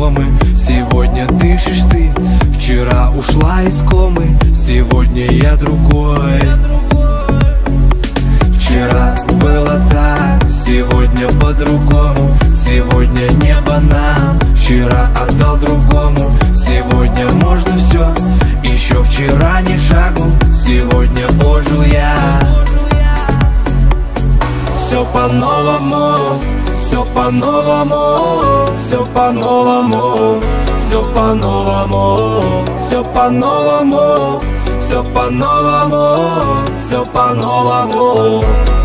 симптомы Сегодня дышишь ты, вчера ушла из комы Сегодня я другой Вчера было так, сегодня по-другому Сегодня небо нам, вчера отдал другому Сегодня можно все, еще вчера не шагу Сегодня ожил я Все по-новому seu pano amor, seu pano amor, seu pano amor, seu pano amor, seu pano amor, seu pano amor.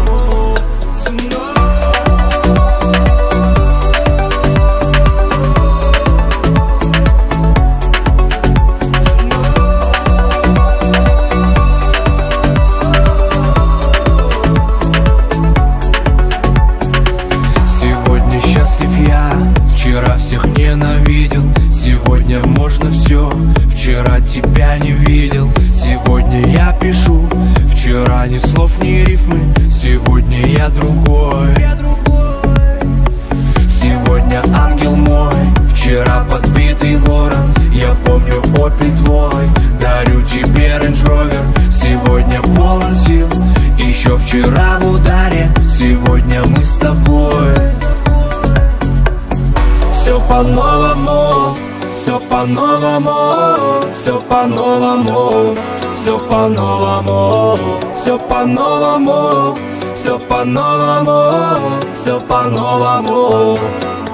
panorama, seu panorama, seu panorama, seu panorama, seu panorama, seu panorama, seu panorama.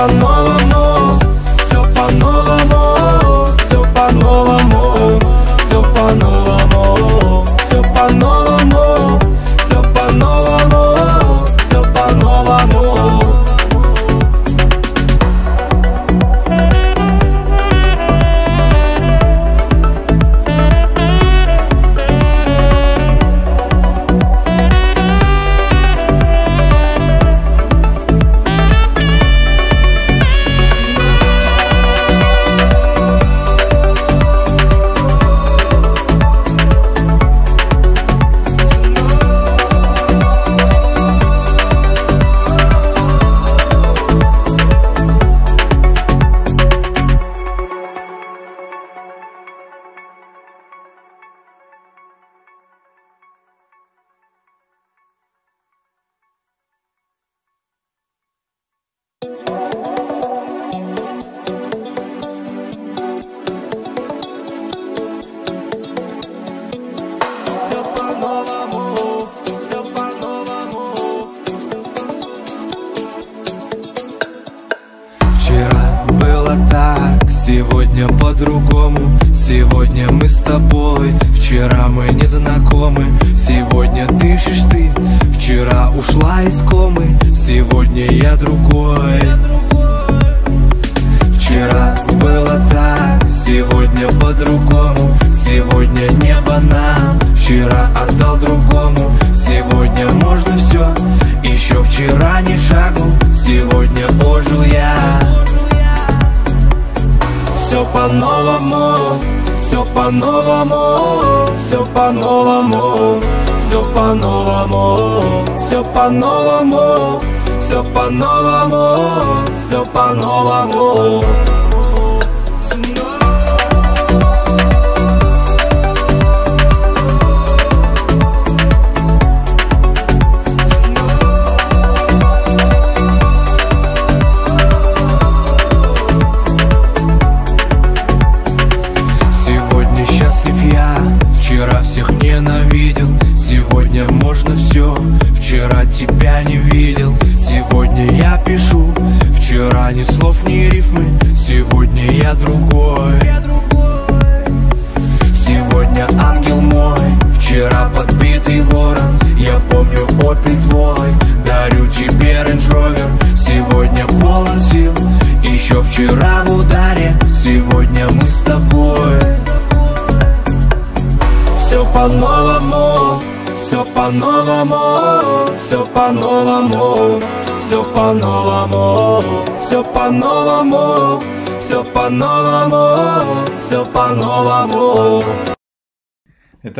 nova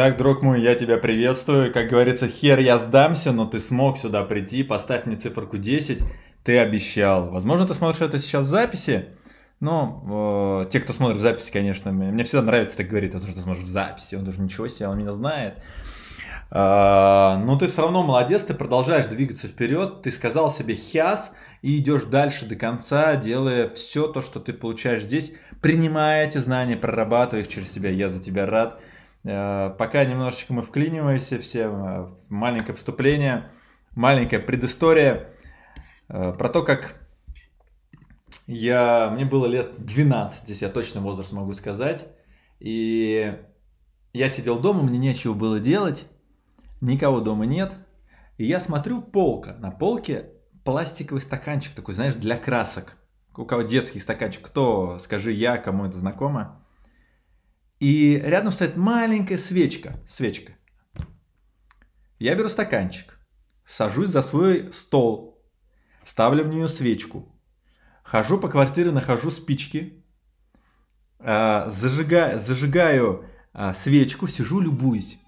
Так, друг мой, я тебя приветствую. Как говорится, хер я сдамся, но ты смог сюда прийти. Поставь мне циферку 10. Ты обещал. Возможно, ты смотришь это сейчас в записи. Но э, те, кто смотрит в записи, конечно, мне, мне всегда нравится так говорить, потому что ты смотришь в записи. Он даже ничего себе, он меня знает. Э, но ты все равно молодец, ты продолжаешь двигаться вперед. Ты сказал себе хяс и идешь дальше до конца, делая все то, что ты получаешь здесь, принимая эти знания, прорабатывая их через себя. Я за тебя рад. Э, пока немножечко мы вклиниваемся, все э, маленькое вступление, маленькая предыстория э, про то, как я, мне было лет 12, здесь я точно возраст могу сказать, и я сидел дома, мне нечего было делать, никого дома нет, и я смотрю полка, на полке пластиковый стаканчик такой, знаешь, для красок. У кого детский стаканчик, кто, скажи я, кому это знакомо. И рядом стоит маленькая свечка. Свечка. Я беру стаканчик, сажусь за свой стол, ставлю в нее свечку. Хожу по квартире, нахожу спички, а, зажигаю, зажигаю свечку, сижу, любуюсь.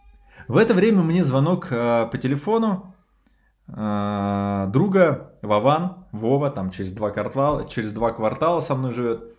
В это время мне звонок а, по телефону а, друга Вован, Вова, там через два квартала, через два квартала со мной живет.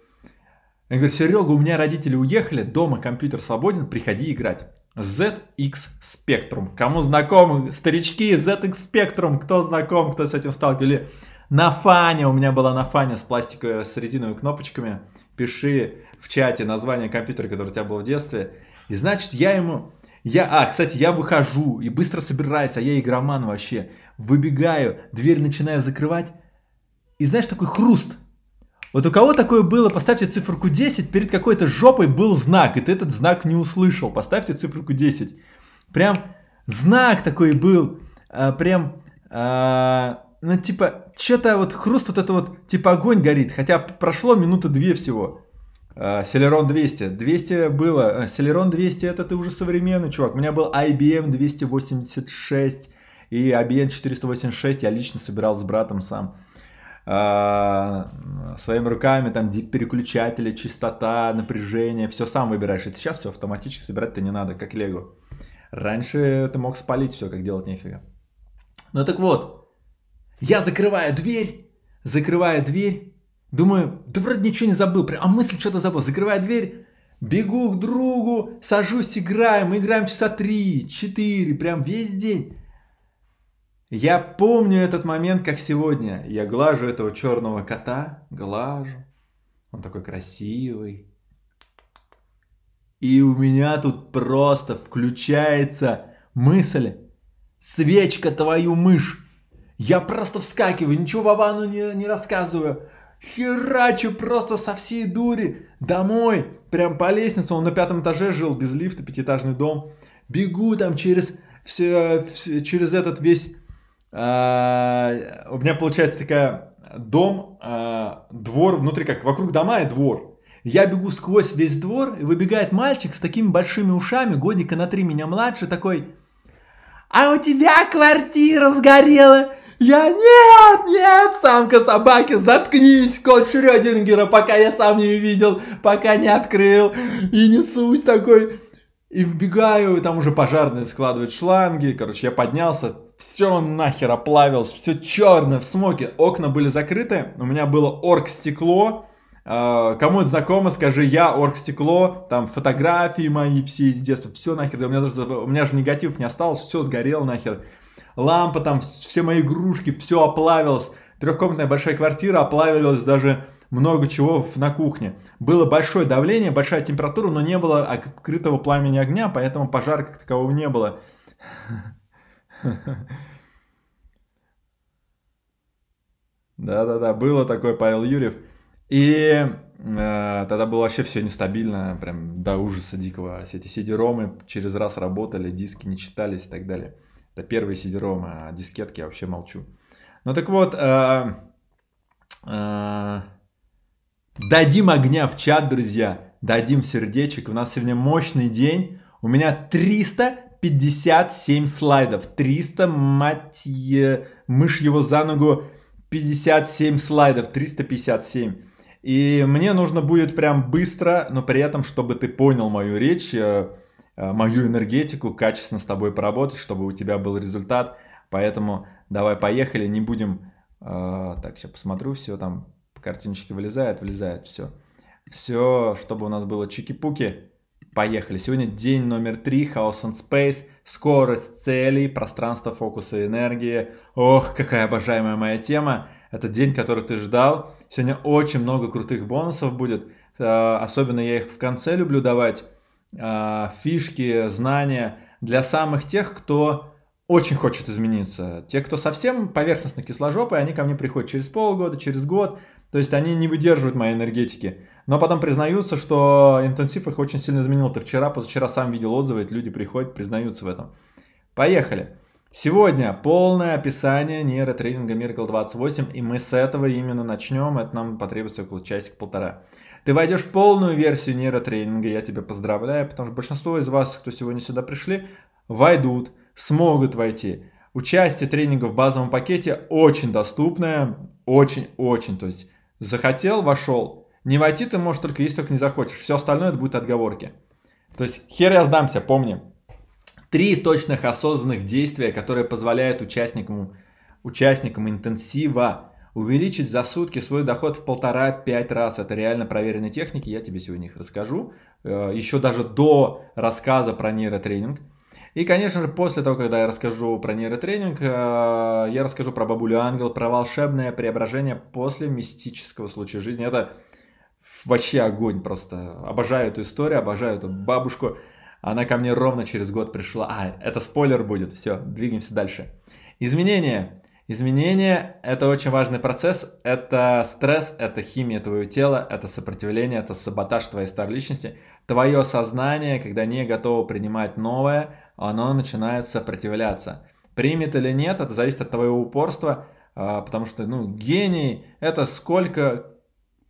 Я говорю, Серега, у меня родители уехали, дома компьютер свободен, приходи играть. ZX Spectrum. Кому знакомы старички ZX Spectrum? Кто знаком, кто с этим сталкивали? На фане, у меня была на фане с пластиковой, с резиновыми кнопочками. Пиши в чате название компьютера, который у тебя был в детстве. И значит, я ему... Я, а, кстати, я выхожу и быстро собираюсь, а я игроман вообще. Выбегаю, дверь начинаю закрывать. И знаешь, такой хруст вот у кого такое было, поставьте циферку 10, перед какой-то жопой был знак, и ты этот знак не услышал. Поставьте циферку 10. Прям знак такой был, а, прям, а, ну типа, что-то вот хруст вот это вот, типа огонь горит, хотя прошло минуты две всего. А, 200, 200 было, а, 200 это ты уже современный чувак, у меня был IBM 286 и IBM 486, я лично собирал с братом сам. А, своими руками, там, переключатели, частота, напряжение, все сам выбираешь. И сейчас все автоматически собирать-то не надо, как Лего. Раньше ты мог спалить все, как делать нефига. Ну так вот, я закрываю дверь, закрываю дверь, думаю, да вроде ничего не забыл, а мысль что-то забыл, закрываю дверь, бегу к другу, сажусь, играем, играем часа три, четыре, прям весь день. Я помню этот момент, как сегодня. Я глажу этого черного кота, глажу. Он такой красивый. И у меня тут просто включается мысль. Свечка твою мышь. Я просто вскакиваю, ничего Вовану не, не рассказываю. Херачу просто со всей дури домой, прям по лестнице. Он на пятом этаже жил, без лифта, пятиэтажный дом. Бегу там через, все, все, через этот весь а, у меня получается такая дом, а, двор, внутри как вокруг дома и двор. Я бегу сквозь весь двор, и выбегает мальчик с такими большими ушами, годика на три меня младше, такой, а у тебя квартира сгорела? Я, нет, нет, самка собаки, заткнись, кот Шрёдингера, пока я сам не увидел, пока не открыл, и несусь такой, и вбегаю, там уже пожарные складывают шланги, короче, я поднялся, все нахер оплавилось, все черное в смоке, окна были закрыты, у меня было орг-стекло, а, Кому это знакомо, скажи я, орг стекло. там фотографии мои все из детства, все нахер, у меня даже у меня же негатив не осталось, все сгорело нахер. Лампа там, все мои игрушки, все оплавилось. Трехкомнатная большая квартира оплавилась даже много чего на кухне. Было большое давление, большая температура, но не было открытого пламени огня, поэтому пожара как такового не было. Да-да-да, было такое, Павел Юрьев. И э, тогда было вообще все нестабильно, прям до ужаса дикого. Все эти сидеромы через раз работали, диски не читались и так далее. Это первые сидеромы, а дискетки я вообще молчу. Ну так вот, э, э, дадим огня в чат, друзья, дадим сердечек. У нас сегодня мощный день. У меня 300 57 слайдов. 300, мать мышь его за ногу, 57 слайдов, 357. И мне нужно будет прям быстро, но при этом, чтобы ты понял мою речь, э, э, мою энергетику, качественно с тобой поработать, чтобы у тебя был результат. Поэтому давай поехали, не будем... Э, так, сейчас посмотрю, все там по картиночке вылезает, вылезает, все. Все, чтобы у нас было чики-пуки. Поехали. Сегодня день номер три, House and Space, скорость целей, пространство фокуса энергии. Ох, какая обожаемая моя тема. Это день, который ты ждал. Сегодня очень много крутых бонусов будет. Э, особенно я их в конце люблю давать. Э, фишки, знания для самых тех, кто очень хочет измениться. Те, кто совсем поверхностно кисложопые, они ко мне приходят через полгода, через год. То есть они не выдерживают моей энергетики. Но потом признаются, что интенсив их очень сильно изменил. Ты вчера, позавчера сам видел отзывы, люди приходят, признаются в этом. Поехали. Сегодня полное описание нейротренинга Miracle 28, и мы с этого именно начнем. Это нам потребуется около часика-полтора. Ты войдешь в полную версию нейротренинга, я тебя поздравляю, потому что большинство из вас, кто сегодня сюда пришли, войдут, смогут войти. Участие тренинга в базовом пакете очень доступное, очень-очень. То есть захотел, вошел, не войти ты можешь только если только не захочешь. Все остальное это будет отговорки. То есть хер я сдамся, помни. Три точных осознанных действия, которые позволяют участникам, участникам интенсива увеличить за сутки свой доход в полтора-пять раз. Это реально проверенные техники, я тебе сегодня их расскажу. Э, Еще даже до рассказа про нейротренинг. И, конечно же, после того, когда я расскажу про нейротренинг, э, я расскажу про бабулю ангел, про волшебное преображение после мистического случая жизни. Это вообще огонь просто. Обожаю эту историю, обожаю эту бабушку. Она ко мне ровно через год пришла. А, это спойлер будет, все, двигаемся дальше. Изменения. Изменения – это очень важный процесс, это стресс, это химия твоего тела, это сопротивление, это саботаж твоей старой личности. Твое сознание, когда не готово принимать новое, оно начинает сопротивляться. Примет или нет, это зависит от твоего упорства, а, потому что ну, гений – это сколько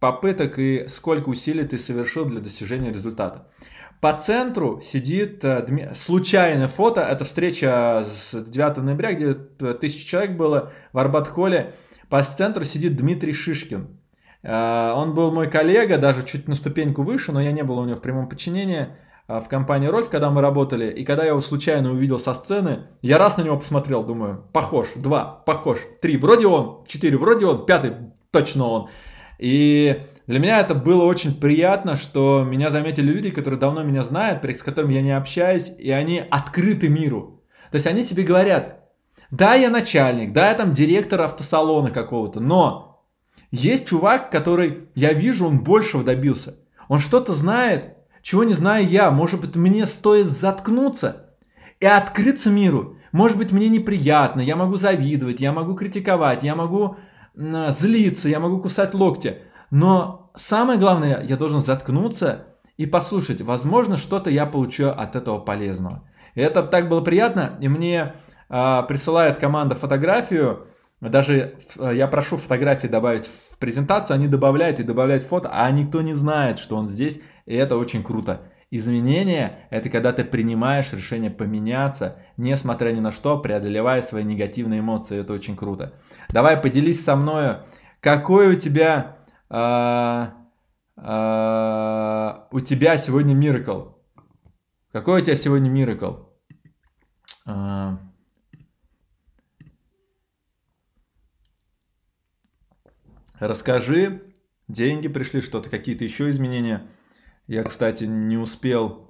попыток и сколько усилий ты совершил для достижения результата. По центру сидит э, случайное фото. Это встреча э, с 9 ноября, где э, тысяча человек было в Арбат-Холле. По центру сидит Дмитрий Шишкин. Он был мой коллега, даже чуть на ступеньку выше, но я не был у него в прямом подчинении в компании Рольф, когда мы работали. И когда я его случайно увидел со сцены, я раз на него посмотрел, думаю, похож, два, похож, три, вроде он, четыре, вроде он, пятый, точно он. И для меня это было очень приятно, что меня заметили люди, которые давно меня знают, с которыми я не общаюсь, и они открыты миру. То есть они себе говорят, да, я начальник, да, я там директор автосалона какого-то, но есть чувак, который, я вижу, он большего добился. Он что-то знает, чего не знаю я. Может быть, мне стоит заткнуться и открыться миру. Может быть, мне неприятно, я могу завидовать, я могу критиковать, я могу злиться, я могу кусать локти. Но самое главное, я должен заткнуться и послушать. Возможно, что-то я получу от этого полезного. И это так было приятно. И мне э, присылает команда фотографию. Даже а, я прошу фотографии добавить в презентацию. Они добавляют и добавляют фото, а никто не знает, что он здесь. И это очень круто. Изменение – это когда ты принимаешь решение поменяться, несмотря ни на что, преодолевая свои негативные эмоции. Это очень круто. Давай поделись со мной, какой у тебя, э, э, у тебя сегодня миракл? Какой у тебя сегодня миракл? Э, расскажи, деньги пришли, что-то, какие-то еще изменения. Я, кстати, не успел,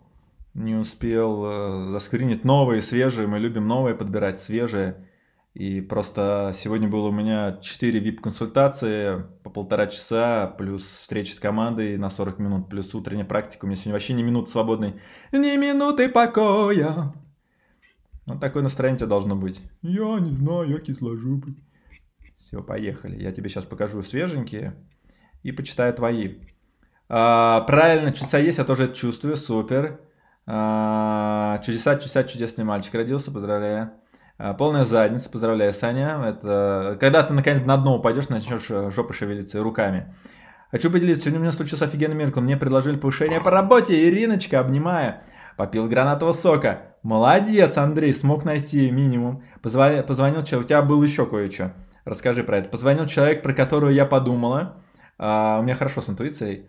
не успел э, заскринить новые, свежие. Мы любим новые подбирать, свежие. И просто сегодня было у меня 4 VIP-консультации по полтора часа, плюс встречи с командой на 40 минут, плюс утренняя практика. У меня сегодня вообще не минуты свободной, не минуты покоя. Вот такое настроение у тебя должно быть. Я не знаю, я кисложу Все, поехали. Я тебе сейчас покажу свеженькие и почитаю твои. А, правильно, чудеса есть, я тоже это чувствую, супер. А, чудеса, чудеса, чудесный мальчик родился, поздравляю. А, полная задница, поздравляю, Саня. Это когда ты наконец на дно упадешь, начнешь э, жопы шевелиться руками. Хочу поделиться, сегодня у меня случился офигенный миркл. Мне предложили повышение по работе. Ириночка, обнимаю. Попил гранатового сока. Молодец, Андрей, смог найти минимум. Позвали, позвонил человек, у тебя был еще кое-что. Расскажи про это. Позвонил человек, про которого я подумала. А, у меня хорошо с интуицией.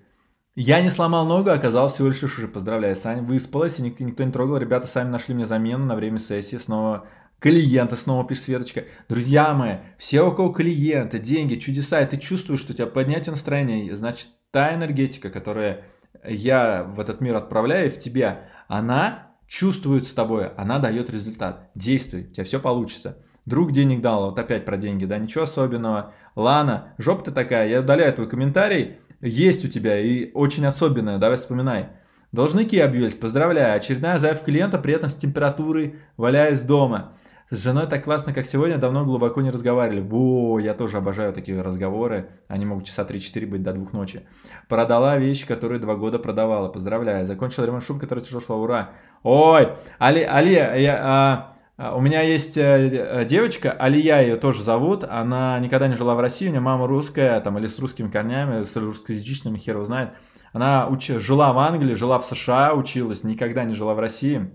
Я не сломал ногу, а оказался всего лишь шиши. Поздравляю, Сань. Выспалась, и никто, никто не трогал. Ребята сами нашли мне замену на время сессии. Снова клиента, снова пишет Светочка. Друзья мои, все у кого клиента, деньги, чудеса, и ты чувствуешь, что у тебя поднятие настроения, значит, та энергетика, которая я в этот мир отправляю, в тебя, она чувствует с тобой, она дает результат. Действуй, у тебя все получится. Друг денег дал, а вот опять про деньги, да, ничего особенного. Лана, жопа ты такая, я удаляю твой комментарий, есть у тебя и очень особенная, давай вспоминай. Должники объявились, поздравляю, очередная заявка клиента, при этом с температурой валяясь дома. С женой так классно, как сегодня, давно глубоко не разговаривали. Во, я тоже обожаю такие разговоры. Они могут часа 3-4 быть до двух ночи. Продала вещи, которые два года продавала. Поздравляю. Закончил ремонт шум, который тяжело шла. Ура. Ой, Али, Али, я, а, а у меня есть э, э, девочка, Алия ее тоже зовут, она никогда не жила в России, у нее мама русская, там, или с русскими корнями, с русскоязычными, хер его знает. Она уч... жила в Англии, жила в США, училась, никогда не жила в России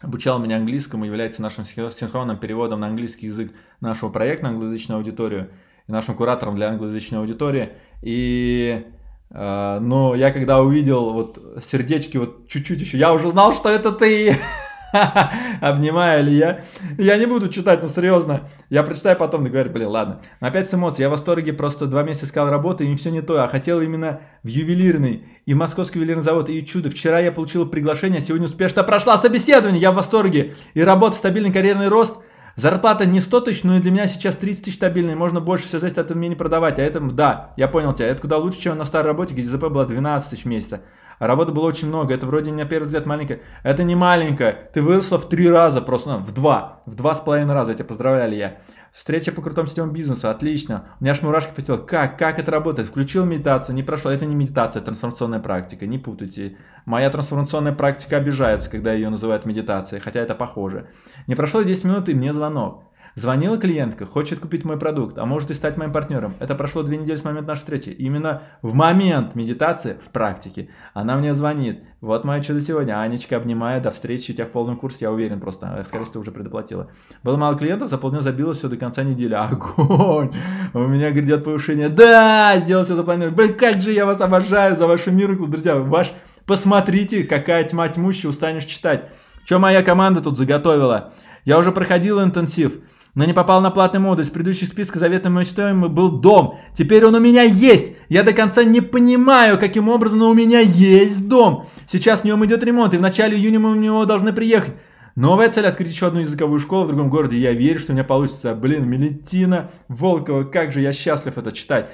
обучал меня английскому, является нашим синхронным переводом на английский язык нашего проекта на англоязычную аудиторию и нашим куратором для англоязычной аудитории. И э, но я когда увидел вот сердечки вот чуть-чуть еще, я уже знал, что это ты. Обнимаю ли Я Я не буду читать, ну серьезно. Я прочитаю потом, и говорю, блин, ладно. Опять с эмоций. Я в восторге, просто два месяца искал работу, и все не то. А хотел именно в ювелирный. И в Московский ювелирный завод, и чудо. Вчера я получил приглашение, а сегодня успешно прошла собеседование. Я в восторге. И работа, стабильный карьерный рост. Зарплата не 100 тысяч, но и для меня сейчас 30 тысяч стабильная. Можно больше, все зависит от умения продавать. А это, да, я понял тебя. Это куда лучше, чем на старой работе, где ДЗП было 12 тысяч в месяц. Работы было очень много. Это вроде на первый взгляд маленькая. Это не маленькая. Ты выросла в три раза просто. Ну, в два. В два с половиной раза. Я тебя поздравляли я. Встреча по крутому системам бизнеса, отлично. У меня аж мурашки потел. Как? Как это работает? Включил медитацию, не прошло. Это не медитация, это трансформационная практика, не путайте. Моя трансформационная практика обижается, когда ее называют медитацией, хотя это похоже. Не прошло 10 минут, и мне звонок. Звонила клиентка, хочет купить мой продукт, а может и стать моим партнером. Это прошло две недели с момента нашей встречи. Именно в момент медитации, в практике, она мне звонит. Вот мое чудо сегодня. Анечка, обнимаю, до встречи, у тебя в полном курсе, я уверен просто. Э, Скорее всего, уже предоплатила. Было мало клиентов, заполнил, забилось все до конца недели. Огонь! У меня грядет повышение. Да, сделал все запланировано. Блин, как же я вас обожаю за вашу мирку, друзья. Ваш... Посмотрите, какая тьма тьмущая, устанешь читать. Что моя команда тут заготовила? Я уже проходил интенсив но не попал на платный модуль. С предыдущих списка заветной мечтой был дом. Теперь он у меня есть. Я до конца не понимаю, каким образом у меня есть дом. Сейчас в нем идет ремонт, и в начале июня мы у него должны приехать. Новая цель открыть еще одну языковую школу в другом городе. Я верю, что у меня получится. Блин, Мелетина Волкова, как же я счастлив это читать.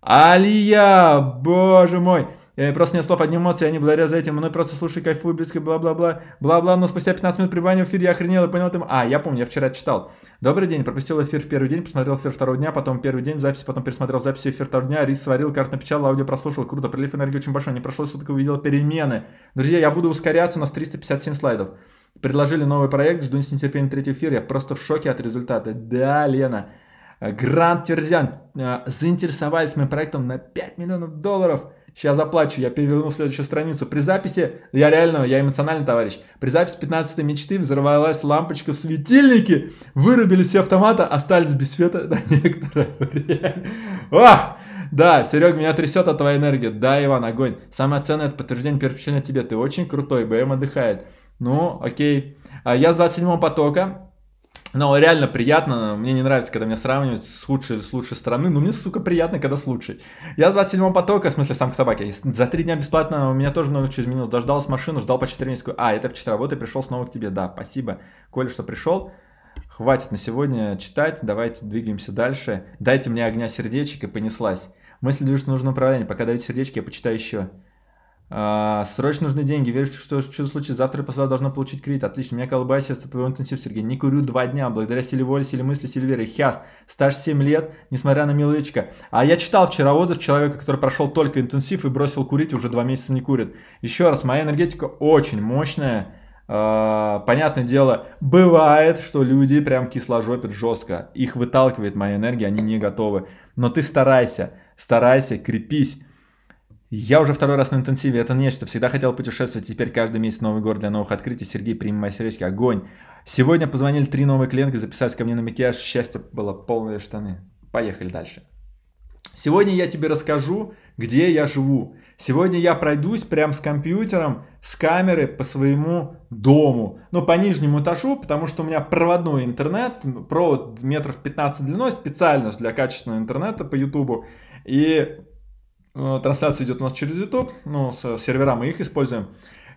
Алия, боже мой просто не слов, одни эмоции, они благодаря за этим, мной просто слушай, кайфую, близко, бла-бла-бла, бла-бла, но спустя 15 минут пребывания в эфире я охренел и понял, там, а, я помню, я вчера читал. Добрый день, пропустил эфир в первый день, посмотрел эфир второго дня, потом первый день в записи, потом пересмотрел записи эфир второго дня, рис сварил, карт напечатал, аудио прослушал, круто, прилив энергии очень большой, не прошло суток, увидел перемены. Друзья, я буду ускоряться, у нас 357 слайдов. Предложили новый проект, жду с нетерпением третий эфир, я просто в шоке от результата. Да, Лена. Грант Терзян, э, заинтересовались моим проектом на 5 миллионов долларов – сейчас заплачу, я переверну следующую страницу. При записи, я реально, я эмоциональный товарищ, при записи 15 мечты взорвалась лампочка в светильнике, вырубились все автоматы, остались без света на некоторое время. О! Да, Серег, меня трясет от твоей энергии. Да, Иван, огонь. Самое ценное это подтверждение первопечения тебе. Ты очень крутой, БМ отдыхает. Ну, окей. А Я с 27 потока. Но реально приятно, мне не нравится, когда меня сравнивают с лучшей, с лучшей стороны, но мне, сука, приятно, когда с лучшей. Я с 27 потока, в смысле, сам к собаке, за три дня бесплатно, у меня тоже много чего изменилось, дождалась машину, ждал по 4 месяца, а, это в вчера, вот и пришел снова к тебе, да, спасибо, Коля, что пришел, хватит на сегодня читать, давайте двигаемся дальше, дайте мне огня сердечек и понеслась. Мысль движет в нужном направлении, пока дают сердечки, я почитаю еще. А, срочно нужны деньги. веришь, что что-то случится. Завтра посла должна получить кредит. Отлично. Меня колбасит это твой интенсив, Сергей. Не курю два дня. Благодаря силе воли, силе мысли, силе веры. Хяс. Стаж 7 лет, несмотря на милычка. А я читал вчера отзыв человека, который прошел только интенсив и бросил курить, уже два месяца не курит. Еще раз, моя энергетика очень мощная. А, понятное дело, бывает, что люди прям кисложопят жестко. Их выталкивает моя энергия, они не готовы. Но ты старайся, старайся, крепись я уже второй раз на интенсиве, это нечто. Всегда хотел путешествовать, теперь каждый месяц новый город для новых открытий. Сергей, прими мои сердечки, огонь. Сегодня позвонили три новые клиентки, записались ко мне на макияж. Счастье было полные штаны. Поехали дальше. Сегодня я тебе расскажу, где я живу. Сегодня я пройдусь прямо с компьютером, с камеры по своему дому. но ну, по нижнему этажу, потому что у меня проводной интернет, провод метров 15 длиной, специально для качественного интернета по Ютубу. И Э, трансляция идет у нас через YouTube, ну, с сервера мы их используем.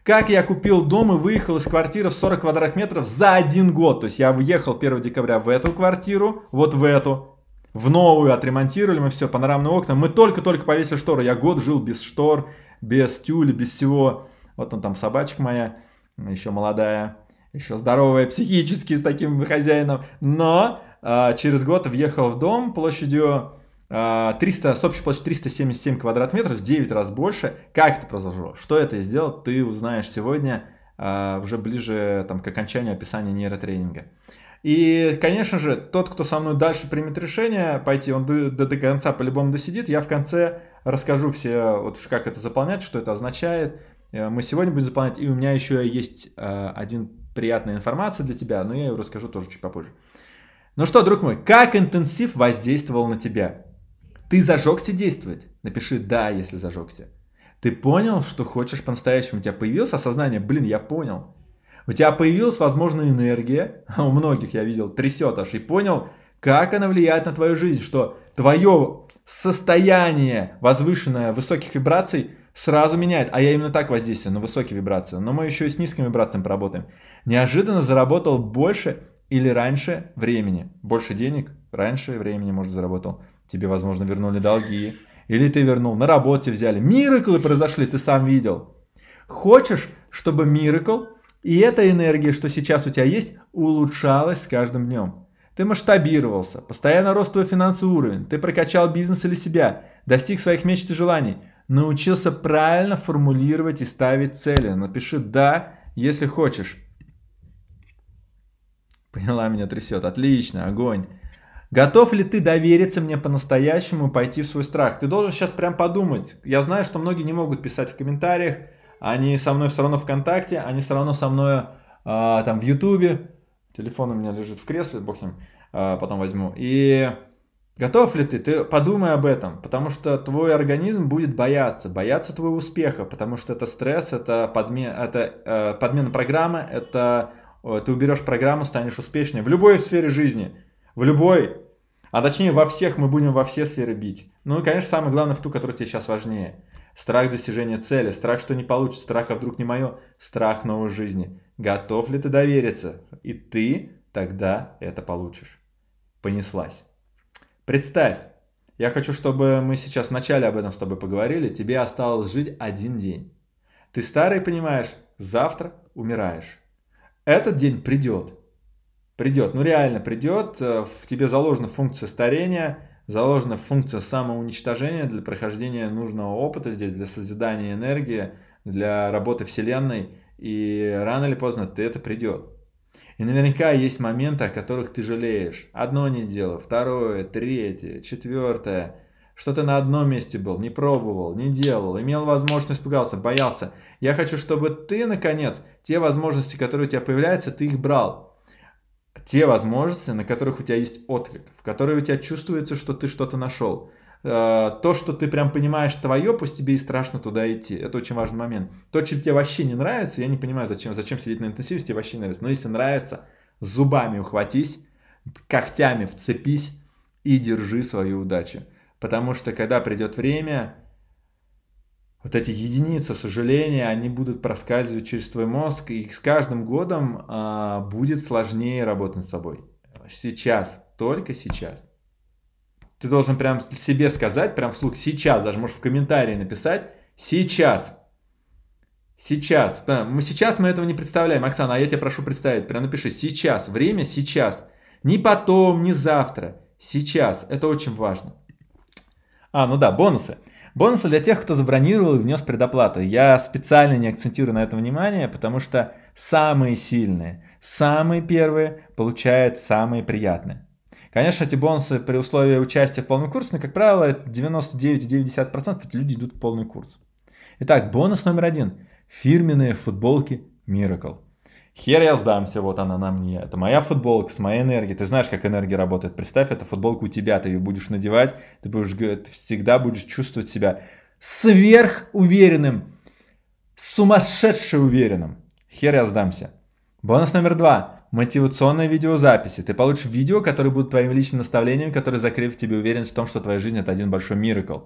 Как я купил дом и выехал из квартиры в 40 квадратных метров за один год. То есть я въехал 1 декабря в эту квартиру, вот в эту, в новую отремонтировали мы все, панорамные окна. Мы только-только повесили шторы. Я год жил без штор, без тюля, без всего. Вот он там собачка моя, еще молодая, еще здоровая психически с таким хозяином. Но а, через год въехал в дом площадью 300, а, с общей площадью 377 квадратных метров, в 9 раз больше. Как это произошло? Что это сделал? Ты узнаешь сегодня, а, уже ближе там, к окончанию описания нейротренинга. И, конечно же, тот, кто со мной дальше примет решение пойти, он до, до, до конца по-любому досидит. Я в конце расскажу все, вот как это заполнять, что это означает. Э, мы сегодня будем заполнять, и у меня еще есть э, один приятная информация для тебя, но я ее расскажу тоже чуть попозже. Ну что, друг мой, как интенсив воздействовал на тебя? Ты зажегся действовать? Напиши «да», если зажегся. Ты понял, что хочешь по-настоящему? У тебя появилось осознание, блин, я понял. У тебя появилась, возможно, энергия, у многих я видел, трясет аж, и понял, как она влияет на твою жизнь, что твое состояние возвышенное высоких вибраций сразу меняет. А я именно так воздействую на высокие вибрации. Но мы еще и с низкими вибрациями поработаем. Неожиданно заработал больше или раньше времени. Больше денег раньше времени, может, заработал тебе, возможно, вернули долги, или ты вернул, на работе взяли. Мираклы произошли, ты сам видел. Хочешь, чтобы миракл и эта энергия, что сейчас у тебя есть, улучшалась с каждым днем. Ты масштабировался, постоянно рос твой финансовый уровень, ты прокачал бизнес или себя, достиг своих мечт и желаний, научился правильно формулировать и ставить цели. Напиши «да», если хочешь. Поняла, меня трясет. Отлично, огонь. Готов ли ты довериться мне по-настоящему и пойти в свой страх? Ты должен сейчас прям подумать. Я знаю, что многие не могут писать в комментариях. Они со мной все равно ВКонтакте, они все равно со мной а, там в Ютубе. Телефон у меня лежит в кресле, бог с ним, а, потом возьму. И готов ли ты? Ты подумай об этом, потому что твой организм будет бояться, бояться твоего успеха, потому что это стресс, это, подме... это э, подмена программы, это э, ты уберешь программу, станешь успешнее в любой сфере жизни. В любой. А точнее, во всех мы будем во все сферы бить. Ну и, конечно, самое главное в ту, которая тебе сейчас важнее. Страх достижения цели, страх, что не получится, страх, а вдруг не мое, страх новой жизни. Готов ли ты довериться? И ты тогда это получишь. Понеслась. Представь, я хочу, чтобы мы сейчас вначале об этом с тобой поговорили. Тебе осталось жить один день. Ты старый, понимаешь, завтра умираешь. Этот день придет. Придет, ну реально придет, э, в тебе заложена функция старения, заложена функция самоуничтожения для прохождения нужного опыта здесь, для созидания энергии, для работы Вселенной, и рано или поздно ты это придет. И наверняка есть моменты, о которых ты жалеешь. Одно не сделал, второе, третье, четвертое. Что ты на одном месте был, не пробовал, не делал, имел возможность, пугался, боялся. Я хочу, чтобы ты, наконец, те возможности, которые у тебя появляются, ты их брал те возможности, на которых у тебя есть отклик, в которые у тебя чувствуется, что ты что-то нашел. Э, то, что ты прям понимаешь твое, пусть тебе и страшно туда идти. Это очень важный момент. То, чем тебе вообще не нравится, я не понимаю, зачем, зачем сидеть на интенсивности, тебе вообще не нравится. Но если нравится, зубами ухватись, когтями вцепись и держи свою удачу. Потому что когда придет время, вот эти единицы сожаления, они будут проскальзывать через твой мозг, и с каждым годом а, будет сложнее работать с собой. Сейчас, только сейчас. Ты должен прям себе сказать, прям вслух, сейчас, даже можешь в комментарии написать, сейчас. Сейчас. Мы сейчас мы этого не представляем. Оксана, а я тебя прошу представить. Прям напиши сейчас. Время сейчас. Не потом, не завтра. Сейчас. Это очень важно. А, ну да, бонусы. Бонусы для тех, кто забронировал и внес предоплату. Я специально не акцентирую на этом внимание, потому что самые сильные, самые первые получают самые приятные. Конечно, эти бонусы при условии участия в полный курс, но, как правило, 99,9% люди идут в полный курс. Итак, бонус номер один. Фирменные футболки Miracle. Хер я сдамся, вот она на мне. Это моя футболка с моей энергией. Ты знаешь, как энергия работает. Представь, это футболка у тебя, ты ее будешь надевать, ты, будешь, ты всегда будешь чувствовать себя сверхуверенным, сумасшедше уверенным. Хер я сдамся. Бонус номер два. Мотивационные видеозаписи. Ты получишь видео, которые будут твоим личным наставлением, которые закрепят тебе уверенность в том, что твоя жизнь это один большой миракл.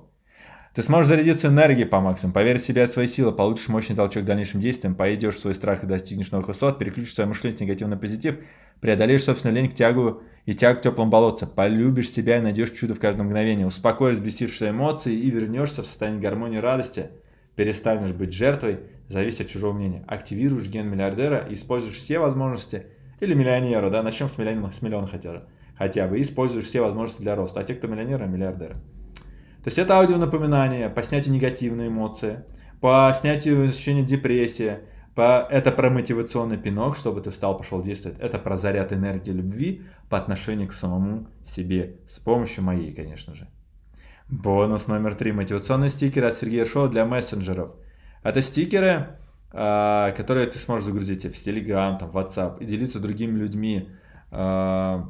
Ты сможешь зарядиться энергией по максимуму, поверь в себя и свои силы, получишь мощный толчок к дальнейшим действиям, пойдешь в свой страх и достигнешь новых высот, переключишь свое мышление с негатива на позитив, преодолеешь собственную лень к тягу и тягу к теплым болотцам, полюбишь себя и найдешь чудо в каждом мгновении, успокоишь бесившие эмоции и вернешься в состояние гармонии и радости, перестанешь быть жертвой, зависит от чужого мнения, активируешь ген миллиардера и используешь все возможности, или миллионера, да, начнем с миллиона, с миллиона хотя, бы, хотя бы, используешь все возможности для роста, а те, кто миллионеры, а миллиардеры. То есть это аудио аудионапоминание по снятию негативной эмоции, по снятию ощущения депрессии, по... это про мотивационный пинок, чтобы ты встал, пошел действовать. Это про заряд энергии любви по отношению к самому себе, с помощью моей, конечно же. Бонус номер три. Мотивационные стикеры от Сергея Шоу для мессенджеров. Это стикеры, а, которые ты сможешь загрузить в Telegram, там, в WhatsApp и делиться с другими людьми. А,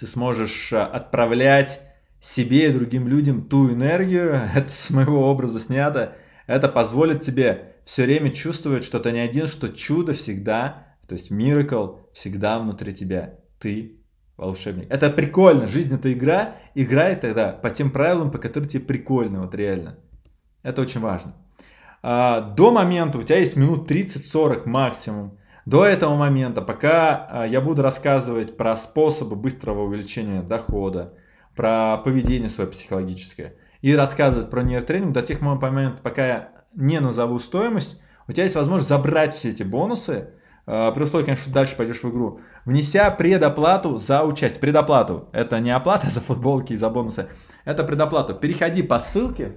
ты сможешь отправлять себе и другим людям ту энергию, это с моего образа снято, это позволит тебе все время чувствовать, что ты не один, что чудо всегда, то есть миракл всегда внутри тебя. Ты волшебник. Это прикольно, жизнь это игра, играй тогда по тем правилам, по которым тебе прикольно, вот реально. Это очень важно. А, до момента у тебя есть минут 30-40 максимум. До этого момента, пока а, я буду рассказывать про способы быстрого увеличения дохода, про поведение свое психологическое. И рассказывать про нейротренинг до тех моментов, пока я не назову стоимость, у тебя есть возможность забрать все эти бонусы, э, при условии, конечно, дальше пойдешь в игру, внеся предоплату за участие. Предоплату – это не оплата за футболки и за бонусы, это предоплата. Переходи по ссылке.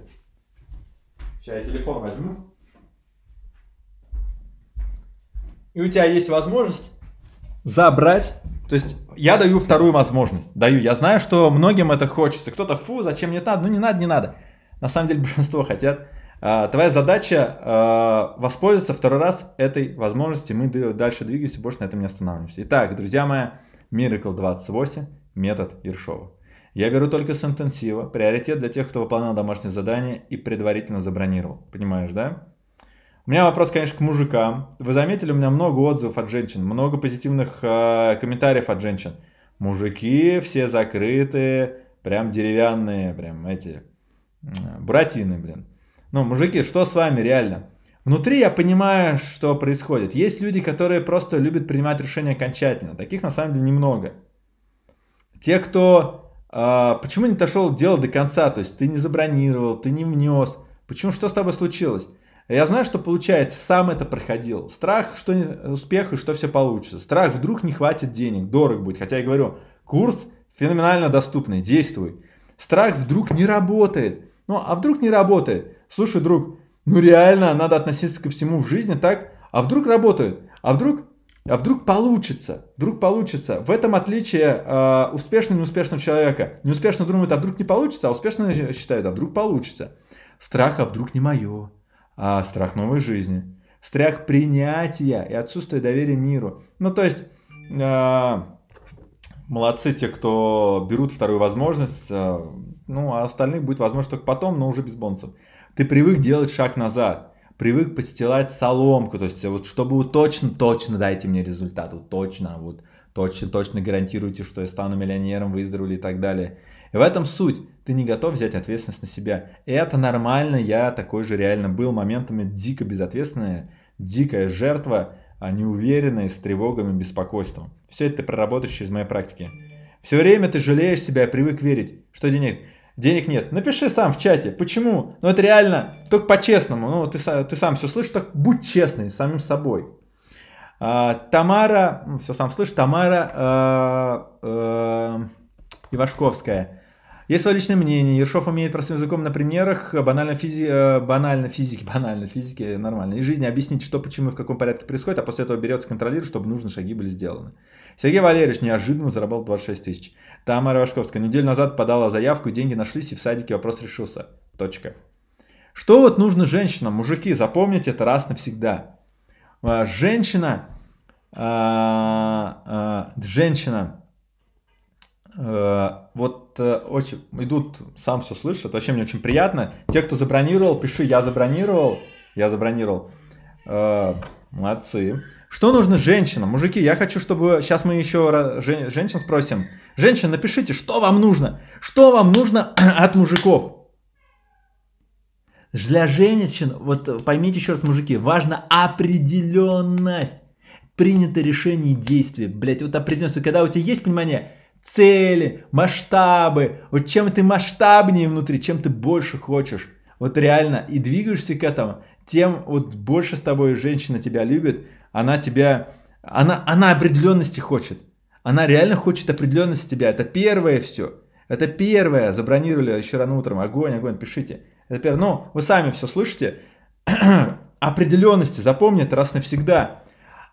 Сейчас я телефон возьму. И у тебя есть возможность забрать то есть я даю вторую возможность. Даю. Я знаю, что многим это хочется. Кто-то, фу, зачем мне надо? Ну не надо, не надо. На самом деле большинство хотят. А, твоя задача а, воспользоваться второй раз этой возможностью. Мы дальше двигаемся, больше на этом не останавливаемся. Итак, друзья мои, Miracle 28, метод Ершова. Я беру только с интенсива, приоритет для тех, кто выполнял домашнее задание и предварительно забронировал. Понимаешь, да? У меня вопрос, конечно, к мужикам. Вы заметили, у меня много отзывов от женщин, много позитивных э, комментариев от женщин. Мужики все закрытые, прям деревянные, прям эти братины, блин. Ну, мужики, что с вами реально? Внутри я понимаю, что происходит. Есть люди, которые просто любят принимать решения окончательно. Таких на самом деле немного. Те, кто... Э, почему не дошел дело до конца? То есть ты не забронировал, ты не внес. Почему? Что с тобой случилось? Я знаю, что получается, сам это проходил. Страх, что не, успех и что все получится. Страх, вдруг не хватит денег, дорог будет. Хотя я говорю, курс феноменально доступный, действуй. Страх вдруг не работает. Ну, а вдруг не работает? Слушай, друг, ну реально надо относиться ко всему в жизни так. А вдруг работает? А вдруг а вдруг получится? Вдруг получится. В этом отличие э, успешного и неуспешного человека. Неуспешно думает, а вдруг не получится, а успешно э, считает, а вдруг получится. Страх, а вдруг не мое а страх новой жизни, страх принятия и отсутствие доверия миру. Ну, то есть, э, молодцы те, кто берут вторую возможность, э, ну, а остальные будет возможность только потом, но уже без бонусов. Ты привык делать шаг назад, привык подстилать соломку, то есть, вот чтобы вот точно-точно дайте мне результат, вот точно, вот точно-точно гарантируйте, что я стану миллионером, выздоровлю и так далее. И в этом суть ты не готов взять ответственность на себя. И это нормально, я такой же реально был моментами дико безответственная, дикая жертва, а неуверенная, с тревогами, беспокойством. Все это ты проработаешь через мои практики. Все время ты жалеешь себя, привык верить, что денег денег нет. Напиши сам в чате, почему. Ну это реально, только по-честному. Ну ты, ты сам все слышишь, так будь честный с самим собой. А, Тамара, ну, все сам слышишь, Тамара э, э, Ивашковская. Есть свое личное мнение. Ершов умеет простым языком на примерах э, банально, физи... Э, банально физики, банально физики, нормально. И жизни объяснить, что, почему и в каком порядке происходит, а после этого берется контролирует, чтобы нужные шаги были сделаны. Сергей Валерьевич неожиданно заработал 26 тысяч. Тамара Вашковская неделю назад подала заявку, деньги нашлись, и в садике вопрос решился. Точка. Что вот нужно женщинам? Мужики, запомните это раз навсегда. А, женщина, а, а, женщина Э, вот э, очень идут, сам все слышат, вообще мне очень приятно. Те, кто забронировал, пиши, я забронировал, я забронировал. Э, молодцы. Что нужно женщинам? Мужики, я хочу, чтобы... Сейчас мы еще раз женщин спросим. Женщин, напишите, что вам нужно? Что вам нужно от мужиков? Для женщин, вот поймите еще раз, мужики, важна определенность. Принято решение и действие. Блять, вот определенность. Когда у тебя есть понимание, цели, масштабы. Вот чем ты масштабнее внутри, чем ты больше хочешь, вот реально и двигаешься к этому, тем вот больше с тобой женщина тебя любит, она тебя, она, она определенности хочет. Она реально хочет определенности тебя. Это первое все. Это первое. Забронировали еще рано утром. Огонь, огонь, пишите. Это первое. Ну, вы сами все слышите. определенности. Запомни это раз навсегда.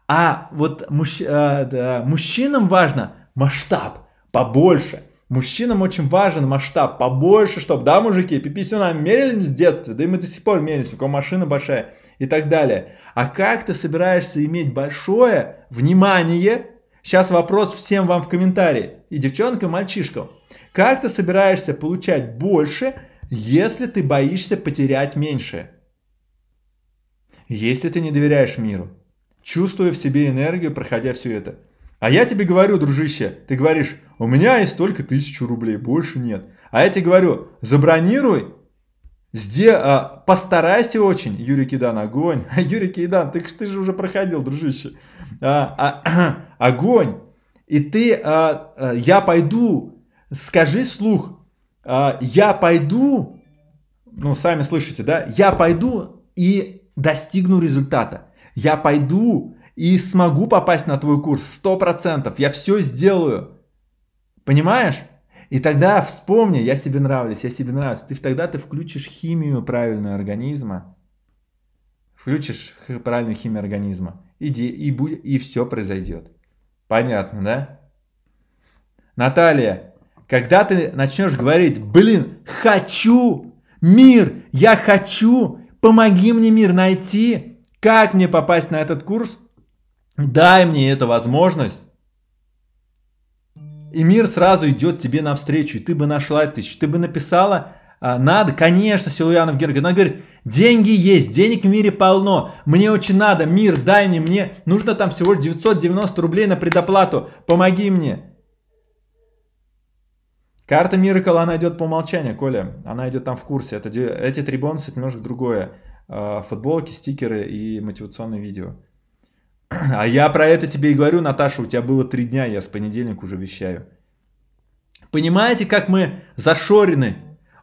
А вот мужч... а, да, мужчинам важно масштаб побольше. Мужчинам очень важен масштаб, побольше, чтобы, да, мужики, пиписю нам мерили с детства, да и мы до сих пор мерились, у кого машина большая и так далее. А как ты собираешься иметь большое внимание? Сейчас вопрос всем вам в комментарии, и девчонкам, и мальчишкам. Как ты собираешься получать больше, если ты боишься потерять меньше? Если ты не доверяешь миру, чувствуя в себе энергию, проходя все это – а я тебе говорю, дружище, ты говоришь, у меня есть только тысячу рублей, больше нет. А я тебе говорю, забронируй, где, а, постарайся очень, Юрий Кидан, огонь. Юрий Кидан, ты, ты же уже проходил, дружище. А, а, огонь. И ты, а, а, я пойду, скажи слух, а, я пойду, ну, сами слышите, да, я пойду и достигну результата. Я пойду и смогу попасть на твой курс 100%. Я все сделаю. Понимаешь? И тогда вспомни, я себе нравлюсь, я себе нравлюсь. Ты тогда ты включишь химию правильного организма. Включишь правильную химию организма. Иди, и, будь, и все произойдет. Понятно, да? Наталья, когда ты начнешь говорить, блин, хочу мир, я хочу, помоги мне мир найти, как мне попасть на этот курс, Дай мне эту возможность. И мир сразу идет тебе навстречу, и ты бы нашла тысячу, ты бы написала, а, надо, конечно, Силуянов Герга, она говорит, деньги есть, денег в мире полно, мне очень надо, мир, дай мне, мне нужно там всего 990 рублей на предоплату, помоги мне. Карта Миракл, она идет по умолчанию, Коля, она идет там в курсе, это, эти три бонуса, это немножко другое, а, футболки, стикеры и мотивационные видео. А я про это тебе и говорю, Наташа, у тебя было три дня, я с понедельника уже вещаю. Понимаете, как мы зашорены?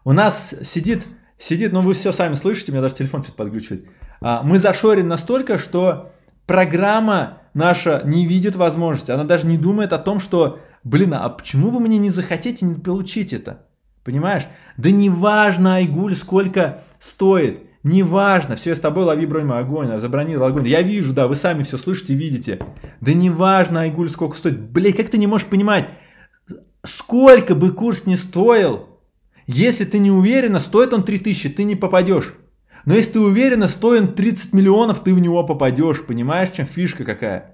У нас сидит, сидит, ну вы все сами слышите, у меня даже телефон что-то подключили. А, мы зашорены настолько, что программа наша не видит возможности. Она даже не думает о том, что, блин, а почему бы мне не захотеть и не получить это? Понимаешь? Да неважно, Айгуль, сколько стоит. Неважно, все с тобой лови бронь огонь, а, забронировал огонь. Я вижу, да, вы сами все слышите, видите. Да неважно, Айгуль, сколько стоит. Блять, как ты не можешь понимать, сколько бы курс не стоил, если ты не уверена, стоит он 3000, ты не попадешь. Но если ты уверена, стоит 30 миллионов, ты в него попадешь. Понимаешь, чем фишка какая?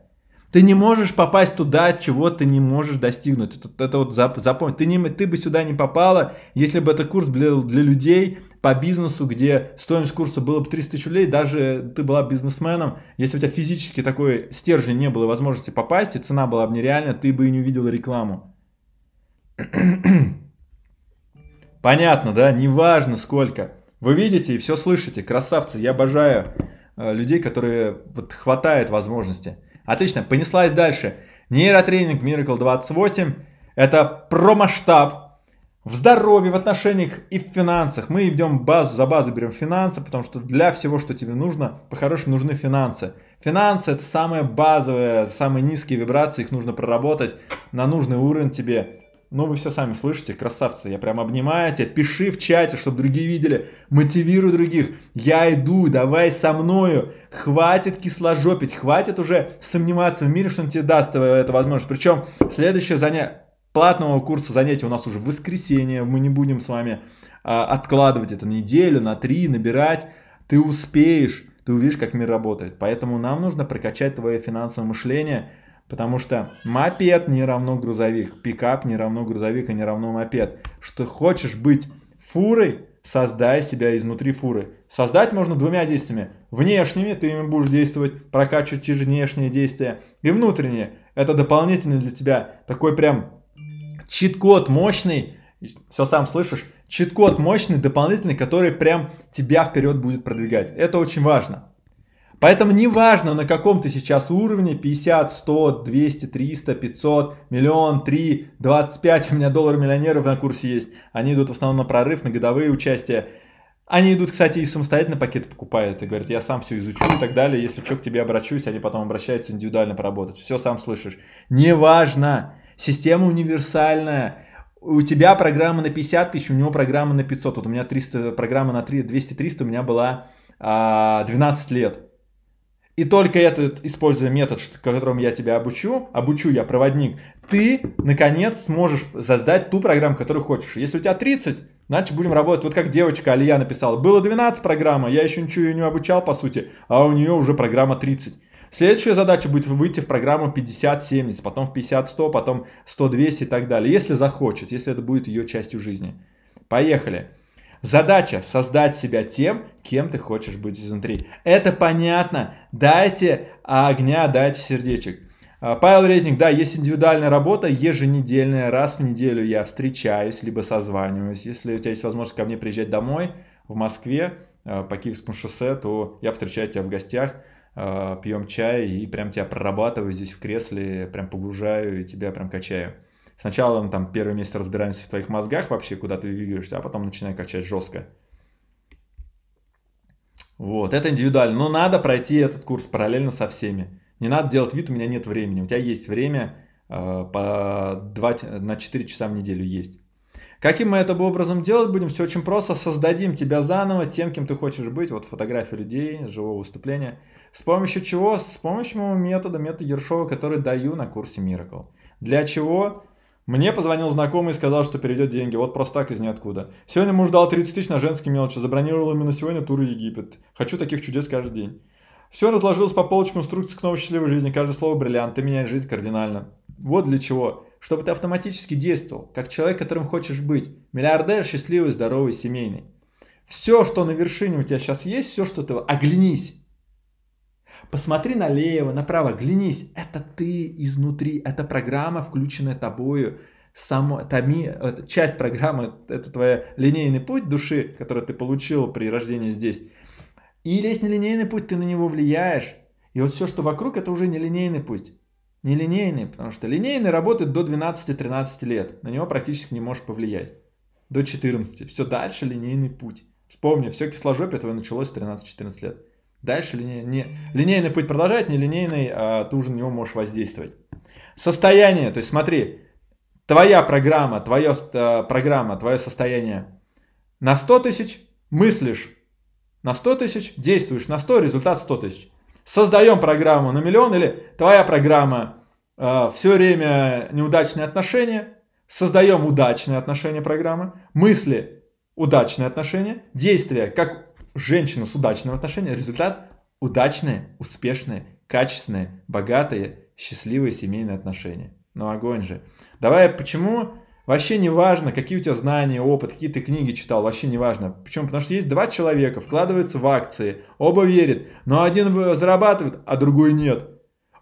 Ты не можешь попасть туда, чего ты не можешь достигнуть. Это, это вот запомни. Ты, не, ты бы сюда не попала, если бы этот курс был для людей по бизнесу, где стоимость курса была бы 300 тысяч рублей, даже ты была бизнесменом, если у тебя физически такой стержень не было возможности попасть, и цена была бы нереальна, ты бы и не увидела рекламу. Понятно, да? Неважно сколько. Вы видите и все слышите. Красавцы, я обожаю э, людей, которые вот хватает возможности. Отлично, понеслась дальше. Нейротренинг Miracle 28 – это про масштаб в здоровье, в отношениях и в финансах. Мы идем базу за базу, берем финансы, потому что для всего, что тебе нужно, по-хорошему нужны финансы. Финансы – это самые базовые, самые низкие вибрации, их нужно проработать на нужный уровень тебе ну, вы все сами слышите, красавцы, я прям обнимаю тебя, пиши в чате, чтобы другие видели, мотивируй других, я иду, давай со мною, хватит кисложопить, хватит уже сомневаться в мире, что он тебе даст э, эту возможность. Причем следующее занятие, платного курса занятий у нас уже в воскресенье, мы не будем с вами а, откладывать это неделю, на три, набирать, ты успеешь, ты увидишь, как мир работает. Поэтому нам нужно прокачать твое финансовое мышление, Потому что мопед не равно грузовик, пикап не равно грузовик и не равно мопед. Что хочешь быть фурой, создай себя изнутри фуры. Создать можно двумя действиями. Внешними ты ими будешь действовать, прокачивать те внешние действия. И внутренние. Это дополнительный для тебя такой прям чит-код мощный. Все сам слышишь. Чит-код мощный, дополнительный, который прям тебя вперед будет продвигать. Это очень важно. Поэтому неважно, на каком ты сейчас уровне, 50, 100, 200, 300, 500, миллион, 3, 25, у меня доллар миллионеров на курсе есть. Они идут в основном на прорыв, на годовые участия. Они идут, кстати, и самостоятельно пакеты покупают и говорят, я сам все изучу и так далее. Если что, к тебе обращусь, они потом обращаются индивидуально поработать. Все сам слышишь. Неважно, система универсальная. У тебя программа на 50 тысяч, у него программа на 500. Вот у меня 300, программа на 200-300 у меня была 12 а, лет. И только этот, используя метод, которым я тебя обучу, обучу я проводник, ты, наконец, сможешь создать ту программу, которую хочешь. Если у тебя 30, значит, будем работать. Вот как девочка Алия написала, было 12 программа, я еще ничего ее не обучал, по сути, а у нее уже программа 30. Следующая задача будет выйти в программу 50-70, потом в 50-100, потом 100-200 и так далее, если захочет, если это будет ее частью жизни. Поехали. Задача создать себя тем, кем ты хочешь быть изнутри. Это понятно. Дайте огня, дайте сердечек. А, Павел Резник, да, есть индивидуальная работа еженедельная, раз в неделю я встречаюсь, либо созваниваюсь. Если у тебя есть возможность ко мне приезжать домой в Москве, а, по Киевскому шоссе, то я встречаю тебя в гостях, а, пьем чай и прям тебя прорабатываю здесь в кресле, прям погружаю и тебя прям качаю. Сначала мы там первый месяц разбираемся в твоих мозгах вообще, куда ты двигаешься, а потом начинаем качать жестко. Вот, это индивидуально. Но надо пройти этот курс параллельно со всеми. Не надо делать вид, у меня нет времени. У тебя есть время э, по 2, на 4 часа в неделю есть. Каким мы это образом делать будем? Все очень просто. Создадим тебя заново тем, кем ты хочешь быть. Вот фотография людей, живого выступления. С помощью чего? С помощью моего метода, метода Ершова, который даю на курсе Miracle. Для чего? Мне позвонил знакомый и сказал, что переведет деньги. Вот просто так из ниоткуда. Сегодня муж дал 30 тысяч на женские мелочи. Забронировал именно сегодня тур в Египет. Хочу таких чудес каждый день. Все разложилось по полочкам инструкции к новой счастливой жизни. Каждое слово бриллиант. Ты меняешь жизнь кардинально. Вот для чего. Чтобы ты автоматически действовал, как человек, которым хочешь быть. Миллиардер, счастливый, здоровый, семейный. Все, что на вершине у тебя сейчас есть, все, что ты... Оглянись. Посмотри налево, направо, глянись. Это ты изнутри, это программа, включенная тобою. Само, томи, часть программы, это твой линейный путь души, который ты получил при рождении здесь. И есть нелинейный путь, ты на него влияешь. И вот все, что вокруг, это уже нелинейный путь. Нелинейный, потому что линейный работает до 12-13 лет. На него практически не можешь повлиять. До 14. Все дальше линейный путь. Вспомни, все кисложопие твое началось в 13-14 лет. Дальше линей, не, линейный путь продолжает, нелинейный, а, ты уже на него можешь воздействовать. Состояние, то есть смотри, твоя программа, твоя э, программа, твое состояние на 100 тысяч, мыслишь на 100 тысяч, действуешь на 100, результат 100 тысяч. Создаем программу на миллион или твоя программа э, все время неудачные отношения, создаем удачные отношения программы, мысли удачные отношения, действия как женщину с удачным отношением, результат – удачные, успешные, качественные, богатые, счастливые семейные отношения. Ну огонь же. Давай, почему? Вообще не важно, какие у тебя знания, опыт, какие ты книги читал, вообще не важно. Почему? Потому что есть два человека, вкладываются в акции, оба верят, но один зарабатывает, а другой нет.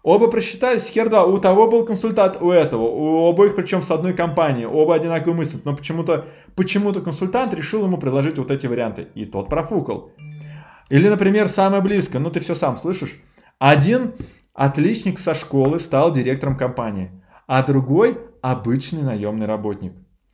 Оба просчитались, хер да, у того был консультант, у этого, у обоих причем с одной компании, оба одинаковые мысли, но почему-то почему-то консультант решил ему предложить вот эти варианты, и тот профукал. Или, например, самое близкое, ну ты все сам слышишь, один отличник со школы стал директором компании, а другой обычный наемный работник.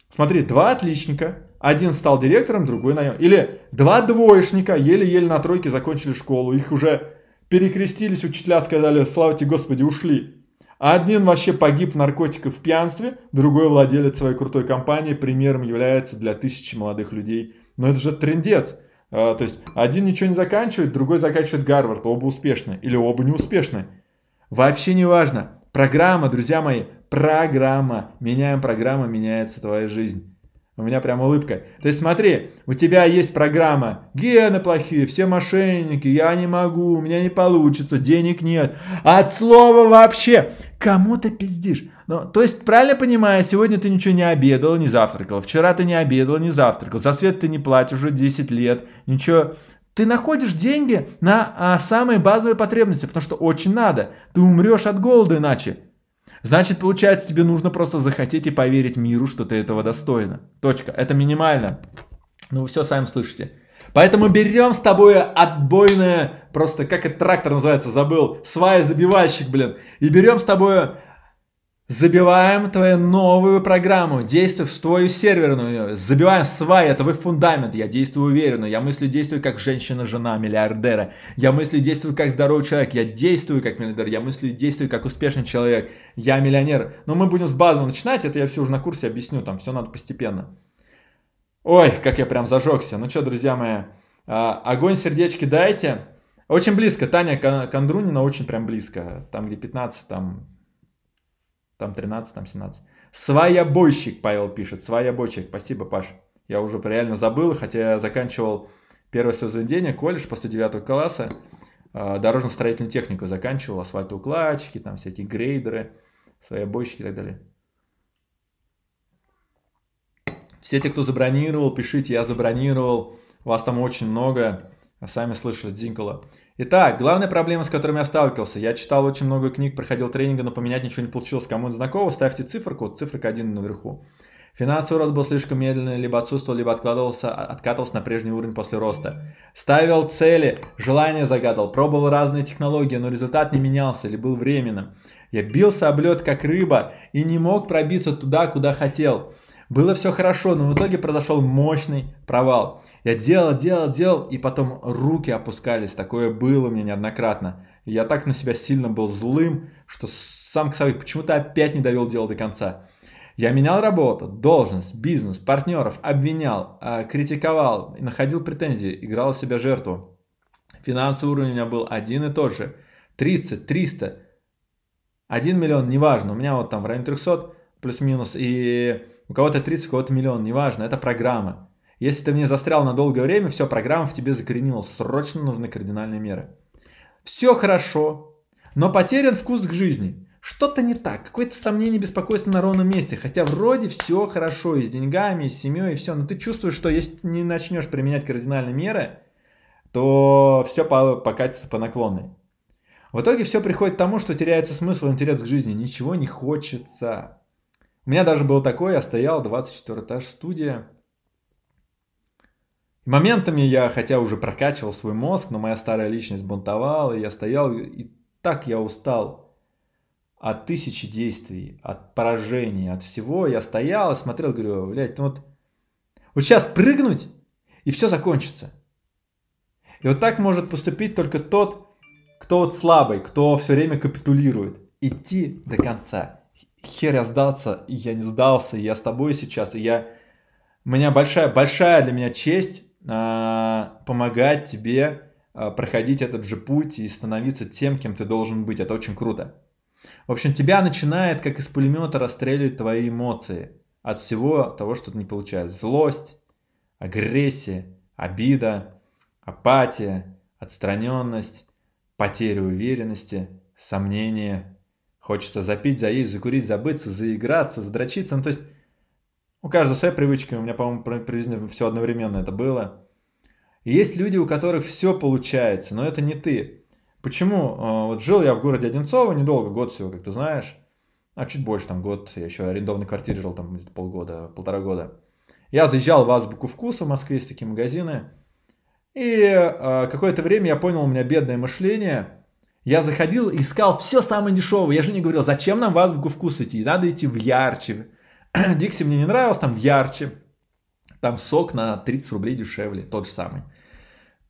Смотри, два отличника, один стал директором, другой наем. Или два двоечника еле-еле на тройке закончили школу, их уже перекрестились учителя, сказали, слава тебе Господи, ушли. Один вообще погиб в наркотиках в пьянстве, другой владелец своей крутой компании примером является для тысячи молодых людей. Но это же трендец. А, то есть один ничего не заканчивает, другой заканчивает Гарвард, оба успешны или оба не успешны. Вообще не важно. Программа, друзья мои, программа. Меняем программу, меняется твоя жизнь. У меня прям улыбка. То есть смотри, у тебя есть программа «Гены плохие, все мошенники, я не могу, у меня не получится, денег нет». От слова вообще. Кому ты пиздишь? Ну, то есть, правильно понимаю, сегодня ты ничего не обедал, не завтракал. Вчера ты не обедал, не завтракал. За свет ты не платишь уже 10 лет. Ничего. Ты находишь деньги на а, самые базовые потребности, потому что очень надо. Ты умрешь от голода иначе. Значит, получается, тебе нужно просто захотеть и поверить миру, что ты этого достойна. Точка. Это минимально. Ну, вы все сами слышите. Поэтому берем с тобой отбойное, просто как это трактор называется, забыл, свая забивальщик, блин. И берем с тобой Забиваем твою новую программу, действуй в твою серверную, забиваем свай, это твой фундамент, я действую уверенно, я мыслю, действую как женщина-жена миллиардера, я мыслю, действую как здоровый человек, я действую как миллиардер, я мыслю, действую как успешный человек, я миллионер. Но мы будем с базы начинать, это я все уже на курсе объясню, там все надо постепенно. Ой, как я прям зажегся, ну что, друзья мои, а, огонь сердечки дайте. Очень близко, Таня Кондрунина очень прям близко, там где 15, там там 13, там 17. Своябойщик, Павел пишет. Своябойщик. Спасибо, Паш. Я уже реально забыл, хотя я заканчивал первое сезон день, колледж после 9 класса. А, дорожно-строительную технику заканчивал, асфальтоукладчики, там всякие грейдеры, своябойщики и так далее. Все те, кто забронировал, пишите, я забронировал. Вас там очень много. Сами слышали Дзинкола. Итак, главная проблема, с которой я сталкивался. Я читал очень много книг, проходил тренинги, но поменять ничего не получилось. Кому не знакомо, ставьте циферку, циферка один наверху. Финансовый рост был слишком медленный, либо отсутствовал, либо откладывался, а, откатывался на прежний уровень после роста. Ставил цели, желания загадывал, пробовал разные технологии, но результат не менялся или был временным. Я бился об лед, как рыба, и не мог пробиться туда, куда хотел. Было все хорошо, но в итоге произошел мощный провал. Я делал, делал, делал, и потом руки опускались. Такое было мне неоднократно. я так на себя сильно был злым, что сам к собой почему-то опять не довел дело до конца. Я менял работу, должность, бизнес, партнеров, обвинял, а, критиковал, находил претензии, играл в себя жертву. Финансовый уровень у меня был один и тот же. 30, 300, 1 миллион, неважно. У меня вот там в районе 300 плюс-минус. И у кого-то 30, у кого-то миллион, неважно. Это программа. Если ты мне застрял на долгое время, все, программа в тебе закоренилась. Срочно нужны кардинальные меры. Все хорошо, но потерян вкус к жизни. Что-то не так, какое-то сомнение, беспокойство на ровном месте. Хотя вроде все хорошо и с деньгами, и с семьей, и все. Но ты чувствуешь, что если не начнешь применять кардинальные меры, то все покатится по наклонной. В итоге все приходит к тому, что теряется смысл, интерес к жизни. Ничего не хочется. У меня даже было такое, я стоял, 24 этаж, студия. И моментами я, хотя уже прокачивал свой мозг, но моя старая личность бунтовала, и я стоял, и так я устал от тысячи действий, от поражений, от всего. Я стоял и смотрел, говорю, блядь, ну вот, вот сейчас прыгнуть, и все закончится. И вот так может поступить только тот, кто вот слабый, кто все время капитулирует. Идти до конца. Хер я сдался, и я не сдался, и я с тобой сейчас, и я... У меня большая, большая для меня честь а, помогать тебе а, проходить этот же путь и становиться тем, кем ты должен быть. Это очень круто. В общем, тебя начинает, как из пулемета, расстреливать твои эмоции от всего того, что ты не получаешь. Злость, агрессия, обида, апатия, отстраненность, потеря уверенности, сомнения. Хочется запить, заесть, закурить, забыться, заиграться, задрочиться. Ну, то есть у каждого свои привычки, у меня, по-моему, приблизительно все одновременно это было. И есть люди, у которых все получается, но это не ты. Почему? А, вот жил я в городе Одинцово недолго, год всего, как ты знаешь. А чуть больше, там год, я еще арендованной квартире жил, там где-то полгода, полтора года. Я заезжал в Азбуку Вкуса в Москве, есть такие магазины. И э, какое-то время я понял, у меня бедное мышление – я заходил и искал все самое дешевое. Я же не говорил, зачем нам в азбуку вкус идти? Надо идти в ярче, Дикси мне не нравилось, там ярче, там сок на 30 рублей дешевле, тот же самый.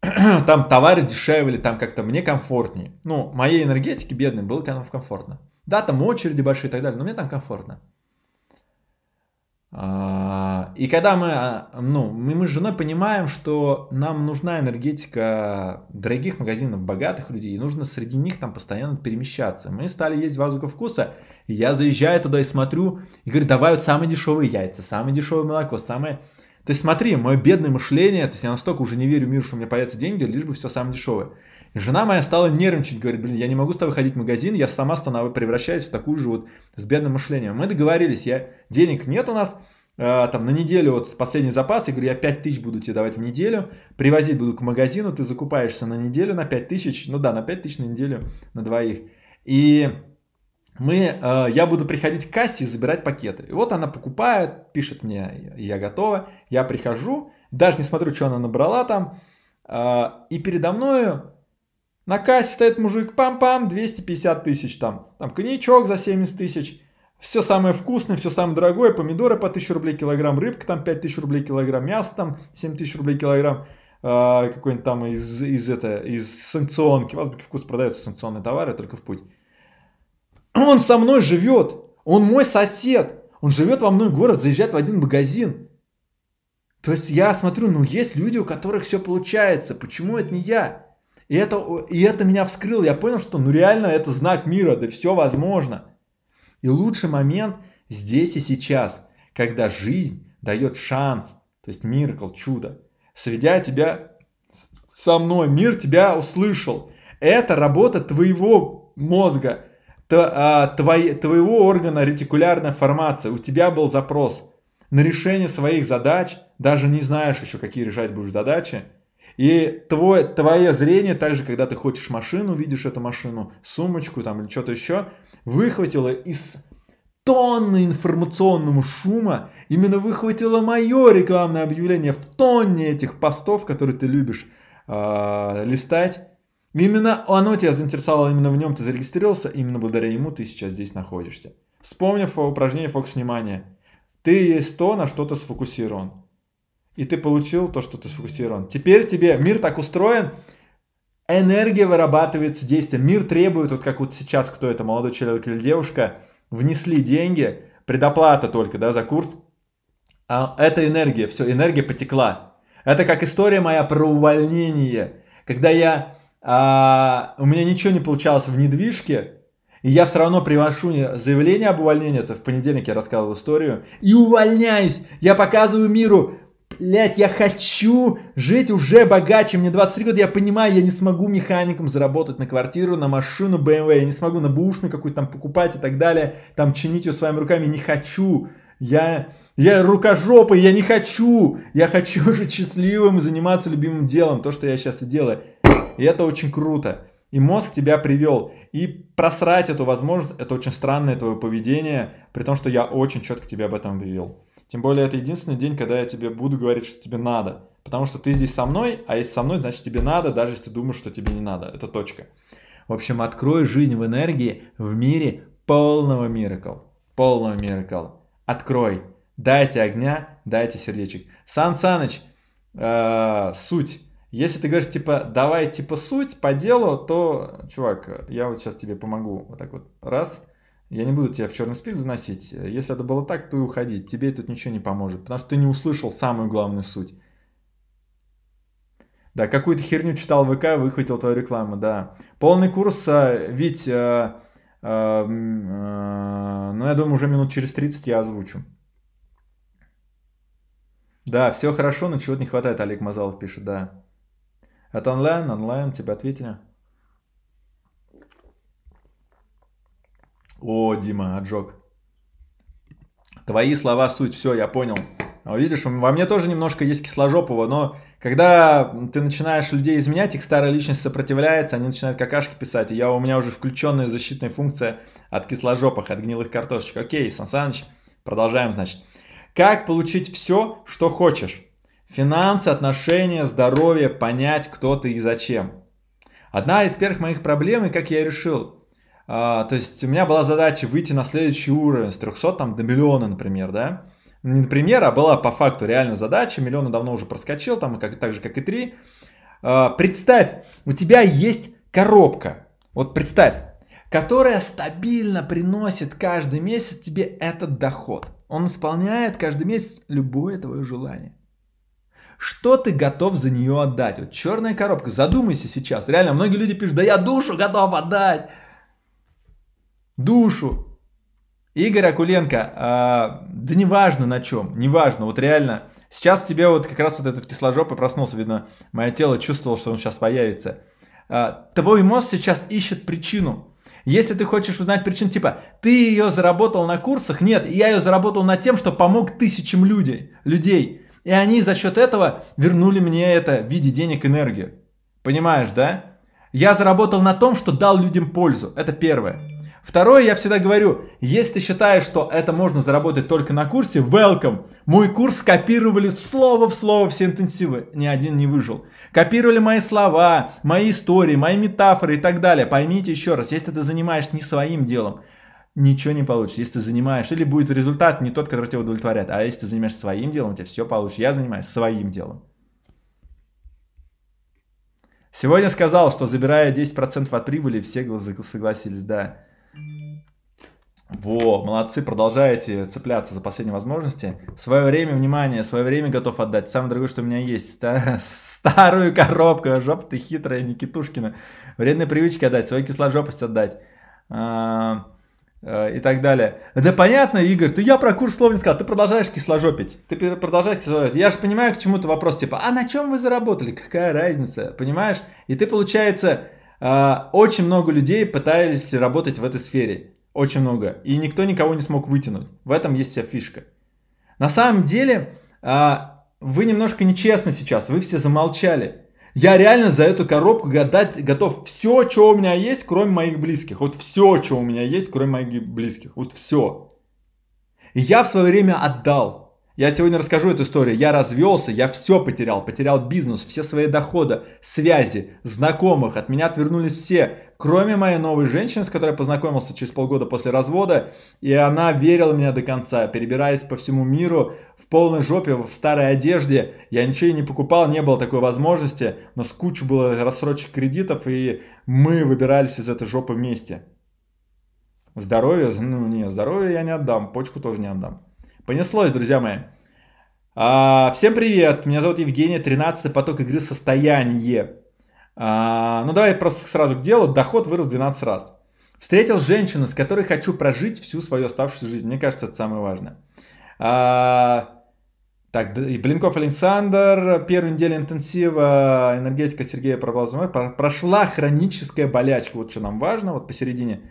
Там товары дешевле, там как-то мне комфортнее. Ну, моей энергетике бедной было комфортно. Да, там очереди большие и так далее, но мне там комфортно. А, и когда мы, а, ну, мы, мы с женой понимаем, что нам нужна энергетика дорогих магазинов, богатых людей, и нужно среди них там постоянно перемещаться. Мы стали есть в Азука Вкуса, я заезжаю туда и смотрю, и говорю, давай вот самые дешевые яйца, самое дешевое молоко, самое... То есть смотри, мое бедное мышление, то есть я настолько уже не верю миру, что у меня появятся деньги, лишь бы все самое дешевое. И жена моя стала нервничать, говорит, блин, я не могу с тобой ходить в магазин, я сама становлюсь, превращаюсь в такую же вот с бедным мышлением. Мы договорились, я, денег нет у нас, э, там на неделю вот последний запас, я говорю, я 5 тысяч буду тебе давать в неделю, привозить буду к магазину, ты закупаешься на неделю на 5 тысяч, ну да, на 5 тысяч на неделю, на двоих. И мы, э, я буду приходить к кассе и забирать пакеты. И вот она покупает, пишет мне, я готова, я прихожу, даже не смотрю, что она набрала там, э, и передо мною на кассе стоит мужик, пам-пам, 250 тысяч там, там коньячок за 70 тысяч, все самое вкусное, все самое дорогое, помидоры по 1000 рублей килограмм, рыбка там 5000 рублей килограмм, мясо там 7000 рублей килограмм, э, какой-нибудь там из, из, это, из санкционки, в Азбуке вкус продаются санкционные товары, только в путь. Он со мной живет. Он мой сосед. Он живет во мной город, заезжает в один магазин. То есть я смотрю, ну есть люди, у которых все получается. Почему это не я? И это, и это меня вскрыло. Я понял, что ну реально это знак мира, да все возможно. И лучший момент здесь и сейчас, когда жизнь дает шанс, то есть миракл, чудо. Сведя тебя со мной, мир тебя услышал. Это работа твоего мозга. А, твои, твоего органа ретикулярная формация, у тебя был запрос на решение своих задач, даже не знаешь еще, какие решать будешь задачи, и твое, твое зрение, также, когда ты хочешь машину, видишь эту машину, сумочку там или что-то еще, выхватило из тонны информационного шума, именно выхватило мое рекламное объявление в тонне этих постов, которые ты любишь э, листать, Именно оно тебя заинтересовало, именно в нем ты зарегистрировался, именно благодаря ему ты сейчас здесь находишься. Вспомнив упражнение фокус внимания, ты есть то, на что ты сфокусирован. И ты получил то, что ты сфокусирован. Теперь тебе мир так устроен, энергия вырабатывается действием. Мир требует, вот как вот сейчас, кто это, молодой человек или девушка, внесли деньги, предоплата только, да, за курс. А это энергия, все, энергия потекла. Это как история моя про увольнение. Когда я а, у меня ничего не получалось в недвижке, и я все равно привожу заявление об увольнении, это в понедельник я рассказывал историю, и увольняюсь, я показываю миру, блядь, я хочу жить уже богаче, мне 23 года, я понимаю, я не смогу механиком заработать на квартиру, на машину BMW, эм я не смогу на бушную какую-то там покупать и так далее, там чинить ее своими руками, не хочу, я, я рукожопый, я не хочу, я хочу жить счастливым и заниматься любимым делом, то, что я сейчас и делаю. И это очень круто. И мозг тебя привел. И просрать эту возможность, это очень странное твое поведение, при том, что я очень четко тебе об этом объявил. Тем более, это единственный день, когда я тебе буду говорить, что тебе надо. Потому что ты здесь со мной, а если со мной, значит тебе надо, даже если ты думаешь, что тебе не надо. Это точка. В общем, открой жизнь в энергии в мире полного миракл. Полного миракл. Открой. Дайте огня, дайте сердечек. Сан Саныч, э, суть если ты говоришь, типа, давай, типа, суть по делу, то, чувак, я вот сейчас тебе помогу. Вот так вот. Раз. Я не буду тебя в черный список заносить. Если это было так, то и уходи. Тебе тут ничего не поможет, потому что ты не услышал самую главную суть. Да, какую-то херню читал в ВК, выхватил твою рекламу, да. Полный курс, ведь, э, э, э, ну, я думаю, уже минут через 30 я озвучу. Да, все хорошо, но чего-то не хватает, Олег Мазалов пишет, да. Это онлайн, онлайн, тебе ответили. О, Дима, отжог. Твои слова суть, все, я понял. А видишь, во мне тоже немножко есть кисложопого, но когда ты начинаешь людей изменять, их старая личность сопротивляется, они начинают какашки писать, и я, у меня уже включенная защитная функция от кисложопых, от гнилых картошечек. Окей, Сан Саныч, продолжаем, значит. Как получить все, что хочешь? Финансы, отношения, здоровье, понять, кто ты и зачем. Одна из первых моих проблем, и как я решил, а, то есть у меня была задача выйти на следующий уровень с 300 там, до миллиона, например, да? Не например, а была по факту реально задача, миллиона давно уже проскочил, там, как, так же, как и 3. А, представь, у тебя есть коробка, вот представь, которая стабильно приносит каждый месяц тебе этот доход. Он исполняет каждый месяц любое твое желание. Что ты готов за нее отдать? Вот черная коробка, задумайся сейчас. Реально, многие люди пишут, да я душу готов отдать. Душу. Игорь Акуленко, э, да неважно на чем, неважно, вот реально. Сейчас тебе вот как раз вот этот кисложопый проснулся, видно, мое тело чувствовало, что он сейчас появится. Э, твой мозг сейчас ищет причину. Если ты хочешь узнать причину, типа, ты ее заработал на курсах? Нет, я ее заработал на тем, что помог тысячам людей. людей. И они за счет этого вернули мне это в виде денег энергию. Понимаешь, да? Я заработал на том, что дал людям пользу. Это первое. Второе, я всегда говорю, если ты считаешь, что это можно заработать только на курсе, welcome. Мой курс копировали слово в слово все интенсивы, ни один не выжил. Копировали мои слова, мои истории, мои метафоры и так далее. Поймите еще раз, если ты занимаешься не своим делом, ничего не получишь. Если ты занимаешь, или будет результат не тот, который тебя удовлетворяет, а если ты занимаешься своим делом, у тебя все получишь. Я занимаюсь своим делом. Сегодня сказал, что забирая 10% от прибыли, все согласились, да. Во, молодцы, продолжаете цепляться за последние возможности. Свое время, внимание, свое время готов отдать. Самое дорогое, что у меня есть, это старую коробку, жоп ты хитрая, Никитушкина. Вредные привычки отдать, свою кисложопость отдать. А, Э, и так далее. Да понятно, Игорь, ты я про курс слов не сказал, ты продолжаешь кисложопить. Ты продолжаешь кисложопить. Я же понимаю, к чему ты вопрос, типа, а на чем вы заработали? Какая разница? Понимаешь? И ты, получается, э, очень много людей пытались работать в этой сфере. Очень много. И никто никого не смог вытянуть. В этом есть вся фишка. На самом деле, э, вы немножко нечестны сейчас, вы все замолчали. Я реально за эту коробку гадать готов все, что у меня есть, кроме моих близких. Вот все, что у меня есть, кроме моих близких. Вот все. И я в свое время отдал. Я сегодня расскажу эту историю. Я развелся, я все потерял. Потерял бизнес, все свои доходы, связи, знакомых. От меня отвернулись все, кроме моей новой женщины, с которой я познакомился через полгода после развода. И она верила мне до конца, перебираясь по всему миру, в полной жопе, в старой одежде. Я ничего не покупал, не было такой возможности. У нас куча было рассрочек кредитов, и мы выбирались из этой жопы вместе. Здоровье? Ну, не, здоровье я не отдам, почку тоже не отдам. Понеслось, друзья мои. А, всем привет, меня зовут Евгений, 13 поток игры «Состояние». А, ну давай просто сразу к делу, доход вырос 12 раз. Встретил женщину, с которой хочу прожить всю свою оставшуюся жизнь. Мне кажется, это самое важное. А, так, и Блинков Александр, первую неделю интенсива энергетика Сергея Пробалзума прошла хроническая болячка. Вот что нам важно, вот посередине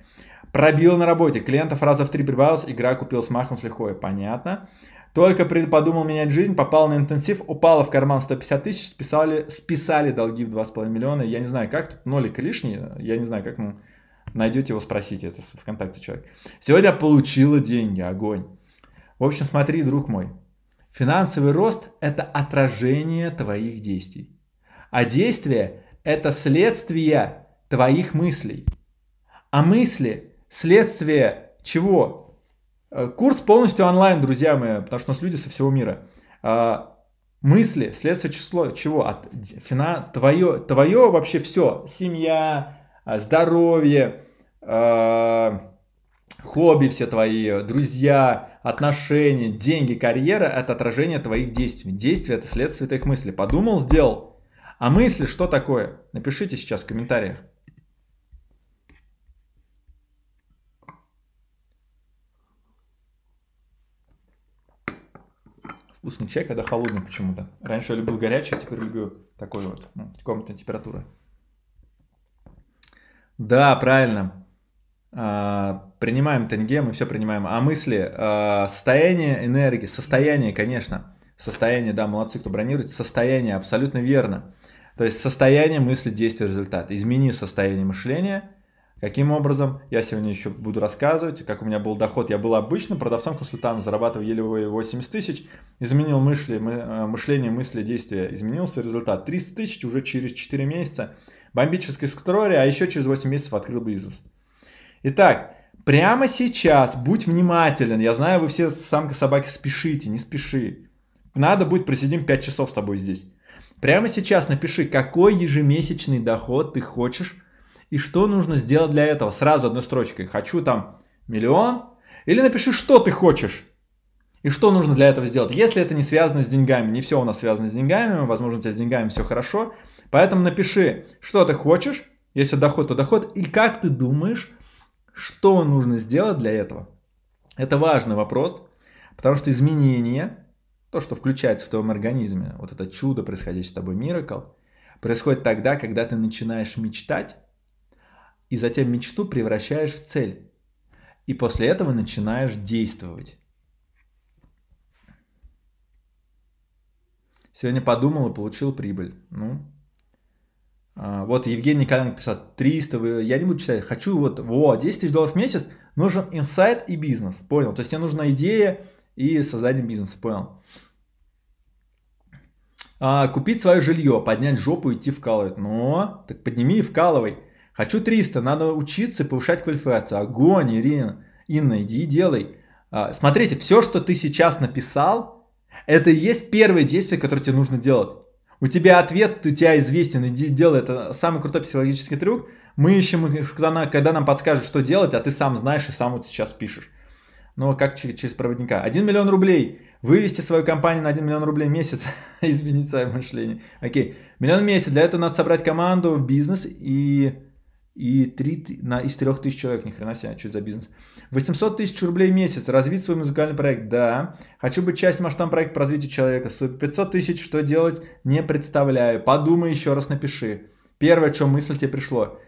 Пробил на работе, клиентов раза в три прибавилось, игра купил с махом с лихой. Понятно. Только подумал менять жизнь, попал на интенсив, упало в карман 150 тысяч, списали, списали долги в 2,5 миллиона. Я не знаю, как тут нолик лишний, я не знаю, как ну найдете его, спросите, это ВКонтакте человек. Сегодня получила деньги, огонь. В общем, смотри, друг мой, финансовый рост – это отражение твоих действий. А действие – это следствие твоих мыслей. А мысли Следствие чего? Э, курс полностью онлайн, друзья мои, потому что у нас люди со всего мира. А, мысли, следствие число чего? От фина, твое, твое вообще все. Семья, а, здоровье, а, хобби все твои, друзья, отношения, деньги, карьера – это отражение твоих действий. Действия – это следствие твоих мыслей. Подумал, сделал. А мысли что такое? Напишите сейчас в комментариях. вкусный чай, когда холодный почему-то. Раньше я любил горячий, а теперь люблю такой вот, ну, комнатная температура. Да, правильно. А, принимаем тенге, мы все принимаем. А мысли, а, состояние энергии, состояние, конечно. Состояние, да, молодцы, кто бронирует. Состояние, абсолютно верно. То есть состояние мысли, действия, результат. Измени состояние мышления, Каким образом, я сегодня еще буду рассказывать, как у меня был доход. Я был обычным продавцом-консультантом, зарабатывал еле 80 тысяч, изменил мышление, э, мышление, мысли, действия, изменился результат. 30 тысяч уже через 4 месяца, бомбической скрори, а еще через 8 месяцев открыл бизнес. Итак, прямо сейчас будь внимателен. Я знаю, вы все самка собаки спешите, не спеши. Надо будет просидим 5 часов с тобой здесь. Прямо сейчас напиши, какой ежемесячный доход ты хочешь и что нужно сделать для этого? Сразу одной строчкой. Хочу там миллион. Или напиши, что ты хочешь. И что нужно для этого сделать? Если это не связано с деньгами, не все у нас связано с деньгами, возможно, у тебя с деньгами все хорошо, поэтому напиши, что ты хочешь, если доход, то доход, и как ты думаешь, что нужно сделать для этого. Это важный вопрос, потому что изменения, то, что включается в твоем организме, вот это чудо, происходящее с тобой, миракл, происходит тогда, когда ты начинаешь мечтать и затем мечту превращаешь в цель. И после этого начинаешь действовать. Сегодня подумал и получил прибыль. Ну, а, вот Евгений Колян писал 300, я не буду читать, хочу вот, вот 10 тысяч долларов в месяц, нужен инсайт и бизнес, понял? То есть тебе нужна идея и создание бизнеса, понял? А, купить свое жилье, поднять жопу и идти вкалывать. Но, так подними и вкалывай. Хочу 300, надо учиться повышать квалификацию. Огонь, Ирина, Инна, иди и делай. А, смотрите, все, что ты сейчас написал, это и есть первое действие, которое тебе нужно делать. У тебя ответ, у тебя известен, иди делай. Это самый крутой психологический трюк. Мы ищем, когда нам подскажут, что делать, а ты сам знаешь и сам вот сейчас пишешь. Но как через, проводника. 1 миллион рублей. Вывести свою компанию на 1 миллион рублей в месяц. Изменить свое мышление. Окей. Миллион в месяц. Для этого надо собрать команду, бизнес и и 3 на, из 3 тысяч человек, ни хрена себе, что за бизнес. 800 тысяч рублей в месяц, развить свой музыкальный проект, да. Хочу быть частью масштаба проекта по развитию человека, 500 тысяч, что делать, не представляю. Подумай еще раз, напиши. Первое, что мысль тебе пришло.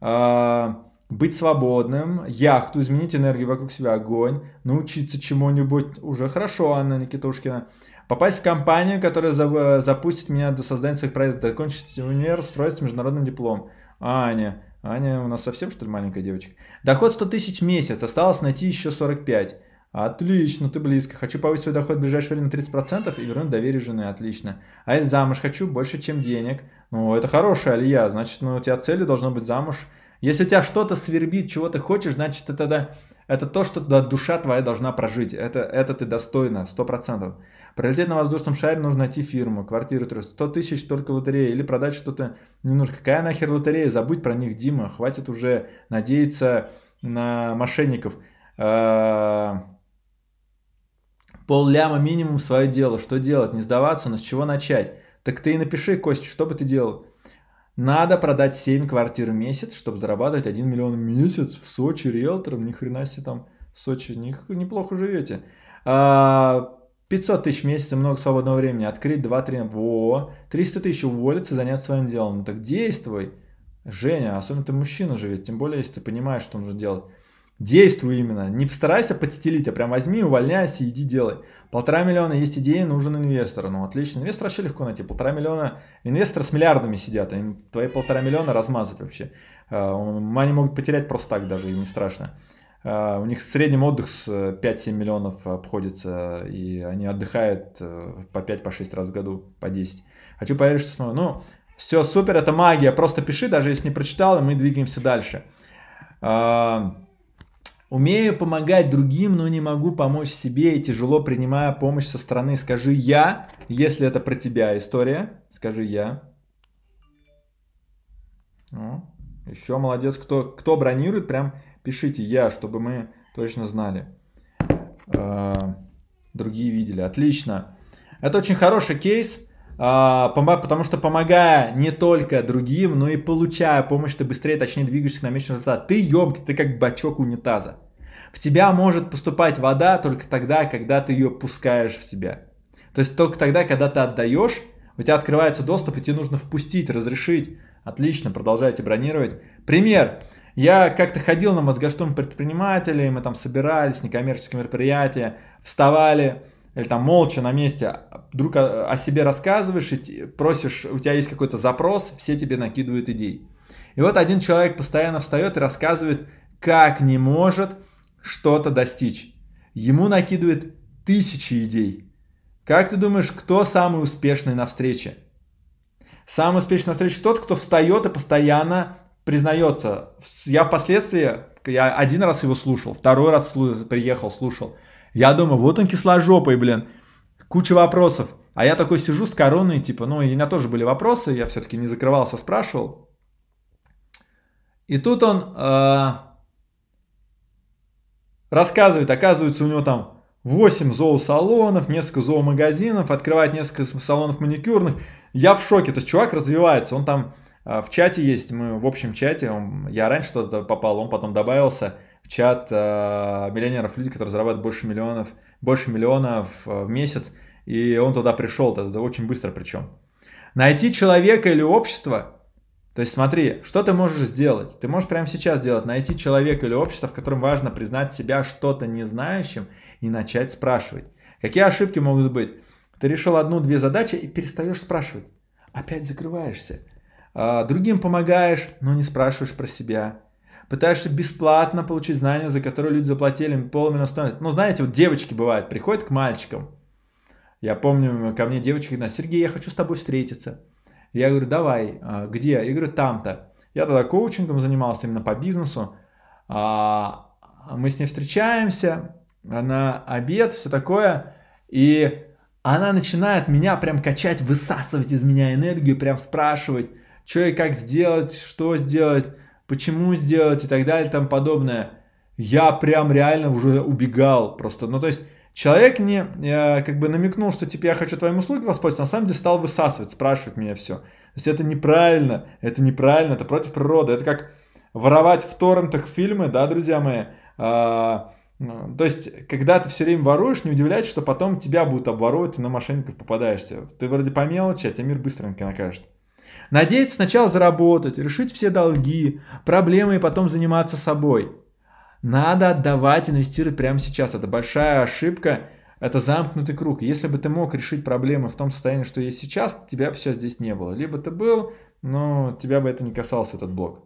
А, быть свободным, яхту, изменить энергию вокруг себя, огонь, научиться чему-нибудь, уже хорошо, Анна Никитушкина. Попасть в компанию, которая э, запустит меня до создания своих проектов, закончить универ, устроиться международным диплом. Аня, Аня у нас совсем, что ли, маленькая девочка? Доход 100 тысяч в месяц, осталось найти еще 45. Отлично, ты близко. Хочу повысить свой доход в ближайшее время на 30% и вернуть доверие жены. Отлично. А из замуж хочу больше, чем денег. Ну, это хорошая алия. Значит, ну, у тебя цели должно быть замуж. Если у тебя что-то свербит, чего ты хочешь, значит, это, тогда это то, что да, душа твоя должна прожить. Это, это ты достойна, 100%. Пролететь на воздушном шаре нужно найти фирму, квартиру, трус. 100 тысяч только лотерея. Или продать что-то не нужно. Какая нахер лотерея? Забудь про них, Дима. Хватит уже надеяться на мошенников. А, Пол ляма минимум свое дело. Что делать? Не сдаваться, но с чего начать? Так ты и напиши, Костя, что бы ты делал? Надо продать 7 квартир в месяц, чтобы зарабатывать 1 миллион в месяц в Сочи риэлтором. Ни хрена себе там в Сочи. Неплохо живете. А, 500 тысяч в месяц и много свободного времени. Открыть 2 тренинга. Во, 300 тысяч уволиться, заняться своим делом. Ну так действуй. Женя, особенно ты мужчина живет тем более, если ты понимаешь, что нужно делать. Действуй именно. Не постарайся подстелить, а прям возьми, увольняйся, иди делай. Полтора миллиона есть идеи, нужен инвестор. Ну отлично, инвестор вообще легко найти. Полтора миллиона, инвесторы с миллиардами сидят, им твои полтора миллиона размазать вообще. А, они могут потерять просто так даже, им не страшно. А, у них в среднем отдых 5-7 э, миллионов обходится, и они отдыхают э, по 5-6 по раз в году, по 10. Хочу поверить, что снова. Ну, все супер, это магия. Просто пиши, даже если не прочитал, и мы двигаемся дальше. А, умею помогать другим, но не могу помочь себе и тяжело принимая помощь со стороны. Скажи я, если это про тебя история. Скажи я. О, еще молодец, кто, кто бронирует, прям Пишите я, чтобы мы точно знали. А, другие видели. Отлично. Это очень хороший кейс, а, потому что помогая не только другим, но и получая помощь, ты быстрее, точнее двигаешься на намеченному результату. Ты емкость, ты как бачок унитаза. В тебя может поступать вода только тогда, когда ты ее пускаешь в себя. То есть только тогда, когда ты отдаешь, у тебя открывается доступ, и тебе нужно впустить, разрешить. Отлично, продолжайте бронировать. Пример. Я как-то ходил на мозгоштурм предпринимателей, мы там собирались, некоммерческие мероприятия, вставали, или там молча на месте а, вдруг о, а, о себе рассказываешь и просишь, у тебя есть какой-то запрос, все тебе накидывают идей. И вот один человек постоянно встает и рассказывает, как не может что-то достичь. Ему накидывает тысячи идей. Как ты думаешь, кто самый успешный на встрече? Самый успешный на встрече тот, кто встает и постоянно признается, я впоследствии, я один раз его слушал, второй раз приехал, слушал. Я думаю, вот он кисложопый, блин, куча вопросов. А я такой сижу с короной, типа, ну, и меня тоже были вопросы, я все-таки не закрывался, спрашивал. И тут он э, рассказывает, оказывается, у него там 8 зоосалонов, несколько зоомагазинов, открывает несколько салонов маникюрных. Я в шоке, то есть чувак развивается, он там а, в чате есть, мы в общем чате, я раньше что-то попал, он потом добавился в чат э, миллионеров, люди, которые зарабатывают больше миллионов, больше миллионов а, в месяц, и он туда пришел, то есть, да, очень быстро причем. Найти человека или общество, то есть смотри, что ты можешь сделать? Ты можешь прямо сейчас сделать, найти человека или общество, в котором важно признать себя что-то незнающим и начать спрашивать. Какие ошибки могут быть? Ты решил одну-две задачи и перестаешь спрашивать. Опять закрываешься. А, другим помогаешь, но не спрашиваешь про себя. Пытаешься бесплатно получить знания, за которые люди заплатили полмиллиона стоимость. Ну, знаете, вот девочки бывают, приходят к мальчикам. Я помню, ко мне девочки говорят, Сергей, я хочу с тобой встретиться. Я говорю, давай, а, где? Я говорю, там-то. Я тогда коучингом занимался именно по бизнесу. А, мы с ней встречаемся на обед, все такое. И она начинает меня прям качать, высасывать из меня энергию, прям спрашивать, что и как сделать, что сделать, почему сделать и так далее, и тому подобное. Я прям реально уже убегал просто. Ну, то есть, человек мне э, как бы намекнул, что типа я хочу твоим услуги воспользоваться, на самом деле стал высасывать, спрашивать меня все. То есть это неправильно, это неправильно, это против природы. Это как воровать в торрентах фильмы, да, друзья мои. А, ну, то есть, когда ты все время воруешь, не удивляйся, что потом тебя будут обворовывать, и на мошенников попадаешься. Ты вроде по мелочи, а тебя мир быстренько накажет. Надеть сначала заработать, решить все долги, проблемы и потом заниматься собой. Надо отдавать, инвестировать прямо сейчас. Это большая ошибка, это замкнутый круг. Если бы ты мог решить проблемы в том состоянии, что есть сейчас, тебя бы сейчас здесь не было. Либо ты был, но тебя бы это не касался, этот блок.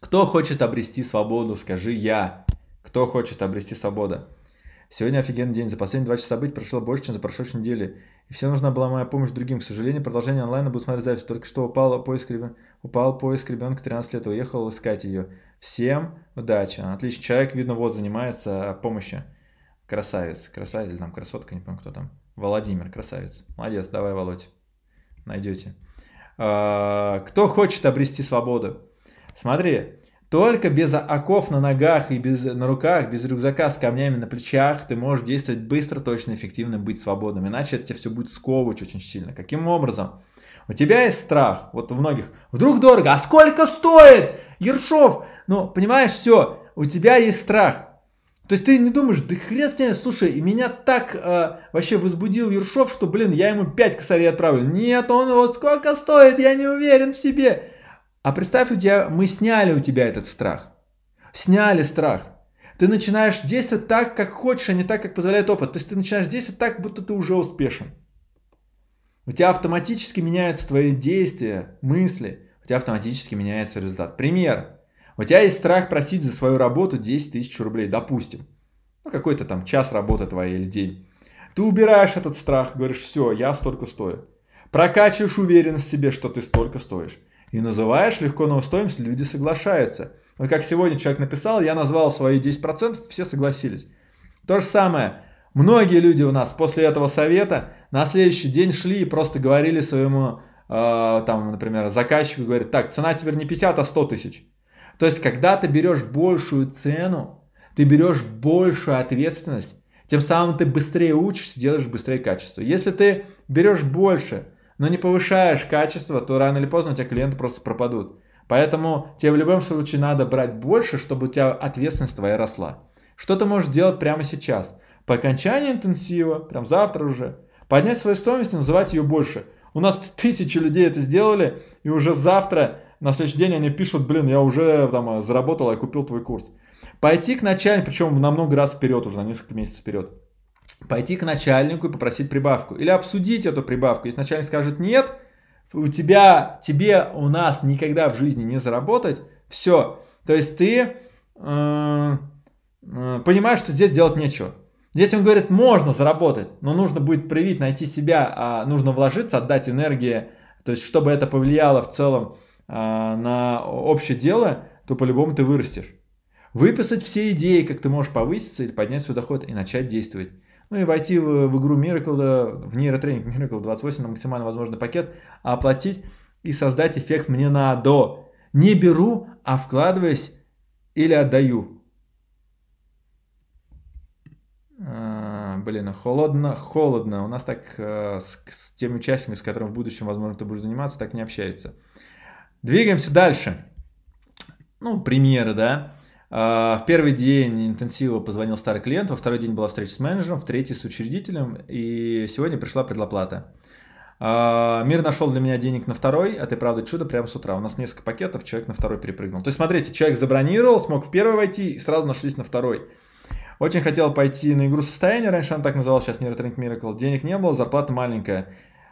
Кто хочет обрести свободу, скажи я. Кто хочет обрести свободу? Сегодня офигенный день. За последние два часа событий прошло больше, чем за прошедшие недели. И все нужна была моя помощь другим. К сожалению, продолжение онлайна будет смотреть запись. Только что упал поиск, ребен... упал поиск ребенка 13 лет, уехал искать ее. Всем удачи. отличный Человек, видно, вот занимается а, помощью. Красавец. Красавец или там красотка, не помню, кто там. Владимир, красавец. Молодец, давай, Володь. Найдете. А, кто хочет обрести свободу? Смотри, только без оков на ногах и без, на руках, без рюкзака с камнями на плечах ты можешь действовать быстро, точно, эффективно, быть свободным. Иначе это тебя все будет сковывать очень сильно. Каким образом? У тебя есть страх, вот у многих. Вдруг дорого, а сколько стоит? Ершов! Ну, понимаешь, все, у тебя есть страх. То есть ты не думаешь, да хрен с ней, слушай, и меня так э, вообще возбудил Ершов, что, блин, я ему 5 косарей отправлю. Нет, он его сколько стоит, я не уверен в себе. А представь, у тебя, мы сняли у тебя этот страх. Сняли страх. Ты начинаешь действовать так, как хочешь, а не так, как позволяет опыт. То есть ты начинаешь действовать так, будто ты уже успешен. У тебя автоматически меняются твои действия, мысли. У тебя автоматически меняется результат. Пример. У тебя есть страх просить за свою работу 10 тысяч рублей, допустим. Ну, какой-то там час работы твоей или день. Ты убираешь этот страх, говоришь, все, я столько стою. Прокачиваешь уверенность в себе, что ты столько стоишь. И называешь легко на стоимость, люди соглашаются. Вот как сегодня человек написал, я назвал свои 10%, все согласились. То же самое, многие люди у нас после этого совета на следующий день шли и просто говорили своему, э, там, например, заказчику, говорит, так, цена теперь не 50, а 100 тысяч. То есть, когда ты берешь большую цену, ты берешь большую ответственность, тем самым ты быстрее учишься, делаешь быстрее качество. Если ты берешь больше, но не повышаешь качество, то рано или поздно у тебя клиенты просто пропадут. Поэтому тебе в любом случае надо брать больше, чтобы у тебя ответственность твоя росла. Что ты можешь сделать прямо сейчас? По окончании интенсива, прям завтра уже, поднять свою стоимость и называть ее больше. У нас тысячи людей это сделали, и уже завтра, на следующий день они пишут, блин, я уже там заработал, я купил твой курс. Пойти к начальнику, причем на много раз вперед уже, на несколько месяцев вперед пойти к начальнику и попросить прибавку. Или обсудить эту прибавку. Если начальник скажет нет, у тебя, тебе у нас никогда в жизни не заработать, все. То есть ты э, э, понимаешь, что здесь делать нечего. Здесь он говорит, можно заработать, но нужно будет проявить, найти себя, а нужно вложиться, отдать энергии, то есть чтобы это повлияло в целом а, на общее дело, то по-любому ты вырастешь. Выписать все идеи, как ты можешь повыситься или поднять свой доход и начать действовать. Ну и войти в, в игру Miracle, э, в нейротренинг Miracle 28 на максимально возможный пакет, оплатить и создать эффект «мне надо». Не беру, а вкладываюсь или отдаю. А, блин, холодно, холодно. У нас так э, с, с тем участником, с которыми в будущем, возможно, ты будешь заниматься, так не общается. Двигаемся дальше. Ну, примеры, да. В а, первый день интенсива позвонил старый клиент, во второй день была встреча с менеджером, в третий с учредителем, и сегодня пришла предоплата. А, мир нашел для меня денег на второй, а ты правда чудо прямо с утра. У нас несколько пакетов, человек на второй перепрыгнул. То есть смотрите, человек забронировал, смог в первый войти и сразу нашлись на второй. Очень хотел пойти на игру состояния, раньше она так называлась, сейчас Neurotrend Miracle. Денег не было, зарплата маленькая.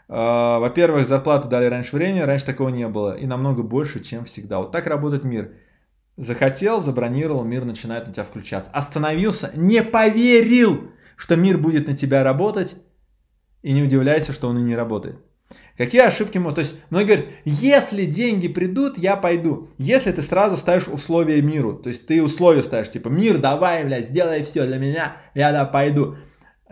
А, во-первых, зарплату дали раньше времени, раньше такого не было. И намного больше, чем всегда. Вот так работает мир. Захотел, забронировал, мир начинает на тебя включаться. Остановился, не поверил, что мир будет на тебя работать, и не удивляйся, что он и не работает. Какие ошибки мы... То есть, многие говорят, если деньги придут, я пойду. Если ты сразу ставишь условия миру, то есть ты условия ставишь, типа, мир, давай, блядь, сделай все для меня, я да пойду.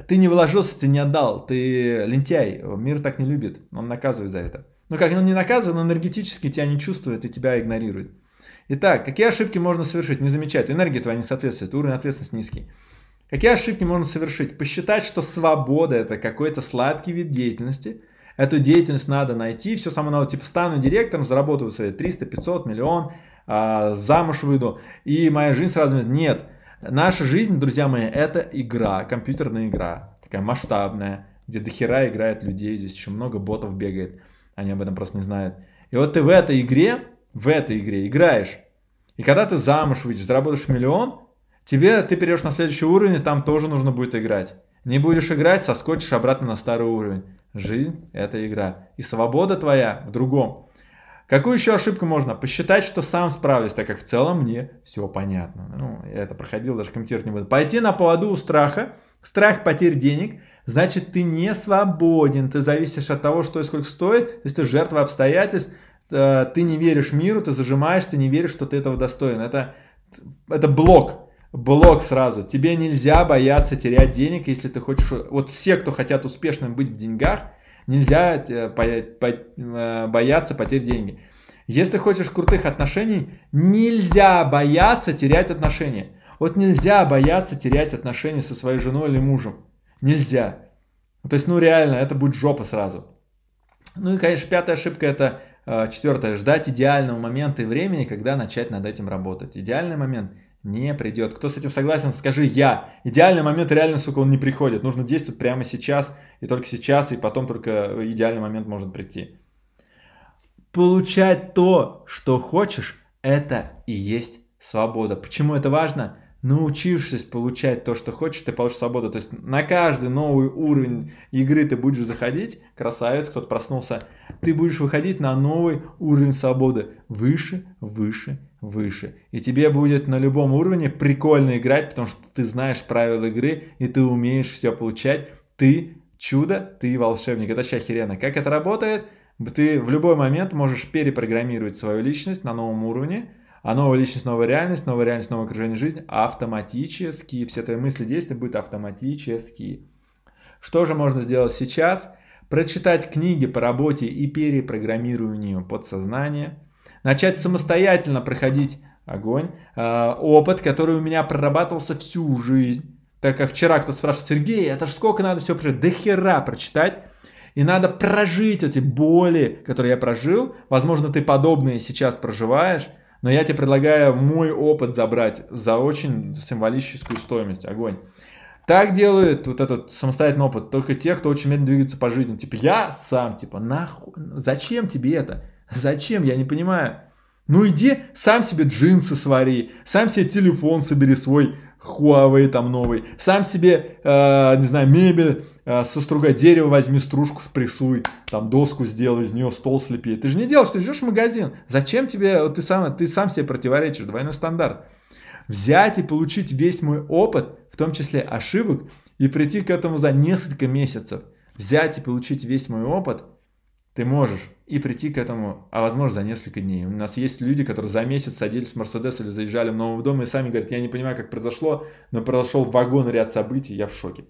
Ты не вложился, ты не отдал, ты лентяй, мир так не любит, он наказывает за это. Ну как, он ну не наказывает, он энергетически тебя не чувствует и тебя игнорирует. Итак, какие ошибки можно совершить? Не замечать, энергия твоя не соответствует, уровень ответственности низкий. Какие ошибки можно совершить? Посчитать, что свобода это какой-то сладкий вид деятельности. Эту деятельность надо найти, все само надо, типа стану директором, заработаю свои 300, 500, миллион, а, замуж выйду, и моя жизнь сразу... Нет, наша жизнь, друзья мои, это игра, компьютерная игра, такая масштабная, где дохера играет людей, здесь еще много ботов бегает, они об этом просто не знают. И вот ты в этой игре в этой игре играешь. И когда ты замуж выйдешь, заработаешь миллион, тебе ты перейдешь на следующий уровень, и там тоже нужно будет играть. Не будешь играть, соскочишь обратно на старый уровень. Жизнь – это игра. И свобода твоя в другом. Какую еще ошибку можно? Посчитать, что сам справлюсь, так как в целом мне все понятно. Ну, я это проходил, даже комментировать не буду. Пойти на поводу у страха, страх потерь денег, значит ты не свободен, ты зависишь от того, что и сколько стоит, то есть ты жертва обстоятельств, Э, ты не веришь миру, ты зажимаешь, ты не веришь, что ты этого достоин. Это, это блок, блок сразу. Тебе нельзя бояться терять денег, если ты хочешь... Вот все, кто хотят успешным быть в деньгах, нельзя э, э, бояться потерять деньги. Если хочешь крутых отношений, нельзя бояться терять отношения. Вот нельзя бояться терять отношения со своей женой или мужем. Нельзя. То есть, ну реально, это будет жопа сразу. Ну и, конечно, пятая ошибка это Э, Четвертое. Ждать идеального момента и времени, когда начать над этим работать. Идеальный момент не придет. Кто с этим согласен, скажи я. Идеальный момент реально, сука, он не приходит. Нужно действовать прямо сейчас и только сейчас, и потом только э, идеальный момент может прийти. Получать то, что хочешь, это и есть свобода. Почему это важно? научившись получать то, что хочешь, ты получишь свободу. То есть на каждый новый уровень игры ты будешь заходить, красавец, кто-то проснулся, ты будешь выходить на новый уровень свободы. Выше, выше, выше. И тебе будет на любом уровне прикольно играть, потому что ты знаешь правила игры, и ты умеешь все получать. Ты чудо, ты волшебник. Это вообще охеренно. Как это работает? Ты в любой момент можешь перепрограммировать свою личность на новом уровне, а новая личность, новая реальность, новая реальность, новое окружение жизни автоматически, все твои мысли, действия будут автоматически. Что же можно сделать сейчас? Прочитать книги по работе и перепрограммированию подсознания. Начать самостоятельно проходить огонь, э, опыт, который у меня прорабатывался всю жизнь. Так как вчера кто то спрашивает, Сергей, это же сколько надо все прочитать? Да хера прочитать. И надо прожить эти боли, которые я прожил. Возможно, ты подобные сейчас проживаешь. Но я тебе предлагаю мой опыт забрать за очень символическую стоимость. Огонь. Так делают вот этот самостоятельный опыт только те, кто очень медленно двигается по жизни. Типа я сам, типа нахуй, зачем тебе это? Зачем? Я не понимаю. Ну иди сам себе джинсы свари, сам себе телефон собери свой, Huawei там новый, сам себе, э, не знаю, мебель, э, струга дерева возьми, стружку спрессуй, там доску сделай из нее, стол слепи. Ты же не делаешь, ты идешь в магазин. Зачем тебе, вот ты сам, ты сам себе противоречишь, двойной стандарт. Взять и получить весь мой опыт, в том числе ошибок, и прийти к этому за несколько месяцев. Взять и получить весь мой опыт – ты можешь и прийти к этому, а возможно за несколько дней. У нас есть люди, которые за месяц садились в Мерседес или заезжали в новый дом и сами говорят, я не понимаю, как произошло, но произошел вагон ряд событий, я в шоке.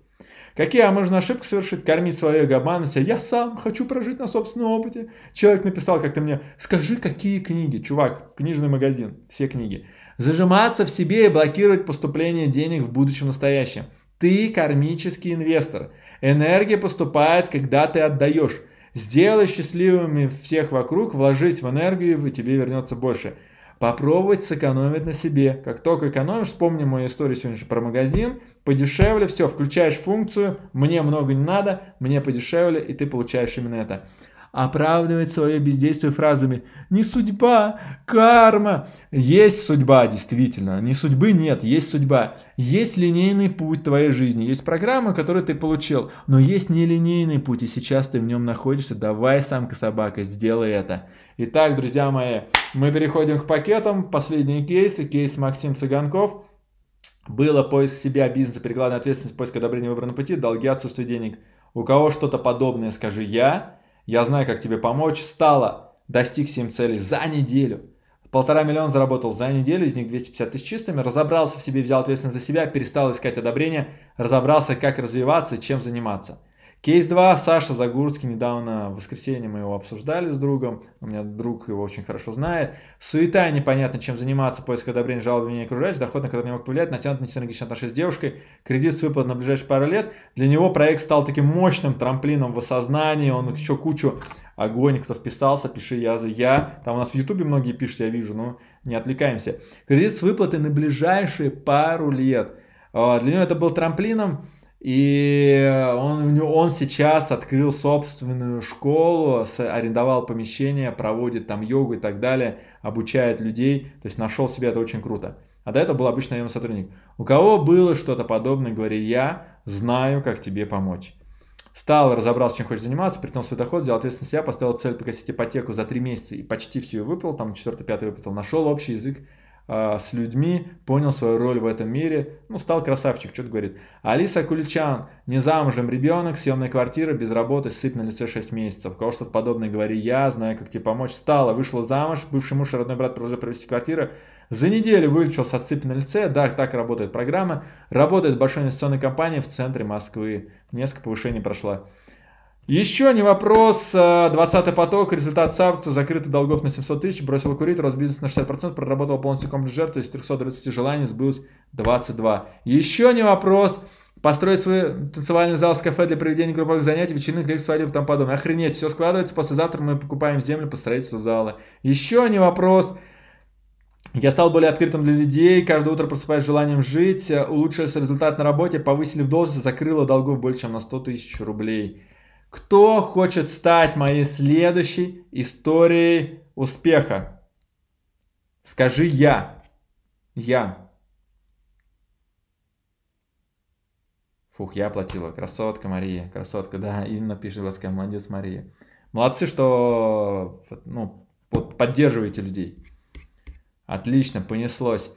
Какие а можно ошибки совершить? Кормить своего обманом себя. Я сам хочу прожить на собственном опыте. Человек написал как-то мне, скажи, какие книги? Чувак, книжный магазин, все книги. Зажиматься в себе и блокировать поступление денег в будущем настоящем. Ты кармический инвестор. Энергия поступает, когда ты отдаешь. Сделай счастливыми всех вокруг, вложись в энергию, и тебе вернется больше. Попробовать сэкономить на себе. Как только экономишь, вспомни мою историю сегодня про магазин, подешевле, все, включаешь функцию, мне много не надо, мне подешевле, и ты получаешь именно это оправдывает свое бездействие фразами «не судьба, карма». Есть судьба, действительно, не судьбы нет, есть судьба. Есть линейный путь твоей жизни, есть программа, которую ты получил, но есть нелинейный путь, и сейчас ты в нем находишься. Давай, самка-собака, сделай это. Итак, друзья мои, мы переходим к пакетам. Последний кейс, кейс Максим Цыганков. Было поиск себя, бизнеса, перекладная ответственность, поиск одобрения выбранного пути, долги, отсутствие денег. У кого что-то подобное, скажи я. Я знаю, как тебе помочь. Стало. Достиг 7 целей за неделю. Полтора миллиона заработал за неделю, из них 250 тысяч чистыми. Разобрался в себе, взял ответственность за себя, перестал искать одобрение. Разобрался, как развиваться, чем заниматься. Кейс 2. Саша Загурский недавно в воскресенье мы его обсуждали с другом. У меня друг его очень хорошо знает. Суета непонятно, чем заниматься, поиск одобрения, жалования, и окружающих, доход, на который не мог повлиять, натянут несинергичные отношения с девушкой, кредит с выплат на ближайшие пару лет. Для него проект стал таким мощным трамплином в осознании, он еще кучу огонь, кто вписался, пиши я за я. Там у нас в Ютубе многие пишут, я вижу, но не отвлекаемся. Кредит с выплатой на ближайшие пару лет. А, для него это был трамплином, и он, у него, он сейчас открыл собственную школу, арендовал помещение, проводит там йогу и так далее, обучает людей, то есть нашел себя, это очень круто. А до этого был обычный наемный сотрудник. У кого было что-то подобное, говори, я знаю, как тебе помочь. Стал, разобрался, чем хочешь заниматься, притянул свой доход, взял ответственность я поставил цель погасить ипотеку за три месяца и почти всю ее выплатил, там 4-5 выплатил, нашел общий язык а, с людьми, понял свою роль в этом мире, ну, стал красавчик, что-то говорит. Алиса Куличан, не замужем ребенок, съемная квартира, без работы, сыпь на лице 6 месяцев. Кого что-то подобное говори я, знаю, как тебе помочь. Стала, вышла замуж, бывший муж и родной брат продолжили провести квартиру. За неделю вылечился от отсыпь на лице, да, так работает программа. Работает в большой инвестиционной компании в центре Москвы. Несколько повышений прошла. Еще не вопрос. 20 э, поток. Результат Савкса. закрытый долгов на 700 тысяч. Бросил курить. Рост бизнеса на 60%. Проработал полностью комплекс жертв. Из 330 желаний сбылось 22. Еще не вопрос. Построить свой танцевальный зал с кафе для проведения групповых занятий, вечеринок, лекций, свадеб и тому подобное. Охренеть, все складывается. Послезавтра мы покупаем землю по строительству зала. Еще не вопрос. Я стал более открытым для людей, каждое утро просыпаюсь с желанием жить, э, улучшился результат на работе, повысили в должности закрыла долгов больше, чем на 100 тысяч рублей. Кто хочет стать моей следующей историей успеха? Скажи я. Я. Фух, я оплатила. Красотка, Мария. Красотка, да. Инна пишет, ласка, молодец, Мария. Молодцы, что ну, поддерживаете людей. Отлично, понеслось.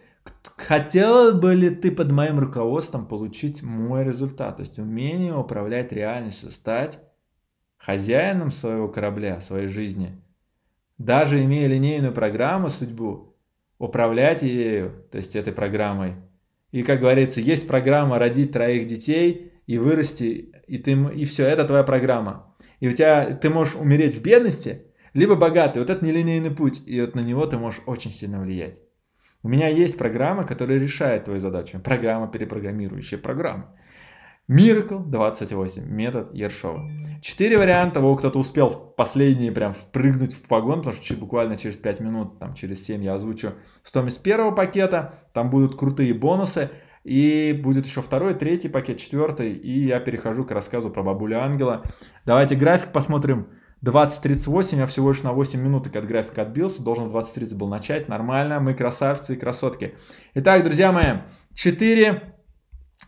Хотела бы ли ты под моим руководством получить мой результат? То есть умение управлять реальностью, стать хозяином своего корабля, своей жизни. Даже имея линейную программу «Судьбу», управлять ею, то есть этой программой. И, как говорится, есть программа родить троих детей и вырасти, и, ты, и все, это твоя программа. И у тебя, ты можешь умереть в бедности, либо богатый. Вот это нелинейный путь, и вот на него ты можешь очень сильно влиять. У меня есть программа, которая решает твою задачу. Программа, перепрограммирующая программа. Miracle 28, метод Ершова. Четыре варианта, вот кто-то успел в последние прям впрыгнуть в вагон, потому что буквально через 5 минут, там через 7 я озвучу стоимость первого пакета, там будут крутые бонусы, и будет еще второй, третий пакет, четвертый, и я перехожу к рассказу про бабулю ангела. Давайте график посмотрим. 20.38, я всего лишь на 8 минуток от графика отбился, должен 20.30 был начать, нормально, мы красавцы и красотки. Итак, друзья мои, 4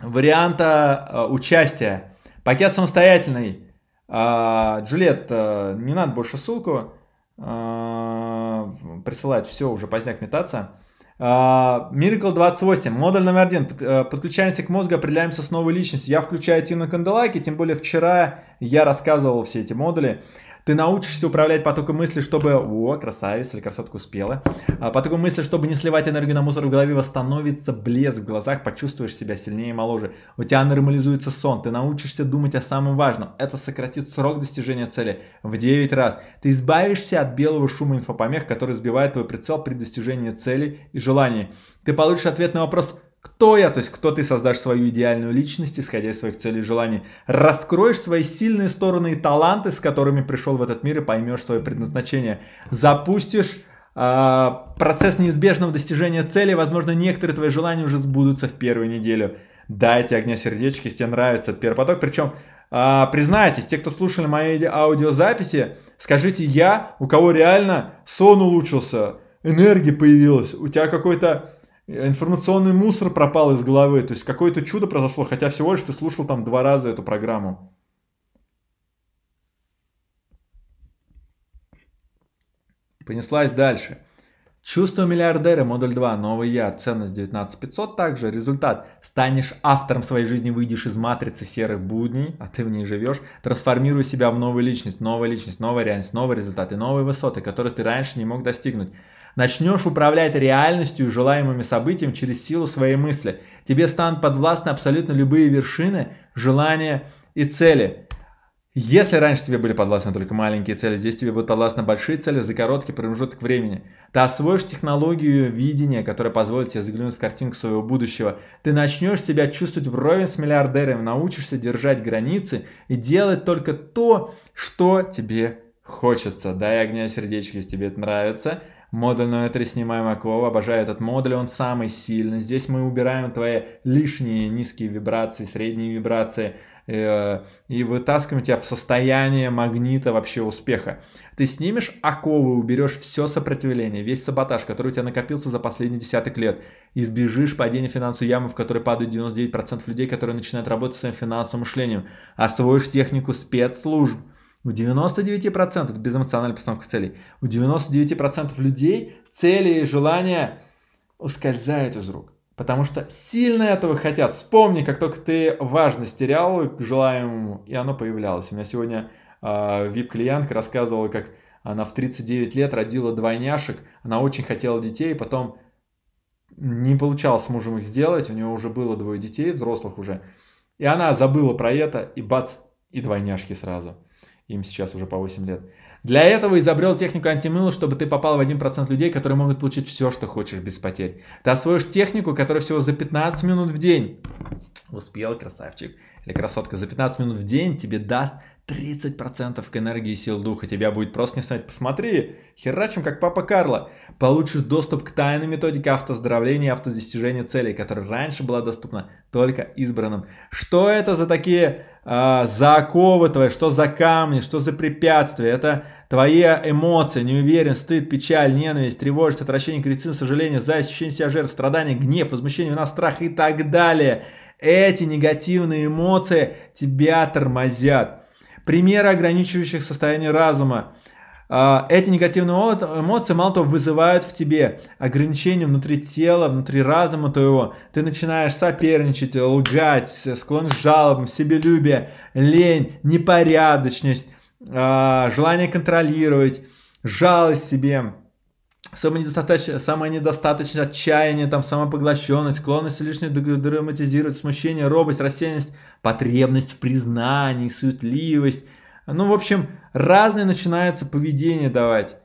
варианта э, участия. Пакет самостоятельный. А, джулет э, не надо больше ссылку э, присылать, все, уже поздняк метаться. А, Miracle 28, модуль номер один. Подключаемся к мозгу, определяемся с новой личностью. Я включаю Тину Канделаки, тем более вчера я рассказывал все эти модули. Ты научишься управлять потоком мысли, чтобы... О, красавица, или красотка успела. А потоком мысли, чтобы не сливать энергию на мусор в голове, восстановится блеск в глазах, почувствуешь себя сильнее и моложе. У тебя нормализуется сон, ты научишься думать о самом важном. Это сократит срок достижения цели в 9 раз. Ты избавишься от белого шума инфопомех, который сбивает твой прицел при достижении целей и желаний. Ты получишь ответ на вопрос – кто я, то есть кто ты создашь свою идеальную личность, исходя из своих целей и желаний. Раскроешь свои сильные стороны и таланты, с которыми пришел в этот мир и поймешь свое предназначение. Запустишь а, процесс неизбежного достижения цели, возможно, некоторые твои желания уже сбудутся в первую неделю. Дайте огня сердечки, если тебе нравится этот первый поток. Причем, а, признайтесь, те, кто слушали мои аудиозаписи, скажите я, у кого реально сон улучшился, энергия появилась, у тебя какой-то информационный мусор пропал из головы. То есть какое-то чудо произошло, хотя всего лишь ты слушал там два раза эту программу. Понеслась дальше. Чувство миллиардера, модуль 2, новый я, ценность 19500, также результат. Станешь автором своей жизни, выйдешь из матрицы серых будней, а ты в ней живешь, трансформируй себя в новую личность, новая личность, новая реальность, новые результаты, новые высоты, которые ты раньше не мог достигнуть. Начнешь управлять реальностью и желаемыми событиями через силу своей мысли. Тебе станут подвластны абсолютно любые вершины, желания и цели. Если раньше тебе были подвластны только маленькие цели, здесь тебе будут подвластны большие цели за короткий промежуток времени. Ты освоишь технологию видения, которая позволит тебе заглянуть в картинку своего будущего. Ты начнешь себя чувствовать вровень с миллиардерами, научишься держать границы и делать только то, что тебе хочется. Дай огня сердечки, если тебе это нравится. Модуль номер три снимаем оковы, Обожаю этот модуль, он самый сильный. Здесь мы убираем твои лишние низкие вибрации, средние вибрации э, и вытаскиваем тебя в состояние магнита вообще успеха. Ты снимешь оковы, уберешь все сопротивление, весь саботаж, который у тебя накопился за последние десяток лет. Избежишь падения финансовой ямы, в которой падают 99% людей, которые начинают работать своим финансовым мышлением. Освоишь технику спецслужб – у 99% это безэмоциональная постановка целей. У 99% людей цели и желания ускользают из рук. Потому что сильно этого хотят. Вспомни, как только ты важность терял желаемому, и оно появлялось. У меня сегодня э, а, VIP-клиентка рассказывала, как она в 39 лет родила двойняшек, она очень хотела детей, потом не получалось с мужем их сделать, у нее уже было двое детей, взрослых уже. И она забыла про это, и бац, и двойняшки сразу им сейчас уже по 8 лет. Для этого изобрел технику антимыла, чтобы ты попал в 1% людей, которые могут получить все, что хочешь без потерь. Ты освоишь технику, которая всего за 15 минут в день. Успел, красавчик. Или красотка, за 15 минут в день тебе даст 30% к энергии и сил духа. Тебя будет просто не снять. Посмотри, херачим, как папа Карло. Получишь доступ к тайной методике автоздоровления и автодостижения целей, которая раньше была доступна только избранным. Что это за такие а, за оковы твои, что за камни, что за препятствия. Это твои эмоции, неуверенность, стыд, печаль, ненависть, тревожность, отвращение, критицизм, сожаление, зависть, ощущение себя жертв, страдания, гнев, возмущение, вина, страх и так далее. Эти негативные эмоции тебя тормозят. Примеры ограничивающих состояние разума. А, эти негативные эмоции, мало того, вызывают в тебе ограничения внутри тела, внутри разума твоего. Ты начинаешь соперничать, лгать, склон к жалобам, себелюбие, лень, непорядочность, а, желание контролировать, жалость себе, самонедостаточность, самонедостаточность отчаяние, там, самопоглощенность, склонность лишнюю драматизировать, смущение, робость, рассеянность, потребность в признании, суетливость. Ну, в общем, разные начинается поведение давать.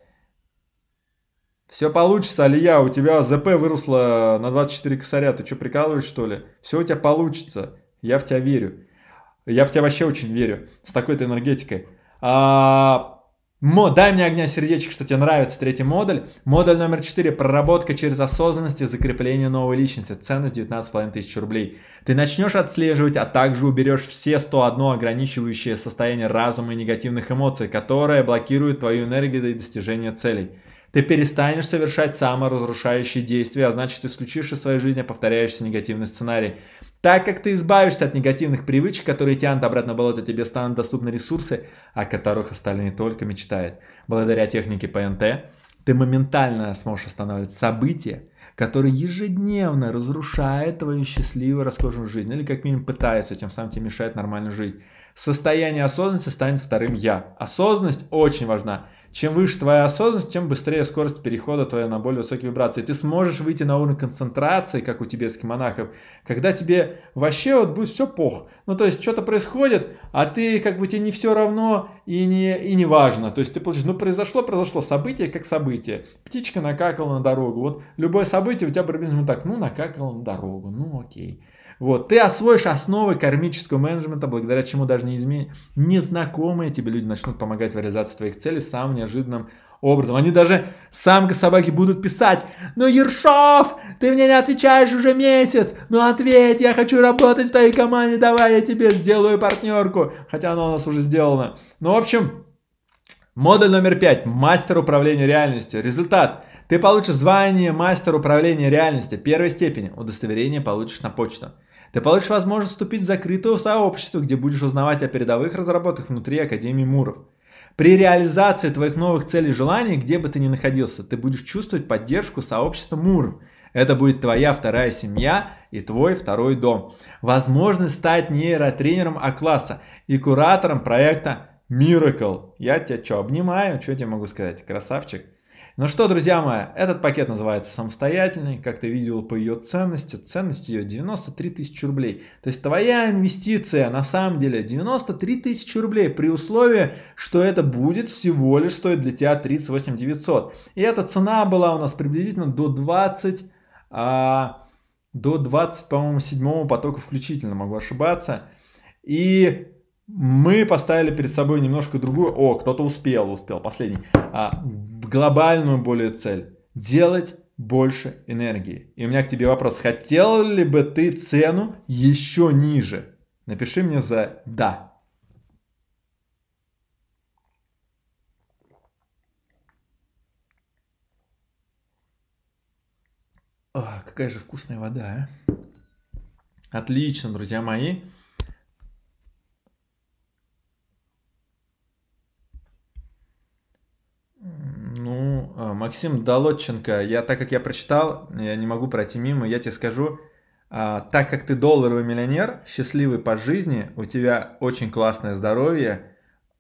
Все получится, Алия, у тебя ЗП выросло на 24 косаря, ты что, прикалываешь, что ли? Все у тебя получится, я в тебя верю. Я в тебя вообще очень верю, с такой-то энергетикой. А, Мод, дай мне огня сердечек, что тебе нравится третий модуль. Модуль номер 4. Проработка через осознанность и закрепление новой личности. Ценность 19,5 тысяч рублей. Ты начнешь отслеживать, а также уберешь все 101 ограничивающие состояние разума и негативных эмоций, которые блокируют твою энергию для достижения целей. Ты перестанешь совершать саморазрушающие действия, а значит исключишь из своей жизни повторяющийся негативный сценарий. Так как ты избавишься от негативных привычек, которые тянут обратно болото, тебе станут доступны ресурсы, о которых остальные только мечтают. Благодаря технике ПНТ ты моментально сможешь останавливать события, которые ежедневно разрушают твою счастливую, роскошную жизнь, или как минимум пытаются, тем самым тебе мешают нормально жить. Состояние осознанности станет вторым «я». Осознанность очень важна. Чем выше твоя осознанность, тем быстрее скорость перехода твоя на более высокие вибрации. Ты сможешь выйти на уровень концентрации, как у тибетских монахов, когда тебе вообще вот будет все пох. Ну, то есть, что-то происходит, а ты как бы тебе не все равно и не, и не важно. То есть, ты получишь, ну, произошло, произошло событие, как событие. Птичка накакала на дорогу. Вот любое событие у тебя организм так, ну, накакала на дорогу, ну, окей. Вот, ты освоишь основы кармического менеджмента, благодаря чему даже неизме... незнакомые тебе люди начнут помогать в реализации твоих целей самым неожиданным образом. Они даже самка собаки будут писать, ну Ершов, ты мне не отвечаешь уже месяц, ну ответь, я хочу работать в твоей команде, давай я тебе сделаю партнерку, хотя она у нас уже сделана. Ну, в общем, модуль номер пять, мастер управления реальностью. Результат. Ты получишь звание мастер управления реальностью первой степени, удостоверение получишь на почту. Ты получишь возможность вступить в закрытое сообщество, где будешь узнавать о передовых разработках внутри Академии Муров. При реализации твоих новых целей и желаний, где бы ты ни находился, ты будешь чувствовать поддержку сообщества Муров. Это будет твоя вторая семья и твой второй дом. Возможность стать нейротренером А-класса и куратором проекта Miracle. Я тебя что, обнимаю? Что я тебе могу сказать? Красавчик. Ну что, друзья мои, этот пакет называется самостоятельный, как ты видел по ее ценности, ценность ее 93 тысячи рублей. То есть твоя инвестиция на самом деле 93 тысячи рублей при условии, что это будет всего лишь стоить для тебя 38 900. И эта цена была у нас приблизительно до 20, а, до 20, по-моему, седьмого потока включительно, могу ошибаться. И мы поставили перед собой немножко другую. О, кто-то успел, успел, последний. А, глобальную более цель – делать больше энергии. И у меня к тебе вопрос, хотел ли бы ты цену еще ниже? Напиши мне за «да». О, какая же вкусная вода, а. Отлично, друзья мои. Э, Максим Долотченко, я так как я прочитал, я не могу пройти мимо, я тебе скажу, а, так как ты долларовый миллионер, счастливый по жизни, у тебя очень классное здоровье,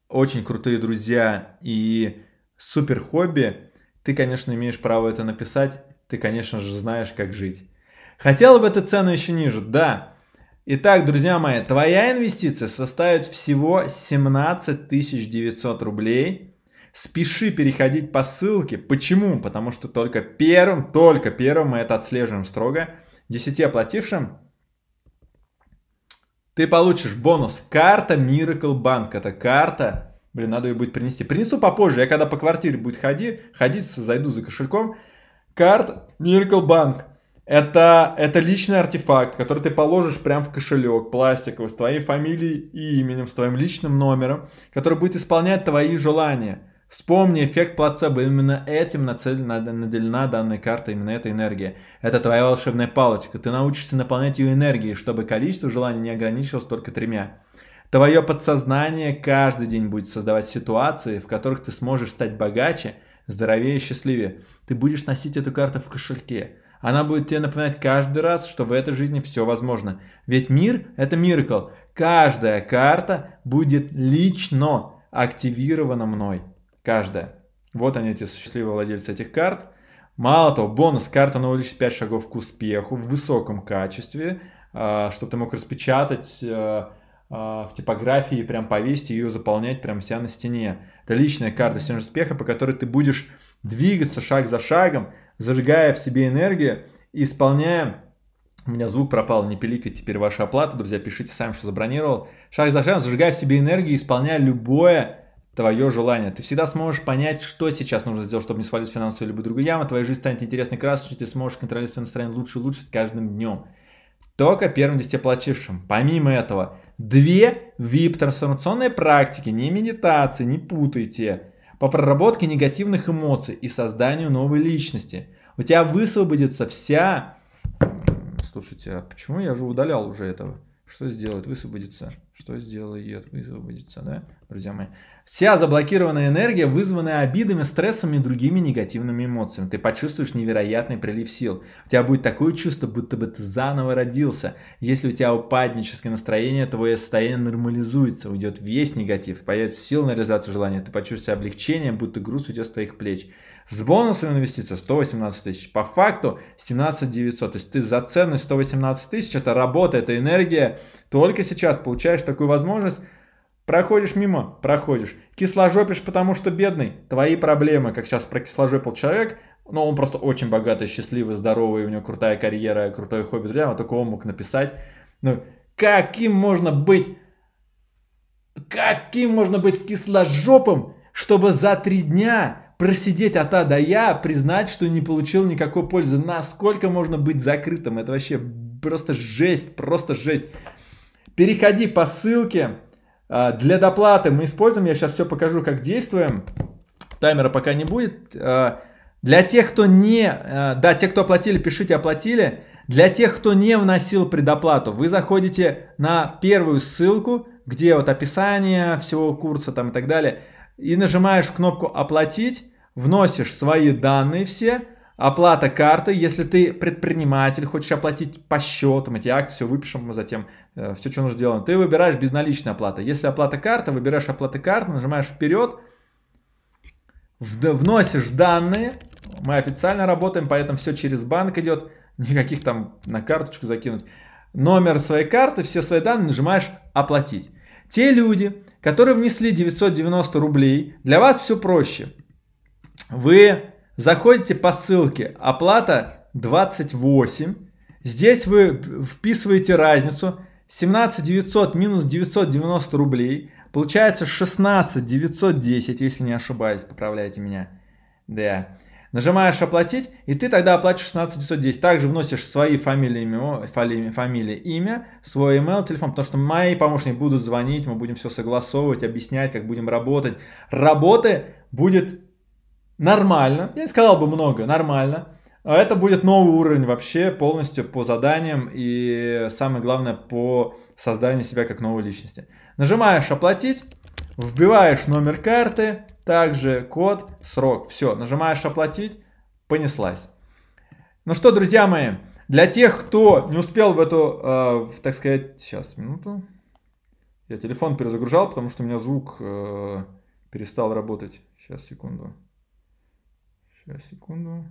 очень крутые друзья и супер хобби, ты, конечно, имеешь право это написать, ты, конечно же, знаешь, как жить. Хотела бы эту цену еще ниже, да. Итак, друзья мои, твоя инвестиция составит всего 17 900 рублей – Спеши переходить по ссылке. Почему? Потому что только первым, только первым мы это отслеживаем строго. Десяти оплатившим ты получишь бонус. Карта Miracle Bank. Это карта. Блин, надо ее будет принести. Принесу попозже. Я когда по квартире будет ходи, ходить, зайду за кошельком. Карта Miracle Bank. Это, это личный артефакт, который ты положишь прямо в кошелек пластиковый с твоей фамилией и именем, с твоим личным номером, который будет исполнять твои желания. Вспомни эффект плацебо. Именно этим нацелена, наделена данная карта, именно эта энергия. Это твоя волшебная палочка. Ты научишься наполнять ее энергией, чтобы количество желаний не ограничилось только тремя. Твое подсознание каждый день будет создавать ситуации, в которых ты сможешь стать богаче, здоровее и счастливее. Ты будешь носить эту карту в кошельке. Она будет тебе напоминать каждый раз, что в этой жизни все возможно. Ведь мир – это миракл. Каждая карта будет лично активирована мной каждая. Вот они, эти счастливые владельцы этих карт. Мало того, бонус карта на увеличит 5 шагов к успеху в высоком качестве, а, чтобы ты мог распечатать э, а, в типографии, прям повесить ее, заполнять прям вся на стене. Это личная карта стены успеха, по которой ты будешь двигаться шаг за шагом, зажигая в себе энергию и исполняя у меня звук пропал, не пиликает теперь ваша оплата, друзья, пишите сами, что забронировал. Шаг за шагом, зажигая в себе энергию, исполняя любое твое желание. Ты всегда сможешь понять, что сейчас нужно сделать, чтобы не свалить в финансовую или другую яму. Твоя жизнь станет интересной красочной, ты сможешь контролировать свое настроение лучше и лучше с каждым днем. Только первым десятиплачившим. Помимо этого, две VIP-трансформационные практики, не медитации, не путайте, по проработке негативных эмоций и созданию новой личности. У тебя высвободится вся... Слушайте, а почему я же удалял уже этого? Что сделать? Высвободится? Что сделает? Высвободится, да, друзья мои? Вся заблокированная энергия, вызванная обидами, стрессами и другими негативными эмоциями. Ты почувствуешь невероятный прилив сил. У тебя будет такое чувство, будто бы ты заново родился. Если у тебя упадническое настроение, твое состояние нормализуется, уйдет весь негатив, появится сила на реализацию желания, ты почувствуешь облегчение, будто груз уйдет с твоих плеч. С бонусом инвестиция 118 тысяч. По факту 17 900. То есть ты за ценность 118 тысяч, это работа, это энергия. Только сейчас получаешь такую возможность Проходишь мимо, проходишь. Кисложопишь, потому что бедный. Твои проблемы, как сейчас про кисложопил человек, но он просто очень богатый, счастливый, здоровый, у него крутая карьера, крутой хобби, друзья, вот только он мог написать. Ну, каким можно быть, каким можно быть кисложопым, чтобы за три дня просидеть от А до Я, признать, что не получил никакой пользы. Насколько можно быть закрытым? Это вообще просто жесть, просто жесть. Переходи по ссылке, а, для доплаты мы используем, я сейчас все покажу, как действуем. Таймера пока не будет. А, для тех, кто не... А, да, те, кто оплатили, пишите «оплатили». Для тех, кто не вносил предоплату, вы заходите на первую ссылку, где вот описание всего курса там и так далее, и нажимаешь кнопку «Оплатить», вносишь свои данные все, Оплата карты, если ты предприниматель, хочешь оплатить по счетам, эти акты, все выпишем, мы затем э, все, что нужно сделаем. Ты выбираешь безналичная оплата. Если оплата карта, выбираешь оплаты карты, нажимаешь вперед, вносишь данные. Мы официально работаем, поэтому все через банк идет, никаких там на карточку закинуть. Номер своей карты, все свои данные, нажимаешь оплатить. Те люди, которые внесли 990 рублей, для вас все проще. Вы Заходите по ссылке «Оплата 28». Здесь вы вписываете разницу 17 900 минус 990 рублей. Получается 16 910, если не ошибаюсь, поправляйте меня. Да. Нажимаешь «Оплатить», и ты тогда оплатишь 16910. Также вносишь свои фамилии, имя, фамилии, фамилии, имя, свой email, телефон, потому что мои помощники будут звонить, мы будем все согласовывать, объяснять, как будем работать. Работы будет Нормально. Я не сказал бы много, нормально. А это будет новый уровень вообще полностью по заданиям и самое главное по созданию себя как новой личности. Нажимаешь «Оплатить», вбиваешь номер карты, также код, срок. Все, нажимаешь «Оплатить», понеслась. Ну что, друзья мои, для тех, кто не успел в эту, э, в, так сказать, сейчас, минуту. Я телефон перезагружал, потому что у меня звук э, перестал работать. Сейчас, секунду. Сейчас, секунду.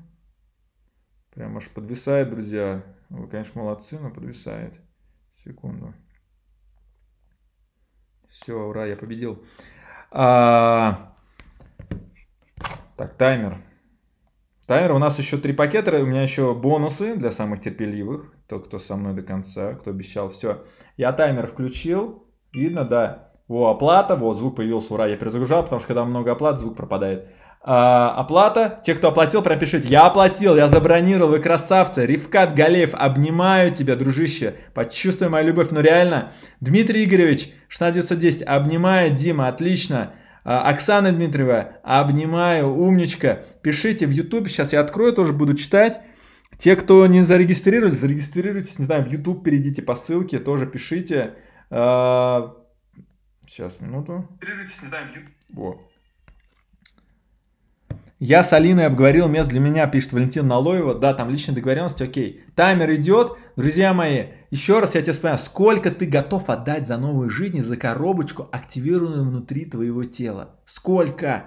Прям аж подвисает, друзья. Вы, конечно, молодцы, но подвисает. Секунду. Все, ура, я победил. А... Так, таймер. Таймер. У нас еще три пакета. У меня еще бонусы для самых терпеливых. Тот, кто со мной до конца, кто обещал. Все. Я таймер включил. Видно, да. О, оплата. Вот, звук появился. Ура, я перезагружал, потому что когда много оплат, звук пропадает. А, оплата. Те, кто оплатил, прям пишите. Я оплатил, я забронировал, вы красавцы. Ривкат, Галеев, обнимаю тебя, дружище. Почувствуй мою любовь. Ну реально. Дмитрий Игоревич, 16910, обнимаю, Дима, отлично. А, Оксана Дмитриева, обнимаю, умничка. Пишите в YouTube, сейчас я открою, тоже буду читать. Те, кто не зарегистрировались, зарегистрируйтесь, не знаю, в YouTube перейдите по ссылке, тоже пишите. А, сейчас, минуту. Зарегистрируйтесь, не знаю, в YouTube. Во. Я с Алиной обговорил мест для меня, пишет Валентин Налоева. Да, там личные договоренности, окей. Таймер идет. Друзья мои, еще раз я тебе спрашиваю, сколько ты готов отдать за новую жизнь за коробочку, активированную внутри твоего тела? Сколько?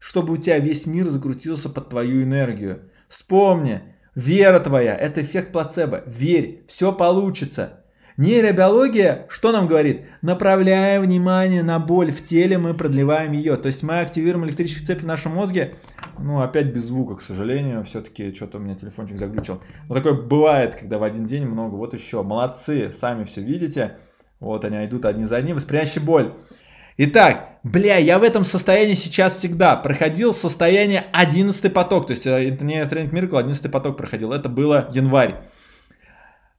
Чтобы у тебя весь мир закрутился под твою энергию. Вспомни, вера твоя – это эффект плацебо. Верь, все получится. Нейробиология, что нам говорит? Направляя внимание на боль в теле, мы продлеваем ее. То есть мы активируем электрические цепи в нашем мозге. Ну, опять без звука, к сожалению. Все-таки что-то у меня телефончик заглючил. Но такое бывает, когда в один день много. Вот еще. Молодцы, сами все видите. Вот они идут одни за одним. Воспринимающая боль. Итак, бля, я в этом состоянии сейчас всегда. Проходил состояние 11 поток. То есть э, не Training Miracle 11 поток проходил. Это было январь.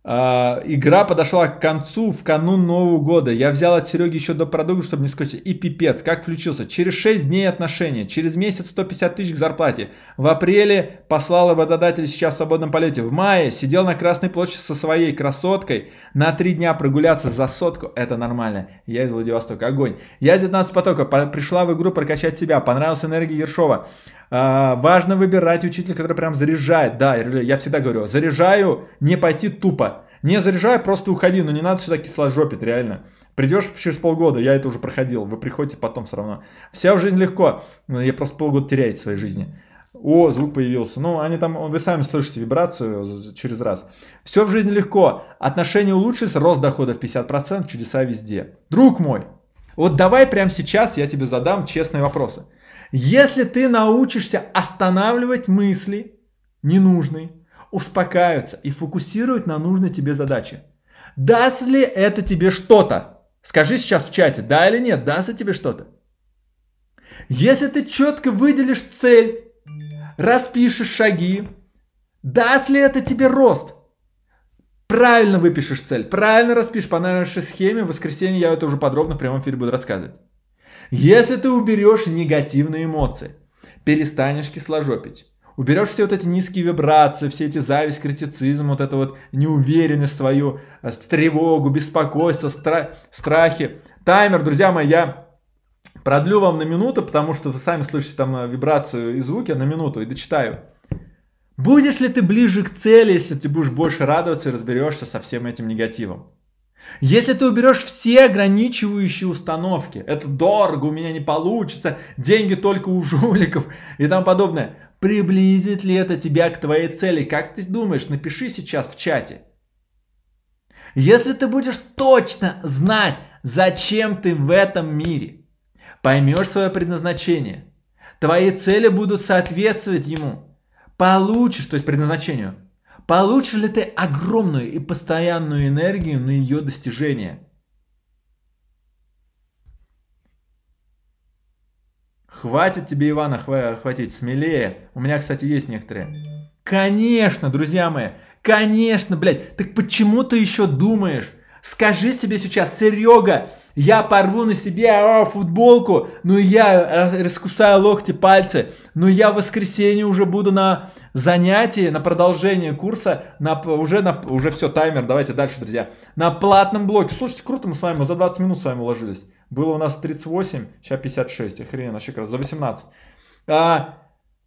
А, игра подошла к концу в канун Нового года. Я взял от Сереги еще до продукта, чтобы не сказать И пипец, как включился. Через 6 дней отношения, через месяц 150 тысяч к зарплате. В апреле послал работодатель сейчас в свободном полете. В мае сидел на Красной площади со своей красоткой. На 3 дня прогуляться за сотку. Это нормально. Я из Владивостока. Огонь. Я 19 потока. Пришла в игру прокачать себя. Понравилась энергия Ершова. А, важно выбирать учителя, который прям заряжает. Да, я всегда говорю, заряжаю, не пойти тупо. Не заряжаю, просто уходи, но не надо сюда кисложопить, реально. Придешь через полгода, я это уже проходил, вы приходите потом все равно. Вся в жизнь легко, я просто полгода теряю в своей жизни. О, звук появился. Ну, они там, вы сами слышите вибрацию через раз. Все в жизни легко. Отношения улучшились, рост доходов 50%, чудеса везде. Друг мой, вот давай прямо сейчас я тебе задам честные вопросы. Если ты научишься останавливать мысли ненужные, успокаиваться и фокусировать на нужной тебе задаче, даст ли это тебе что-то? Скажи сейчас в чате, да или нет, даст ли тебе что-то? Если ты четко выделишь цель, распишешь шаги, даст ли это тебе рост? Правильно выпишешь цель, правильно распишешь по нашей схеме. В воскресенье я это уже подробно в прямом эфире буду рассказывать. Если ты уберешь негативные эмоции, перестанешь кисложопить, уберешь все вот эти низкие вибрации, все эти зависть, критицизм, вот эту вот неуверенность свою, э, тревогу, беспокойство, стра- страхи. Таймер, друзья мои, я продлю вам на минуту, потому что вы сами слышите там э, вибрацию и звуки на минуту и дочитаю. Будешь ли ты ближе к цели, если ты будешь больше радоваться и разберешься со всем этим негативом? Если ты уберешь все ограничивающие установки, это дорого, у меня не получится, деньги только у жуликов и тому подобное, приблизит ли это тебя к твоей цели? Как ты думаешь? Напиши сейчас в чате. Если ты будешь точно знать, зачем ты в этом мире, поймешь свое предназначение, твои цели будут соответствовать ему, получишь, то есть предназначению, Получишь ли ты огромную и постоянную энергию на ее достижение? Хватит тебе, Ивана, хватить, смелее. У меня, кстати, есть некоторые. Конечно, друзья мои, конечно, блядь. Так почему ты еще думаешь, Скажи себе сейчас, Серега, я порву на себе а, футболку, но ну, я раскусаю локти, пальцы, но ну, я в воскресенье уже буду на занятии, на продолжение курса, на, уже, на, уже все, таймер, давайте дальше, друзья, на платном блоке. Слушайте, круто мы с вами, мы за 20 минут с вами уложились. Было у нас 38, сейчас 56, охрененно, вообще красавцы, за 18. А,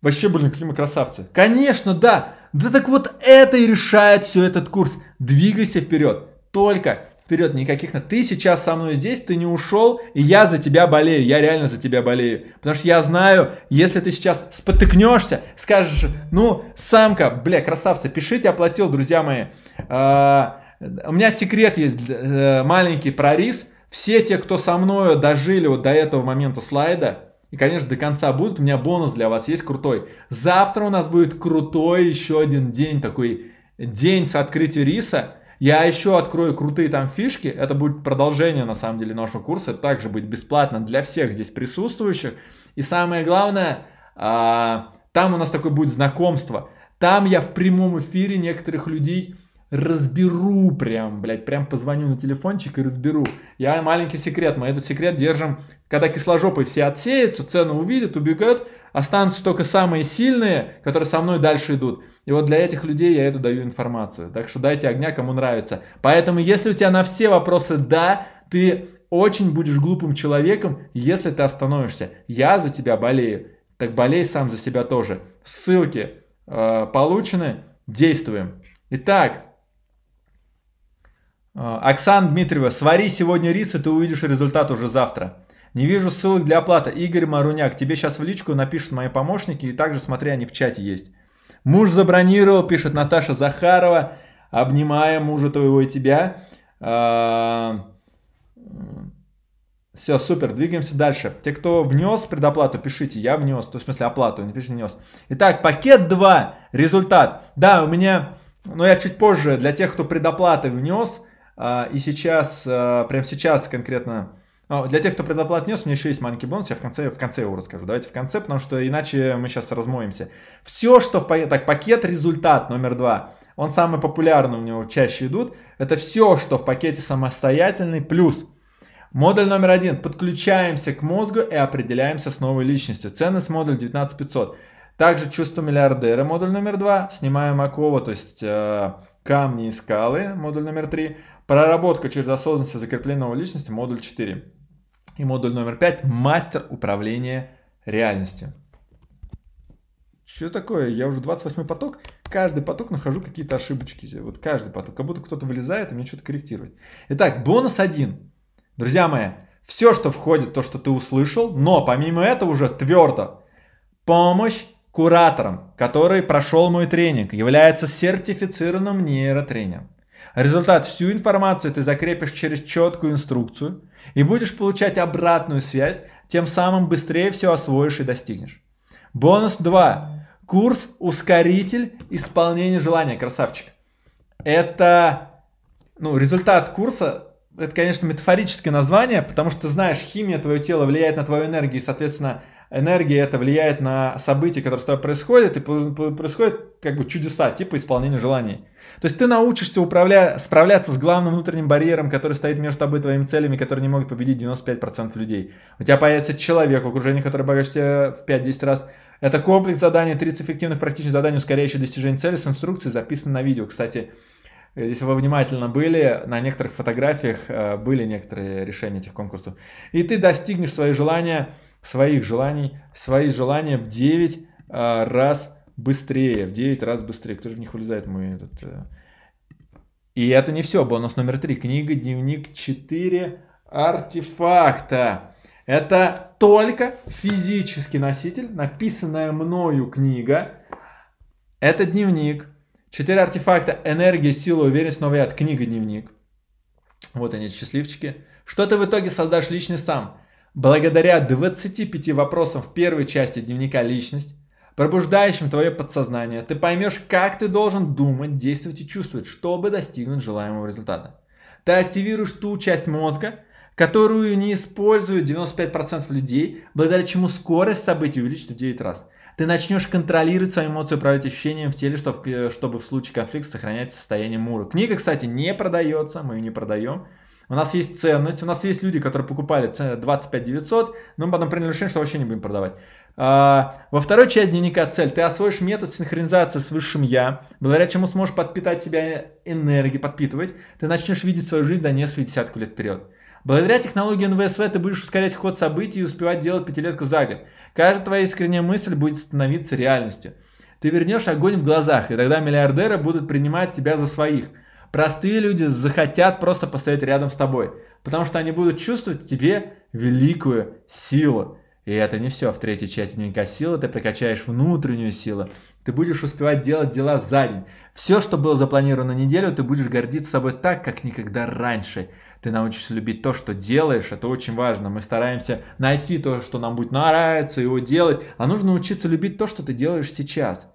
вообще, блин, какие мы красавцы. Конечно, да, да так вот это и решает все этот курс. Двигайся вперед, только вперед никаких. на. Ты сейчас со мной здесь, ты не ушел, и я за тебя болею, я реально за тебя болею. Потому что я знаю, если ты сейчас спотыкнешься, скажешь, ну, самка, бля, красавца, пишите, оплатил, друзья мои. А, у меня секрет есть э, маленький про рис. Все те, кто со мною дожили вот до этого момента слайда, и, конечно, до конца будут. У меня бонус для вас есть крутой. Завтра у нас будет крутой еще один день, такой день с открытием риса. Я еще открою крутые там фишки. Это будет продолжение, на самом деле, нашего курса. Это также будет бесплатно для всех здесь присутствующих. И самое главное, а, там у нас такое будет знакомство. Там я в прямом эфире некоторых людей разберу прям, блядь, прям позвоню на телефончик и разберу. Я маленький секрет, мы этот секрет держим, когда кисложопые все отсеются, цену увидят, убегают, останутся только самые сильные, которые со мной дальше идут. И вот для этих людей я эту даю информацию. Так что дайте огня, кому нравится. Поэтому, если у тебя на все вопросы «да», ты очень будешь глупым человеком, если ты остановишься. Я за тебя болею. Так болей сам за себя тоже. Ссылки э, получены. Действуем. Итак, а, Оксана Дмитриева, свари сегодня рис, и ты увидишь результат уже завтра. Не вижу ссылок для оплаты. Игорь Маруняк, тебе сейчас в личку напишут мои помощники, и также смотри, они в чате есть. Муж забронировал, пишет Наташа Захарова, обнимая мужа твоего и тебя. А, Все, супер, двигаемся дальше. Те, кто внес предоплату, пишите, я внес, то в смысле оплату, не пишите внес. Итак, пакет 2, результат. Да, у меня, но я чуть позже, для тех, кто предоплаты внес, а, и сейчас, а, прямо сейчас конкретно, ну, для тех, кто предоплат нес, у меня еще есть маленький бонус, я в конце, в конце его расскажу. Давайте в конце, потому что иначе мы сейчас размоемся. Все, что в пакет, так, пакет результат номер два, он самый популярный, у него чаще идут, это все, что в пакете самостоятельный плюс. Модуль номер один, подключаемся к мозгу и определяемся с новой личностью. Ценность модуль 19500. Также чувство миллиардера, модуль номер два, снимаем Акова, то есть э, камни и скалы, модуль номер три. Проработка через осознанность закрепленного личности, модуль 4. И модуль номер 5 – мастер управления реальностью. Что такое? Я уже 28 поток, каждый поток нахожу какие-то ошибочки. Вот каждый поток, как будто кто-то вылезает и мне что-то корректирует. Итак, бонус 1. Друзья мои, все, что входит, то, что ты услышал, но помимо этого уже твердо. Помощь кураторам, который прошел мой тренинг, является сертифицированным нейротренером. Результат, всю информацию ты закрепишь через четкую инструкцию и будешь получать обратную связь, тем самым быстрее все освоишь и достигнешь. Бонус 2. Курс «Ускоритель исполнения желания». Красавчик. Это ну, результат курса, это, конечно, метафорическое название, потому что ты знаешь, химия твоего тела влияет на твою энергию, и, соответственно, Энергия это влияет на события, которые с тобой происходят, и происходят как бы чудеса, типа исполнения желаний. То есть ты научишься управля... справляться с главным внутренним барьером, который стоит между тобой и твоими целями, которые не могут победить 95% людей. У тебя появится человек, окружение, которое богаче тебя в 5-10 раз. Это комплекс заданий, 30 эффективных практичных заданий, ускоряющих достижение цели с инструкцией, записанной на видео. Кстати, э, если вы внимательно были, на некоторых фотографиях э, были некоторые решения этих конкурсов. И ты достигнешь свои желания своих желаний, свои желания в 9 а, раз быстрее, в 9 раз быстрее. Кто же в них влезает, мы этот... А... И это не все, бонус номер 3, книга «Дневник 4 артефакта». Это только физический носитель, написанная мною книга. Это дневник. Четыре артефакта энергия, сила, уверенность, новый от Книга-дневник. Вот они, счастливчики. Что ты в итоге создашь лично сам? Благодаря 25 вопросам в первой части дневника «Личность», пробуждающим твое подсознание, ты поймешь, как ты должен думать, действовать и чувствовать, чтобы достигнуть желаемого результата. Ты активируешь ту часть мозга, которую не используют 95% людей, благодаря чему скорость событий увеличится в 9 раз. Ты начнешь контролировать свои эмоции, управлять ощущением в теле, чтобы, э, чтобы в случае конфликта сохранять состояние мура. Книга, кстати, не продается, мы ее не продаем у нас есть ценность, у нас есть люди, которые покупали 25 900, но мы потом приняли решение, что вообще не будем продавать. А, во второй части дневника цель ты освоишь метод синхронизации с высшим я, благодаря чему сможешь подпитать себя энергией, подпитывать, ты начнешь видеть свою жизнь за несколько десятков лет вперед. Благодаря технологии НВСВ ты будешь ускорять ход событий и успевать делать пятилетку за год. Каждая твоя искренняя мысль будет становиться реальностью. Ты вернешь огонь в глазах, и тогда миллиардеры будут принимать тебя за своих – простые люди захотят просто постоять рядом с тобой, потому что они будут чувствовать в тебе великую силу. И это не все. В третьей части дневника силы ты прокачаешь внутреннюю силу. Ты будешь успевать делать дела за день. Все, что было запланировано неделю, ты будешь гордиться собой так, как никогда раньше. Ты научишься любить то, что делаешь. Это очень важно. Мы стараемся найти то, что нам будет нравиться, его делать. А нужно учиться любить то, что ты делаешь сейчас.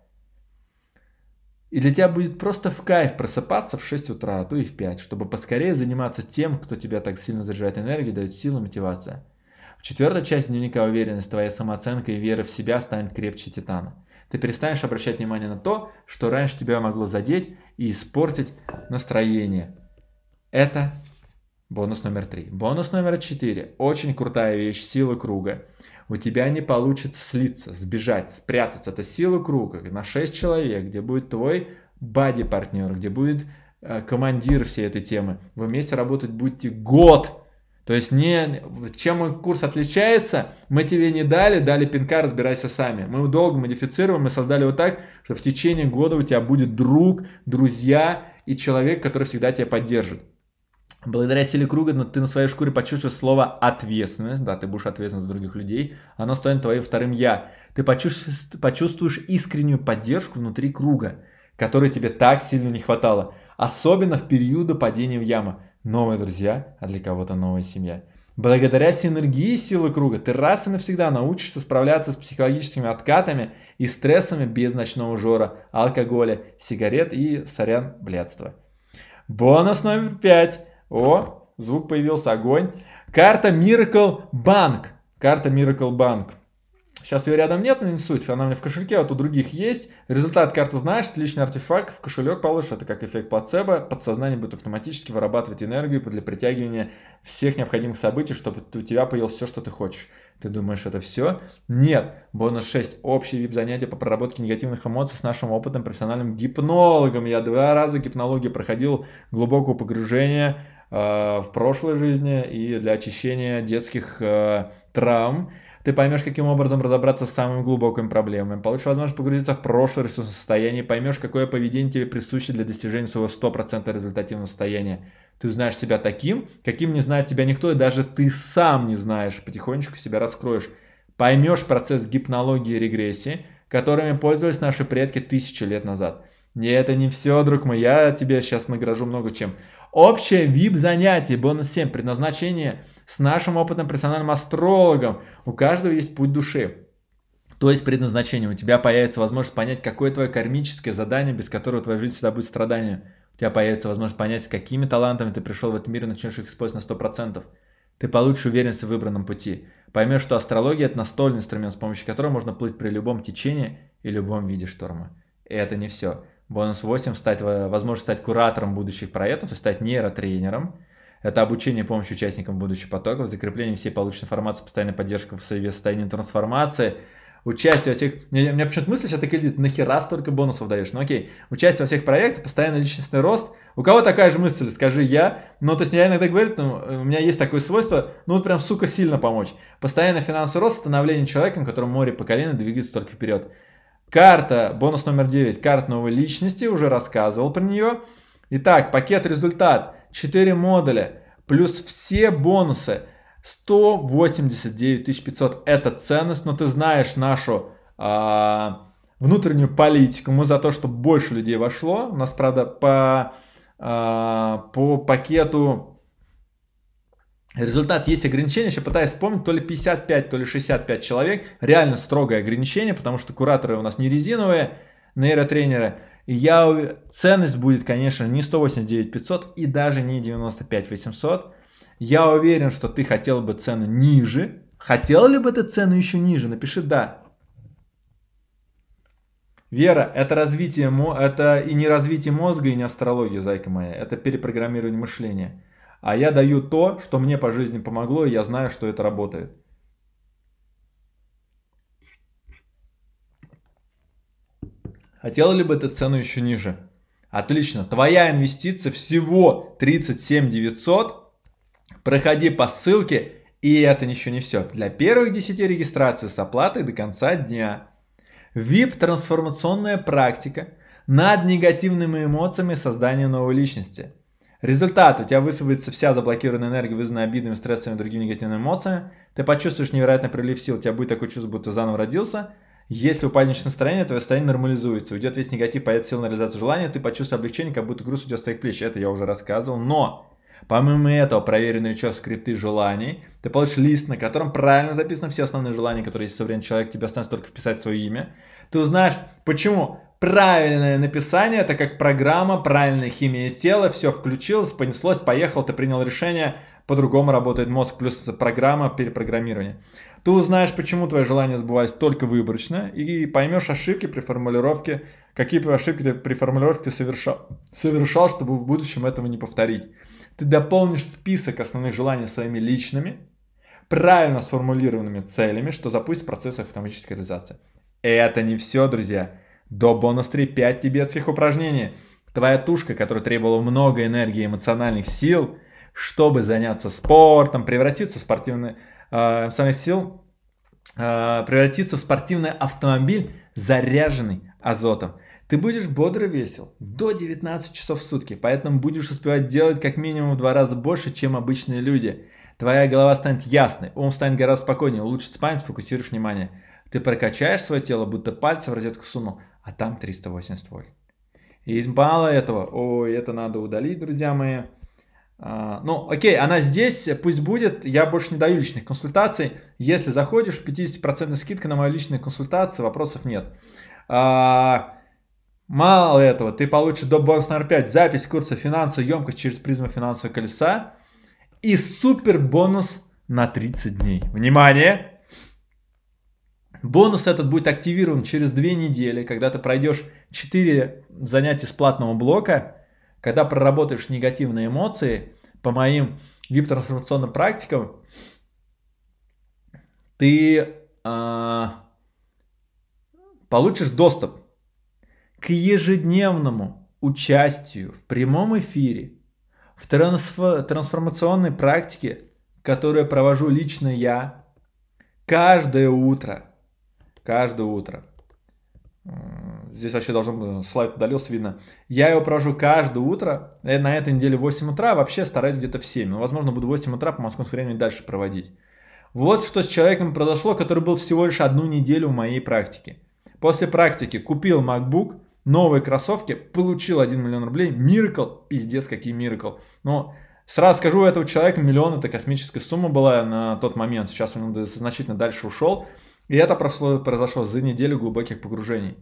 И для тебя будет просто в кайф просыпаться в 6 утра, а то и в 5, чтобы поскорее заниматься тем, кто тебя так сильно заряжает энергией, дает силу, мотивация. В четвертой части дневника уверенность, твоя самооценка и вера в себя станет крепче титана. Ты перестанешь обращать внимание на то, что раньше тебя могло задеть и испортить настроение. Это бонус номер три. Бонус номер четыре. Очень крутая вещь, сила круга у тебя не получится слиться, сбежать, спрятаться. Это сила круга на 6 человек, где будет твой бади-партнер, где будет э, командир всей этой темы. Вы вместе работать будете год. То есть не, чем курс отличается, мы тебе не дали, дали пинка, разбирайся сами. Мы долго модифицируем, мы создали вот так, что в течение года у тебя будет друг, друзья и человек, который всегда тебя поддержит. Благодаря силе круга ты на своей шкуре почувствуешь слово «ответственность». Да, ты будешь ответственен за других людей. Оно станет твоим вторым «я». Ты почувствуешь, почувствуешь искреннюю поддержку внутри круга, которой тебе так сильно не хватало. Особенно в периоды падения в яму. Новые друзья, а для кого-то новая семья. Благодаря синергии силы круга ты раз и навсегда научишься справляться с психологическими откатами и стрессами без ночного жора, алкоголя, сигарет и, сорян, блядства. Бонус номер пять. О, звук появился, огонь. Карта Miracle Bank. Карта Miracle Bank. Сейчас ее рядом нет, но не суть. Она у меня в кошельке, вот у других есть. Результат карты знаешь, отличный артефакт, в кошелек положишь. Это как эффект плацебо. Подсознание будет автоматически вырабатывать энергию для притягивания всех необходимых событий, чтобы у тебя появилось все, что ты хочешь. Ты думаешь, это все? Нет. Бонус 6. Общие вип-занятия по проработке негативных эмоций с нашим опытом профессиональным гипнологом. Я два раза гипнологию проходил, глубокое погружение. Э, в прошлой жизни и для очищения детских э, травм. Ты поймешь, каким образом разобраться с самыми глубокими проблемами, получишь возможность погрузиться в прошлое ресурсное состояние, поймешь, какое поведение тебе присуще для достижения своего 100% результативного состояния. Ты узнаешь себя таким, каким не знает тебя никто, и даже ты сам не знаешь, потихонечку себя раскроешь. Поймешь процесс гипнологии и регрессии, которыми пользовались наши предки тысячи лет назад. Не это не все, друг мой, я тебе сейчас награжу много чем. Общее VIP-занятие, бонус 7, предназначение с нашим опытным персональным астрологом. У каждого есть путь души. То есть предназначение. У тебя появится возможность понять, какое твое кармическое задание, без которого твоя жизнь всегда будет страдание. У тебя появится возможность понять, с какими талантами ты пришел в этот мир и начнешь их использовать на 100%. Ты получишь уверенность в выбранном пути. Поймешь, что астрология – это настольный инструмент, с помощью которого можно плыть при любом течении и любом виде шторма. И это не все. Бонус 8 стать, э, возможность стать куратором будущих проектов, стать нейротренером. Это обучение и участникам будущих потоков, закрепление всей полученной информации, постоянная поддержка в своей состоянии трансформации, участие во всех... У меня почему-то мысль сейчас такая идет, нахера столько бонусов даешь? Ну окей, участие во всех проектах, постоянный личностный рост. У кого такая же мысль, скажи я. Ну, то есть я иногда говорю, ну, у меня есть такое свойство, ну вот прям, сука, сильно помочь. Постоянный финансовый рост, становление человеком, которому море по колено двигается только вперед. Карта, бонус номер 9, карта новой личности, уже рассказывал про нее. Итак, пакет результат, 4 модуля, плюс все бонусы, 189 500 это ценность, но ты знаешь нашу э, внутреннюю политику, мы за то, чтобы больше людей вошло, у нас, правда, по, э, по пакету Результат есть ограничение, Сейчас пытаюсь вспомнить, то ли 55, то ли 65 человек. Реально строгое ограничение, потому что кураторы у нас не резиновые, нейротренеры. И я, ценность будет, конечно, не 189 500 и даже не 95 800. Я уверен, что ты хотел бы цены ниже. Хотел ли бы ты цену еще ниже? Напиши «да». Вера, это развитие, это и не развитие мозга, и не астрология, зайка моя. Это перепрограммирование мышления а я даю то, что мне по жизни помогло, и я знаю, что это работает. Хотела а ли бы ты цену еще ниже? Отлично, твоя инвестиция всего 37 900. Проходи по ссылке, и это еще не все. Для первых 10 регистраций с оплатой до конца дня. VIP – трансформационная практика над негативными эмоциями создания новой личности – Результат. У тебя высвободится вся заблокированная энергия, вызванная обидами, стрессами и другими негативными эмоциями. Ты почувствуешь невероятный прилив сил. У тебя будет такое чувство, будто заново родился. Если упадничное настроение, твое состояние нормализуется. Уйдет весь негатив, появится сил на реализацию желания. Ты почувствуешь облегчение, как будто груз уйдет с твоих плеч. Это я уже рассказывал. Но Помимо этого, проверенный рычаг скрипты желаний, ты получишь лист, на котором правильно записаны все основные желания, которые есть со временем человек, тебе останется только вписать свое имя. Ты узнаешь, почему правильное написание, это как программа, правильная химия тела, все включилось, понеслось, поехал, ты принял решение, по-другому работает мозг, плюс программа перепрограммирования. Ты узнаешь, почему твои желания сбывались только выборочно, и поймешь ошибки при формулировке, какие ошибки ты при формулировке ты совершал, совершал, чтобы в будущем этого не повторить. Ты дополнишь список основных желаний своими личными, правильно сформулированными целями, что запустит процесс автоматической реализации. Это не все, друзья. До бонус 3 5 тибетских упражнений. Твоя тушка, которая требовала много энергии и эмоциональных сил, чтобы заняться спортом, превратиться в спортивный э, эмоциональных сил, э, превратиться в спортивный автомобиль, заряженный азотом. Ты будешь бодро весел до 19 часов в сутки, поэтому будешь успевать делать как минимум в два раза больше, чем обычные люди. Твоя голова станет ясной, ум станет гораздо спокойнее, улучшит спать сфокусируешь внимание. Ты прокачаешь свое тело, будто пальцы в розетку сунул, а там 380 вольт. И из-за мало этого, ой, это надо удалить, друзья мои. А, ну, окей, она здесь, пусть будет, я больше не даю личных консультаций. Если заходишь, 50% скидка на мою личную консультацию, вопросов нет. А, мало этого, ты получишь до бонус номер 5, запись курса финансовой емкость через призму финансового колеса и супер бонус на 30 дней. Внимание! Бонус этот будет активирован через две недели, когда ты пройдешь 4 занятия с платного блока, когда проработаешь негативные эмоции, по моим вип-трансформационным практикам, ты э, получишь доступ к ежедневному участию в прямом эфире в трансф- трансформационной практике, которую провожу лично я каждое утро – каждое утро. Здесь вообще должен быть, слайд удалился, видно. Я его провожу каждое утро, э, на этой неделе в 8 утра, вообще стараюсь где-то в 7. Но, ну, возможно, буду в 8 утра по московскому времени дальше проводить. Вот что с человеком произошло, который был всего лишь одну неделю в моей практике. После практики купил MacBook, новые кроссовки, получил 1 миллион рублей, миракл, пиздец, какие миракл. Но сразу скажу, у этого человека миллион, это космическая сумма была на тот момент, сейчас он значительно дальше ушел. И это прошло, произошло за неделю глубоких погружений.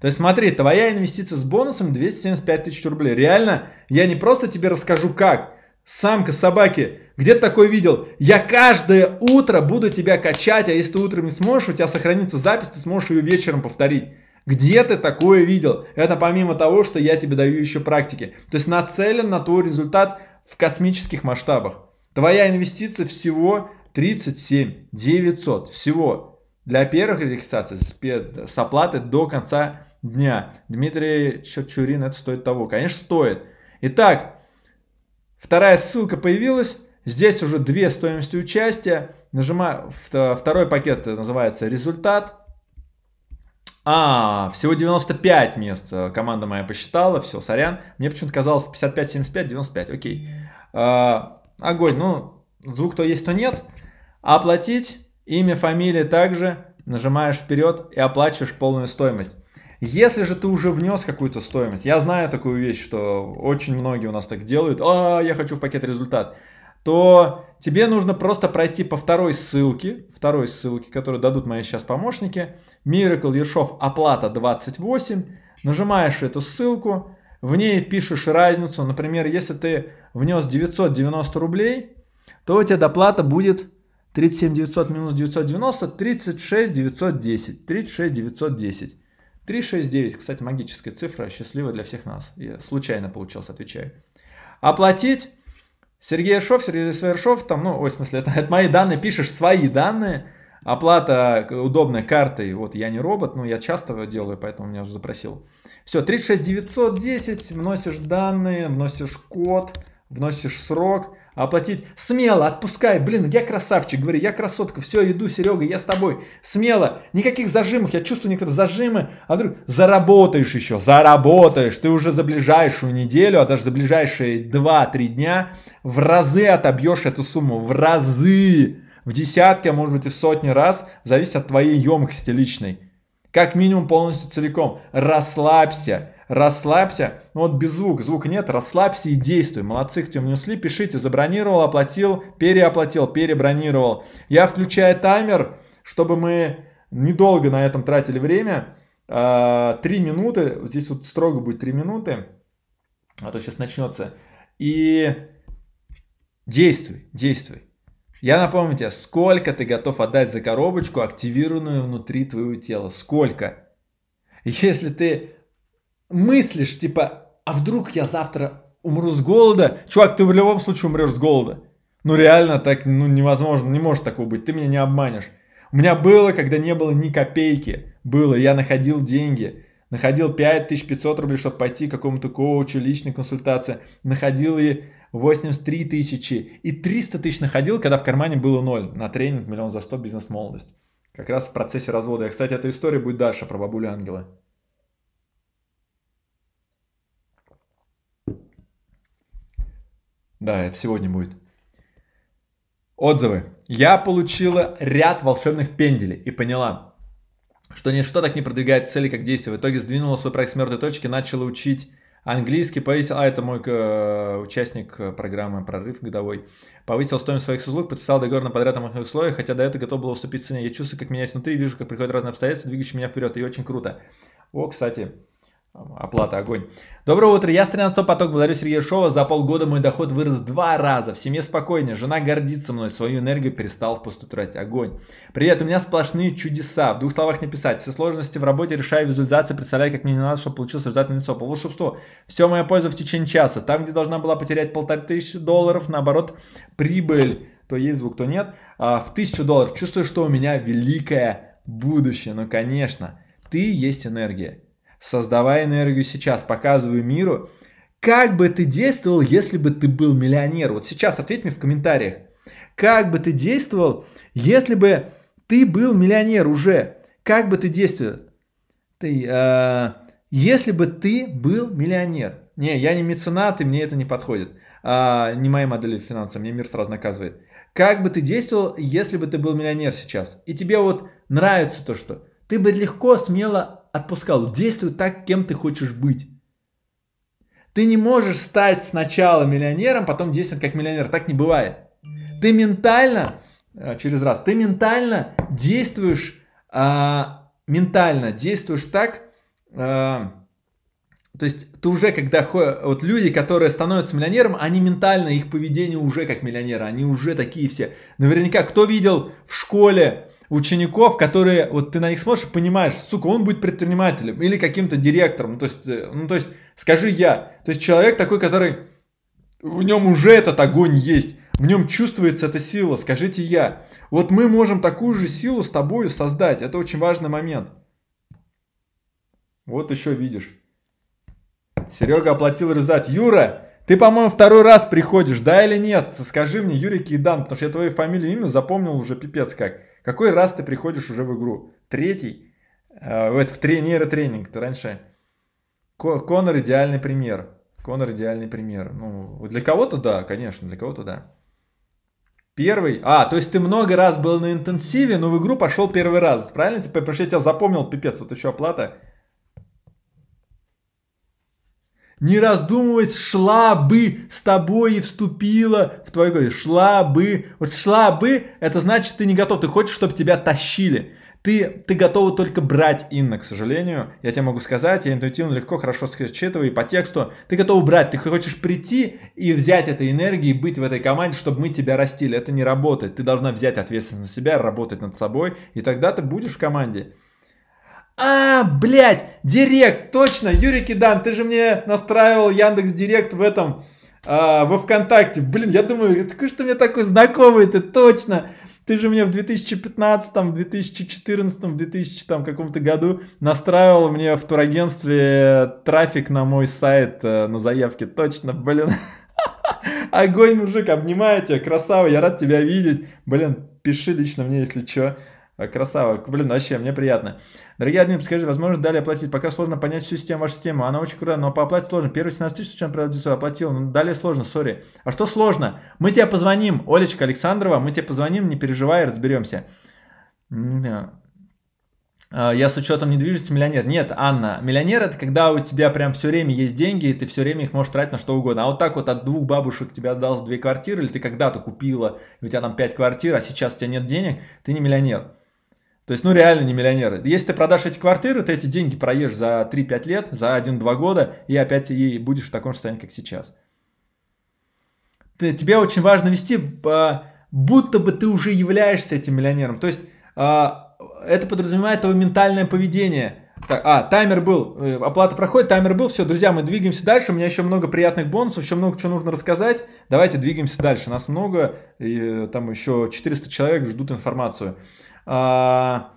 То есть смотри, твоя инвестиция с бонусом 275 тысяч рублей. Реально, я не просто тебе расскажу как. Самка собаки, где ты такой видел? Я каждое утро буду тебя качать, а если ты утром не сможешь, у тебя сохранится запись, ты сможешь ее вечером повторить. Где ты такое видел? Это помимо того, что я тебе даю еще практики. То есть нацелен на твой результат в космических масштабах. Твоя инвестиция всего 37 900. Всего для первых регистраций с оплаты до конца дня. Дмитрий Чурин, это стоит того. Конечно, стоит. Итак, вторая ссылка появилась. Здесь уже две стоимости участия. Нажимаю, второй пакет называется «Результат». А, всего 95 мест э, команда моя посчитала, все, сорян. Мне почему-то казалось 55, 75, 95, окей. А, огонь, ну, звук то есть, то нет. Оплатить Имя, фамилия также. Нажимаешь вперед и оплачиваешь полную стоимость. Если же ты уже внес какую-то стоимость, я знаю такую вещь, что очень многие у нас так делают, а я хочу в пакет результат, то тебе нужно просто пройти по второй ссылке, второй ссылке, которую дадут мои сейчас помощники, Miracle Ершов оплата 28, нажимаешь эту ссылку, в ней пишешь разницу, например, если ты внес 990 рублей, то у тебя доплата будет 37 900 минус 990, 36 910, 36 910. 369, кстати, магическая цифра, счастливая для всех нас. Я случайно получился, отвечаю. Оплатить Сергей Шов Сергей Свершов, там, ну, ой, в смысле, это, это мои данные, пишешь свои данные, оплата удобной картой, вот я не робот, но я часто делаю, поэтому меня уже запросил. Все, 36 910, вносишь данные, вносишь код, вносишь срок, оплатить. Смело, отпускай, блин, я красавчик, говори, я красотка, все, иду, Серега, я с тобой. Смело, никаких зажимов, я чувствую некоторые зажимы, а вдруг заработаешь еще, заработаешь, ты уже за ближайшую неделю, а даже за ближайшие 2-3 дня в разы отобьешь эту сумму, в разы, в десятки, а может быть и в сотни раз, зависит от твоей емкости личной. Как минимум полностью целиком. Расслабься расслабься. Ну вот без звука, звука нет, расслабься и действуй. Молодцы, кто не усли, пишите, забронировал, оплатил, переоплатил, перебронировал. Я включаю таймер, чтобы мы недолго на этом тратили время. А, три минуты, здесь вот строго будет три минуты, а то сейчас начнется. И действуй, действуй. Я напомню тебе, сколько ты готов отдать за коробочку, активированную внутри твоего тела. Сколько? Если ты мыслишь, типа, а вдруг я завтра умру с голода? Чувак, ты в любом случае умрешь с голода. Ну реально так, ну невозможно, не может такого быть, ты меня не обманешь. У меня было, когда не было ни копейки, было, я находил деньги, находил 5500 рублей, чтобы пойти к какому-то коучу, личной консультации, находил и 83 тысячи, и 300 тысяч находил, когда в кармане было ноль, на тренинг «Миллион за 100. Бизнес-молодость». Как раз в процессе развода. И кстати, эта история будет дальше про бабулю Ангела. Да, это сегодня будет. Отзывы. Я получила ряд волшебных пенделей и поняла, что ничто так не продвигает цели, как действие. В итоге сдвинула свой проект с мертвой точки, начала учить английский, повысил, а это мой э, участник э, программы «Прорыв» годовой, повысил стоимость своих услуг, подписал договор на подряд на моих условиях, хотя до этого готов был уступить цене. Я чувствую, как меняюсь внутри, вижу, как приходят разные обстоятельства, двигающие меня вперед, и очень круто. О, кстати, Оплата огонь. Доброе утро, я с 13 поток, благодарю Сергея Шова. За полгода мой доход вырос два раза. В семье спокойнее, жена гордится мной, свою энергию перестал впустую тратить. Огонь. Привет, у меня сплошные чудеса. В двух словах не писать. Все сложности в работе решаю визуализации, представляю, как мне не надо, чтобы получилось результат на лицо. По волшебству. Все моя польза в течение часа. Там, где должна была потерять полторы тысячи долларов, наоборот, прибыль. То есть звук, то нет. А, в тысячу долларов. Чувствую, что у меня великое будущее. Ну, конечно. Ты есть энергия создавай энергию сейчас, показывай миру, как бы ты действовал, если бы ты был миллионер? Вот сейчас ответь мне в комментариях. Как бы ты действовал, если бы ты был миллионер уже? Как бы ты действовал? Ты, э, если бы ты был миллионер. Не, я не меценат, и мне это не подходит. А, не моя модель финансов, мне мир сразу наказывает. Как бы ты действовал, если бы ты был миллионер сейчас? И тебе вот нравится то, что ты бы легко, смело отпускал. Действуй так, кем ты хочешь быть. Ты не можешь стать сначала миллионером, потом действовать как миллионер. Так не бывает. Ты ментально, э, через раз, ты ментально действуешь, а, ментально действуешь так, а, то есть ты уже когда вот люди, которые становятся миллионером, они ментально, их поведение уже как миллионера, они уже такие все. Наверняка, кто видел в школе учеников, которые, вот ты на них смотришь и понимаешь, сука, он будет предпринимателем или каким-то директором, ну, то есть, э, ну, то есть, скажи я, то есть, человек такой, который, в нем уже этот огонь есть, в нем чувствуется эта сила, скажите я. Вот мы можем такую же силу с тобой создать, это очень важный момент. Вот еще видишь. Серега оплатил резать. Юра, ты, по-моему, второй раз приходишь, да или нет? Скажи мне, Юрий Кидан, потому что я твою фамилию и имя запомнил уже пипец как. Какой раз ты приходишь уже в игру? Третий. Э, это в тре- нейротренинг, ты раньше. Ко- Конор идеальный пример. Конор идеальный пример. Ну, для кого-то да, конечно, для кого-то да. Первый. А, то есть ты много раз был на интенсиве, но в игру пошел первый раз. Правильно? Типа, потому я тебя запомнил, пипец, вот еще оплата не раздумывая, шла бы с тобой и вступила в твою голову. Шла бы. Вот шла бы, это значит, ты не готов. Ты хочешь, чтобы тебя тащили. Ты, ты готова только брать, Инна, к сожалению. Я тебе могу сказать, я интуитивно легко, хорошо считываю и по тексту. Ты готова брать, ты хочешь прийти и взять этой энергии, быть в этой команде, чтобы мы тебя растили. Это не работает. Ты должна взять ответственность на себя, работать над собой, и тогда ты будешь в команде. А, блядь, Директ, точно, Юрий Кидан, ты же мне настраивал Яндекс Директ в этом, а, во Вконтакте. Блин, я думаю, ты что мне такой знакомый, ты точно. Ты же мне в 2015, в 2014, в 2000 там, каком-то году настраивал мне в турагентстве трафик на мой сайт э, на заявке. Точно, блин. Огонь, мужик, обнимаю тебя, красава, я рад тебя видеть. Блин, пиши лично мне, если что. Э, красава, блин, вообще, мне приятно. Дорогие админы, подскажите, возможно, далее оплатить. Пока сложно понять всю систему, вашу систему. Она очень крутая, но по оплате сложно. Первые 17 тысяч, чем продавцу оплатил. Ну, далее сложно, сори. А что сложно? Мы тебе позвоним, Олечка Александрова, мы тебе позвоним, не переживай, разберемся. А, я с учетом недвижимости миллионер. Нет, Анна, миллионер это когда у тебя прям все время есть деньги, и ты все время их можешь тратить на что угодно. А вот так вот от двух бабушек тебе отдалось две квартиры, или ты когда-то купила, и у тебя там пять квартир, а сейчас у тебя нет денег, ты не миллионер. То есть, ну, реально не миллионеры. Если ты продашь эти квартиры, ты эти деньги проешь за 3-5 лет, за 1-2 года, и опять и будешь в таком же состоянии, как сейчас. Ты, тебе очень важно вести, а, будто бы ты уже являешься этим миллионером. То есть, а, это подразумевает твое ментальное поведение. Так, а, таймер был, э, оплата проходит, таймер был, все, друзья, мы двигаемся дальше, у меня еще много приятных бонусов, еще много чего нужно рассказать, давайте двигаемся дальше, нас много, и э, там еще 400 человек ждут информацию. А,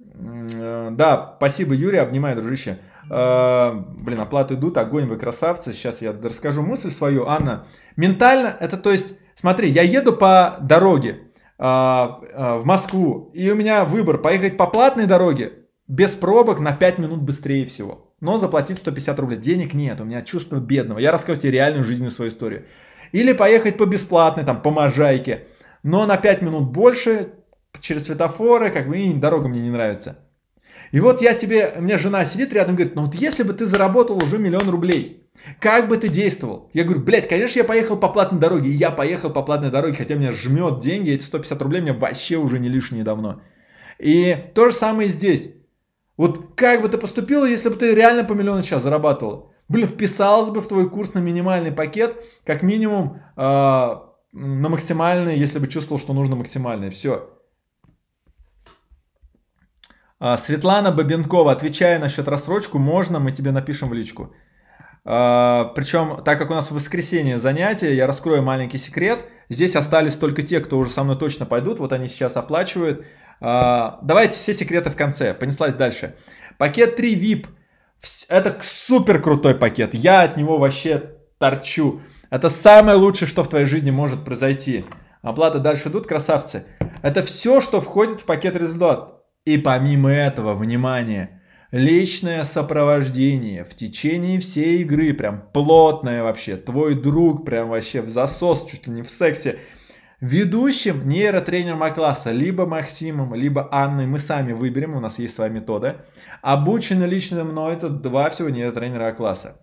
да, спасибо, Юрий, обнимаю, дружище. А, блин, оплаты идут, огонь, вы красавцы. Сейчас я расскажу мысль свою. Анна, ментально это то есть, смотри, я еду по дороге а, а, в Москву, и у меня выбор поехать по платной дороге без пробок на 5 минут быстрее всего но заплатить 150 рублей. Денег нет, у меня чувство бедного. Я расскажу тебе реальную жизненную свою историю. Или поехать по бесплатной, там, по можайке, но на 5 минут больше, через светофоры, как бы, и дорога мне не нравится. И вот я себе, у меня жена сидит рядом и говорит, ну вот если бы ты заработал уже миллион рублей, как бы ты действовал? Я говорю, блядь, конечно, я поехал по платной дороге, и я поехал по платной дороге, хотя меня жмет деньги, эти 150 рублей мне вообще уже не лишние давно. И то же самое здесь. Вот как бы ты поступил, если бы ты реально по миллиону сейчас зарабатывал? Блин, вписался бы в твой курс на минимальный пакет, как минимум э, на максимальный, если бы чувствовал, что нужно максимальное. Все. А, Светлана Бабенкова, отвечая насчет рассрочку, можно, мы тебе напишем в личку. А, Причем, так как у нас в воскресенье занятие, я раскрою маленький секрет. Здесь остались только те, кто уже со мной точно пойдут. Вот они сейчас оплачивают. А, давайте все секреты в конце. Понеслась дальше. Пакет 3 VIP. Это супер крутой пакет. Я от него вообще торчу. Это самое лучшее, что в твоей жизни может произойти. Оплаты дальше идут, красавцы. Это все, что входит в пакет результат. И помимо этого, внимание, личное сопровождение в течение всей игры, прям плотное вообще, твой друг прям вообще в засос, чуть ли не в сексе, ведущим нейротренером А-класса, либо Максимом, либо Анной, мы сами выберем, у нас есть своя метода, обучены лично мной, это два всего нейротренера А-класса.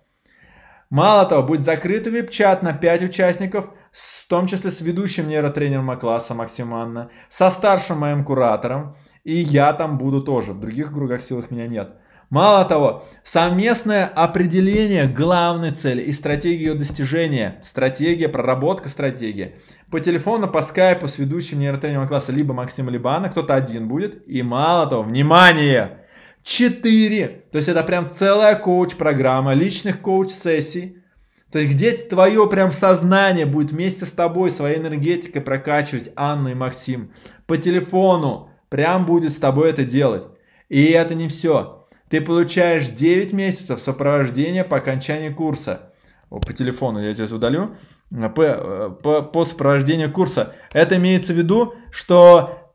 Мало того, будет закрытый веб-чат на 5 участников, в том числе с ведущим нейротренером А-класса Максим Анна, со старшим моим куратором, и я там буду тоже. В других кругах силах меня нет. Мало того, совместное определение главной цели и стратегии ее достижения, стратегия, проработка стратегии. По телефону, по скайпу с ведущим нейротренингового класса либо Максима Либана, кто-то один будет. И мало того, внимание, 4. То есть это прям целая коуч-программа, личных коуч-сессий. То есть где твое прям сознание будет вместе с тобой, своей энергетикой прокачивать Анна и Максим. По телефону, прям будет с тобой это делать. И это не все. Ты получаешь 9 месяцев сопровождения по окончании курса. По телефону я здесь удалю. Э, по, э, по, по сопровождению курса. Это имеется в виду, что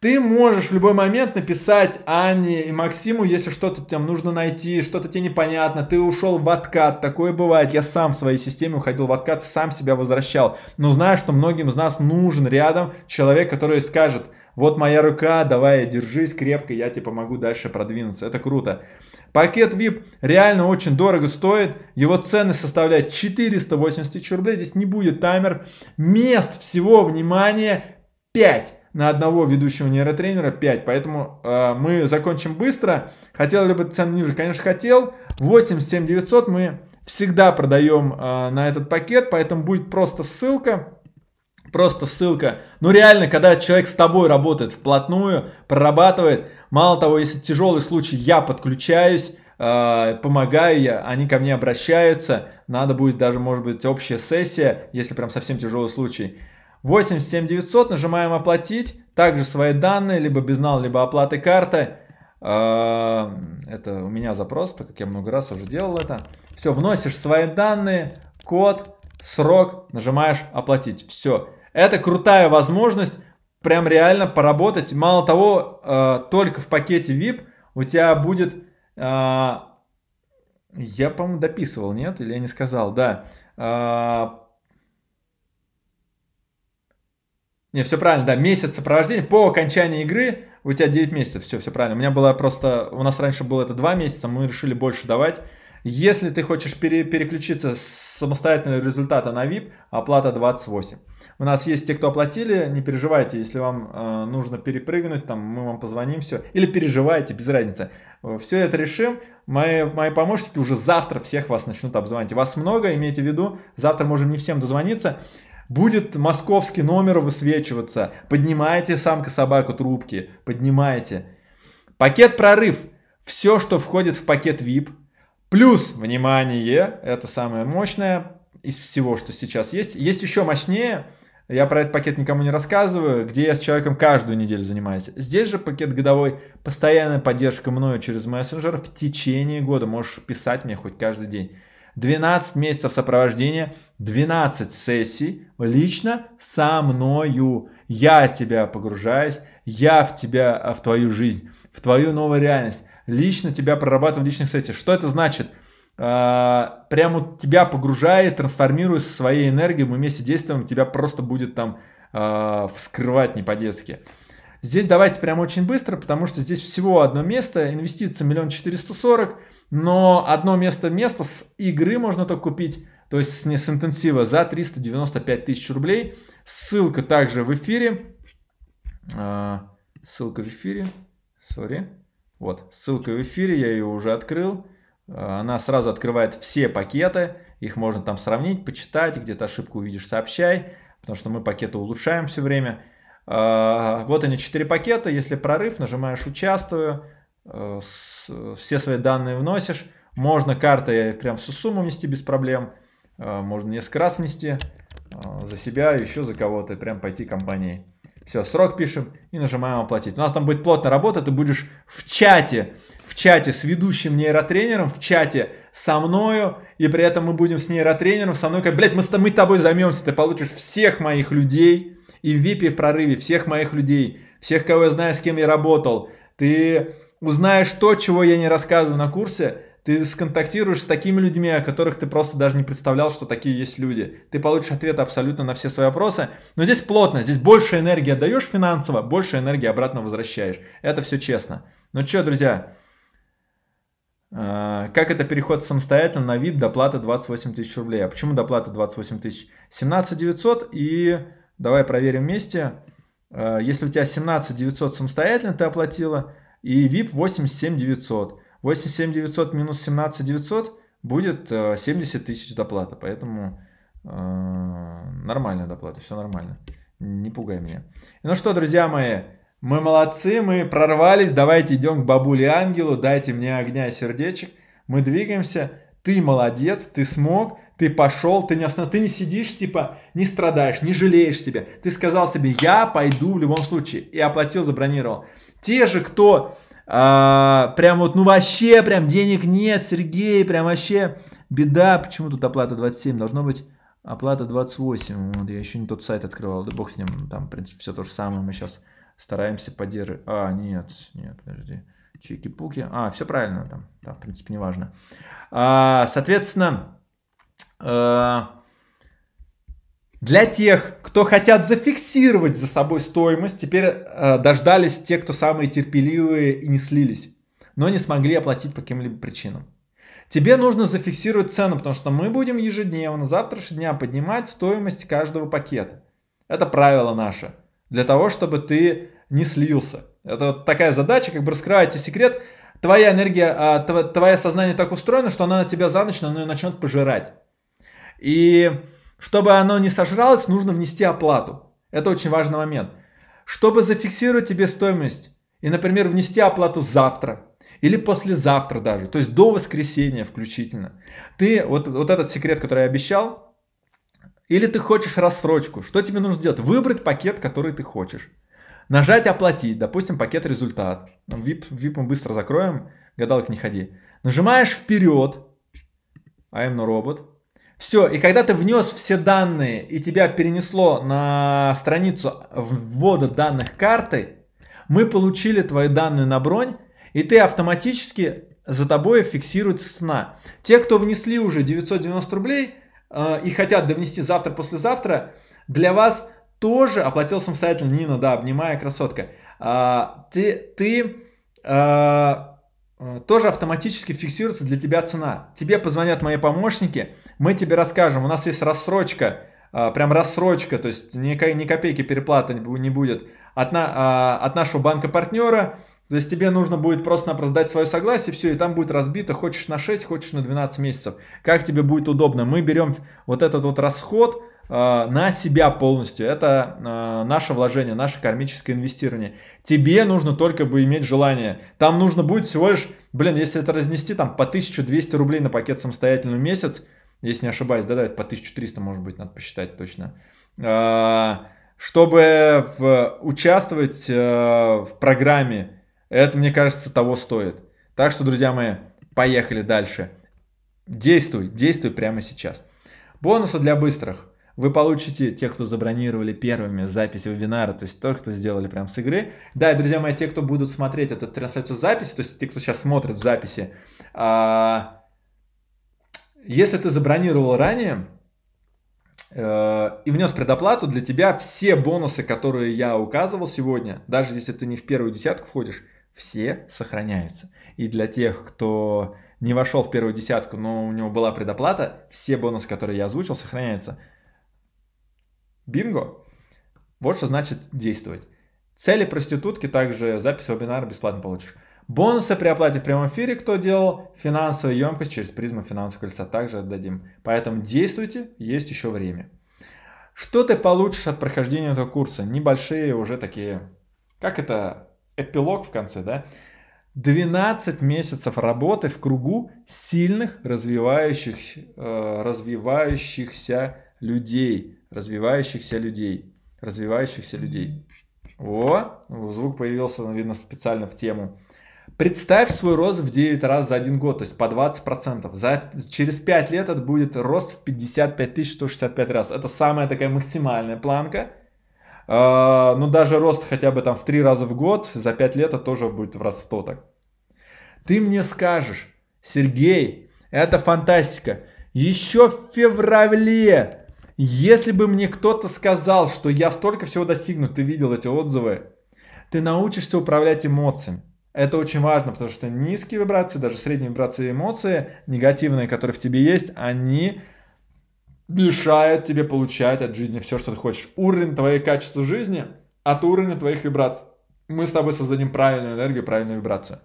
ты можешь в любой момент написать Анне и Максиму, если что-то там нужно найти, что-то тебе непонятно, ты ушел в откат, такое бывает. Я сам в своей системе уходил в откат сам себя возвращал. Но знаю, что многим из нас нужен рядом человек, который скажет – вот моя рука, давай, держись крепко, я тебе помогу дальше продвинуться. Это круто. Пакет VIP реально очень дорого стоит. Его цены составляют 480 тысяч рублей. Здесь не будет таймер. Мест всего, внимание, 5 на одного ведущего нейротренера 5. Поэтому э, мы закончим быстро. Хотел ли бы цену ниже? Конечно, хотел. 87900 мы всегда продаем э, на этот пакет, поэтому будет просто ссылка просто ссылка. Ну реально, когда человек с тобой работает вплотную, прорабатывает, мало того, если тяжелый случай, я подключаюсь, э, помогаю я, они ко мне обращаются, надо будет даже, может быть, общая сессия, если прям совсем тяжелый случай. 87 900, нажимаем «Оплатить», также свои данные, либо безнал, либо оплаты карты. Э, это у меня запрос, так как я много раз уже делал это. Все, вносишь свои данные, код, срок, нажимаешь «Оплатить». Все. Это крутая возможность прям реально поработать. Мало того, э, только в пакете VIP у тебя будет... Э, я, по-моему, дописывал, нет? Или я не сказал? Да. Э, не, все правильно, да, месяц сопровождения. По окончании игры у тебя 9 месяцев, все, все правильно. У меня было просто, у нас раньше было это 2 месяца, мы решили больше давать. Если ты хочешь пере, переключиться с самостоятельного результата на VIP, оплата 28. У нас есть те, кто оплатили, не переживайте, если вам э, нужно перепрыгнуть, там мы вам позвоним, все. Или переживайте, без разницы. Э, все это решим. Мои, мои помощники уже завтра всех вас начнут обзванивать. Вас много, имейте в виду, завтра можем не всем дозвониться. Будет московский номер высвечиваться. Поднимайте самка собаку трубки, поднимайте. Пакет прорыв. Все, что входит в пакет VIP. Плюс, внимание, это самое мощное из всего, что сейчас есть. Есть еще мощнее, я про этот пакет никому не рассказываю, где я с человеком каждую неделю занимаюсь. Здесь же пакет годовой, постоянная поддержка мною через мессенджер в течение года. Можешь писать мне хоть каждый день. 12 месяцев сопровождения, 12 сессий лично со мною. Я тебя погружаюсь, я в тебя, э, в твою жизнь, в твою новую реальность. Лично тебя прорабатываю в личных сессиях. Что это значит? А, прямо тебя погружает, трансформирует своей энергией, мы вместе действуем, тебя просто будет там а, вскрывать не по-детски. Здесь давайте прям очень быстро, потому что здесь всего одно место, инвестиция миллион четыреста сорок, но одно место место с игры можно только купить, то есть с, с интенсива за 395 тысяч рублей. Ссылка также в эфире. А, ссылка в эфире. Сори. Вот, ссылка в эфире, я ее уже открыл. Э, она сразу открывает все пакеты, их можно там сравнить, почитать, где-то ошибку увидишь, сообщай, потому что мы пакеты улучшаем все время. Э, вот они, 4 пакета, если прорыв, нажимаешь «Участвую», э, все свои данные вносишь, можно карты прям всю сумму внести без проблем, можно несколько раз внести за себя, еще за кого-то, прям пойти компанией. Все, срок пишем и нажимаем оплатить. У нас там будет плотная работа, ты будешь в чате, в чате с ведущим нейротренером, в чате со мною, и при этом мы будем с нейротренером, со мной, как, блядь, мы, мы тобой займемся, ты получишь всех моих людей, и в ВИПе, и в прорыве, всех моих людей, всех, кого я знаю, с кем я работал. Ты узнаешь то, чего я не рассказываю на курсе, ты сконтактируешь с такими людьми, о которых ты просто даже не представлял, что такие есть люди. Ты получишь ответы абсолютно на все свои вопросы. Но здесь плотно, здесь больше энергии отдаешь финансово, больше энергии обратно возвращаешь. Это все честно. Ну что, друзья, а, как это переход самостоятельно на вид доплата 28 тысяч рублей? А почему доплата 28 тысяч? 17 900 и давай проверим вместе. А, если у тебя 17 900 самостоятельно ты оплатила и VIP 87 900. 87900 минус 17900 будет 70 э, тысяч доплата. Поэтому э, нормальная доплата, все нормально. Не пугай меня. Ну что, друзья мои, мы молодцы, мы прорвались. Давайте идем к бабуле Ангелу. Дайте мне огня и сердечек. Мы двигаемся. Ты молодец, ты смог, ты пошел, ты не, останов... ты не сидишь, типа, не страдаешь, не жалеешь себя. Ты сказал себе, я пойду в любом случае. И оплатил, забронировал. Те же, кто а, прям вот, ну вообще, прям денег нет, Сергей, прям вообще беда. Почему тут оплата 27? Должно быть оплата 28. Вот, я еще не тот сайт открывал, да бог с ним. Там, в принципе, все то же самое. Мы сейчас стараемся поддерживать. А, нет, нет, подожди. Чики-пуки. А, все правильно там. да, в принципе, неважно. А, соответственно... А для тех, кто хотят зафиксировать за собой стоимость, теперь э, дождались те, кто самые терпеливые и не слились, но не смогли оплатить по каким-либо причинам. Тебе нужно зафиксировать цену, потому что мы будем ежедневно, завтрашнего дня поднимать стоимость каждого пакета. Это правило наше. Для того, чтобы ты не слился. Это вот такая задача, как бы раскрываете секрет. Твоя энергия, а, твое сознание так устроено, что она на тебя за ночь, она начнет пожирать. И чтобы оно не сожралось, нужно внести оплату. Это очень важный момент. Чтобы зафиксировать тебе стоимость и, например, внести оплату завтра или послезавтра даже, то есть до воскресенья включительно, ты вот, вот этот секрет, который я обещал, или ты хочешь рассрочку, что тебе нужно сделать? Выбрать пакет, который ты хочешь. Нажать «Оплатить», допустим, пакет «Результат». VIP, VIP мы быстро закроем, гадалок не ходи. Нажимаешь «Вперед», I am no robot, все, и когда ты внес все данные и тебя перенесло на страницу ввода данных карты, мы получили твои данные на бронь, и ты автоматически за тобой фиксируется цена. Те, кто внесли уже 990 рублей э, и хотят довнести завтра, послезавтра, для вас тоже оплатил самостоятельно Нина, да, обнимая красотка. А, ты, ты а, Э, тоже автоматически фиксируется для тебя цена. Тебе позвонят мои помощники, мы тебе расскажем, у нас есть рассрочка, э, прям рассрочка, то есть ни, ни копейки переплаты не будет от, на, а, от нашего банка-партнера, то есть тебе нужно будет просто-напросто дать свое согласие, все, и там будет разбито, хочешь на 6, хочешь на 12 месяцев, как тебе будет удобно. Мы берем вот этот вот расход, Э, на себя полностью. Это э, наше вложение, наше кармическое инвестирование. Тебе нужно только бы иметь желание. Там нужно будет всего лишь, блин, если это разнести, там по 1200 рублей на пакет самостоятельный месяц, если не ошибаюсь, да, да, это по 1300, может быть, надо посчитать точно. Э, чтобы в, участвовать э, в программе, это, мне кажется, того стоит. Так что, друзья мои, поехали дальше. Действуй, действуй прямо сейчас. Бонусы для быстрых. Вы получите тех, кто забронировали первыми запись вебинара, то есть тех, кто сделали прям с игры. Да, и, друзья мои, те, кто будут смотреть эту трансляцию записи, то есть те, кто сейчас смотрит в записи, а, если ты забронировал ранее э, и внес предоплату, для тебя все бонусы, которые я указывал сегодня, даже если ты не в первую десятку входишь, все сохраняются. И для тех, кто не вошел в первую десятку, но у него была предоплата, все бонусы, которые я озвучил, сохраняются. Бинго. Вот что значит действовать. Цели проститутки также запись вебинара бесплатно получишь. Бонусы при оплате в прямом эфире, кто делал, финансовая емкость через призму финансового кольца также отдадим. Поэтому действуйте, есть еще время. Что ты получишь от прохождения этого курса? Небольшие уже такие, как это, эпилог в конце, да? 12 месяцев работы в кругу сильных развивающих, э, развивающихся людей, развивающихся людей. Развивающихся людей. О, звук появился, ну, видно, специально в тему. Представь свой рост в 9 раз за один год, то есть по 20%. За, через 5 лет это будет рост в 55 165 раз. Это самая такая максимальная планка. Э, ну, даже рост хотя бы там в 3 раза в год, за 5 лет это тоже будет в раз 100 так. Ты мне скажешь, Сергей, это фантастика. Еще в феврале если бы мне кто-то сказал, что я столько всего достигну, ты видел эти отзывы, ты научишься управлять эмоциями. Это очень важно, потому что низкие вибрации, даже средние вибрации эмоции, негативные, которые в тебе есть, они мешают тебе получать от жизни все, что ты хочешь. Уровень твоей качества жизни от уровня твоих вибраций. Мы с тобой создадим правильную энергию, правильную вибрацию.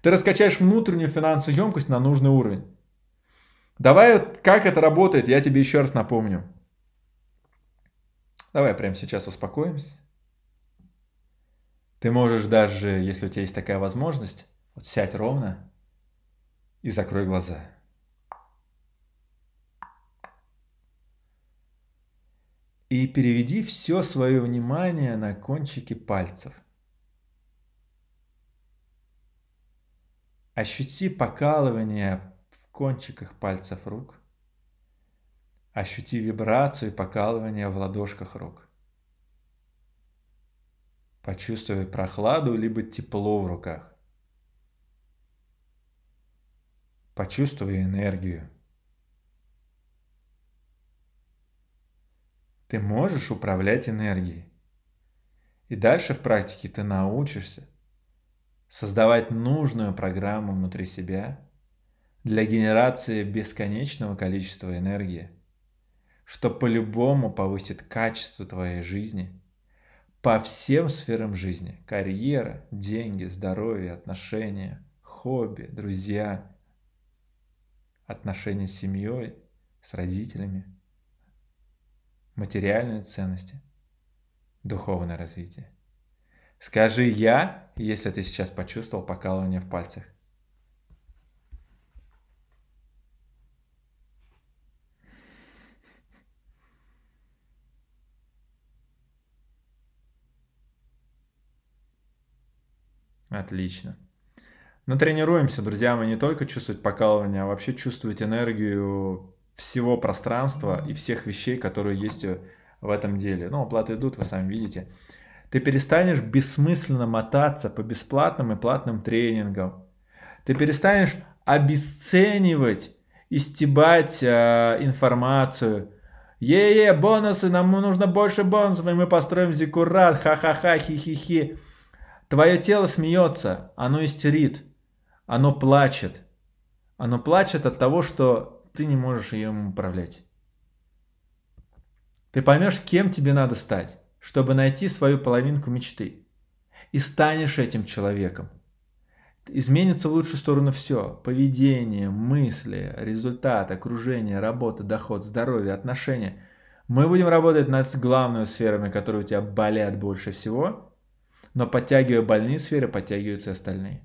Ты раскачаешь внутреннюю финансовую емкость на нужный уровень. Давай, как это работает, я тебе еще раз напомню. Давай прямо сейчас успокоимся. Ты можешь даже, если у тебя есть такая возможность, вот сядь ровно и закрой глаза. И переведи все свое внимание на кончики пальцев. Ощути покалывание кончиках пальцев рук. Ощути вибрацию и покалывание в ладошках рук. Почувствуй прохладу либо тепло в руках. Почувствуй энергию. Ты можешь управлять энергией. И дальше в практике ты научишься создавать нужную программу внутри себя – для генерации бесконечного количества энергии, что по-любому повысит качество твоей жизни по всем сферам жизни – карьера, деньги, здоровье, отношения, хобби, друзья, отношения с семьей, с родителями, материальные ценности, духовное развитие. Скажи «я», если ты сейчас почувствовал покалывание в пальцах – Отлично. Но ну, тренируемся, друзья, мы не только чувствовать покалывание, а вообще чувствовать энергию всего пространства и всех вещей, которые есть в этом деле. Ну, оплаты идут, вы сами видите. Ты перестанешь бессмысленно мотаться по бесплатным и платным тренингам. Ты перестанешь обесценивать и стебать э, информацию. Е-е, бонусы, нам нужно больше бонусов, и мы построим зикурат, ха-ха-ха, хи-хи-хи. Твое тело смеется, оно истерит, оно плачет. Оно плачет от того, что ты не можешь ее управлять. Ты поймешь, кем тебе надо стать, чтобы найти свою половинку мечты. И станешь этим человеком. Изменится в лучшую сторону все. Поведение, мысли, результат, окружение, работа, доход, здоровье, отношения. Мы будем работать над главными сферами, которые у тебя болят больше всего – но подтягивая больные сферы, подтягиваются и остальные.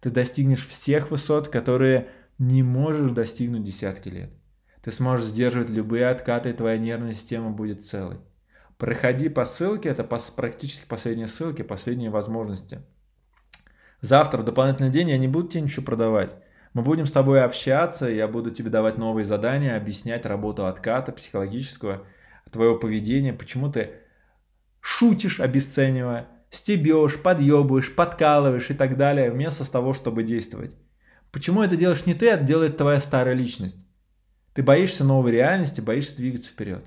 Ты достигнешь всех высот, которые не можешь достигнуть десятки лет. Ты сможешь сдерживать любые откаты, и твоя нервная система будет целой. Проходи по ссылке, это практически последние ссылки, последние возможности. Завтра, в дополнительный день, я не буду тебе ничего продавать. Мы будем с тобой общаться, я буду тебе давать новые задания, объяснять работу отката психологического, твоего поведения, почему ты шутишь, обесценивая, стебешь, подъебываешь, подкалываешь и так далее, вместо того, чтобы действовать. Почему это делаешь не ты, а делает твоя старая личность. Ты боишься новой реальности, боишься двигаться вперед.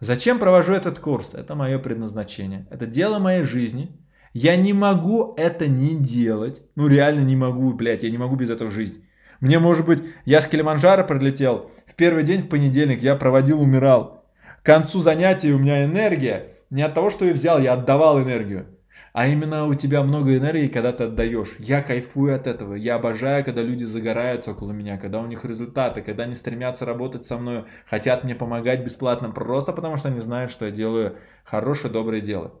Зачем провожу этот курс? Это мое предназначение. Это дело моей жизни. Я не могу это не делать. Ну реально не могу, блядь, я не могу без этого жить. Мне, может быть, я с Килиманджаро пролетел. В первый день, в понедельник, я проводил, умирал. К концу занятий у меня энергия не от того, что я взял, я отдавал энергию. А именно у тебя много энергии, когда ты отдаешь. Я кайфую от этого. Я обожаю, когда люди загораются около меня, когда у них результаты, когда они стремятся работать со мной, хотят мне помогать бесплатно, просто потому что они знают, что я делаю хорошее, доброе дело.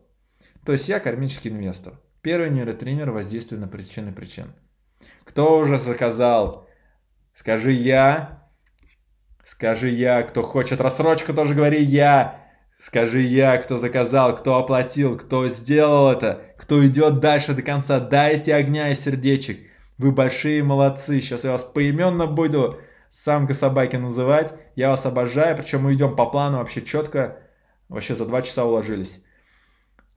То есть я кармический инвестор. Первый нейротренер воздействует на причины причин. Кто уже заказал? Скажи я. Скажи я. Кто хочет рассрочку, тоже говори я. Скажи я, кто заказал, кто оплатил, кто сделал это, кто идет дальше до конца. Дайте огня и сердечек. Вы большие молодцы. Сейчас я вас поименно буду самка собаки называть. Я вас обожаю, причем мы идем по плану вообще четко. Вообще за два часа уложились.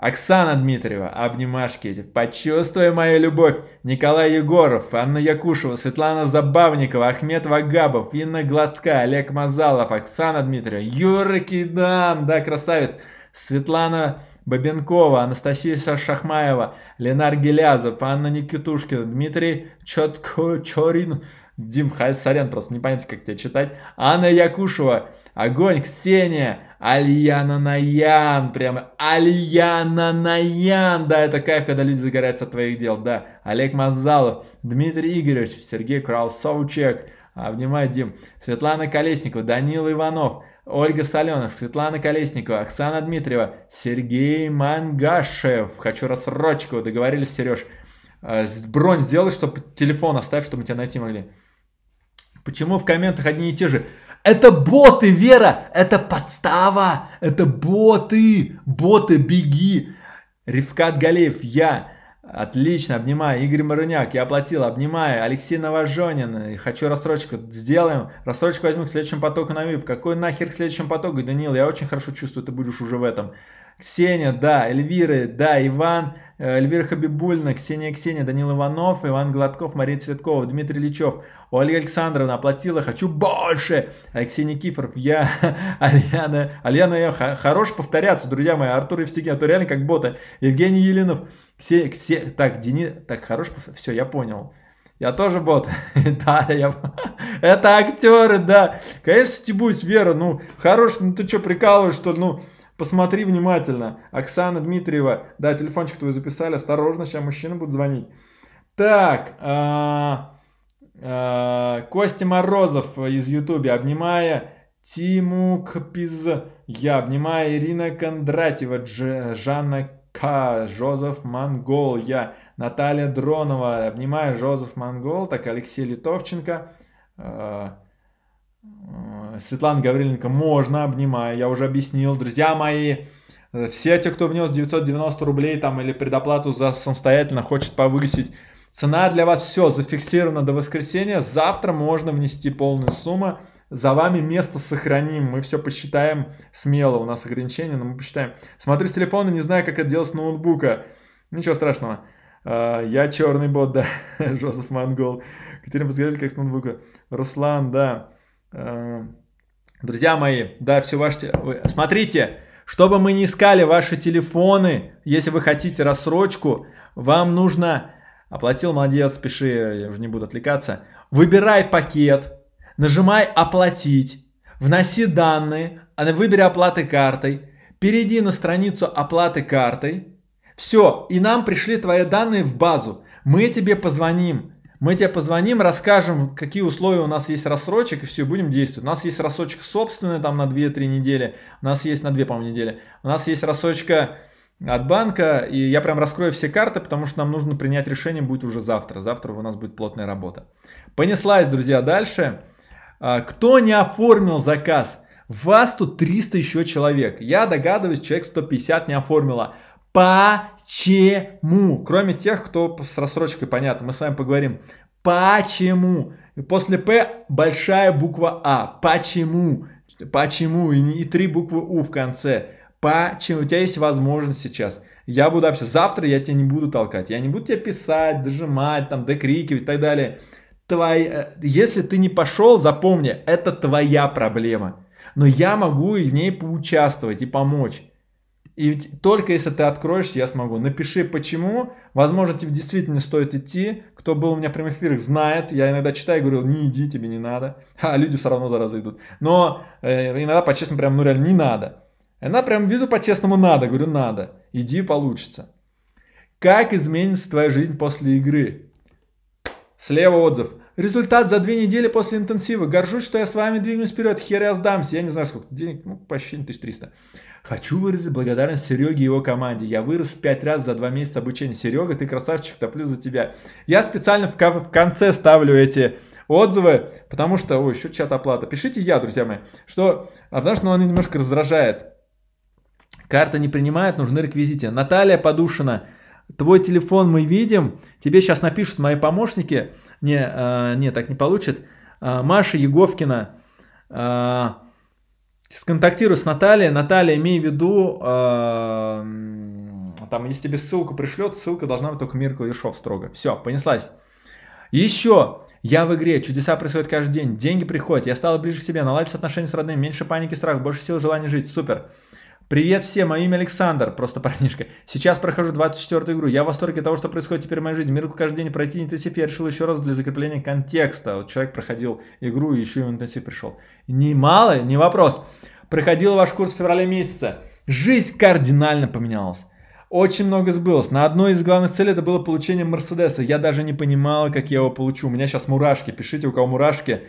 Оксана Дмитриева, обнимашки эти, почувствуй мою любовь. Николай Егоров, Анна Якушева, Светлана Забавникова, Ахмед Вагабов, Инна Глазка, Олег Мазалов, Оксана Дмитриева, Юра Кидан, да, красавец, Светлана Бабенкова, Анастасия Шахмаева, Ленар Гелязов, Анна Никитушкина, Дмитрий Четко Чорин, Дим Сарян, просто не понятно, как тебя читать. Анна Якушева, Огонь, Ксения, Альяна Наян, прямо Альяна Наян, да, это кайф, когда люди загораются от твоих дел, да. Олег Мазалов, Дмитрий Игоревич, Сергей Краусовчек, обнимаю, а, Дим, Светлана Колесникова, Данила Иванов, Ольга Соленых, Светлана Колесникова, Оксана Дмитриева, Сергей Мангашев. Хочу рассрочку, договорились, Сереж. Э, бронь сделай, чтобы телефон оставь, чтобы мы тебя найти могли. Почему в комментах одни и те же? Это боты, Вера! Это подстава! Это боты! Боты, беги! Рифкат Галеев, я. Отлично, обнимаю. Игорь Маруняк, я оплатил, обнимаю. Алексей Новожонин, хочу рассрочку. Сделаем. Рассрочку возьму к следующему потоку на VIP. Какой нахер к следующему потоку? Даниил, я очень хорошо чувствую, ты будешь уже в этом. Ксения, да, Эльвиры, да, Иван, Э, Эльвира Хабибульна, Ксения Ксения, Данил Иванов, Иван Гладков, Мария Цветкова, Дмитрий Личев, у Ольги Александровна оплатила «Хочу больше!» Алексей Никифоров, я, Альяна, Альяна, я хорош повторяться, друзья мои, Артур Евстигин, а то реально как бота, Евгений Елинов, Ксе, Ксе, так, Денис, так, хорош, все, я понял. Я тоже бот. да, я... это актеры, да. Конечно, стебусь, Вера, ну, хорош, ну ты что, прикалываешь, что ли? Ну, Посмотри внимательно. Оксана Дмитриева. Да, телефончик твой записали. Осторожно, сейчас мужчина будет звонить. Так. А, а, Костя Морозов из Ютубе. Обнимая Тиму Кпиз. Я обнимаю Ирина Кондратьева. Дж, Жанна К. Жозеф Монгол. Я. Наталья Дронова. Обнимаю Жозеф Монгол. Так, Алексей Литовченко. А, Э, Светлана Гавриленко, можно, обнимаю, я уже объяснил. Друзья мои, э, все те, кто внес 990 рублей там или предоплату за самостоятельно, хочет повысить. Цена для вас все зафиксирована до воскресенья. Завтра можно внести полную сумму. За вами место сохраним. Мы все посчитаем смело. У нас ограничения, но мы посчитаем. Смотрю с телефона, не знаю, как это делать с ноутбука. Ничего страшного. Э, я черный бот, да. Жозеф Монгол. Катерина, подскажите, как с ноутбука. Руслан, да. Э, друзья мои, да, все ваши... Смотрите, чтобы мы не искали ваши телефоны, если вы хотите рассрочку, вам нужно... Оплатил, молодец, пиши, я уже не буду отвлекаться. Выбирай пакет, нажимай «Оплатить», вноси данные, а, выбери оплаты картой, перейди на страницу оплаты картой. Все, и нам пришли твои данные в базу. Мы тебе позвоним, мы тебе позвоним, расскажем, какие условия у нас есть рассрочек, и все, будем действовать. У нас есть рассрочка собственная там на 2-3 недели, у нас есть на 2, по-моему, недели, у нас есть рассрочка от банка, и я прям раскрою все карты, потому что нам нужно принять решение, будет уже завтра. Завтра у нас будет плотная работа. Понеслась, друзья, дальше. А, кто не оформил заказ? Вас тут 300 еще человек. Я догадываюсь, человек 150 не оформило. Почему? Кроме тех, кто с рассрочкой, понятно, мы с вами поговорим. Почему? После П большая буква А. Почему? Почему? И, и три буквы У в конце. Почему? У тебя есть возможность сейчас. Я буду общаться. Завтра я тебя не буду толкать. Я не буду тебя писать, дожимать, там, докрикивать и так далее. Твои... Э, если ты не пошел, запомни, это твоя проблема. Но я могу в ней поучаствовать и помочь. И только если ты откроешься, я смогу. Напиши почему. Возможно, тебе действительно стоит идти. Кто был у меня в прямых эфирах, знает. Я иногда читаю и говорю, не иди, тебе не надо. А люди все равно зараза идут. Но э, иногда по-честному прям, ну реально, не надо. Она прям вижу по-честному надо. Говорю, надо. Иди, получится. Как изменится твоя жизнь после игры? Слева отзыв. Результат за две недели после интенсива. Горжусь, что я с вами двигаюсь вперед. Хер я сдамся. Я не знаю, сколько денег. Ну, почти 1300. Хочу выразить благодарность Сереге и его команде. Я вырос в пять раз за два месяца обучения. Серега, ты красавчик, топлю за тебя. Я специально в, в конце ставлю эти отзывы, потому что, ой, еще чат оплата. Пишите я, друзья мои, что, а потому что ну, он немножко раздражает. Карта не принимает, нужны реквизиты. Наталья Подушина, твой телефон мы видим. Тебе сейчас напишут мои помощники. Не, э, не так не получит. Э, Маша Еговкина. Э, Сконтактируй с Натальей. Наталья, имей в виду, э, там, если тебе ссылку пришлет, ссылка должна быть только Мир Клавишов строго. Все, понеслась. Еще. Я в игре, чудеса происходят каждый день, деньги приходят, я стала ближе к себе, наладить отношения с родными, меньше паники, страх, больше сил, желания жить, супер. Привет всем, мое имя Александр, просто парнишка. Сейчас прохожу 24 игру. Я в восторге от того, что происходит теперь в моей жизни. Миркл каждый день пройти интенсив. Я решил еще раз для закрепления контекста. Вот человек проходил игру и еще и в интенсив пришел. Немало, не вопрос. Проходил ваш курс в феврале месяца. Жизнь кардинально поменялась. Очень много сбылось. На одной из главных целей это было получение Мерседеса. Я даже не понимала, как я его получу. У меня сейчас мурашки. Пишите, у кого мурашки.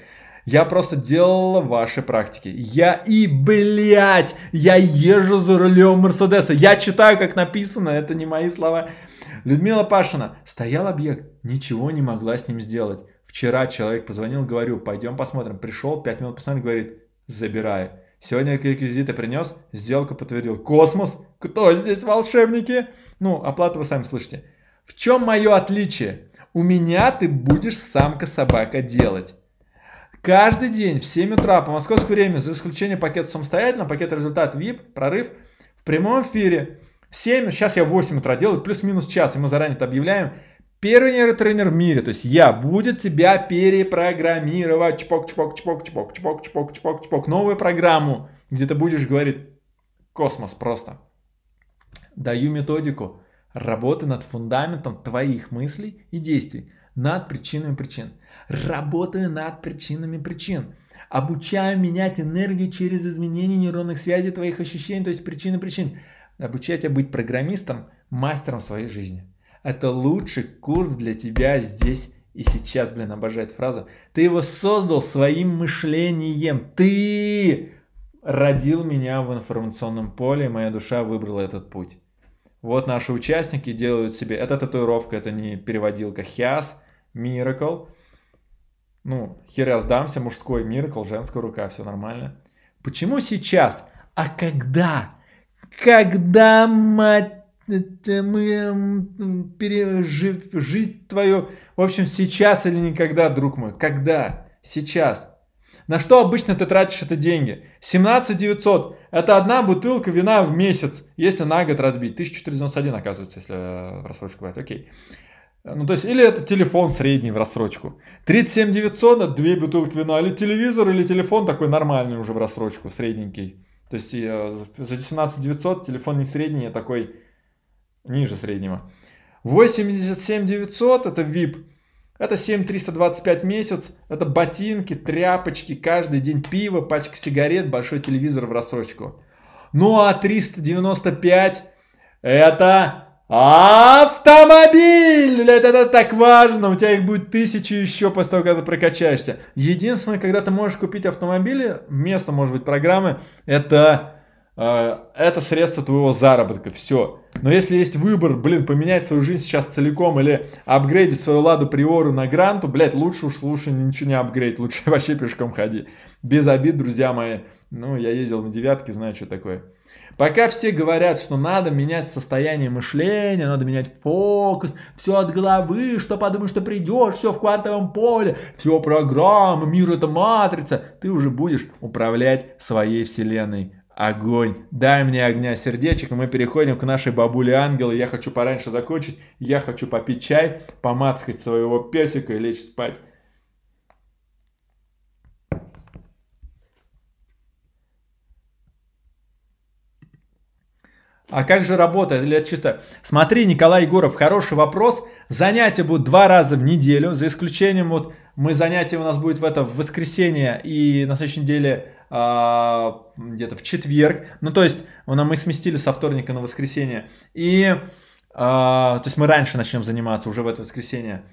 Я просто делал ваши практики. Я и, блядь, я езжу за рулем Мерседеса. Я читаю, как написано, это не мои слова. Людмила Пашина. Стоял объект, ничего не могла с ним сделать. Вчера человек позвонил, говорю, пойдем посмотрим. Пришел, 5 минут посмотрел, говорит, забирай. Сегодня реквизиты принес, сделку подтвердил. Космос? Кто здесь волшебники? Ну, оплату вы сами слышите. В чем мое отличие? У меня ты будешь самка-собака делать. Каждый день в 7 утра по московскому времени, за исключением пакета самостоятельно, пакет результат VIP, прорыв, в прямом эфире в 7, сейчас я в 8 утра делаю, плюс-минус час, и мы заранее это объявляем, первый нейротренер в мире, то есть я, будет тебя перепрограммировать, чпок-чпок-чпок-чпок-чпок-чпок-чпок-чпок, новую программу, где ты будешь говорить космос просто. Даю методику работы над фундаментом твоих мыслей и действий, над причинами причин. Работаю над причинами причин. Обучаю менять энергию через изменение нейронных связей твоих ощущений, то есть причины причин. Обучаю тебя быть программистом, мастером своей жизни. Это лучший курс для тебя здесь и сейчас, блин, обожает фразу. Ты его создал своим мышлением. Ты родил меня в информационном поле, и моя душа выбрала этот путь. Вот наши участники делают себе... Это татуировка, это не переводилка Хиас, Miracle – ну, хер я сдамся, мужской Миракл, женская рука, все нормально. Почему сейчас? А когда? Когда, мать, мы пережить жить твою... В общем, сейчас или никогда, друг мой. Когда? Сейчас. На что обычно ты тратишь это деньги? 17 900. Это одна бутылка вина в месяц, если на год разбить. 1391, оказывается, если э, рассрочку брать. Окей. Okay. Э, ну, то есть, или это телефон средний в рассрочку. 37 900, две бутылки вина, или телевизор, или телефон такой нормальный уже в рассрочку, средненький. То есть, э, за 17 900 телефон не средний, а такой ниже среднего. 87 900 это VIP. Это 7325 месяц, это ботинки, тряпочки, каждый день пиво, пачка сигарет, большой телевизор в рассрочку. Ну а 395 это Автомобиль! Блядь, это так важно! У тебя их будет тысячи еще после того, когда ты прокачаешься. Единственное, когда ты можешь купить автомобили, вместо, может быть, программы, это, э, это средство твоего заработка. Все. Но если есть выбор, блин, поменять свою жизнь сейчас целиком или апгрейдить свою ладу приору на гранту, блядь, лучше уж лучше ничего не апгрейд, лучше вообще пешком ходи. Без обид, друзья мои. Ну, я ездил на девятке, знаю, что такое. Пока все говорят, что надо менять состояние мышления, надо менять фокус, все от головы, что подумаешь, что придешь, все в квантовом поле, все программа, мир это матрица, ты уже будешь управлять своей вселенной. Огонь. Дай мне огня сердечек, и мы переходим к нашей бабуле Ангелы. Я хочу пораньше закончить, я хочу попить чай, помацкать своего песика и лечь спать. А как же работает? Или это чисто... Смотри, Николай Егоров, хороший вопрос. Занятия будут два раза в неделю, за исключением вот мы занятия у нас будет в это в воскресенье и на следующей неделе а, где-то в четверг. Ну, то есть, ну, мы сместили со вторника на воскресенье. И, а, то есть, мы раньше начнем заниматься уже в это воскресенье.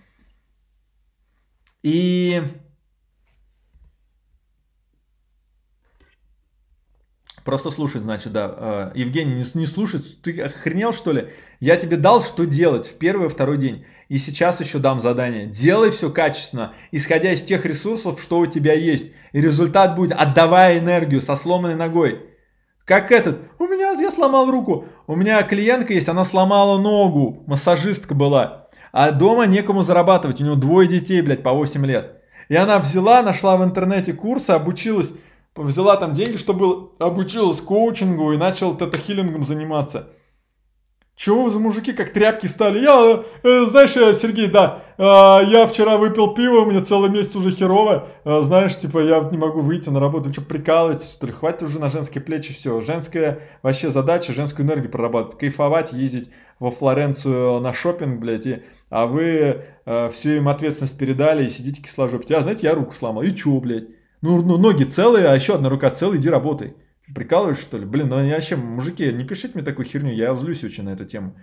И Просто слушать, значит, да. А, Евгений, не, не слушать, ты охренел, что ли? Я тебе дал, что делать в первый, второй день. И сейчас еще дам задание. Делай все качественно, исходя из тех ресурсов, что у тебя есть. И результат будет, отдавая энергию со сломанной ногой. Как этот, у меня, я сломал руку. У меня клиентка есть, она сломала ногу. Массажистка была. А дома некому зарабатывать, у него двое детей, блядь, по 8 лет. И она взяла, нашла в интернете курсы, обучилась взяла там деньги, чтобы обучилась коучингу и начал тета-хиллингом заниматься. Чего вы за мужики как тряпки стали? Я, э, знаешь, э, Сергей, да, э, я вчера выпил пиво, меня целый месяц уже херово. Э, знаешь, типа, я вот не могу выйти на работу. Вы что, прикалываетесь, что ли? Хватит уже на женские плечи, все. Женская вообще задача, женскую энергию прорабатывать. Кайфовать, ездить во Флоренцию на шопинг, блядь, и, а вы э, всю им ответственность передали и сидите кисложопить. А, знаете, я руку сломал. И чё, блядь? Ну, ну, ноги целые, а еще одна рука целая, иди работай. Прикалываешь, что ли? Блин, ну я вообще, мужики, не пишите мне такую херню, я злюсь очень на эту тему.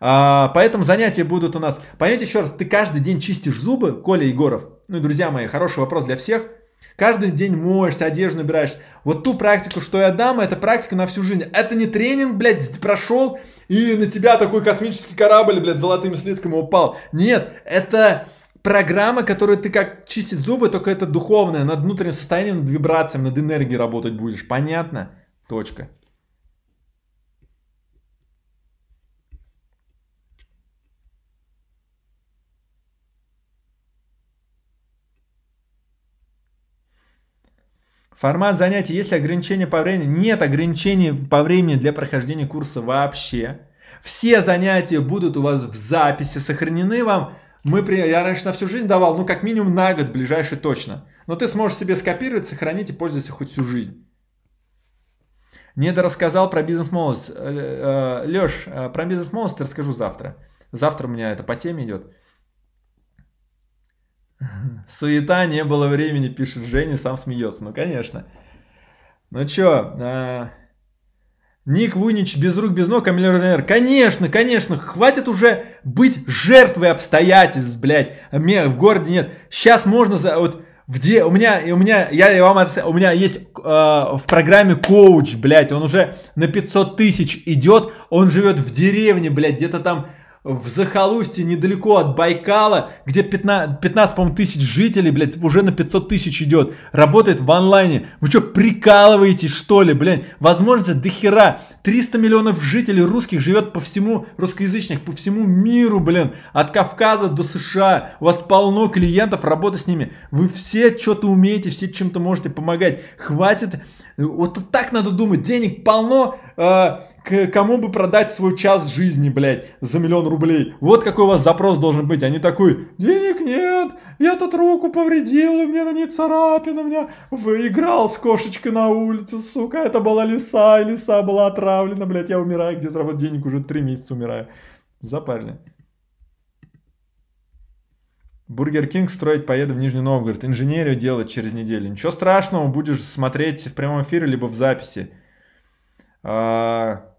А, поэтому занятия будут у нас. Понимаете, еще раз, ты каждый день чистишь зубы, Коля Егоров. Ну, друзья мои, хороший вопрос для всех. Каждый день моешься, одежду набираешь. Вот ту практику, что я дам, это практика на всю жизнь. Это не тренинг, блядь, прошел и на тебя такой космический корабль, блядь, золотыми слитками упал. Нет, это программа, которую ты как чистить зубы, только это духовная, над внутренним состоянием, над вибрациями, над энергией работать будешь. Понятно? Точка. Формат занятий. Есть ли ограничения по времени? Нет ограничений по времени для прохождения курса вообще. Все занятия будут у вас в записи, сохранены вам мы при... Я раньше на всю жизнь давал, ну как минимум на год ближайший точно. Но ты сможешь себе скопировать, сохранить и пользоваться хоть всю жизнь. Неда рассказал про бизнес-молодость. Э, э, Леш, э, про бизнес-молодость расскажу завтра. Завтра у меня это по теме идет. Суета, не было времени, пишет Женя, сам смеется. Ну, конечно. Ну чё, Ник Вунич без рук, без ног, а миллионер. Конечно, конечно, хватит уже быть жертвой обстоятельств, блядь. А в городе нет. Сейчас можно за... Вот, где у меня, у меня, я вам это, у меня есть э, в программе коуч, блядь, он уже на 500 тысяч идет, он живет в деревне, блядь, где-то там в захолустье недалеко от Байкала, где 15, 15 по-моему, тысяч жителей, блядь, уже на 500 тысяч идет, работает в онлайне. Вы что, прикалываетесь, что ли, блядь? Возможности до хера. 300 миллионов жителей русских живет по всему, русскоязычных, по всему миру, блин. От Кавказа до США. У вас полно клиентов, работа с ними. Вы все что-то умеете, все чем-то можете помогать. Хватит. Вот так надо думать. Денег полно. Э, к кому бы продать свой час жизни, блядь, за миллион рублей. Вот какой у вас запрос должен быть. Они такой, денег нет, я тут руку повредил, у меня на ней царапина, у меня выиграл с кошечкой на улице, сука, это была лиса, и лиса была отравлена, блядь, я умираю, где заработать денег, уже три месяца умираю. Запарили. Бургер Кинг строить поеду в Нижний Новгород, инженерию делать через неделю. Ничего страшного, будешь смотреть в прямом эфире, либо в записи. А,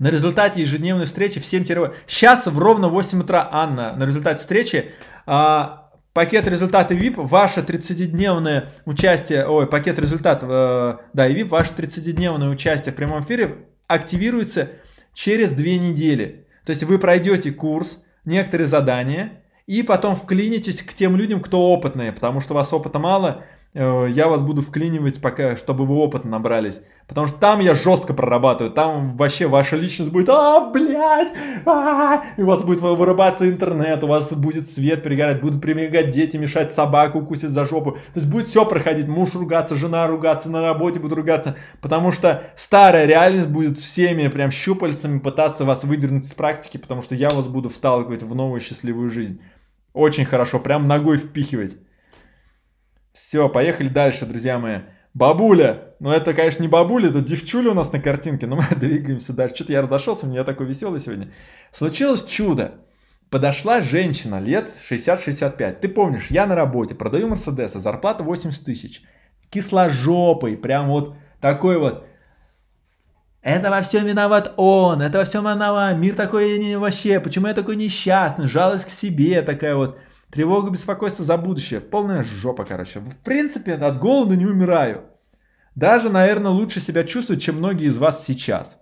на результате ежедневной встречи в 7 -8. Сейчас в ровно 8 утра, Анна, на результате встречи а, пакет результаты VIP, ваше 30-дневное участие, ой, пакет результатов э, да, и VIP, ваше 30-дневное участие в прямом эфире активируется через 2 недели. То есть вы пройдете курс, некоторые задания, и потом вклинитесь к тем людям, кто опытные, потому что у вас опыта мало, э, я вас буду вклинивать, пока, чтобы вы опыт набрались. Потому что там я жестко прорабатываю, там вообще ваша личность будет, а, блядь, а, и у вас будет вырубаться интернет, у вас будет свет перегорать, будут примигать дети, мешать собаку, кусить за жопу. То есть будет все проходить, муж ругаться, жена ругаться, на работе будут ругаться, потому что старая реальность будет всеми прям щупальцами пытаться вас выдернуть из практики, потому что я вас буду вталкивать в новую счастливую жизнь. Очень хорошо, прям ногой впихивать. Все, поехали дальше, друзья мои. Бабуля! Ну это, конечно, не бабуля, это девчуля у нас на картинке, но мы двигаемся дальше. Что-то я разошелся, у меня такой веселый сегодня. Случилось чудо. Подошла женщина лет 60-65. Ты помнишь, я на работе, продаю Мерседеса, зарплата 80 тысяч. Кисложопый, прям вот такой вот. Это во всем виноват он, это во всем виноват мир такой не вообще, почему я такой несчастный, жалость к себе такая вот. Тревога, беспокойство за будущее. Полная жопа, короче. В принципе, от голода не умираю. Даже, наверное, лучше себя чувствую, чем многие из вас сейчас.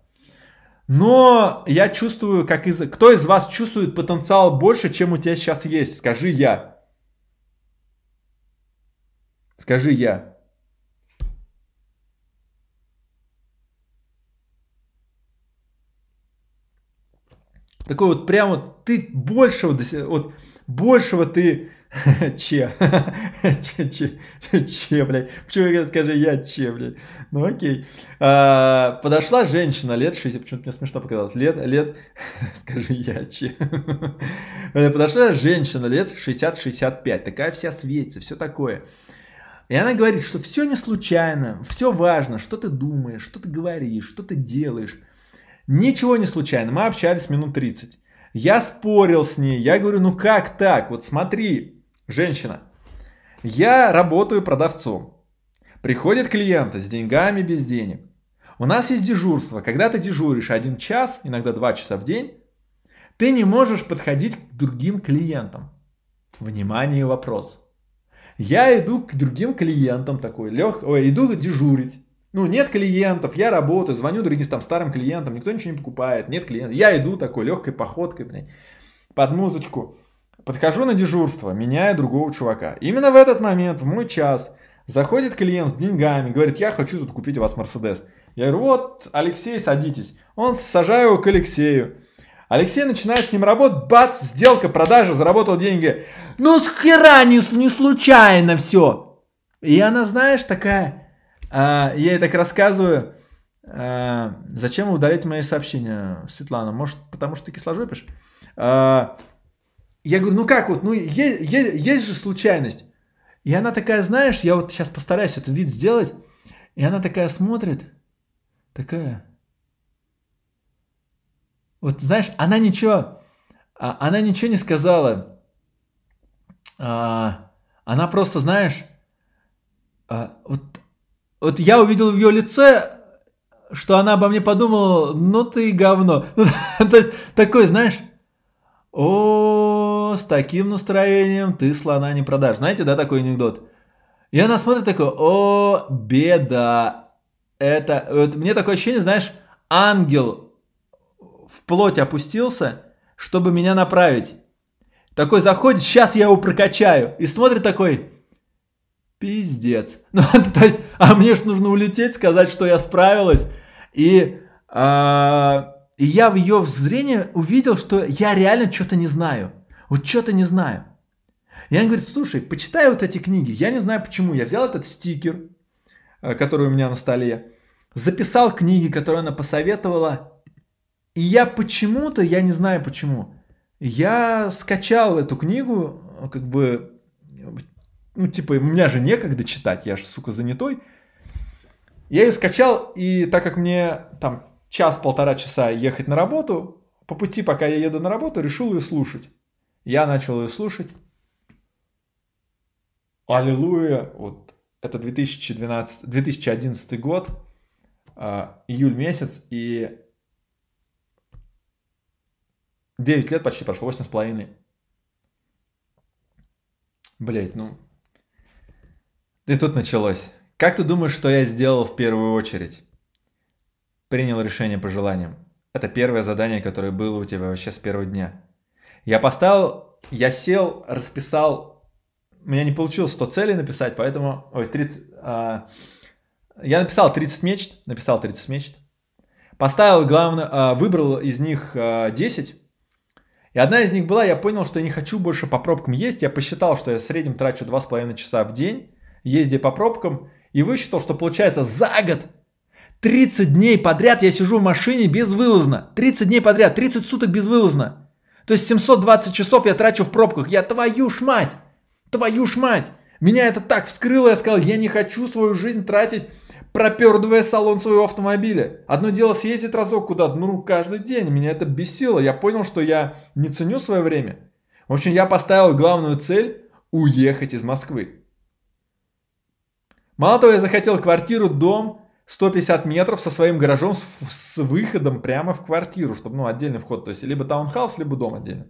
Но я чувствую, как из... Кто из вас чувствует потенциал больше, чем у тебя сейчас есть? Скажи я. Скажи я. Такой вот прям вот ты больше вот, вот Большего ты... Че? че? Че, че, блядь? Почему я скажи я че, блядь? Ну окей. А, подошла женщина лет 60, почему-то мне смешно показалось, лет, лет, скажи я че. Подошла женщина лет 60-65, такая вся светится, все такое. И она говорит, что все не случайно, все важно, что ты думаешь, что ты говоришь, что ты делаешь. Ничего не случайно, мы общались минут 30. Я спорил с ней, я говорю, ну как так? Вот смотри, женщина, я работаю продавцом. Приходят клиенты с деньгами, без денег. У нас есть дежурство. Когда ты дежуришь один час, иногда два часа в день, ты не можешь подходить к другим клиентам. Внимание, вопрос. Я иду к другим клиентам такой, лег... Ой, иду дежурить. Ну, нет клиентов, я работаю, звоню другим там старым клиентам, никто ничего не покупает, нет клиентов. Я иду такой легкой походкой, блядь, под музычку. Подхожу на дежурство, меняю другого чувака. Именно в этот момент, в мой час, заходит клиент с деньгами, говорит, я хочу тут купить у вас Мерседес. Я говорю, вот, Алексей, садитесь. Он сажаю его к Алексею. Алексей начинает с ним работать, бац, сделка, продажа, заработал деньги. Ну, с хера не, не случайно все. И она, знаешь, такая, а, я ей так рассказываю. А, зачем удалять мои сообщения, Светлана? Может, потому что ты кисложопишь? А, я говорю, ну как вот, ну есть, есть, есть же случайность. И она такая, знаешь, я вот сейчас постараюсь этот вид сделать. И она такая смотрит, такая. Вот знаешь, она ничего, а, она ничего не сказала. А, она просто, знаешь, а, вот вот я увидел в ее лице, что она обо мне подумала, ну ты говно. Такой, знаешь, о, с таким настроением ты слона не продашь. Знаете, да, такой анекдот? И она смотрит такой, о, беда. Это, вот мне такое ощущение, знаешь, ангел в плоть опустился, чтобы меня направить. Такой заходит, сейчас я его прокачаю. И смотрит такой, Пиздец. Ну, то есть, а мне же нужно улететь, сказать, что я справилась. И, э, и я в ее зрении увидел, что я реально что-то не знаю. Вот что-то не знаю. И она говорит, слушай, почитай вот эти книги. Я не знаю почему. Я взял этот стикер, э, который у меня на столе, записал книги, которые она посоветовала. И я почему-то, я не знаю почему, я скачал эту книгу, э, как бы ну, типа, у меня же некогда читать, я же, сука, занятой. Я ее скачал, и так как мне там час-полтора часа ехать на работу, по пути, пока я еду на работу, решил ее слушать. Я начал ее слушать. Аллилуйя! Вот это 2012, 2011 год, а, июль месяц, и 9 лет почти прошло, 8 с половиной. Блять, ну, и тут началось. Как ты думаешь, что я сделал в первую очередь? Принял решение по желаниям. Это первое задание, которое было у тебя вообще с первого дня. Я поставил, я сел, расписал. У меня не получилось 100 целей написать, поэтому... Ой, 30... А, я написал 30 мечт, написал 30 мечт. Поставил, главное, а, выбрал из них а, 10. И одна из них была, я понял, что я не хочу больше по пробкам есть. Я посчитал, что я в среднем трачу 2,5 часа в день езде по пробкам и высчитал, что получается за год 30 дней подряд я сижу в машине безвылазно. 30 дней подряд, 30 суток безвылазно. То есть 720 часов я трачу в пробках. Я твою ж мать! Твою ж мать! Меня это так вскрыло, я сказал, я не хочу свою жизнь тратить, пропердывая салон своего автомобиля. Одно дело съездить разок куда-то, ну каждый день, меня это бесило. Я понял, что я не ценю свое время. В общем, я поставил главную цель уехать из Москвы. Мало того, я захотел квартиру, дом 150 метров со своим гаражом с, с выходом прямо в квартиру, чтобы, ну, отдельный вход, то есть либо таунхаус, либо дом отдельно.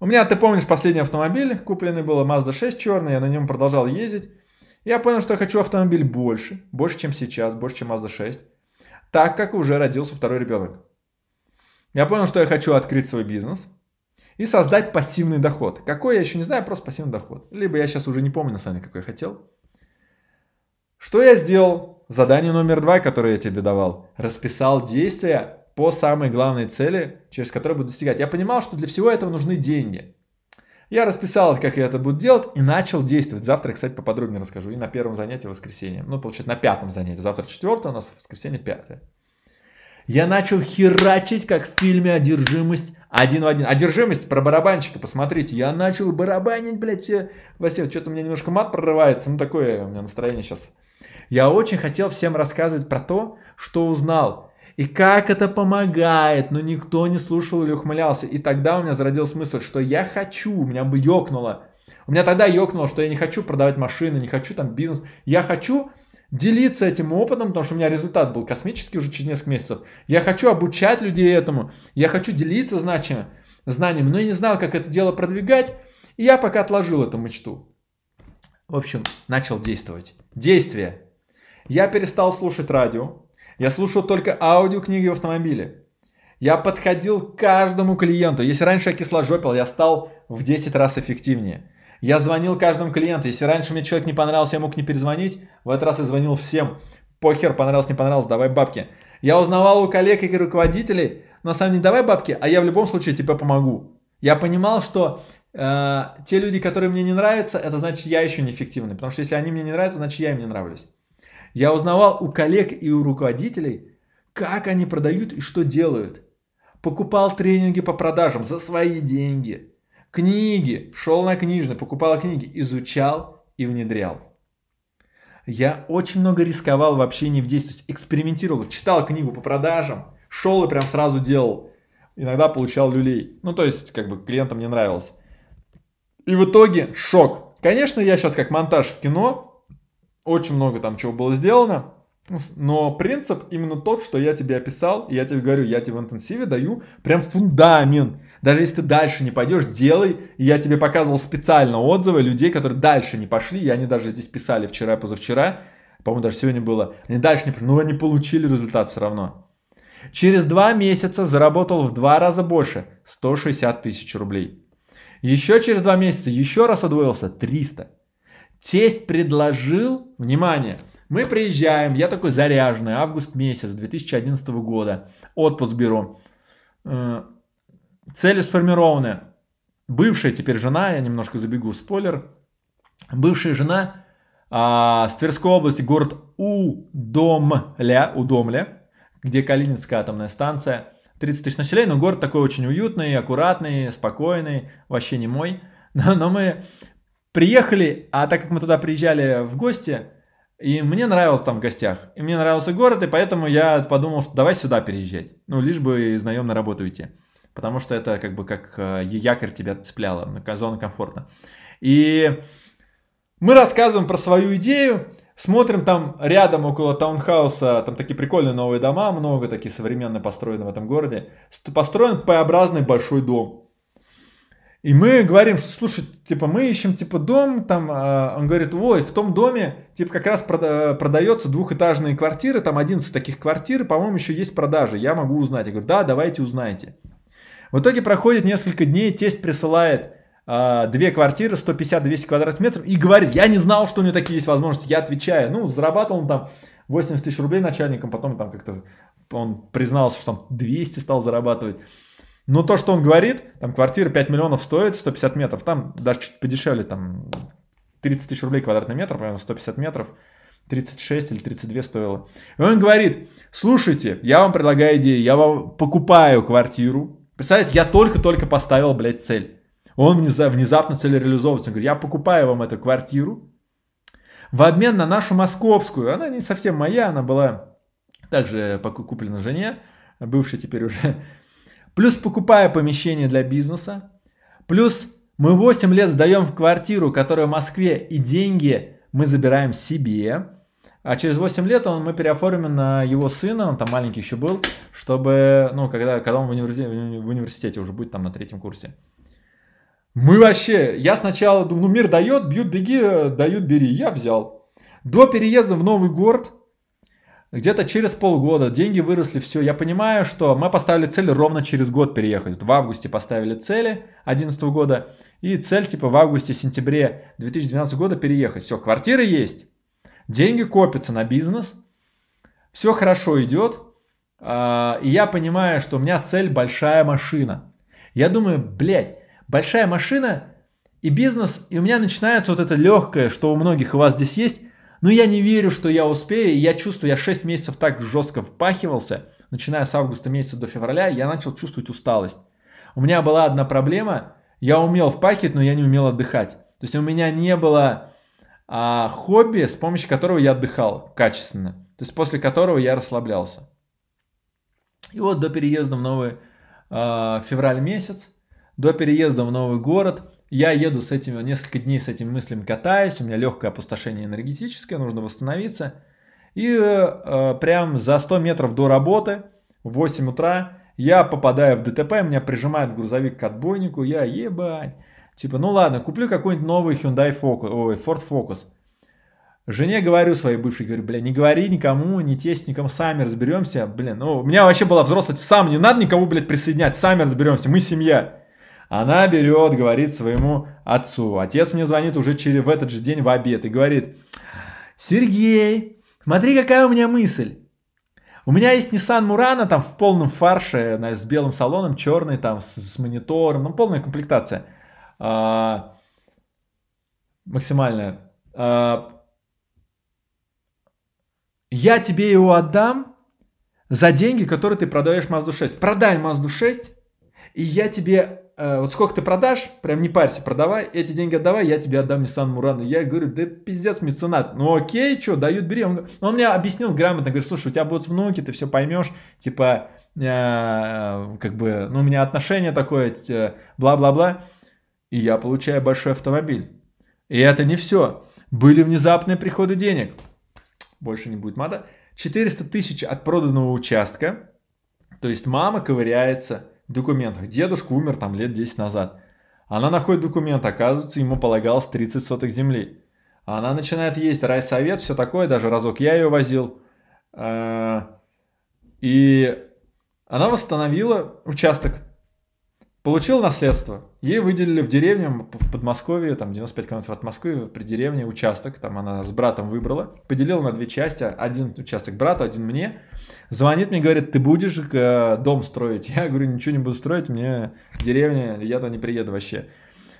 У меня, ты помнишь, последний автомобиль, купленный был Mazda 6 черный, я на нем продолжал ездить. Я понял, что я хочу автомобиль больше, больше, чем сейчас, больше, чем Mazda 6, так как уже родился второй ребенок. Я понял, что я хочу открыть свой бизнес и создать пассивный доход. Какой, я еще не знаю, просто пассивный доход. Либо я сейчас уже не помню, на самом деле, какой я хотел. Что я сделал? Задание номер два, которое я тебе давал. Расписал действия по самой главной цели, через которую буду достигать. Я понимал, что для всего этого нужны деньги. Я расписал, как я это буду делать, и начал действовать. Завтра, кстати, поподробнее расскажу. И на первом занятии в воскресенье. Ну, получается, на пятом занятии. Завтра четвертое, у нас в воскресенье пятое. Я начал херачить, как в фильме «Одержимость» один в один. Одержимость про барабанщика, посмотрите. Я начал барабанить, блядь, все. Василий, что-то у меня немножко мат прорывается. Ну, такое у меня настроение сейчас. Я очень хотел всем рассказывать про то, что узнал. И как это помогает, но никто не слушал или ухмылялся. И тогда у меня зародился смысл, что я хочу, у меня бы ёкнуло. У меня тогда ёкнуло, что я не хочу продавать машины, не хочу там бизнес. Я хочу делиться этим опытом, потому что у меня результат был космический уже через несколько месяцев. Я хочу обучать людей этому. Я хочу делиться значимо, знанием, но я не знал, как это дело продвигать. И я пока отложил эту мечту. В общем, начал действовать. Действие. Я перестал слушать радио. Я слушал только аудиокниги в автомобиле. Я подходил к каждому клиенту. Если раньше я кисложопил, я стал в 10 раз эффективнее. Я звонил каждому клиенту. Если раньше мне человек не понравился, я мог не перезвонить. В этот раз я звонил всем. Похер, понравился, не понравился, давай бабки. Я узнавал у коллег и руководителей, на самом деле, давай бабки, а я в любом случае тебе помогу. Я понимал, что э, те люди, которые мне не нравятся, это значит, я еще неэффективный. Потому что если они мне не нравятся, значит, я им не нравлюсь. Я узнавал у коллег и у руководителей, как они продают и что делают. Покупал тренинги по продажам за свои деньги. Книги. Шел на книжный, покупал книги, изучал и внедрял. Я очень много рисковал в общении в действии, экспериментировал, читал книгу по продажам, шел и прям сразу делал. Иногда получал люлей. Ну, то есть, как бы клиентам не нравилось. И в итоге шок. Конечно, я сейчас как монтаж в кино, очень много там чего было сделано. Но принцип именно тот, что я тебе описал, и я тебе говорю, я тебе в интенсиве даю прям фундамент. Даже если ты дальше не пойдешь, делай. И я тебе показывал специально отзывы людей, которые дальше не пошли, и они даже здесь писали вчера, и позавчера, по-моему, даже сегодня было. Они дальше не пошли, но они получили результат все равно. Через два месяца заработал в два раза больше, 160 тысяч рублей. Еще через два месяца еще раз удвоился, 300. Тесть предложил, внимание, мы приезжаем, я такой заряженный, август месяц 2011 года, отпуск беру. Э, цели сформированы. Бывшая теперь жена, я немножко забегу, спойлер. Бывшая жена а, с Тверской области, город Удомля, Удомля, где Калининская атомная станция. 30 тысяч населения, но город такой очень уютный, аккуратный, спокойный, вообще не мой. Но, но мы Приехали, а так как мы туда приезжали в гости, и мне нравилось там в гостях, и мне нравился город, и поэтому я подумал, что давай сюда переезжать. Ну, лишь бы из наемной работы уйти. Потому что это как бы как э, якорь тебя цепляло, ну, зона комфорта. И мы рассказываем про свою идею, смотрим там рядом около таунхауса, там такие прикольные новые дома, много такие современные построены в этом городе. Построен П-образный большой дом. И мы говорим, что слушай, типа мы ищем типа дом, там а, он говорит, ой, в том доме типа как раз продается двухэтажные квартиры, там 11 таких квартир, по-моему, еще есть продажи, я могу узнать. Я говорю, да, давайте узнаете. В итоге проходит несколько дней, тесть присылает а, две квартиры, 150-200 квадратных метров, и говорит, я не знал, что у него такие есть возможности, я отвечаю. Ну, зарабатывал он там 80 тысяч рублей начальником, потом там как-то он признался, что там 200 стал зарабатывать. Но то, что он говорит, там квартира 5 миллионов стоит, 150 метров, там даже чуть подешевле, там 30 тысяч рублей квадратный метр, примерно 150 метров, 36 или 32 стоило. И он говорит, слушайте, я вам предлагаю идею, я вам покупаю квартиру. Представляете, я только-только поставил, блядь, цель. Он внезапно цель реализовывается. Он говорит, я покупаю вам эту квартиру в обмен на нашу московскую. Она не совсем моя, она была также куплена жене, бывшей теперь уже плюс покупая помещение для бизнеса, плюс мы 8 лет сдаем в квартиру, которая в Москве, и деньги мы забираем себе. А через 8 лет он, мы переоформим на его сына, он там маленький еще был, чтобы, ну, когда, когда он в, универси... в университете уже будет там на третьем курсе. Мы вообще, я сначала думаю, ну, мир дает, бьют, беги, э, дают, бери. Я взял. До переезда в новый город где-то через полгода деньги выросли, все. Я понимаю, что мы поставили цель ровно через год переехать. В августе поставили цели 2011 года. И цель типа в августе-сентябре 2012 года переехать. Все, квартиры есть. Деньги копятся на бизнес. Все хорошо идет. А, и я понимаю, что у меня цель большая машина. Я думаю, блядь, большая машина и бизнес. И у меня начинается вот это легкое, что у многих у вас здесь есть но я не верю, что я успею. Я чувствую, я 6 месяцев так жестко впахивался. Начиная с августа месяца до февраля, я начал чувствовать усталость. У меня была одна проблема. Я умел впахивать, но я не умел отдыхать. То есть у меня не было а, хобби, с помощью которого я отдыхал качественно. То есть после которого я расслаблялся. И вот до переезда в новый э, февраль месяц, до переезда в новый город, я еду с этими, несколько дней с этим мыслями катаюсь, у меня легкое опустошение энергетическое, нужно восстановиться. И э, э прям за 100 метров до работы, в 8 утра, я попадаю в ДТП, меня прижимает грузовик к отбойнику, я ебать. Типа, ну ладно, куплю какой-нибудь новый Hyundai Focus, ой, Ford Focus. Жене говорю своей бывшей, говорю, бля, не говори никому, не тестю, никому, сами разберемся. Блин, ну, у меня вообще была взрослая, сам не надо никому, блядь, присоединять, сами разберемся, мы семья. Она берет, говорит своему отцу. Отец мне звонит уже через, в этот же день в обед и говорит, Сергей, смотри, какая у меня мысль. У меня есть Nissan Murano там в полном фарше, с белым салоном, черный там, с, с монитором, ну полная комплектация. А, максимальная. А, я тебе его отдам за деньги, которые ты продаешь Mazda 6. Продай Mazda 6, и я тебе «Э, вот сколько ты продашь, прям не парься, продавай, эти деньги отдавай, я тебе отдам Nissan Мурана. Я говорю, да пиздец, меценат. Ну окей, что, дают, бери. Он, он мне объяснил грамотно, говорит, слушай, у тебя будут внуки, ты все поймешь, типа, э, как бы, ну у меня отношение такое, э, бла-бла-бла. И я получаю большой автомобиль. И это не все. Были внезапные приходы денег. Больше не будет мата. 400 тысяч от проданного участка. То есть мама ковыряется документах. Дедушка умер там лет 10 назад. Она находит документ, оказывается, ему полагалось 30 соток земли. Она начинает есть райсовет, все такое, даже разок я ее возил. Э, и она восстановила участок, получила наследство. Ей выделили в деревне, в Подмосковье, там 95 километров от Москвы, при деревне участок, там она с братом выбрала, поделила на две части, один участок брату, один мне. Звонит мне, говорит, ты будешь э, дом строить? Я говорю, ничего не буду строить, мне деревня, я туда не приеду вообще.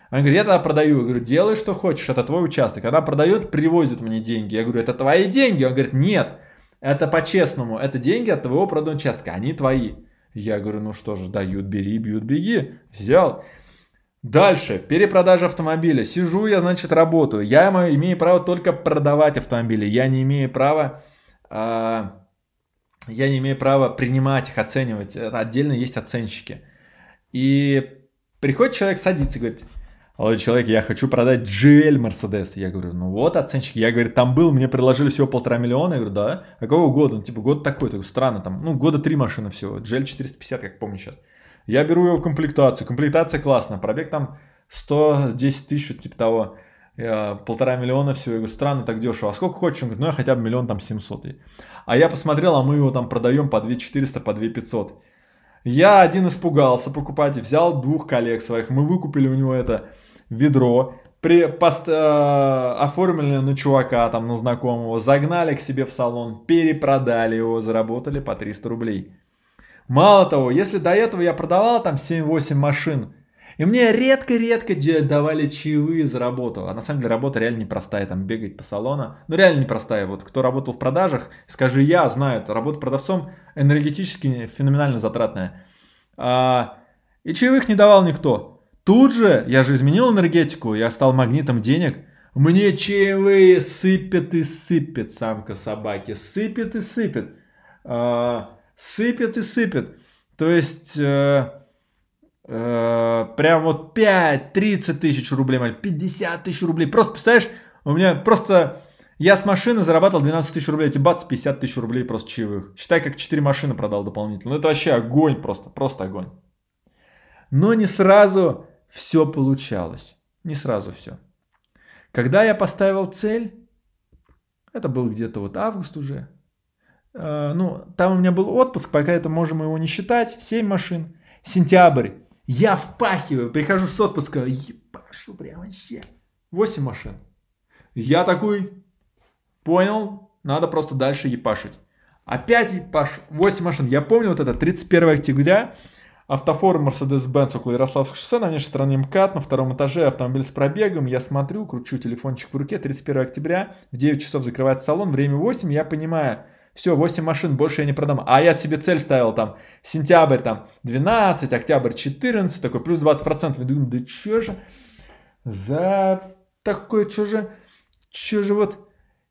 Она говорит, я тогда продаю. Я говорю, делай что хочешь, это твой участок. Она продает, привозит мне деньги. Я говорю, это твои деньги. Он говорит, нет, это по-честному, это деньги от твоего проданного участка, они твои. Я говорю, ну что же, дают, бери, бьют, беги. Взял. Дальше, перепродажа автомобиля. Сижу я, значит, работаю. Я имею право только продавать автомобили. Я не имею права... Э, я не имею права принимать их, оценивать. Отдельно есть оценщики. И приходит человек, садится и говорит, молодой человек, я хочу продать GL Mercedes. Я говорю, ну вот оценщик. Я говорю, там был, мне предложили всего полтора миллиона. Я говорю, да, а какого года? Ну, типа, год такой, такой странно там. Ну, года три машины всего. GL 450, как помню сейчас. Я беру его в комплектацию. Комплектация классная. Пробег там 110 тысяч, типа того. Полтора миллиона всего. Я говорю, странно, так дешево. А сколько хочешь? Он говорит, ну я хотя бы миллион там 700. А я посмотрел, а мы его там продаем по 2 400, по 2 500. Я один испугался покупать, взял двух коллег своих. Мы выкупили у него это ведро, при, пост, э, оформили на чувака, там, на знакомого, загнали к себе в салон, перепродали его, заработали по 300 рублей. Мало того, если до этого я продавал там 7-8 машин, и мне редко-редко давали чаевые за работу. А на самом деле работа реально непростая, там бегать по салону. Ну реально непростая. Вот кто работал в продажах, скажи я, знаю, работа продавцом энергетически феноменально затратная. А, и чаевых не давал никто. Тут же, я же изменил энергетику, я стал магнитом денег. Мне чаевые сыпет и сыпет, самка собаки, сыпет и сыпет. А, сыпет и сыпет. То есть, э, э, прям вот 5-30 тысяч рублей, 50 тысяч рублей. Просто, представляешь, у меня просто... Я с машины зарабатывал 12 тысяч рублей, эти а бац, 50 тысяч рублей просто чаевых. Считай, как 4 машины продал дополнительно. Ну, это вообще огонь просто, просто огонь. Но не сразу все получалось. Не сразу все. Когда я поставил цель, это был где-то вот август уже, Э, ну, там у меня был отпуск, пока это можем его не считать, 7 машин. Сентябрь. Я впахиваю, прихожу с отпуска, ебашу прям вообще. 8 машин. Я такой, понял, надо просто дальше епашить. Опять епаш, 8 машин. Я помню вот это, 31 октября, автофорум Mercedes-Benz около Ярославского шоссе, на внешней стороне МКАД, на втором этаже автомобиль с пробегом. Я смотрю, кручу телефончик в руке, 31 октября, в 9 часов закрывается салон, время 8, я понимаю, все, 8 машин больше я не продам. А я себе цель ставил там, сентябрь там 12, октябрь 14, такой плюс 20%. Я думаю, да что же за такое, что же, что же вот.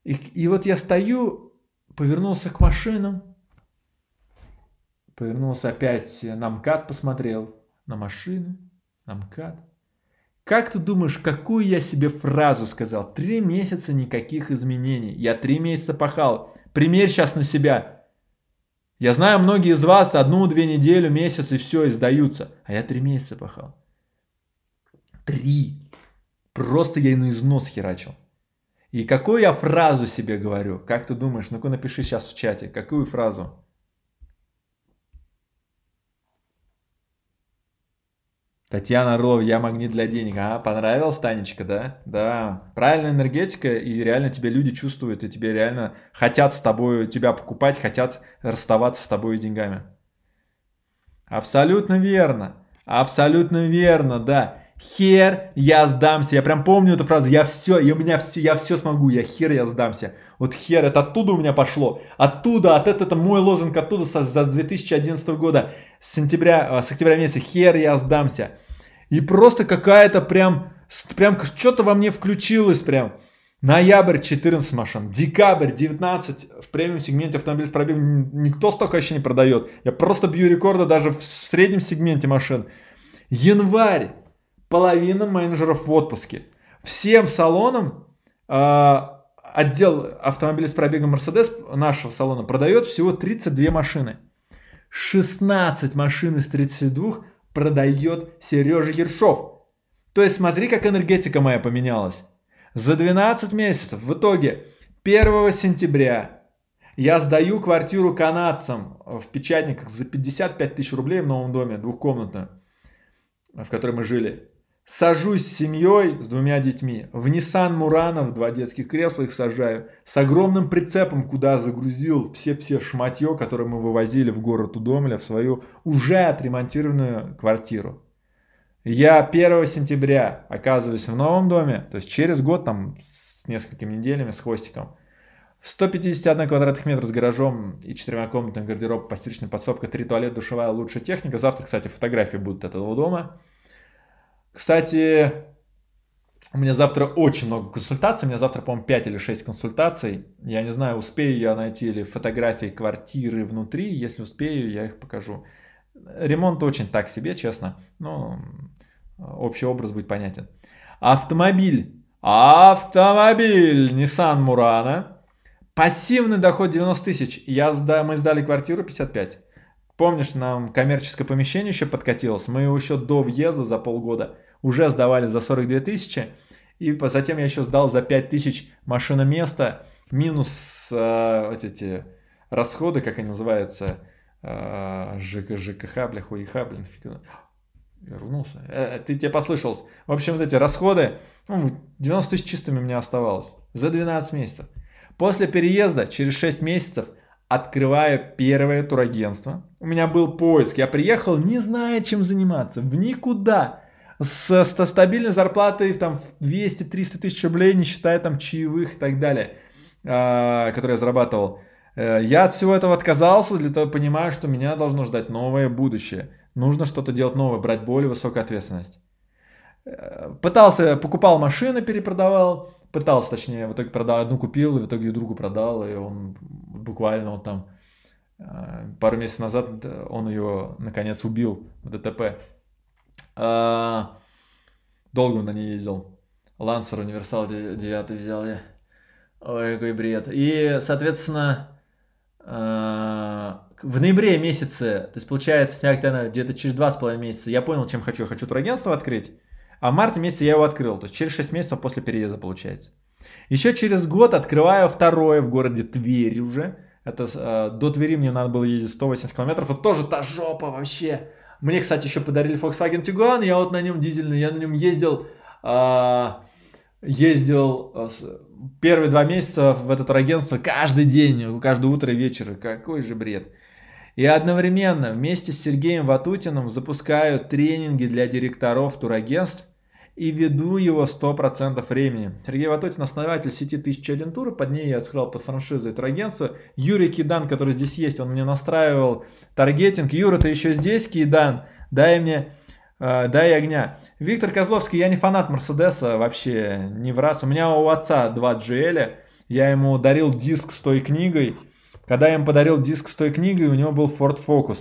И, и вот я стою, повернулся к машинам, повернулся опять э, на МКАД, посмотрел на машины, на МКАД. Как ты думаешь, какую я себе фразу сказал? Три месяца никаких изменений. Я три месяца пахал примерь сейчас на себя. Я знаю, многие из вас одну-две неделю, месяц и все, и сдаются. А я три месяца пахал. Три. Просто я и на износ херачил. И какую я фразу себе говорю? Как ты думаешь? Ну-ка напиши сейчас в чате, какую фразу? Татьяна Орлова, я магнит для денег. А, понравилась Танечка, да? Да. Правильная энергетика, и реально тебя люди чувствуют, и тебе реально хотят с тобой, тебя покупать, хотят расставаться с тобой и деньгами. Абсолютно верно. Абсолютно верно, да. Хер, я сдамся. Я прям помню эту фразу. Я все, я у меня все, я все смогу. Я хер, я сдамся. Вот хер, это оттуда у меня пошло. Оттуда, от этого, это мой лозунг оттуда со, за 2011 года с сентября, э, с октября месяца, хер я сдамся. И просто какая-то прям, прям что-то во мне включилось прям. Ноябрь 14 машин, декабрь 19 в премиум сегменте автомобиль с пробегом никто столько еще не продает. Я просто бью рекорды даже в среднем сегменте машин. Январь, половина менеджеров в отпуске. Всем салонам э, отдел автомобилей с пробегом Mercedes нашего салона продает всего 32 машины. 16 машин из 32 продает Сережа Ершов. То есть смотри, как энергетика моя поменялась. За 12 месяцев в итоге 1 сентября я сдаю квартиру канадцам в печатниках за 55 тысяч рублей в новом доме, двухкомнатную, в которой мы жили. Сажусь с семьей, с двумя детьми, в Nissan Murano в два детских кресла их сажаю, с огромным прицепом, куда загрузил все-все шматье, которое мы вывозили в город Удомля, в свою уже отремонтированную квартиру. Я 1 сентября оказываюсь в новом доме, то есть через год, там, с несколькими неделями, с хвостиком, 151 квадратных метр с гаражом и четырьмя комнатами, гардероб, постирочная подсобка, три туалета, душевая, лучшая техника. Завтра, кстати, фотографии будут этого дома. Кстати, у меня завтра очень много консультаций. У меня завтра, по-моему, 5 или 6 консультаций. Я не знаю, успею я найти или фотографии квартиры внутри. Если успею, я их покажу. Ремонт очень так себе, честно. Но ну, общий образ будет понятен. Автомобиль. Автомобиль Nissan Murano. Пассивный доход 90 тысяч. Я сда... Мы сдали квартиру 55. Помнишь, нам коммерческое помещение еще подкатилось, мы его еще до въезда за полгода уже сдавали за 42 тысячи, и затем я еще сдал за 5 тысяч машиноместа, минус э, вот эти расходы, как они называются, э, ЖК, ЖКХ, бля, хуеха, блин, фиг. Вернулся. Э, э, ты тебе послышался? В общем, вот эти расходы, ну, 90 тысяч чистыми у меня оставалось за 12 месяцев. После переезда, через 6 месяцев, открывая первое турагентство. У меня был поиск, я приехал, не зная, чем заниматься, в никуда. С, с стабильной зарплатой там 200-300 тысяч рублей, не считая там чаевых и так далее, э, которые я зарабатывал. Э, я от всего этого отказался, для того понимая, что меня должно ждать новое будущее. Нужно что-то делать новое, брать более высокую ответственность. Э, пытался, покупал машины, перепродавал, пытался, точнее, в итоге продал одну, купил, и в итоге другу продал, и он буквально вот там э, пару месяцев назад э, он ее наконец убил в ДТП. А, долго он на ней ездил. Лансер универсал 9 взял я. Ой, какой бред. И, соответственно, э, в ноябре месяце, то есть получается, где-то через два с половиной месяца, я понял, чем хочу. Я хочу турагентство открыть. А в марте месяце я его открыл, то есть через 6 месяцев после переезда получается. Еще через год открываю второе в городе Тверь уже. Это э, до Твери мне надо было ездить 180 километров. вот тоже та жопа вообще. Мне, кстати, еще подарили Volkswagen Tiguan. Я вот на нем дизельный, я на нем ездил... Э, ездил э, первые два месяца в это турагентство каждый день, каждое утро и вечер. Какой же бред. И одновременно вместе с Сергеем Ватутиным запускаю тренинги для директоров турагентств и веду его 100% времени. Сергей Ватотин, основатель сети 1001 тур, под ней я открыл под франшизу и турагентство. Юрий Кидан, который здесь есть, он мне настраивал таргетинг. Юра, ты еще здесь, Кидан? Дай мне э, Дай огня. Виктор Козловский, я не фанат Мерседеса вообще, не в раз. У меня у отца два GL, я ему дарил диск с той книгой. Когда я ему подарил диск с той книгой, у него был Ford Focus.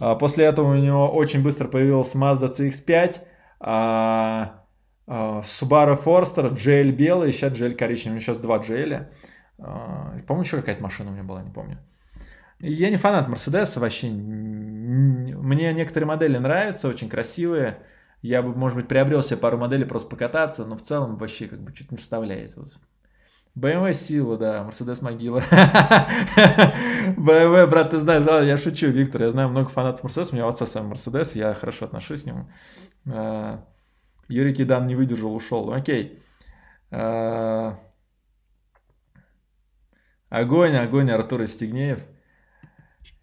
А после этого у него очень быстро появился Mazda CX-5, а, Subaru Forster, GL белый, сейчас GL коричневый. У меня Сейчас два GL. А, по-моему, еще какая-то машина у меня была, не помню. Я не фанат Мерседеса вообще. Мне некоторые модели нравятся, очень красивые. Я бы, может быть, приобрел себе пару моделей просто покататься, но в целом вообще как бы чуть не вставляет. Вот. BMW сила, да, Мерседес могила. BMW, брат, ты знаешь, да, я шучу, Виктор, я знаю много фанатов Мерседеса, у меня отца сам Мерседес, я хорошо отношусь к нему. А, Юрий Кидан не выдержал, ушел. Ну, окей. Э, огонь, огонь, Артур Евстигнеев.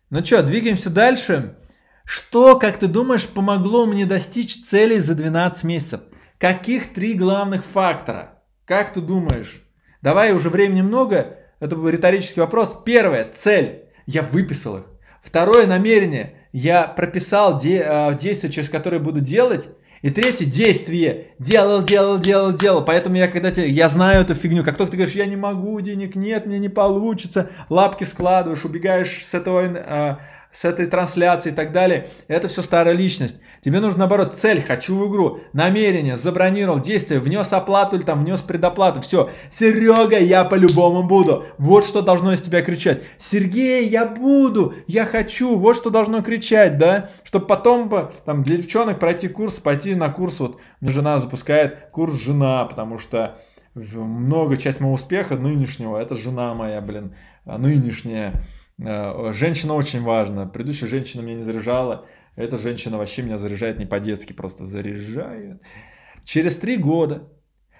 Ну что, двигаемся дальше. Что, как ты думаешь, помогло мне достичь целей за 12 месяцев? Каких три главных фактора? Как ты думаешь? Давай, уже времени много. Это был риторический вопрос. Первое, цель. Я выписал их. Второе, намерение. Я прописал де, э, действия, через которые буду делать. И третье, действие. Делал, делал, делал, делал. Поэтому я когда тебе... Я знаю эту фигню. Как только ты говоришь, я не могу, денег нет, мне не получится. Лапки складываешь, убегаешь с этого... Э, а, с этой трансляцией и так далее. Это все старая личность. Тебе нужно, наоборот, цель, хочу в игру, намерение, забронировал, действие, внес оплату или там внес предоплату. Все, Серега, я по-любому буду. Вот что должно из тебя кричать. Сергей, я буду, я хочу. Вот что должно кричать, да? Чтобы потом там, для девчонок пройти курс, пойти на курс. Вот ну, жена запускает курс «Жена», потому что много часть моего успеха нынешнего, это жена моя, блин, а нынешняя. Э, женщина очень важна. Предыдущая женщина меня не заряжала. Эта женщина вообще меня заряжает не по-детски, просто заряжает. Через три года,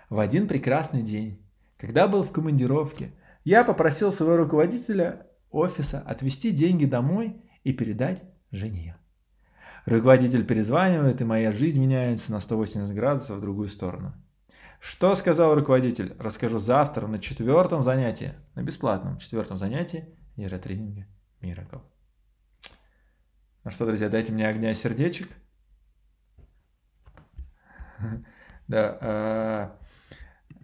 в один прекрасный день, когда был в командировке, я попросил своего руководителя офиса отвезти деньги домой и передать жене. Руководитель перезванивает, и моя жизнь меняется на 180 градусов в другую сторону. Что сказал руководитель? Расскажу завтра на четвертом занятии, на бесплатном четвертом занятии нейротренинге Miracle. Ну что, друзья, дайте мне огня сердечек. Да. А,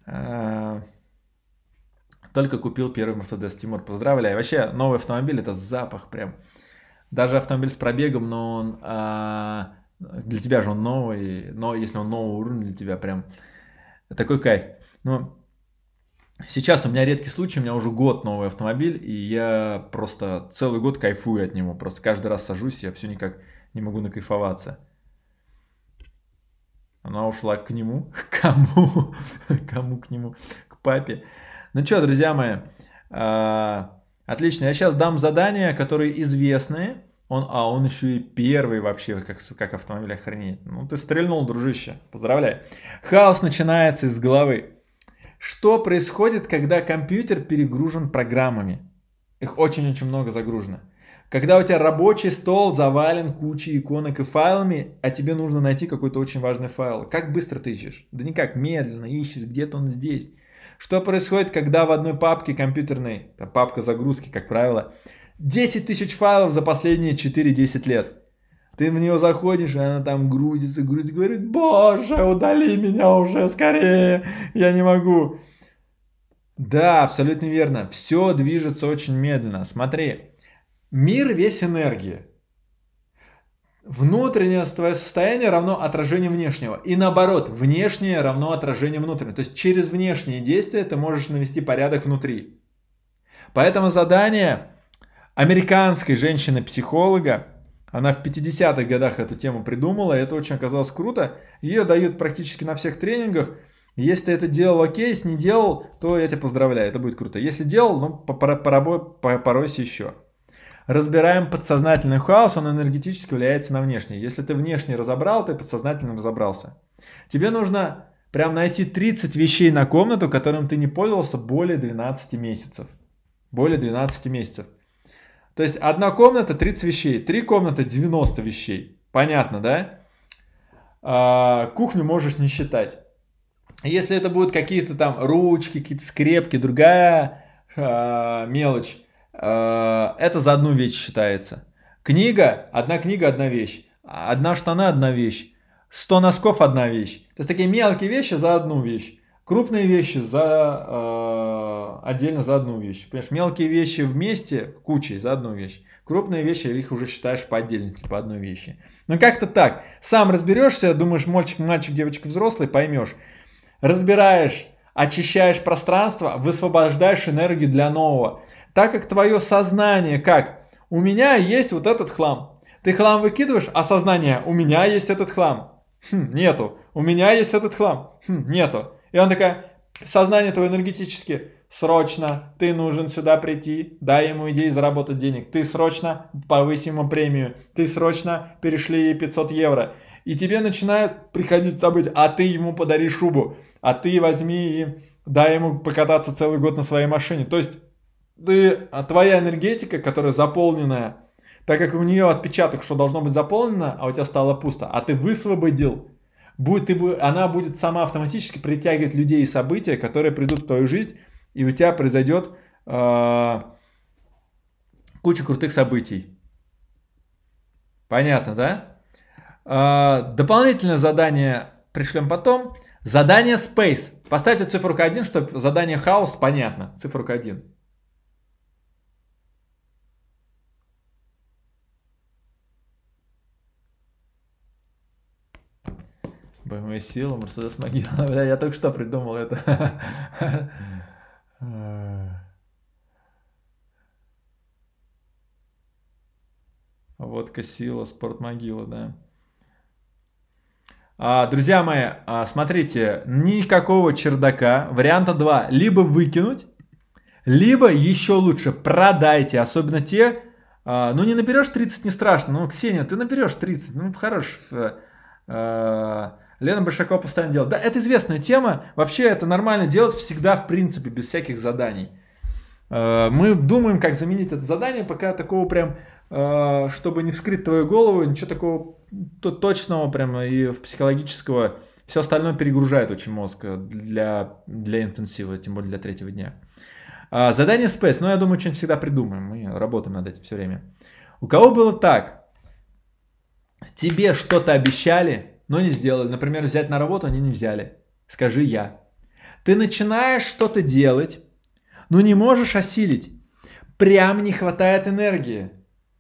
а, только купил первый Мерседес, Тимур, поздравляю. Вообще, новый автомобиль, это запах прям. Даже автомобиль с пробегом, но он... А, для тебя же он новый, но если он нового уровня для тебя, прям такой кайф. Но Сейчас у меня редкий случай, у меня уже год новый автомобиль, и я просто целый год кайфую от него. Просто каждый раз сажусь, я все никак не могу накайфоваться. Она ушла к нему. К кому? Кому к нему? К папе. Ну что, друзья мои, а, отлично. Я сейчас дам задания, которые известные. Он, а он еще и первый вообще, как, как автомобиль охренеть. Ну ты стрельнул, дружище. Поздравляю. Хаос начинается из головы. Что происходит, когда компьютер перегружен программами? Их очень-очень много загружено. Когда у тебя рабочий стол завален кучей иконок и файлами, а тебе нужно найти какой-то очень важный файл. Как быстро ты ищешь? Да никак, медленно ищешь, где-то он здесь. Что происходит, когда в одной папке компьютерной, папка загрузки, как правило, 10 тысяч файлов за последние 4-10 лет – ты в нее заходишь, и она там грузится, грузится, говорит, боже, удали меня уже скорее, я не могу. Да, абсолютно верно. Все движется очень медленно. Смотри, мир весь энергии Внутреннее твое состояние равно отражению внешнего. И наоборот, внешнее равно отражению внутреннего. То есть через внешние действия ты можешь навести порядок внутри. Поэтому задание американской женщины-психолога она в 50-х годах эту тему придумала, и это очень оказалось круто. Ее дают практически на всех тренингах. Если ты это делал окей, если не делал, то я тебя поздравляю, это будет круто. Если делал, ну поройся еще. Разбираем подсознательный хаос, он энергетически влияется на внешний. Если ты внешний разобрал, ты подсознательно разобрался. Тебе нужно прям найти 30 вещей на комнату, которым ты не пользовался более 12 месяцев. Более 12 месяцев. То есть одна комната 30 вещей, три комнаты 90 вещей. Понятно, да? А, кухню можешь не считать. Если это будут какие-то там ручки, какие-то скрепки, другая а, мелочь, а, это за одну вещь считается. Книга, одна книга, одна вещь. Одна штана, одна вещь. 100 носков, одна вещь. То есть такие мелкие вещи за одну вещь. Крупные вещи за, э, отдельно за одну вещь. Понимаешь, мелкие вещи вместе, кучей за одну вещь. Крупные вещи их уже считаешь по отдельности, по одной вещи. Но ну, как-то так. Сам разберешься, думаешь, мальчик, мальчик, девочка, взрослый, поймешь. Разбираешь, очищаешь пространство, высвобождаешь энергию для нового. Так как твое сознание, как у меня есть вот этот хлам. Ты хлам выкидываешь, а сознание у меня есть этот хлам. Хм, нету. У меня есть этот хлам. Хм, нету. И он такая, сознание твое энергетически, срочно, ты нужен сюда прийти, дай ему идеи заработать денег, ты срочно повысим ему премию, ты срочно перешли ей 500 евро. И тебе начинает приходить события, а ты ему подари шубу, а ты возьми и дай ему покататься целый год на своей машине. То есть ты, а, твоя энергетика, которая заполненная, так как у нее отпечаток, что должно быть заполнено, а у тебя стало пусто, а ты высвободил будет, ты, она будет сама автоматически притягивать людей и события, которые придут в твою жизнь, и у тебя произойдет э, куча крутых событий. Понятно, да? Э, дополнительное задание пришлем потом. Задание Space. Поставьте цифру 1, чтобы задание хаос понятно. Цифру 1. пойму я Мерседес могила. Бля, я только что придумал это. Водка сила, спорт могила, да. А, друзья мои, а, смотрите, никакого чердака. Варианта 2. Либо выкинуть, либо еще лучше продайте. Особенно те, а, ну не наберешь 30, не страшно. Ну, Ксения, ты наберешь 30, ну хорош. А, Лена Большакова постоянно делает. Да, это известная тема. Вообще это нормально делать всегда, в принципе, без всяких заданий. Э, мы думаем, как заменить это задание, пока такого прям, э, чтобы не вскрыть твою голову, ничего такого точного прям и в психологического. Все остальное перегружает очень мозг э, для, для интенсива, тем более для третьего дня. А, задание Space, ну я думаю, что-нибудь всегда придумаем, мы работаем над этим все время. У кого было так? Тебе что-то обещали, но не сделали. Например, взять на работу они не взяли. Скажи я. Ты начинаешь что-то делать, но не можешь осилить. Прям не хватает энергии.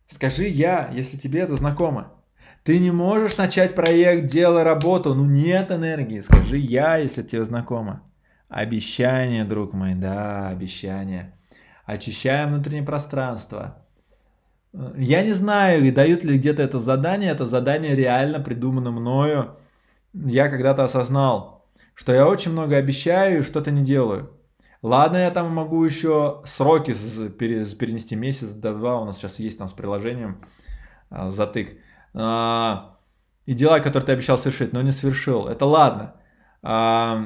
Скажи я, если тебе это знакомо. Ты не можешь начать проект, дело, работу, ну нет энергии. Скажи я, если тебе знакомо. Обещание, друг мой, да, обещание. Очищаем внутреннее пространство. Я не знаю, и дают ли где-то это задание. Это задание реально придумано мною. Я когда-то осознал, что я очень много обещаю и что-то не делаю. Ладно, я там могу еще сроки перенести месяц, два, у нас сейчас есть там с приложением а, затык. А, и дела, которые ты обещал совершить, но не совершил, это ладно. А,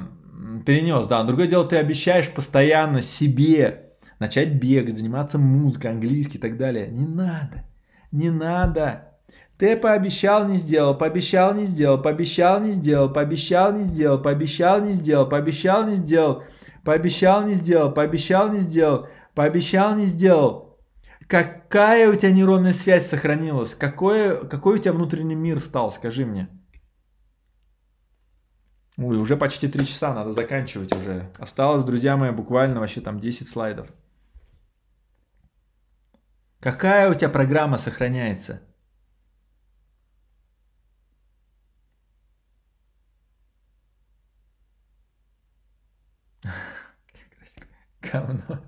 перенес, да. Другое дело, ты обещаешь постоянно себе, начать бегать, заниматься музыкой, английский и так далее. Не надо. Не надо. Ты пообещал, не сделал, пообещал, не сделал, пообещал, не сделал, пообещал, не сделал, пообещал, не сделал, пообещал, не сделал, пообещал, не сделал, пообещал, не сделал, пообещал, не сделал. Какая у тебя нейронная связь сохранилась? Какое, какой у тебя внутренний мир стал, скажи мне? Ой, уже почти три часа, надо заканчивать уже. Осталось, друзья мои, буквально вообще там 10 слайдов. Какая у тебя программа сохраняется? Говно.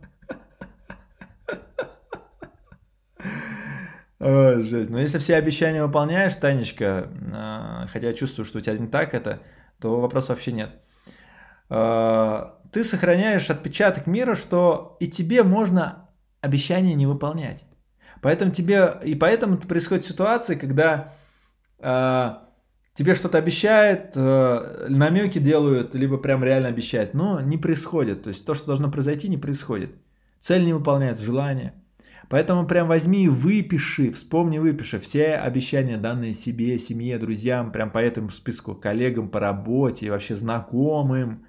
Ой, жесть. Но ну, если все обещания выполняешь, Танечка, а, хотя я чувствую, что у тебя не так это, то вопроса вообще нет. А, ты сохраняешь отпечаток мира, что и тебе можно обещания не выполнять. Поэтому тебе, и поэтому происходит ситуация, когда э, тебе что-то обещает, э, намеки делают, либо прям реально обещает, но не происходит. То есть то, что должно произойти, не происходит. Цель не выполняется, желание. Поэтому прям возьми и выпиши, вспомни, выпиши все обещания, данные себе, семье, друзьям, прям по этому списку, коллегам по работе, вообще знакомым.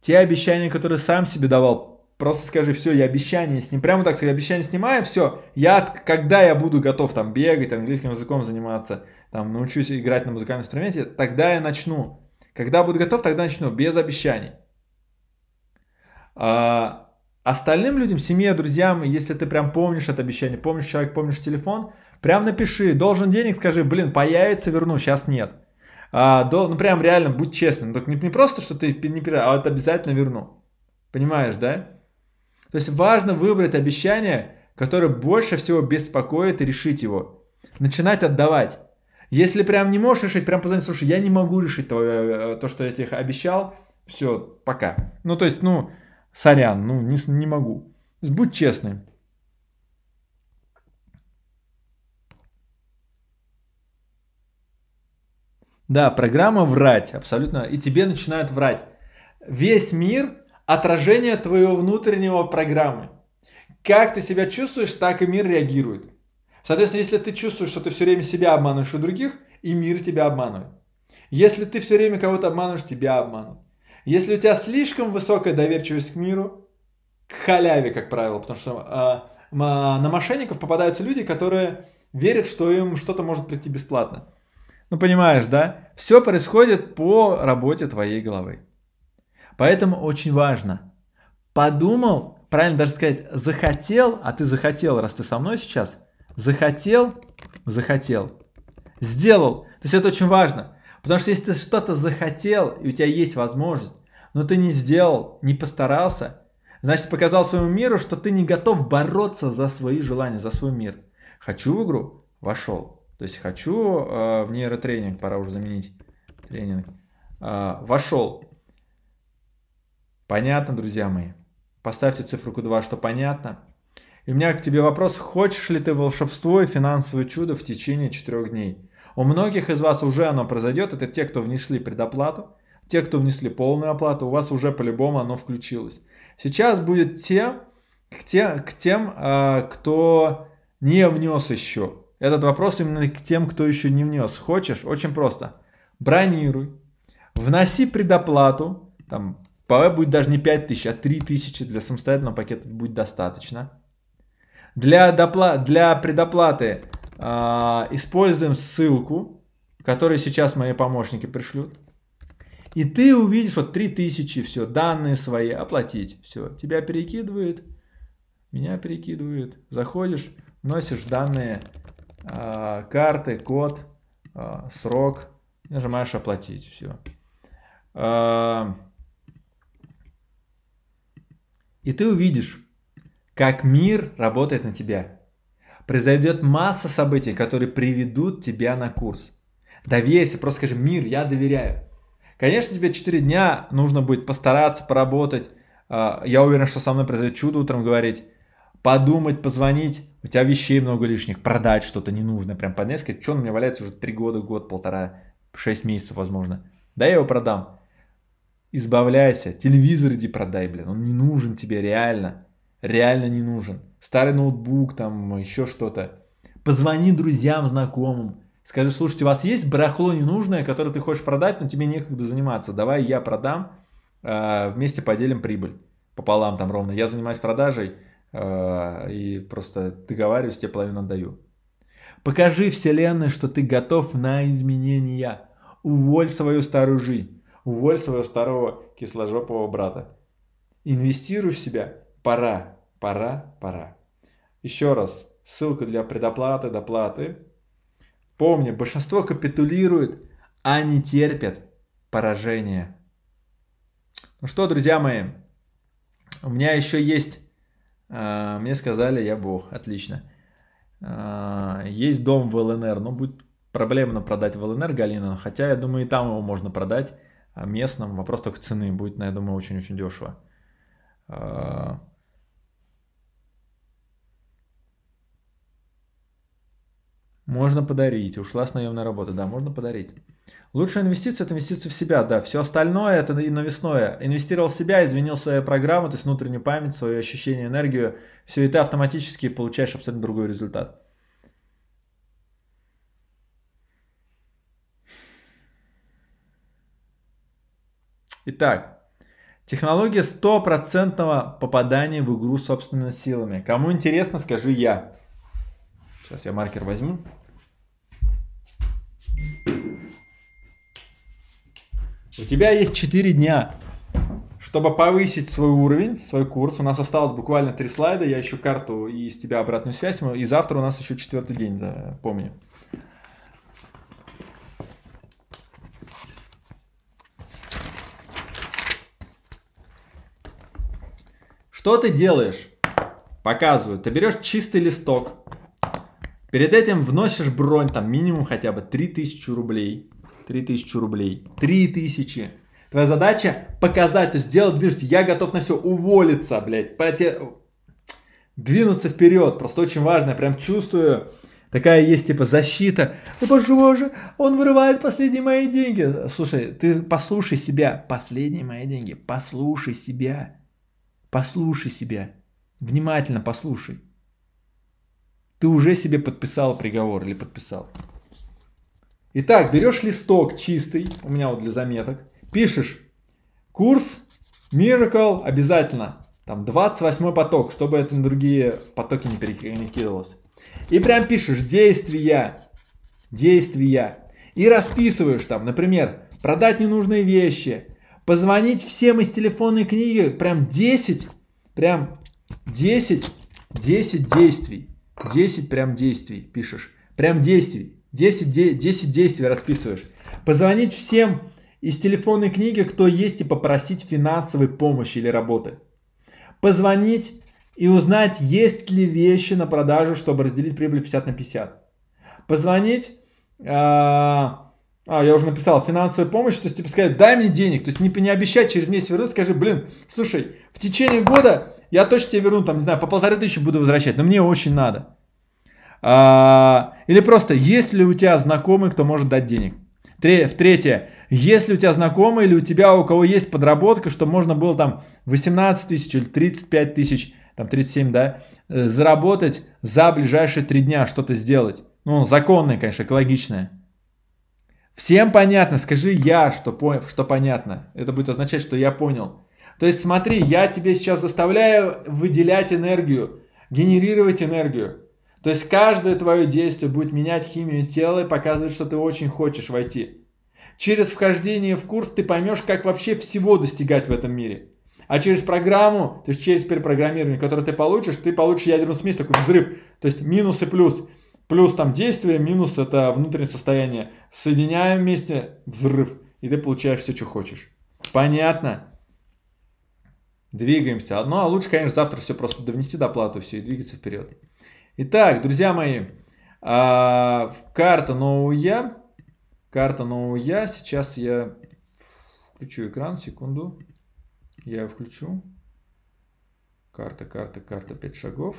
Те обещания, которые сам себе давал Просто скажи, все, я обещание с ним, прямо так, скажи обещание снимаю, все, я, когда я буду готов там бегать, английским языком заниматься, там, научусь играть на музыкальном инструменте, тогда я начну. Когда буду готов, тогда начну, без обещаний. А, остальным людям, семье, друзьям, если ты прям помнишь это обещание, помнишь человек, помнишь телефон, прям напиши, должен денег, скажи, блин, появится, верну, сейчас нет. А, до, ну прям реально, будь честным, только не, не просто, что ты не а вот обязательно верну. Понимаешь, да? То есть важно выбрать обещание, которое больше всего беспокоит и решить его. Начинать отдавать. Если прям не можешь решить, прям позвони, слушай, я не могу решить то, э, то что я тебе обещал, все, пока. Ну, то есть, ну, сорян, ну, не, не могу. Будь честным. Да, программа врать, абсолютно. И тебе начинают врать. Весь мир отражение твоего внутреннего программы. Как ты себя чувствуешь, так и мир реагирует. Соответственно, если ты чувствуешь, что ты все время себя обманываешь у других, и мир тебя обманывает. Если ты все время кого-то обманываешь, тебя обманывают. Если у тебя слишком высокая доверчивость к миру, к халяве, как правило, потому что э, на мошенников попадаются люди, которые верят, что им что-то может прийти бесплатно. Ну понимаешь, да? Все происходит по работе твоей головы. Поэтому очень важно. Подумал, правильно даже сказать, захотел, а ты захотел, раз ты со мной сейчас, захотел, захотел, сделал. То есть это очень важно. Потому что если ты что-то захотел, и у тебя есть возможность, но ты не сделал, не постарался, значит показал своему миру, что ты не готов бороться за свои желания, за свой мир. Хочу в игру, вошел. То есть хочу э, в нейротренинг, пора уже заменить тренинг. Э, вошел, Понятно, друзья мои? Поставьте цифру 2, что понятно. И у меня к тебе вопрос, хочешь ли ты волшебство и финансовое чудо в течение 4 дней? У многих из вас уже оно произойдет, это те, кто внесли предоплату, те, кто внесли полную оплату, у вас уже по-любому оно включилось. Сейчас будет те, к, те, к тем, э, кто не внес еще. Этот вопрос именно к тем, кто еще не внес. Хочешь? Очень просто. Бронируй, вноси предоплату, там Порой будет даже не 5 тысяч, а 3 тысячи для самостоятельного пакета будет достаточно. Для, допла- для предоплаты э, используем ссылку, которую сейчас мои помощники пришлют. И ты увидишь вот 3000, все, данные свои, оплатить, все. Тебя перекидывает, меня перекидывает. Заходишь, носишь данные, э, карты, код, э, срок, нажимаешь оплатить, все. Э, и ты увидишь, как мир работает на тебя. Произойдет масса событий, которые приведут тебя на курс. Доверься, просто скажи, мир, я доверяю. Конечно, тебе 4 дня нужно будет постараться, поработать. А, я уверен, что со мной произойдет чудо утром говорить. Подумать, позвонить. У тебя вещей много лишних. Продать что-то ненужное. Прям поднять, сказать, что он у меня валяется уже 3 года, год, полтора, 6 месяцев, возможно. Да я его продам избавляйся, телевизор иди продай, блин, он не нужен тебе реально, реально не нужен. Старый ноутбук, там еще что-то. Позвони друзьям, знакомым, скажи, слушайте, у вас есть барахло ненужное, которое ты хочешь продать, но тебе некогда заниматься, давай я продам, а, вместе поделим прибыль пополам там ровно. Я занимаюсь продажей а, и просто договариваюсь, тебе половину отдаю. Покажи вселенной, что ты готов на изменения. Уволь свою старую жизнь. Уволь своего старого кисложопого брата. Инвестируй в себя. Пора, пора, пора. Еще раз, ссылка для предоплаты, доплаты. Помни, большинство капитулирует, а не терпят поражение. Ну что, друзья мои, у меня еще есть, э, мне сказали, я бог, отлично. Э, есть дом в ЛНР, но ну, будет проблемно продать в ЛНР Галина, хотя я думаю и там его можно продать. А, местном. Вопрос только цены. Будет, ну, я думаю, очень-очень дешево. А, можно подарить. Ушла с наемной работы. Да, можно подарить. Лучшая инвестиция – это инвестиция в себя, да. Все остальное – это навесное. Инвестировал в себя, изменил свою программу, то есть внутреннюю память, свое ощущение, энергию. Все, и ты автоматически получаешь абсолютно другой результат. Итак, технология стопроцентного попадания в игру собственными силами. Кому интересно, скажи я. Сейчас я маркер возьму. У тебя есть 4 дня, чтобы повысить свой уровень, свой курс. У нас осталось буквально 3 слайда. Я ищу карту и с тебя обратную связь. И завтра у нас еще четвертый день, да, помню. Что ты делаешь? Показываю. Ты берешь чистый листок. Перед этим вносишь бронь, там минимум хотя бы 3000 рублей. 3000 рублей. 3000. Твоя задача показать, то есть сделать движение. Я готов на все уволиться, блядь. Поте... Двинуться вперед. Просто очень важно. Я прям чувствую. Такая есть типа защита. Ну боже, боже, он вырывает последние мои деньги. Слушай, ты послушай себя. Последние мои деньги. Послушай себя. Послушай себя. Внимательно послушай. Ты уже себе подписал приговор или подписал. Итак, берешь листок чистый, у меня вот для заметок, пишешь курс Miracle обязательно, там 28 поток, чтобы это на другие потоки не перекидывалось. И прям пишешь действия, действия. И расписываешь там, например, продать ненужные вещи, позвонить всем из телефонной книги, прям 10, прям 10, 10 действий, 10 прям действий пишешь, прям действий, 10, 10, 10 действий расписываешь. Позвонить всем из телефонной книги, кто есть, и попросить финансовой помощи или работы. Позвонить и узнать, есть ли вещи на продажу, чтобы разделить прибыль 50 на 50. Позвонить э, а, я уже написал, финансовая помощь, то есть типа сказать, дай мне денег, то есть не, не обещать через месяц вернуть, скажи, блин, слушай, в течение года я точно тебе верну, там, не знаю, по полторы тысячи буду возвращать, но мне очень надо. А, или просто, есть ли у тебя знакомый, кто может дать денег. Тре, в третье, есть ли у тебя знакомый или у тебя у кого есть подработка, что можно было там 18 тысяч или 35 тысяч, там 37, да, э, заработать за ближайшие три дня, что-то сделать. Ну, законное, конечно, экологичное. Всем понятно, скажи я, что, по... что понятно. Это будет означать, что я понял. То есть смотри, я тебе сейчас заставляю выделять энергию, генерировать энергию. То есть каждое твое действие будет менять химию тела и показывать, что ты очень хочешь войти. Через вхождение в курс ты поймешь, как вообще всего достигать в этом мире. А через программу, то есть через перепрограммирование, которое ты получишь, ты получишь ядерную смесь, такой взрыв. То есть минус и плюс. Плюс там действие, минус это внутреннее состояние соединяем вместе, взрыв, и ты получаешь все, что хочешь. Понятно? Двигаемся. Ну, а лучше, конечно, завтра все просто довнести до плату, все, и двигаться вперед. Итак, друзья мои, а, карта нового я, Карта нового я. Сейчас я включу экран, секунду. Я включу. Карта, карта, карта, 5 шагов.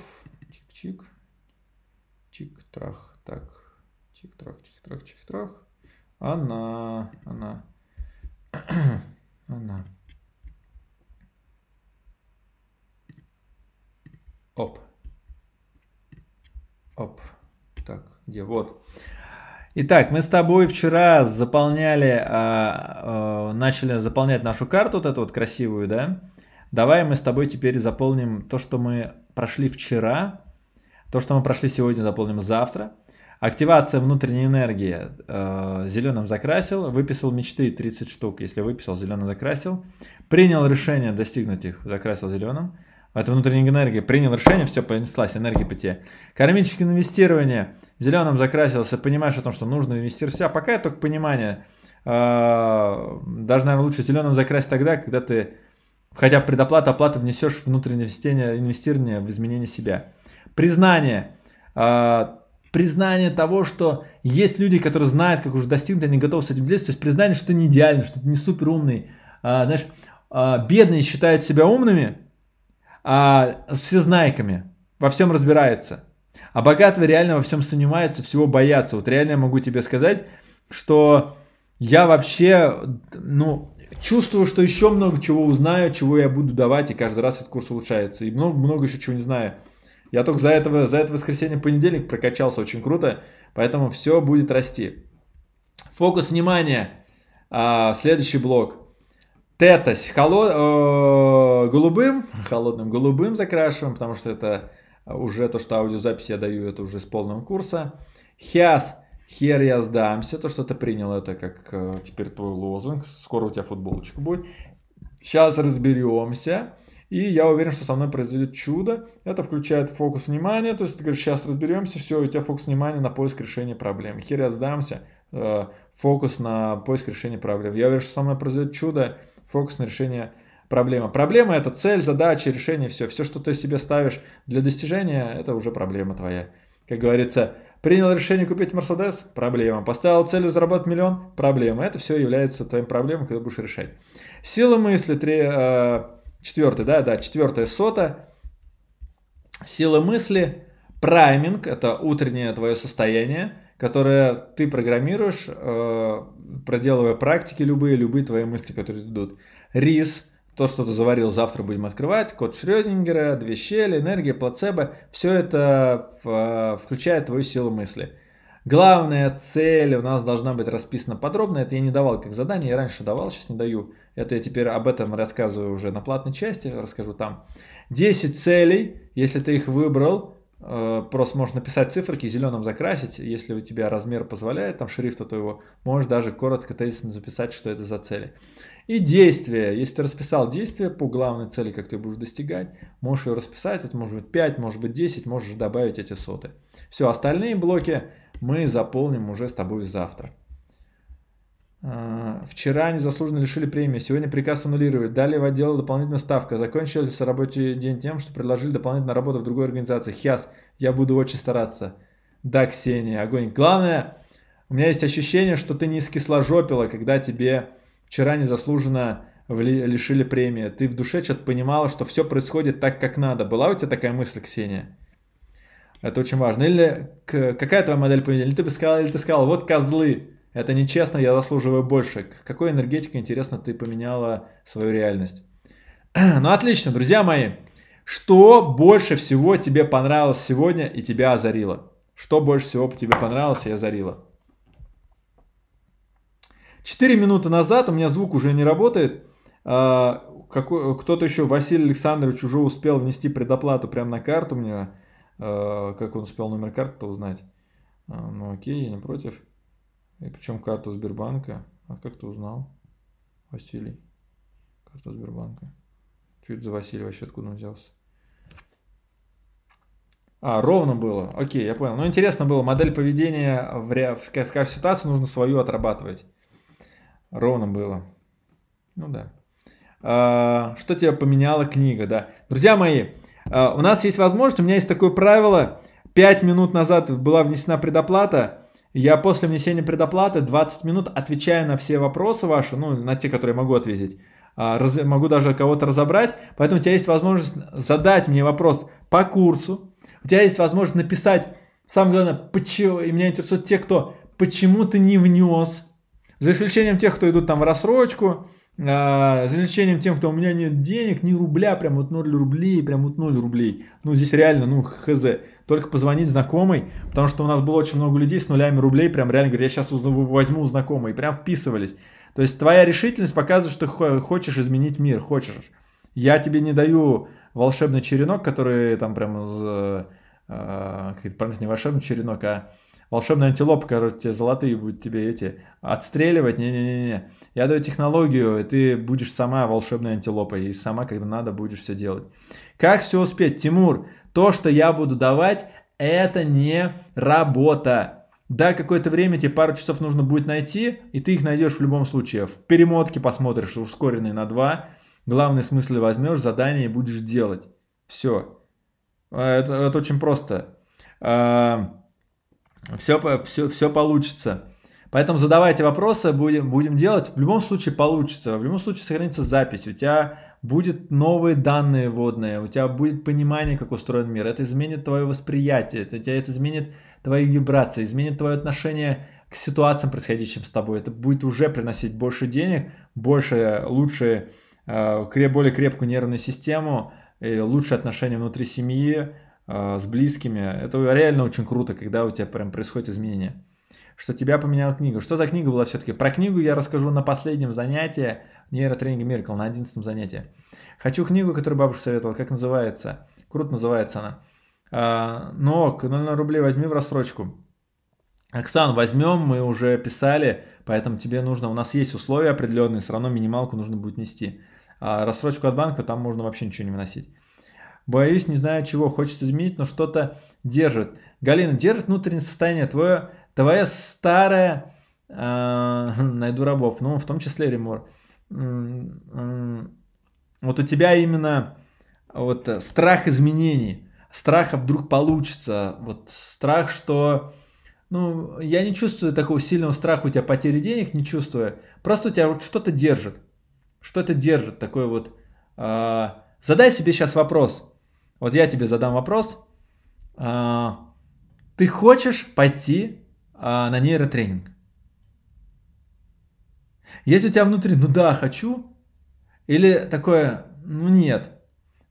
Чик-чик. Чик-трах, так. Чик-трах, чик-трах, чик-трах. Она, она, она. Оп. Оп. Так, где? Вот. Итак, мы с тобой вчера заполняли, а, а, начали заполнять нашу карту, вот эту вот красивую, да? Давай мы с тобой теперь заполним то, что мы прошли вчера, то, что мы прошли сегодня, заполним завтра – Активация внутренней энергии. Э, зеленым закрасил, выписал мечты 30 штук. Если выписал, зеленым закрасил. Принял решение достигнуть их, закрасил зеленым. Это внутренняя энергия. Принял решение, все, понеслась, энергия по тебе. Кармическое инвестирование. Зеленым закрасился, понимаешь о том, что нужно инвестировать. Все, пока только понимание. Э, даже, наверное, лучше зеленым закрасить тогда, когда ты, хотя предоплата, оплата внесешь внутреннее инвестирование в изменение себя. Признание э, признание того, что есть люди, которые знают, как уже достигнуты, они готовы с этим делиться. То есть признание, что ты не идеальный, что ты не супер умный. А, знаешь, а, бедные считают себя умными, а все знайками, во всем разбираются. А богатые реально во всем сомневаются, всего боятся. Вот реально я могу тебе сказать, что я вообще, ну, чувствую, что еще много чего узнаю, чего я буду давать, и каждый раз этот курс улучшается. И много-много еще чего не знаю. Я только за, этого, за это воскресенье понедельник прокачался очень круто, поэтому все будет расти. Фокус внимания. А, следующий блок. Тетась. Холо... Э, голубым. Холодным голубым закрашиваем, потому что это уже то, что аудиозапись я даю, это уже с полного курса. Хиас. Хер я сдамся. То, что ты принял, это как э, теперь твой лозунг. Скоро у тебя футболочка будет. Сейчас разберемся. И я уверен, что со мной произойдет чудо. Это включает фокус внимания. То есть ты говоришь, сейчас разберемся, все, у тебя фокус внимания на поиск решения проблем. Хер я сдамся, э, фокус на поиск решения проблем. Я уверен, что со мной произойдет чудо, фокус на решение проблемы. Проблема – это цель, задача, решение, все. Все, что ты себе ставишь для достижения, это уже проблема твоя. Как говорится, Принял решение купить Мерседес? Проблема. Поставил целью заработать миллион? Проблема. Это все является твоим проблемой, когда будешь решать. Сила мысли, три, э, Четвертый, да, да, четвертая сота. Сила мысли, прайминг, это утреннее твое состояние, которое ты программируешь, э, проделывая практики любые, любые твои мысли, которые идут. Рис, то, что ты заварил, завтра будем открывать, код Шрёдингера, две щели, энергия, плацебо, все это э, включает твою силу мысли. Главная цель у нас должна быть расписана подробно, это я не давал как задание, я раньше давал, сейчас не даю. Это я теперь об этом рассказываю уже на платной части, расскажу там. 10 целей, если ты их выбрал, э, просто можешь написать циферки, зеленым закрасить, если у тебя размер позволяет, там шрифта твоего, можешь даже коротко тезисно записать, что это за цели. И действия. Если ты расписал действия по главной цели, как ты будешь достигать, можешь ее расписать, это может быть 5, может быть 10, можешь добавить эти соты. Все, остальные блоки мы заполним уже с тобой завтра. А, вчера незаслуженно лишили премии, сегодня приказ аннулируют. Далее в отдел дополнительная ставка. Закончился рабочий день тем, что предложили дополнительную работу в другой организации. Хиас, я буду очень стараться. Да, Ксения, огонь. Главное, у меня есть ощущение, что ты не из когда тебе вчера незаслуженно лишили премии. Ты в душе что-то понимала, что все происходит так, как надо. Была у тебя такая мысль, Ксения? Это очень важно. Или какая твоя модель поведения? Или ты бы сказала или ты сказал, вот козлы, это нечестно, я заслуживаю больше. Какой энергетикой, интересно, ты поменяла свою реальность? Ну отлично, друзья мои. Что больше всего тебе понравилось сегодня и тебя озарило? Что больше всего тебе понравилось и озарило? Четыре минуты назад у меня звук уже не работает. А, кто-то еще, Василий Александрович, уже успел внести предоплату прямо на карту мне. А, как он успел номер карты-то узнать? А, ну окей, я не против. И причем карту Сбербанка. А как ты узнал, Василий? Карту Сбербанка. Чуть за Василий вообще откуда он взялся? А, ровно было. Окей, я понял. Ну, интересно было, модель поведения в, ре... в каждой ситуации нужно свою отрабатывать. Ровно было. Ну да. А, что тебя поменяла книга, да. Друзья мои, а, у нас есть возможность, у меня есть такое правило. пять минут назад была внесена предоплата. Я после внесения предоплаты 20 минут отвечаю на все вопросы ваши, ну, на те, которые могу ответить. А, Раз, могу даже кого-то разобрать. Поэтому у тебя есть возможность задать мне вопрос по курсу. У тебя есть возможность написать, самое главное, почему, и меня интересуют те, кто почему ты не внес. За исключением тех, кто идут там в рассрочку, а, за исключением тем, кто у меня нет денег, ни рубля, прям вот 0 рублей, прям вот 0 рублей. Ну, здесь реально, ну, хз только позвонить знакомой, потому что у нас было очень много людей с нулями рублей, прям реально говорят, я сейчас возьму у знакомой, и прям вписывались. То есть твоя решительность показывает, что ты хочешь изменить мир, хочешь. Я тебе не даю волшебный черенок, который там прям из, э, э как не волшебный черенок, а волшебная антилопа, короче, тебе золотые будут тебе эти отстреливать. Не-не-не. Я даю технологию, и ты будешь сама волшебной антилопой, и сама, когда надо, будешь все делать. Как все успеть? Тимур, то, что я буду давать, это не работа. Да, какое-то время тебе пару часов нужно будет найти, и ты их найдешь в любом случае. В перемотке посмотришь, ускоренный на 2. Главный смысл возьмешь, задание и будешь делать. Все. А, это, это очень просто. Все, все, все получится. Поэтому задавайте вопросы, будем, будем делать. В любом случае получится. В любом случае сохранится запись. У тебя будет новые данные водные, у тебя будет понимание, как устроен мир, это изменит твое восприятие, это, тебя это изменит твои вибрации, изменит твое отношение к ситуациям, происходящим с тобой, это будет уже приносить больше денег, больше, лучше, э, более крепкую нервную систему, лучшие отношения внутри семьи, э, с близкими. Это реально очень круто, когда у тебя прям происходит изменение. Что тебя поменяла книга. Что за книга была все-таки? Про книгу я расскажу на последнем занятии нейротренинга Миркл на 11 занятии. Хочу книгу, которую бабушка советовала. Как называется? Круто называется она. А, но ну, на рублей возьми в рассрочку. Оксан, возьмем, мы уже писали, поэтому тебе нужно, у нас есть условия определенные, все равно минималку нужно будет нести. А рассрочку от банка там можно вообще ничего не выносить. Боюсь, не знаю чего, хочется изменить, но что-то держит. Галина, держит внутреннее состояние твое, твое старое, э, а, найду рабов, ну, в том числе ремор вот у тебя именно а, вот э, страх изменений, страх, а вдруг получится, вот страх, что, ну, я не чувствую такого сильного страха у тебя потери денег, не чувствую, просто у тебя вот что-то держит, что-то держит, такой вот, э, задай себе сейчас вопрос, вот я тебе задам вопрос, э, ты хочешь пойти э, на нейротренинг? Есть у тебя внутри, ну да, хочу, или такое, ну нет,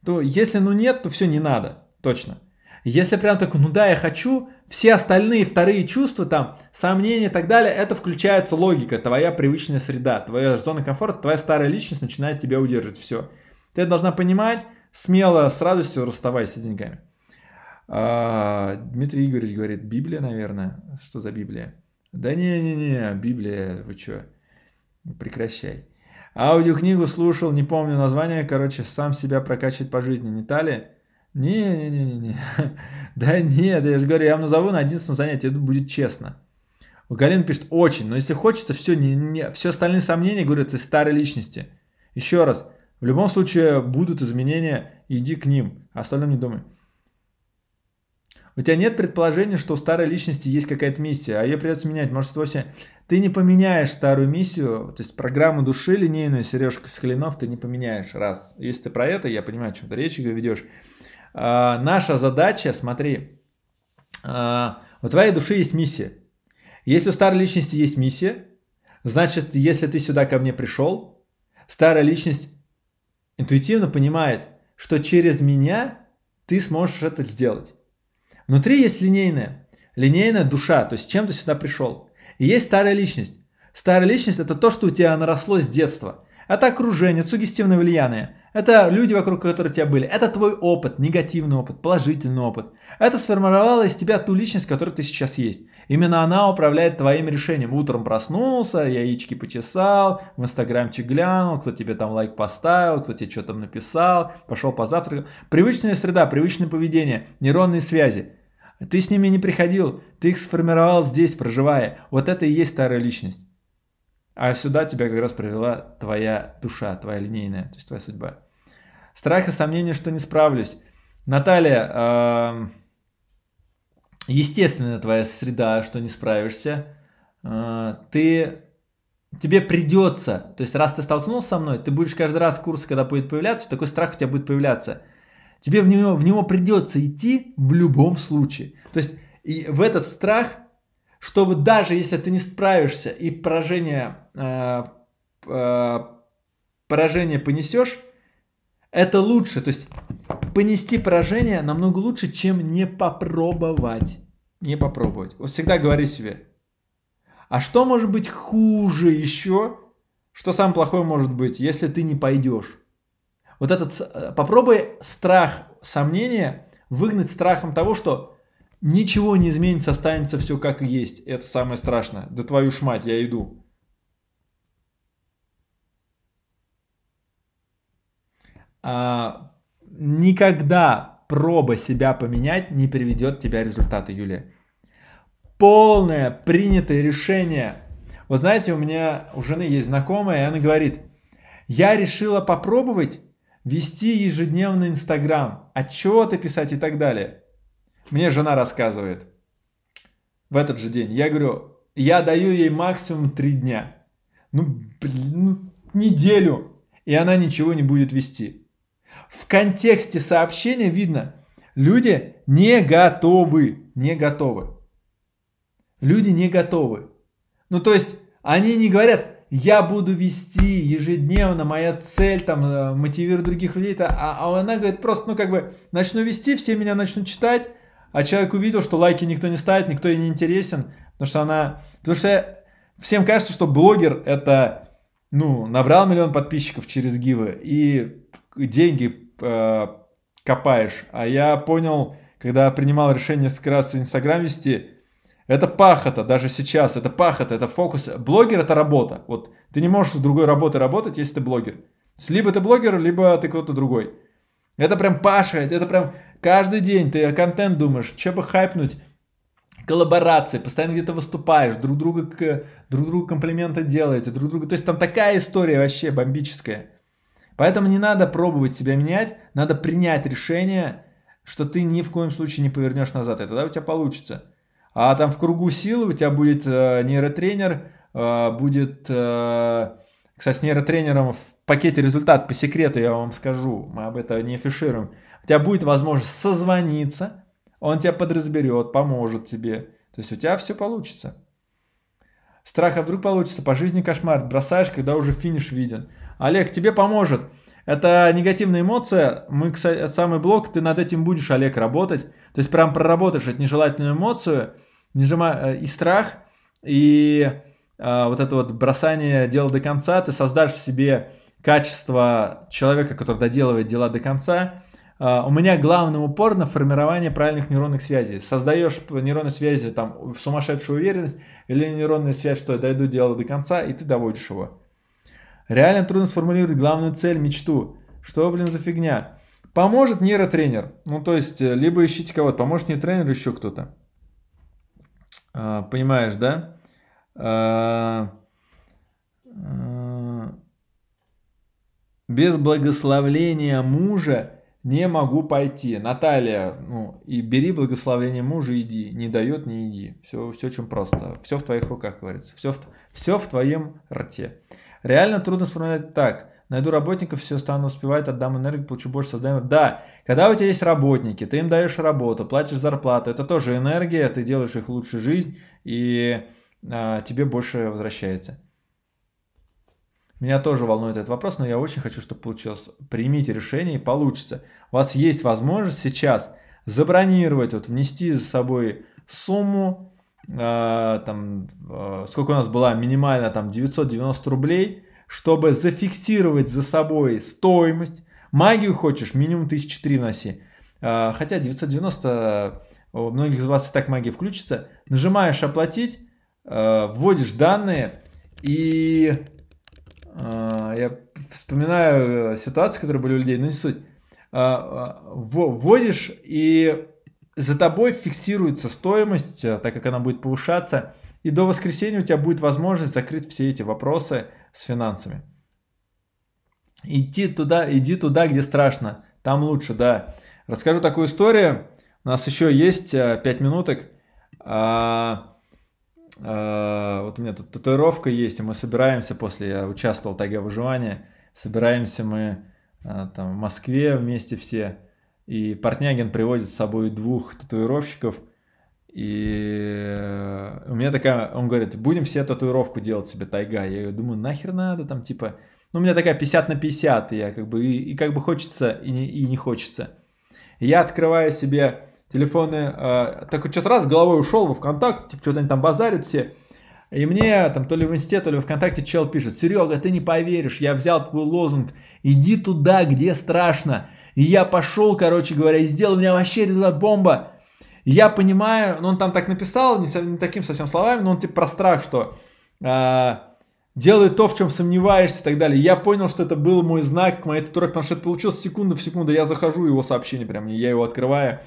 то если ну нет, то все не надо, точно. Если прям так, ну да, я хочу, все остальные вторые чувства, там, сомнения и так далее, это включается логика, твоя привычная среда, твоя зона комфорта, твоя старая личность начинает тебя удерживать, все. Ты должна понимать, смело, с радостью расставайся с деньгами. А, Дмитрий Игоревич говорит, Библия, наверное. Что за Библия? Да не-не-не, Библия, вы чё? Прекращай. Аудиокнигу слушал, не помню название, короче, сам себя прокачивать по жизни, не та ли? Не-не-не-не-не. Да нет, я же говорю, я вам назову на одиннадцатом занятии, это будет честно. Галина пишет, очень, но если хочется, все, не, не, все остальные сомнения, говорят, из старой личности. Еще раз, в любом случае будут изменения, иди к ним, а остальным не думай. У тебя нет предположения, что у старой личности есть какая-то миссия, а ее придется менять, может, вообще... 8... Ты не поменяешь старую миссию, то есть программу души линейную Сережка Схлинов ты не поменяешь, раз. Если ты про это, я понимаю, о чем ты речь ведешь. А, наша задача, смотри, а, у твоей души есть миссия. Если у старой личности есть миссия, значит, если ты сюда ко мне пришел, старая личность интуитивно понимает, что через меня ты сможешь это сделать. Внутри есть линейная, линейная душа, то есть чем ты сюда пришел. И есть старая личность. Старая личность – это то, что у тебя наросло с детства. Это окружение, сугестивное влияние. Это люди, вокруг которых тебя были. Это твой опыт, негативный опыт, положительный опыт. Это сформировало из тебя ту личность, которой ты сейчас есть. Именно она управляет твоим решением. Утром проснулся, яички почесал, в инстаграмчик глянул, кто тебе там лайк поставил, кто тебе что там написал, пошел позавтракал. Привычная среда, привычное поведение, нейронные связи. Ты с ними не приходил, ты их сформировал здесь, проживая. Вот это и есть старая личность. А сюда тебя как раз привела твоя душа, твоя линейная, то есть твоя судьба. Страх и сомнение, что не справлюсь. Наталья, э, естественно, твоя среда, что не справишься. Э, ты, тебе придется, то есть раз ты столкнулся со мной, ты будешь каждый раз курс, когда будет появляться, такой страх у тебя будет появляться. Тебе в него, в него придется идти в любом случае. То есть и в этот страх, чтобы даже если ты не справишься и поражение, э, э, поражение понесешь, это лучше. То есть понести поражение намного лучше, чем не попробовать. Не попробовать. Вот всегда говори себе, а что может быть хуже еще? Что самое плохое может быть, если ты не пойдешь? Вот этот, э, попробуй страх, сомнение выгнать страхом того, что Ничего не изменится, останется все как и есть. Это самое страшное. Да твою ж мать, я иду. А, никогда проба себя поменять не приведет тебя к результату, Юлия. Полное принятое решение. Вы знаете, у меня у жены есть знакомая, и она говорит, я решила попробовать вести ежедневный Инстаграм, отчеты писать и так далее. Мне жена рассказывает в этот же день. Я говорю, я даю ей максимум три дня. Ну, блин, ну, неделю. И она ничего не будет вести. В контексте сообщения видно, люди не готовы. Не готовы. Люди не готовы. Ну, то есть, они не говорят, я буду вести ежедневно, моя цель там э, мотивирует других людей, а, а она говорит просто, ну как бы начну вести, все меня начнут читать, а человек увидел, что лайки никто не ставит, никто ей не интересен, потому что она... Потому что всем кажется, что блогер это, ну, набрал миллион подписчиков через гивы и деньги э, копаешь. А я понял, когда принимал решение несколько раз Инстаграм вести, это пахота, даже сейчас, это пахота, это фокус. Блогер это работа. Вот ты не можешь с другой работы работать, если ты блогер. Либо ты блогер, либо ты кто-то другой. Это прям пашет, это прям Каждый день ты о контент думаешь, что бы хайпнуть, коллаборации, постоянно где-то выступаешь, друг друга, друг другу комплименты делаете, друг друга. То есть там такая история вообще бомбическая. Поэтому не надо пробовать себя менять, надо принять решение, что ты ни в коем случае не повернешь назад, и тогда у тебя получится. А там в кругу силы у тебя будет э, нейротренер, э, будет, э, кстати, с нейротренером в пакете результат по секрету я вам скажу, мы об этом не афишируем у тебя будет возможность созвониться, он тебя подразберет, поможет тебе. То есть у тебя все получится. Страх, а вдруг получится, по жизни кошмар, бросаешь, когда уже финиш виден. Олег, тебе поможет. Это негативная эмоция, мы, кстати, это самый блок, ты над этим будешь, Олег, работать. То есть прям проработаешь эту нежелательную эмоцию, нажимай, э, и страх, и э, вот это вот бросание дела до конца, ты создашь в себе качество человека, который доделывает дела до конца, а, у меня главный упор на формирование правильных нейронных связей. Создаешь нейронные связи там в сумасшедшую уверенность или нейронная связь, что я дойду дело до конца, и ты доводишь его. Реально трудно сформулировать главную цель, мечту. Что, блин, за фигня? Поможет нейротренер. Ну, то есть, э, либо ищите кого-то. Поможет нейротренер, еще кто-то. А, понимаешь, да? А, а, без благословления мужа не могу пойти. Наталья, ну, и бери благословение мужа, иди. Не дает, не иди. Все, все очень просто. Все в твоих руках, говорится. Все в, все в твоем рте. Реально трудно сформулировать так. Найду работников, все стану успевать, отдам энергию, получу больше, создаем. Да, когда у тебя есть работники, ты им даешь работу, платишь зарплату, это тоже энергия, ты делаешь их лучше жизнь, и а, тебе больше возвращается. Меня тоже волнует этот вопрос, но я очень хочу, чтобы получилось. Примите решение и получится. У вас есть возможность сейчас забронировать, вот внести за собой сумму, э, там, э, сколько у нас была минимально, там, 990 рублей, чтобы зафиксировать за собой стоимость. Магию хочешь, минимум 1003 носи. Э, хотя 990, э, у многих из вас и так магия включится. Нажимаешь «Оплатить», э, вводишь данные и а, я вспоминаю э, ситуации, которые были у людей, но не суть. А, а, вводишь, и за тобой фиксируется стоимость, э, так как она будет повышаться, и до воскресенья у тебя будет возможность закрыть все эти вопросы с финансами. Иди туда, иди туда, где страшно, там лучше, да. Расскажу такую историю. У нас еще есть 5 э, минуток. А, вот у меня тут татуировка есть, и мы собираемся после, я участвовал в тайге выживания, собираемся мы а, там в Москве вместе все, и Портнягин приводит с собой двух татуировщиков, и э, у меня такая, он говорит, будем все татуировку делать себе тайга. Я думаю, нахер надо там, типа, ну у меня такая 50 на 50, и я как бы, и, и как бы хочется, и не, и не хочется. Я открываю себе телефоны. А, так что-то раз головой ушел во ВКонтакте, типа что-то они там базарят все. И мне там то ли в инсте, то ли в ВКонтакте чел пишет, Серега, ты не поверишь, я взял твой лозунг, иди туда, где страшно. И я пошел, короче говоря, и сделал, у меня вообще результат бомба. я понимаю, ну он там так написал, не, не таким совсем словами, но он типа про страх, что э, делай то, в чем сомневаешься и так далее. я понял, что это был мой знак к моей татуировке, потому что это получилось секунда в секунду, я захожу, его сообщение прям, я его открываю.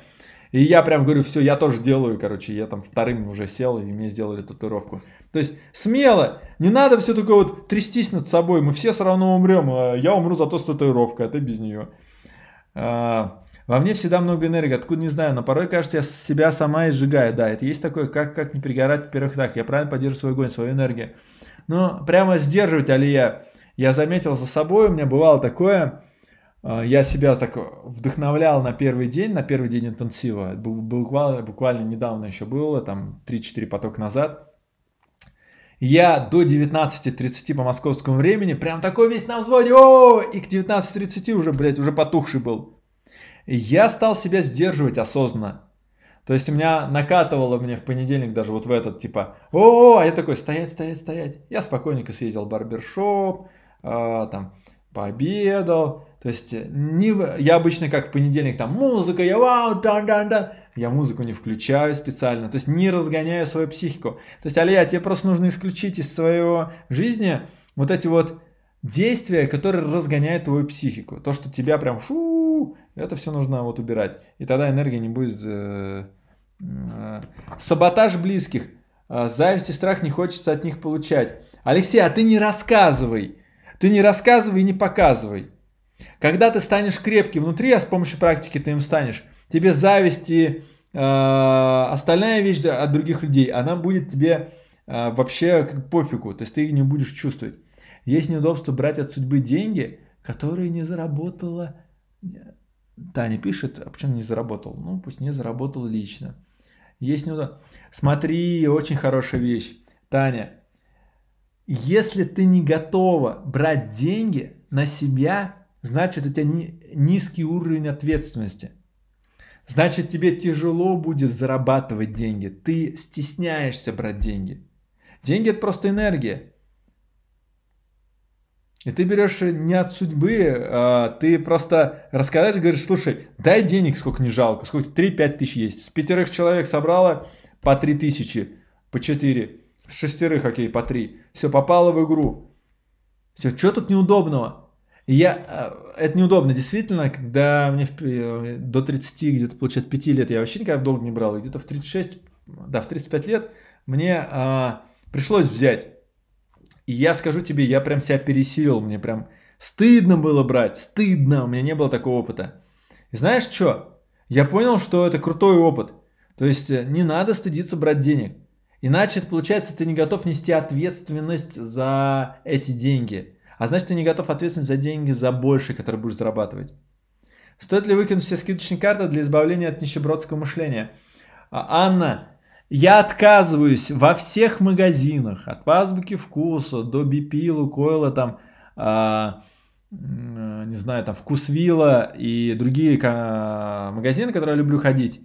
И я прям говорю, все, я тоже делаю, короче, я там вторым уже сел, и мне сделали татуировку. То есть смело, не надо все такое вот трястись над собой, мы все все равно умрем, а я умру зато с татуировкой, а ты без нее. А, во мне всегда много энергии, откуда не знаю, но порой кажется, я себя сама изжигаю. Да, это есть такое, как, как не перегорать, во-первых, так, я правильно поддерживаю свой огонь, свою энергию. Но прямо сдерживать, Алия, я заметил за собой, у меня бывало такое, а, я себя так вдохновлял на первый день, на первый день интенсива. Буквально, буквально недавно еще было, там 3-4 потока назад. Я до 19.30 по московскому времени прям такой весь на взводе, о, и к 19.30 уже, блядь, уже потухший был. Я стал себя сдерживать осознанно. То есть у меня накатывало мне в понедельник даже вот в этот, типа, о, а я такой, стоять, стоять, стоять. Я спокойненько съездил в барбершоп, э, там, пообедал, то есть э, не, я обычно как в понедельник там музыка, я вау, дан дан дан я музыку не включаю специально, то есть не разгоняю свою психику. То есть, Алия, тебе просто нужно исключить из своего жизни вот эти вот действия, которые разгоняют твою психику. То, что тебя прям шу, это все нужно вот убирать. И тогда энергия не будет... Э, э, саботаж близких. А зависть и страх не хочется от них получать. Алексей, а ты не рассказывай. Ты не рассказывай и не показывай. Когда ты станешь крепкий внутри, а с помощью практики ты им станешь, тебе зависть и э, остальная вещь от других людей, она будет тебе э, вообще как пофигу, то есть ты ее не будешь чувствовать. Есть неудобство брать от судьбы деньги, которые не заработала... Э, Таня пишет, а почему не заработал? Ну, пусть не заработал лично. Есть неудобство. Смотри, очень хорошая вещь. Таня, если ты не готова брать деньги на себя, значит у тебя низкий уровень ответственности. Значит, тебе тяжело будет зарабатывать деньги. Ты стесняешься брать деньги. Деньги это просто энергия. И ты берешь не от судьбы, а ты просто рассказываешь, говоришь, слушай, дай денег сколько не жалко, сколько 3-5 тысяч есть. С пятерых человек собрала по 3 тысячи, по 4, с шестерых, окей, по 3. Все, попало в игру. Все, что тут неудобного? Я, э, это неудобно, действительно, когда мне в, э, до 30, где-то, получается, 5 лет, я вообще никогда в долг не брал, где-то в 36, да, в 35 лет мне а, пришлось взять. И я скажу тебе, я прям себя пересилил, мне прям стыдно было брать, стыдно, у меня не было такого опыта. И знаешь что? Я понял, что это крутой опыт. То есть э, не надо стыдиться брать денег. Иначе, получается, ты не готов нести ответственность за эти деньги. А значит, ты не готов ответственность за деньги, за больше, которые будешь зарабатывать. Стоит ли выкинуть все скидочные карты для избавления от нищебродского мышления? А, Анна, я отказываюсь во всех магазинах, от азбуки вкуса до Бипилу, Лукойла, там, э, не знаю, там, Вкусвилла и другие магазины, которые я люблю ходить,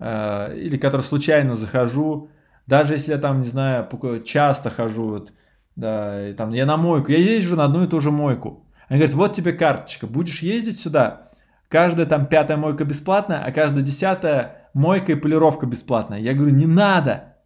э, или которые случайно захожу, даже если я там, не знаю, часто хожу, вот, да, и там, я на мойку, я езжу на одну и ту же мойку. Они говорят, вот тебе карточка, будешь ездить сюда, каждая там пятая мойка бесплатная, а каждая десятая мойка и полировка бесплатная. Я говорю, не надо.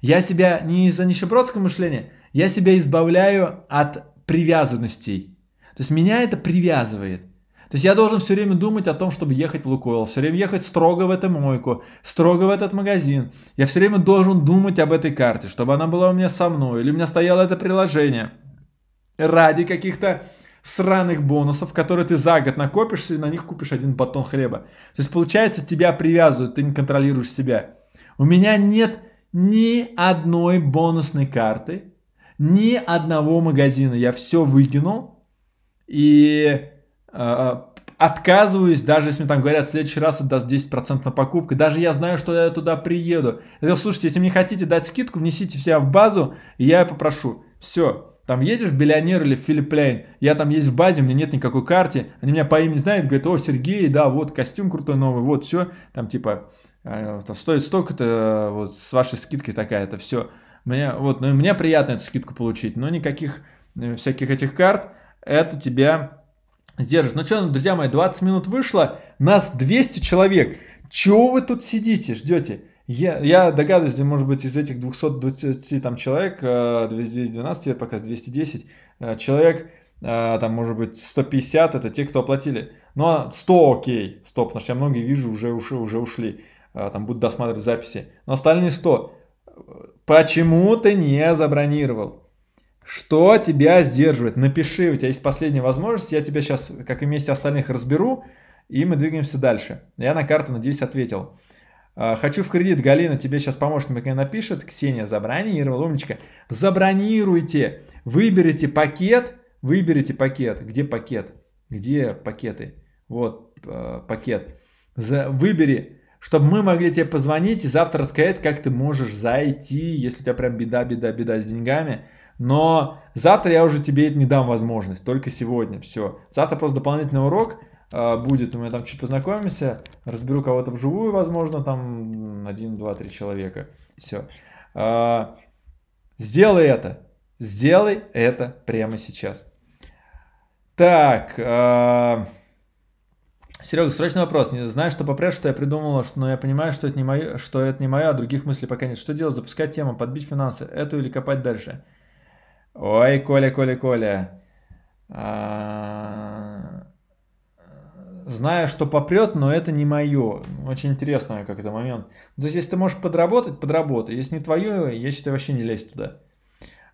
Я себя не из-за нищебродского мышления, я себя избавляю от привязанностей. То есть меня это привязывает. То есть я должен все время думать о том, чтобы ехать в Лукойл, все время ехать строго в эту мойку, строго в этот магазин. Я все время должен думать об этой карте, чтобы она была у меня со мной, или у меня стояло это приложение ради каких-то сраных бонусов, которые ты за год накопишь и на них купишь один батон хлеба. То есть получается тебя привязывают, ты не контролируешь себя. У меня нет ни одной бонусной карты, ни одного магазина. Я все выкинул и а, а, отказываюсь, даже если мне там говорят, в следующий раз отдаст 10% на покупку, даже я знаю, что я туда приеду. Я говорю, слушайте, если мне хотите дать скидку, внесите себя в базу, и я попрошу. Все. Там едешь в Биллионер или в Филипп я там есть в базе, у меня нет никакой карты, они меня по имени знают, говорят, о, Сергей, да, вот костюм крутой новый, вот все, там типа, «А, стоит столько-то, вот с вашей скидкой такая-то, все. Мне, вот, ну, мне приятно эту скидку получить, но никаких э, всяких этих карт, это тебя сдерживать. Ну что, друзья мои, 20 минут вышло, нас 200 человек. Чего вы тут сидите, ждете? Я, я догадываюсь, может быть, из этих 220 там, человек, 212, э, пока 210 э, человек, э, там, может быть, 150 это те, кто оплатили. ну 100 а окей, стоп, потому что я многие вижу, уже ушли, уже ушли, там будут досматривать записи. Но остальные 100 почему ты не забронировал? Что тебя сдерживает? Напиши, у тебя есть последняя возможность, я тебя сейчас, как и вместе остальных, разберу, и мы двигаемся дальше. Я на карту, надеюсь, ответил. А, хочу в кредит, Галина тебе сейчас поможет, мне напишет. Ксения забронировала, умничка. Забронируйте, выберите пакет, выберите пакет. Где пакет? Где пакеты? Вот э, пакет. За, выбери, чтобы мы могли тебе позвонить и завтра сказать, как ты можешь зайти, если у тебя прям беда, беда, беда с деньгами но завтра я уже тебе не дам возможность, только сегодня, все. Завтра просто дополнительный урок э, будет, мы там чуть познакомимся, разберу кого-то вживую, возможно, там один, два, три человека, все. Э, а, сделай это, сделай это прямо сейчас. Так, э, а, Серега, срочный вопрос. Не знаю, что попрет, что я придумала, что, но я понимаю, что это не мое, что это не мое, а других мыслей пока нет. Что делать? Запускать тему, подбить финансы, эту или копать дальше? Ой, Коля, Коля, Коля. А, знаю, что попрет, но это не мое. Очень интересно, как это момент. То есть, если ты можешь подработать, подработай. Если не твое, я считаю, вообще не лезь туда.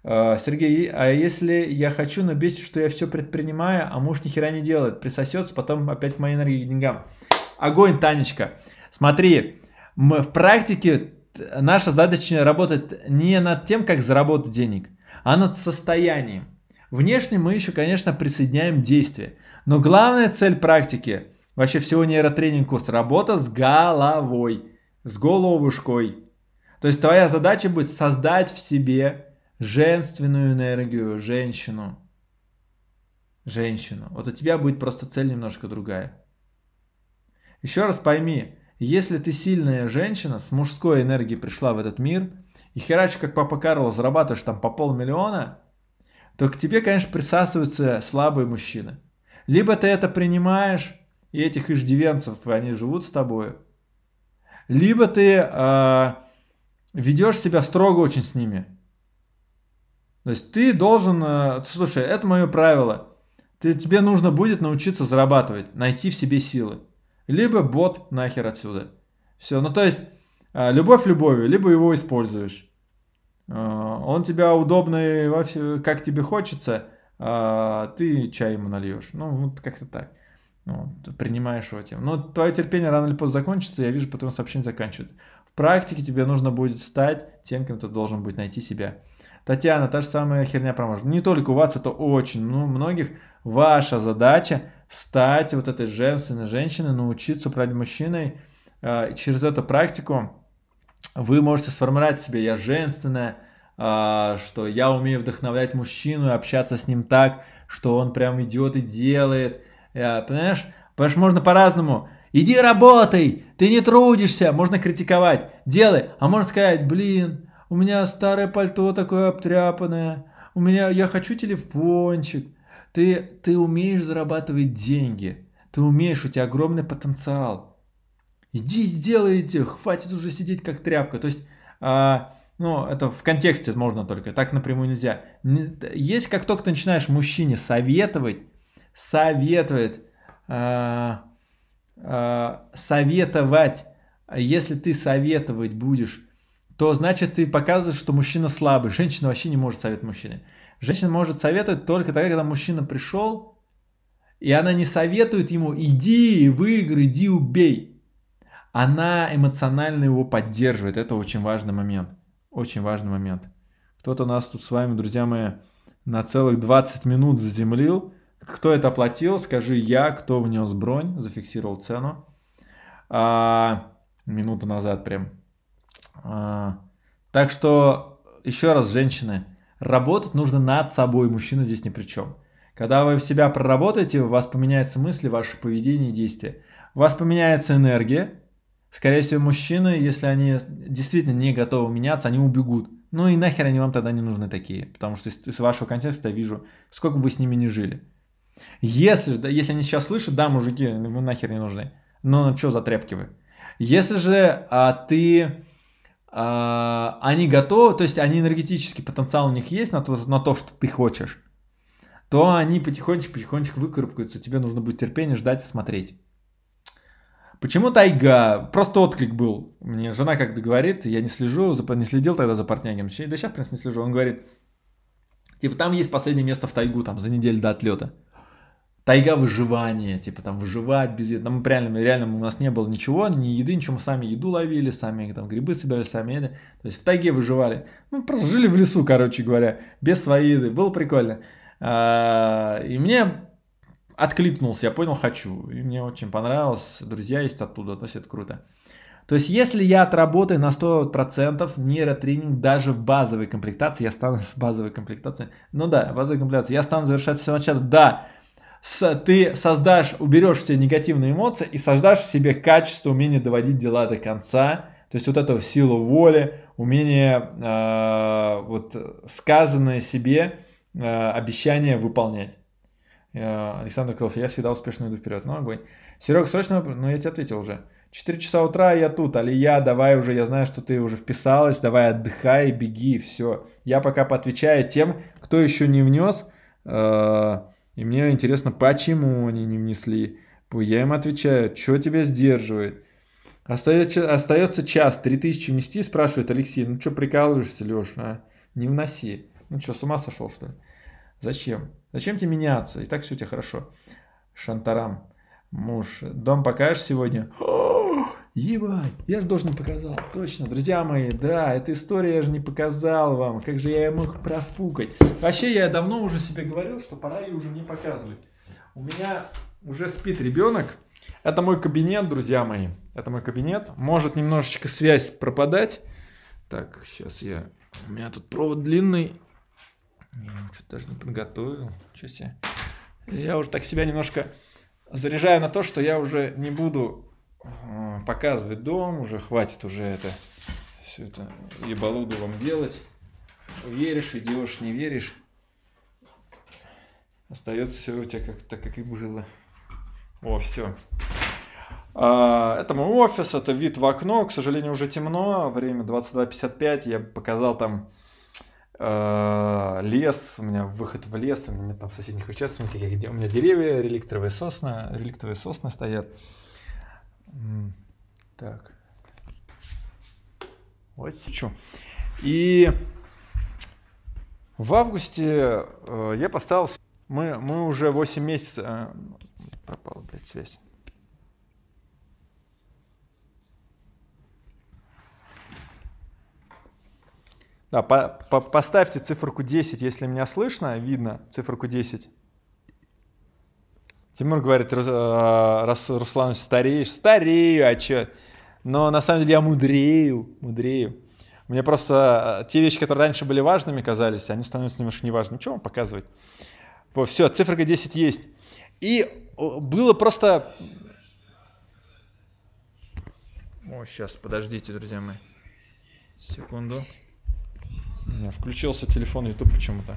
А, Сергей, а если я хочу, но бесит, что я все предпринимаю, а муж ни хера не делает, присосется, потом опять к моей энергии и деньгам. Огонь, Танечка. Смотри, мы в практике наша задача работать не над тем, как заработать денег – а над состоянием. Внешне мы еще, конечно, присоединяем действия, Но главная цель практики вообще всего нейротренинг курс – работа с головой, с головушкой. То есть твоя задача будет создать в себе женственную энергию, женщину. Женщину. Вот у тебя будет просто цель немножко другая. Еще раз пойми, если ты сильная женщина, с мужской энергией пришла в этот мир – и херач, как Папа Карло, зарабатываешь там по полмиллиона, то к тебе, конечно, присасываются слабые мужчины. Либо ты это принимаешь, и этих иждивенцев, они живут с тобой. Либо ты э, а, ведешь себя строго очень с ними. То есть ты должен... Э, слушай, это мое правило. Ты, тебе нужно будет научиться зарабатывать, найти в себе силы. Либо бот нахер отсюда. Все, ну то есть а, любовь любовью, либо его используешь. А, он тебя удобный, как тебе хочется, а ты чай ему нальешь. Ну, вот как-то так. Ну, принимаешь его тем. Но твое терпение рано или поздно закончится, я вижу, потом сообщение заканчивается. В практике тебе нужно будет стать тем, кем ты должен будет найти себя. Татьяна, та же самая херня про мужа. Не только у вас, это очень ну, многих. Ваша задача стать вот этой женственной женщиной, научиться управлять мужчиной. Через эту практику вы можете сформировать себе «я женственная», а, что я умею вдохновлять мужчину и общаться с ним так, что он прям идет и делает. Э, понимаешь? Потому что можно по-разному. Иди работай, ты не трудишься, можно критиковать, делай. А можно сказать, блин, у меня старое пальто такое обтряпанное, у меня, я хочу телефончик. Ты, ты умеешь зарабатывать деньги, ты умеешь, у тебя огромный потенциал. Иди сделайте, хватит уже сидеть как тряпка. То есть, а, ну, это в контексте можно только, так напрямую нельзя. Есть, как только ты начинаешь мужчине советовать, советовать, а, а, советовать, если ты советовать будешь, то значит ты показываешь, что мужчина слабый. Женщина вообще не может советовать мужчине. Женщина может советовать только тогда, когда мужчина пришел, и она не советует ему, иди, выиграй, иди, убей она эмоционально его поддерживает. Это очень важный момент. Очень важный момент. Кто-то нас тут с вами, друзья мои, на целых 20 минут заземлил. Кто это оплатил, скажи я, кто внес бронь, зафиксировал цену. А, минуту назад прям. А, так что, еще раз, женщины, работать нужно над собой, мужчина здесь ни при чем. Когда вы в себя проработаете, у вас поменяются мысли, ваше поведение и действия. У вас поменяется энергия, Скорее всего, мужчины, если они действительно не готовы меняться, они убегут. Ну и нахер они вам тогда не нужны такие, потому что из вашего контекста я вижу, сколько бы вы с ними не жили. Если, да, если они сейчас слышат, да, мужики, вы нахер не нужны. но ну, ну что за трепки вы? Если же а, ты а, они готовы, то есть они энергетический потенциал у них есть на то, на то что ты хочешь, то они потихонечку-потихонечку выкарабкаются. Тебе нужно будет терпение ждать и смотреть. Почему тайга? Просто отклик был. Мне жена как-то говорит, я не слежу, не следил тогда за портнягом, да сейчас, в принципе, не слежу. Он говорит, типа, там есть последнее место в тайгу, там, за неделю до отлета. Тайга выживания, типа там выживать без еды. Там реально, реально у нас не было ничего, ни еды, ничего. Мы сами еду ловили, сами там грибы собирали, сами ели. То есть в тайге выживали. Мы ну, просто жили в лесу, короче говоря, без своей еды. Было прикольно. А, и мне откликнулся, я понял, хочу. И мне очень понравилось, друзья есть оттуда, то есть это круто. То есть, если я отработаю на 100% нейротренинг даже в базовой комплектации, я стану с базовой комплектации, ну да, базовой комплектации, я стану завершать все начало, да, с, ты создашь, уберешь все негативные эмоции и создашь в себе качество умение доводить дела до конца, то есть вот эту силу воли, умение э, вот сказанное себе э, обещание выполнять. Александр Крылов, я всегда успешно иду вперед. Ну, огонь. Серега, срочно, ну, я тебе ответил уже. 4 часа утра, я тут, Алия, давай уже, я знаю, что ты уже вписалась, давай отдыхай, беги, все. Я пока поотвечаю тем, кто еще не внес, э, и мне интересно, почему они не внесли. Я им отвечаю, что тебя сдерживает. Остается, остается час, 3000 внести, спрашивает Алексей, ну что прикалываешься, Леша, а? Не вноси. Ну что, с ума сошел, что ли? Зачем? Зачем тебе меняться? И так все у тебя хорошо. Шантарам. Муж, дом покажешь сегодня? О, ебать, я же должен показал, точно, друзья мои, да, эта история я же не показал вам, как же я ее мог профукать. Вообще, я давно уже себе говорил, что пора ее уже не показывать. У меня уже спит ребенок, это мой кабинет, друзья мои, это мой кабинет, может немножечко связь пропадать. Так, сейчас я, у меня тут провод длинный, не, ну что-то даже не подготовил. Че Я уже так себя немножко заряжаю на то, что я уже не буду э, показывать дом, уже хватит уже это все это ебалуду вам делать. Веришь, идешь, не веришь. Остается все у тебя как, так, как и было. О, все. А, это мой офис, это вид в окно. К сожалению, уже темно. Время 22.55. Я показал там Э, лес, у меня выход в лес, у меня нет там соседних участков никаких, где у меня деревья, реликтовые сосны, реликтовые сосны стоят. Так. Вот что. И в августе э, я поставил... Мы, мы уже 8 месяцев... Э, пропала, блядь, связь. Да, по -по поставьте циферку 10, если меня слышно, видно циферку 10. Тимур говорит, э, раз Руслан стареешь, старею, а чё? Но на самом деле я мудрею, мудрею. Мне просто э, те вещи, которые раньше были важными, казались, они становятся немножко неважными. Чего вам показывать? Вот, все, циферка 10 есть. И было просто... О, сейчас, подождите, друзья мои. Секунду меня включился телефон YouTube почему-то.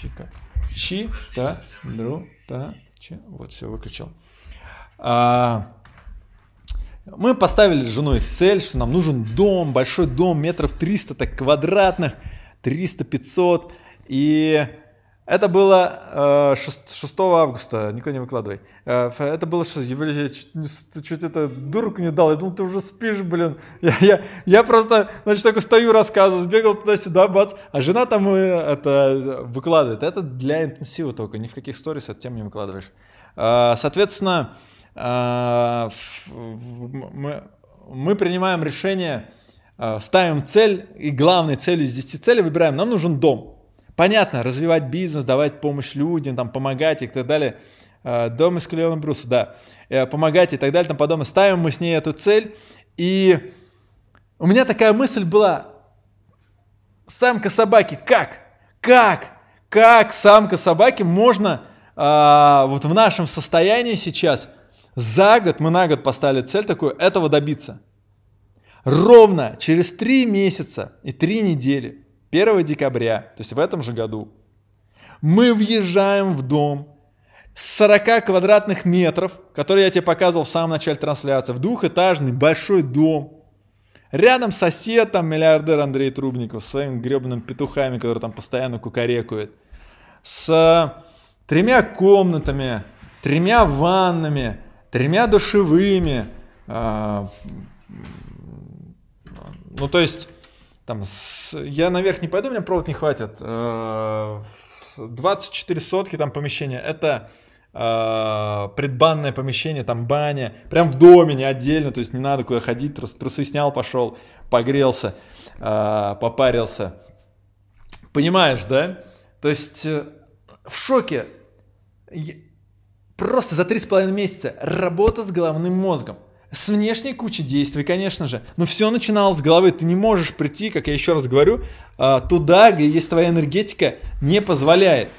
Чита. чита, дру, та, че. Вот, все, выключил. А, мы поставили с женой цель, что нам нужен дом, большой дом, метров 300 так квадратных, 300-500. И это было 6 э, августа, никуда не выкладывай. Э, это было 6, я чуть, чуть это дурку не дал, я думал, ты уже спишь, блин. Я, я, я просто, значит, только стою, рассказываю, сбегал туда-сюда, бац, а жена там э, это выкладывает. Это для интенсива только, ни в каких сторис от тем не выкладываешь. Соответственно, мы, мы принимаем решение, ставим цель, и главной целью из 10 целей выбираем, нам нужен дом. Понятно, развивать бизнес, давать помощь людям, там, помогать и так далее. Э, дом из Клеона Бруса, да. Э, помогать и так далее, там подобное. Ставим мы с ней эту цель. И у меня такая мысль была, самка собаки, как? Как? Как самка собаки можно э, вот в нашем состоянии сейчас за год, мы на год поставили цель такую, этого добиться? Ровно через три месяца и три недели 1 декабря, то есть в этом же году, мы въезжаем в дом с 40 квадратных метров, который я тебе показывал в самом начале трансляции, в двухэтажный большой дом. Рядом сосед, там миллиардер Андрей Трубников, с своим гребаными петухами, который там постоянно кукарекует, С э, тремя комнатами, тремя ваннами, тремя душевыми. Э, ну, то есть, там, с... я наверх не пойду, мне провод не хватит. 24 э, сотки там помещение, это э, предбанное помещение, там баня, прям в доме, не отдельно, то есть не надо куда ходить, трус, трусы снял, пошел, погрелся, э, попарился. Понимаешь, да? То есть э, в шоке. Я просто за 3,5 месяца работа с головным мозгом. С внешней кучей действий, конечно же. Но все начиналось с головы. Ты не можешь прийти, как я еще раз говорю, а, туда, где есть твоя энергетика, не позволяет.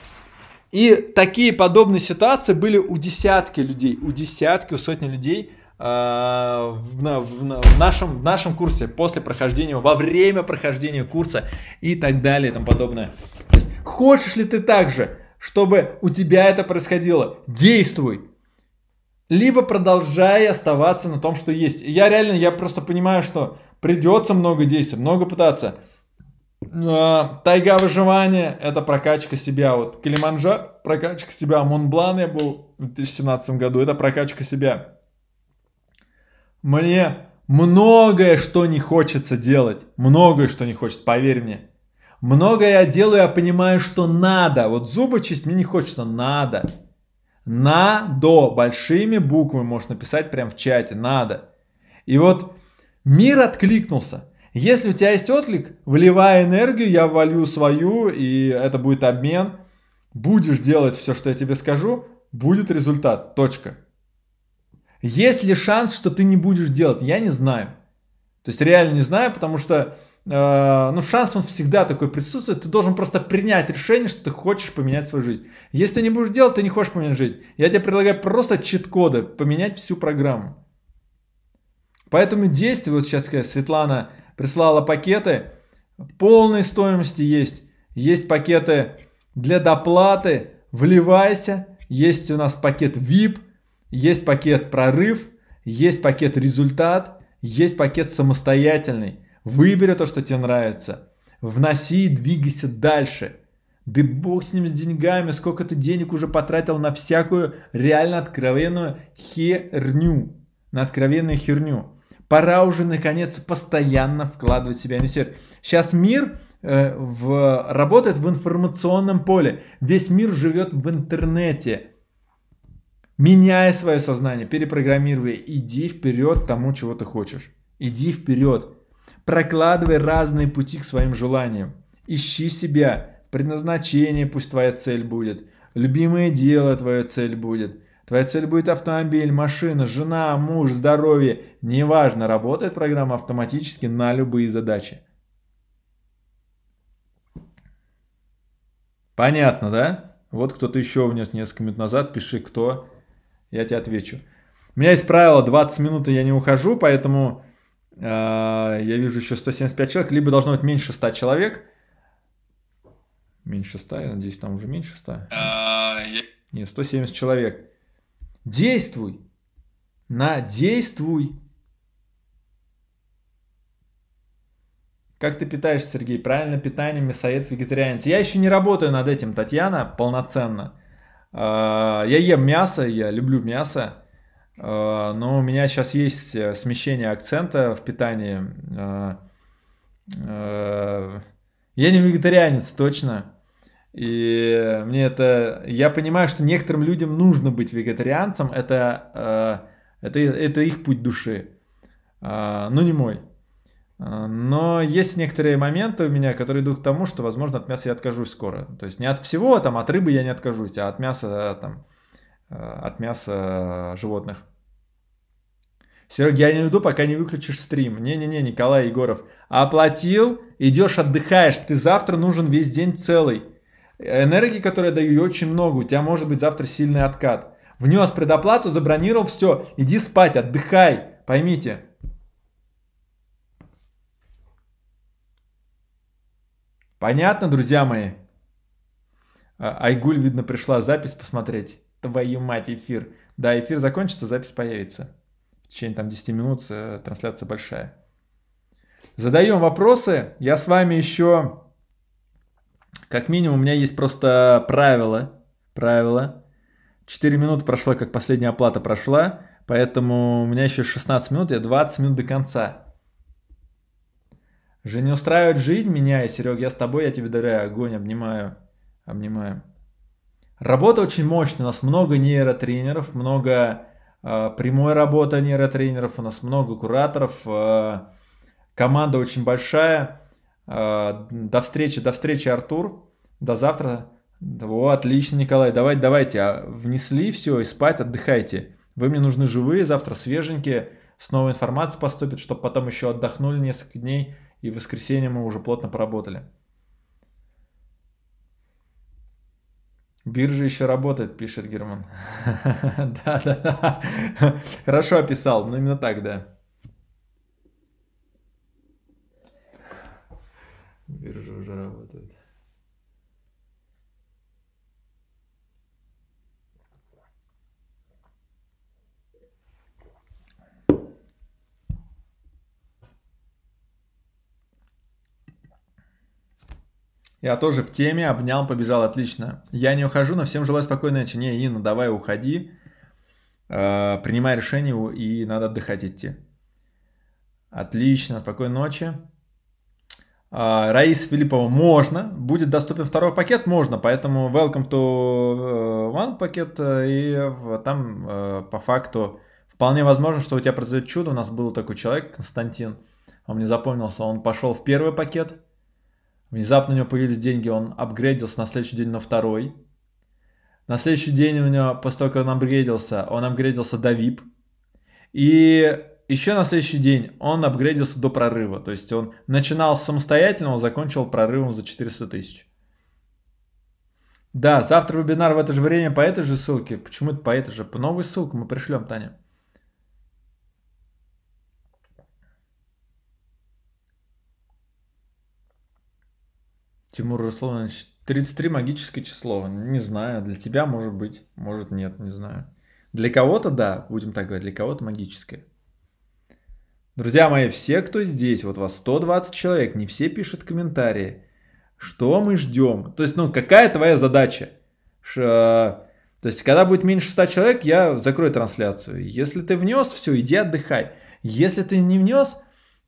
И такие подобные ситуации были у десятки людей, у десятки, у сотни людей а, в, в, в, нашем, в нашем курсе, после прохождения, во время прохождения курса и так далее и тому подобное. То есть, хочешь ли ты также, чтобы у тебя это происходило? Действуй, либо продолжай оставаться на том, что есть. Я реально, я просто понимаю, что придется много действовать, много пытаться. А, тайга выживания – это прокачка себя. Вот Килиманджар, прокачка себя. Монблан я был в 2017 году – это прокачка себя. Мне многое, что не хочется делать. Многое, что не хочется, поверь мне. Многое я делаю, я понимаю, что надо. Вот зубы чистить мне не хочется, надо. Надо. Большими буквами можешь написать прямо в чате. Надо. И вот мир откликнулся. Если у тебя есть отклик, вливая энергию, я ввалю свою, и это будет обмен. Будешь делать все, что я тебе скажу, будет результат. Точка. Есть ли шанс, что ты не будешь делать? Я не знаю. То есть реально не знаю, потому что Э, ну, шанс он всегда такой присутствует. Ты должен просто принять решение, что ты хочешь поменять свою жизнь. Если ты не будешь делать, ты не хочешь поменять жизнь. Я тебе предлагаю просто чит-коды, поменять всю программу. Поэтому действуй. вот сейчас Светлана прислала пакеты, полной стоимости есть. Есть пакеты для доплаты, вливайся. Есть у нас пакет VIP, есть пакет прорыв, есть пакет результат, есть пакет самостоятельный. Выбери то, что тебе нравится. Вноси и двигайся дальше. Да бог с ним с деньгами, сколько ты денег уже потратил на всякую реально откровенную херню. На откровенную херню. Пора уже, наконец, постоянно вкладывать себя в инвестировать. Сейчас мир э, в, работает в информационном поле. Весь мир живет в интернете. меняя свое сознание, перепрограммируя. Иди вперед тому, чего ты хочешь. Иди вперед. Прокладывай разные пути к своим желаниям. Ищи себя, предназначение пусть твоя цель будет, любимое дело твоя цель будет. Твоя цель будет автомобиль, машина, жена, муж, здоровье. Неважно, работает программа автоматически на любые задачи. Понятно, да? Вот кто-то еще внес несколько минут назад, пиши кто, я тебе отвечу. У меня есть правило, 20 минут и я не ухожу, поэтому а, я вижу еще 175 человек, либо должно быть меньше 100 человек. Меньше 100, я надеюсь, там уже меньше 100. Нет, 170 человек. Действуй! На действуй! Как ты питаешься, Сергей? Правильно питание, мясоед, вегетарианец. Я еще не работаю над этим, Татьяна, полноценно. А, я ем мясо, я люблю мясо. Э, но у меня сейчас есть э, смещение акцента в питании. Э, я не вегетарианец, точно. И мне это... Я понимаю, что некоторым людям нужно быть вегетарианцем. Это, это, это их путь души. Но ну, не мой. Но есть некоторые моменты у меня, которые идут к тому, что, возможно, от мяса я откажусь скоро. То есть не от всего, там, от рыбы я не откажусь, а от мяса, там, Э, от мяса э, животных. Серега, я не уйду, пока не выключишь стрим. Не-не-не, Николай Егоров. Оплатил, идешь, отдыхаешь. Ты завтра нужен весь день целый. Энергии, которую я даю, ее очень много. У тебя может быть завтра сильный откат. Внес предоплату, забронировал, все. Иди спать, отдыхай. Поймите. Понятно, друзья мои? А, Айгуль, видно, пришла запись посмотреть твою мать, эфир. Да, эфир закончится, запись появится. В течение там 10 минут э, трансляция большая. Задаем вопросы. Я с вами еще... Как минимум, у меня есть просто правило. Правило. 4 минуты прошло, как последняя оплата прошла. Поэтому у меня еще 16 минут, я 20 минут до конца. Же не устраивает жизнь меня, и Серег, я с тобой, я тебе даряю огонь, обнимаю, обнимаю. Работа очень мощная, у нас много нейротренеров, много э, прямой работы нейротренеров, у нас много кураторов, э, команда очень большая. Э, до встречи, до встречи, Артур, до завтра. О, отлично, Николай, давай, давайте, внесли все и спать, отдыхайте. Вы мне нужны живые, завтра свеженькие, снова информация поступит, чтобы потом еще отдохнули несколько дней и в воскресенье мы уже плотно поработали. Биржа еще работает, пишет Герман. Да, да, да. Хорошо описал, но ну, именно так, да. Биржа уже работает. Я тоже в теме, обнял, побежал, отлично. Я не ухожу, но всем желаю спокойной ночи. Не, Инна, давай уходи, э, принимай решение и надо отдыхать идти. Отлично, спокойной ночи. Э, Раис Филиппова можно, будет доступен второй пакет, можно, поэтому welcome to э, one пакет, и там по факту вполне возможно, что у тебя произойдет чудо, у нас был такой человек, Константин, он мне запомнился, он пошел в первый пакет, Внезапно у него появились деньги, он апгрейдился на следующий день на второй. На следующий день у него, после того, как он апгрейдился, он апгрейдился до VIP. И еще на следующий день он апгрейдился до прорыва. То есть он начинал самостоятельно, он закончил прорывом за 400 тысяч. Да, завтра вебинар в это же время по этой же ссылке. Почему это по этой же? По новой ссылке мы пришлем, Таня. Тимур Русланович, 33 магическое число. Не знаю, для тебя может быть, может нет, не знаю. Для кого-то да, будем так говорить, для кого-то магическое. Друзья мои, все, кто здесь, вот вас 120 человек, не все пишут комментарии. Что мы ждем? То есть, ну, какая твоя задача? Ш... Э, то есть, когда будет меньше 100 человек, я закрою трансляцию. Если ты внес, все, иди отдыхай. Если ты не внес,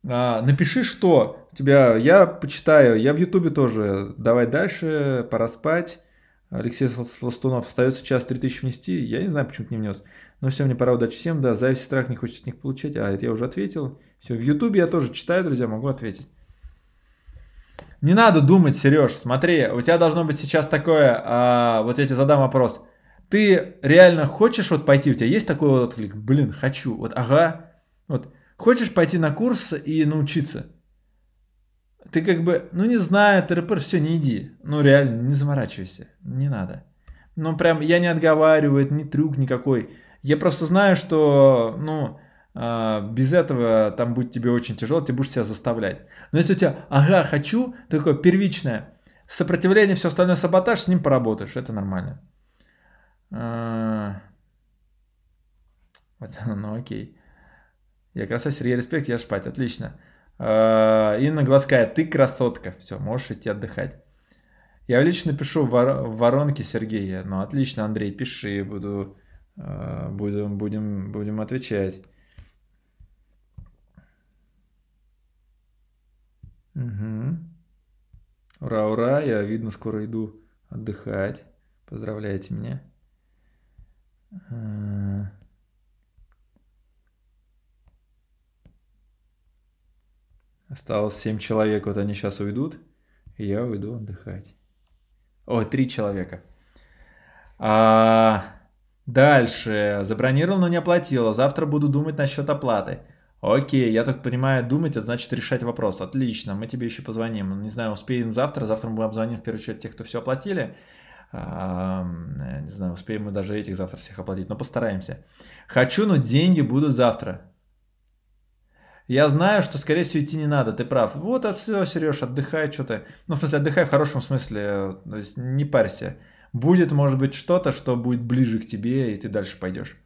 а, напиши, что тебя я почитаю. Я в Ютубе тоже. Давай дальше, пора спать. Алексей Сластунов, остается час 3000 внести. Я не знаю, почему ты не внес. Но ну, все, мне пора удачи всем. Да, зависть и страх не хочет от них получать. А, это я уже ответил. Все, в Ютубе я тоже читаю, друзья, могу ответить. Не надо думать, Сереж, смотри, у тебя должно быть сейчас такое, а, вот я тебе задам вопрос. Ты реально хочешь вот пойти, у тебя есть такой вот отклик? Блин, хочу, вот ага, вот Хочешь пойти на курс и научиться? Ты как бы, ну не знаю, ты ТРПР, все, не иди. Ну реально, не заморачивайся, не надо. Ну прям я не отговариваю, это не трюк никакой. Я просто знаю, что, ну, а, без этого там будет тебе очень тяжело, ты будешь себя заставлять. Но если у тебя, ага, хочу, такое первичное, сопротивление, все остальное саботаж, с ним поработаешь, это нормально. А, вот, ну окей. Я красавица, Сергей, респект, я шпать, отлично. А, Инна Глазкая, ты красотка. Все, можешь идти отдыхать. Я лично пишу в воронке Сергея. Ну, отлично, Андрей, пиши, буду, а, будем, будем, будем отвечать. Угу. Ура, ура, я, видно, скоро иду отдыхать. Поздравляйте меня. А, Осталось 7 человек, вот они сейчас уйдут, и я уйду отдыхать. О, 3 человека. А, дальше. Забронировал, но не оплатила. Завтра буду думать насчет оплаты. Окей, я так понимаю, думать, это значит решать вопрос. Отлично, мы тебе еще позвоним. Ну, не знаю, успеем завтра. Завтра мы обзвоним в первую очередь тех, кто все оплатили. А, не знаю, успеем мы даже этих завтра всех оплатить, но постараемся. Хочу, но деньги будут завтра я знаю, что, скорее всего, идти не надо, ты прав. Вот, а все, Сереж, отдыхай, что то Ну, в смысле, отдыхай в хорошем смысле, то есть не парься. Будет, может быть, что-то, что будет ближе к тебе, и ты дальше пойдешь.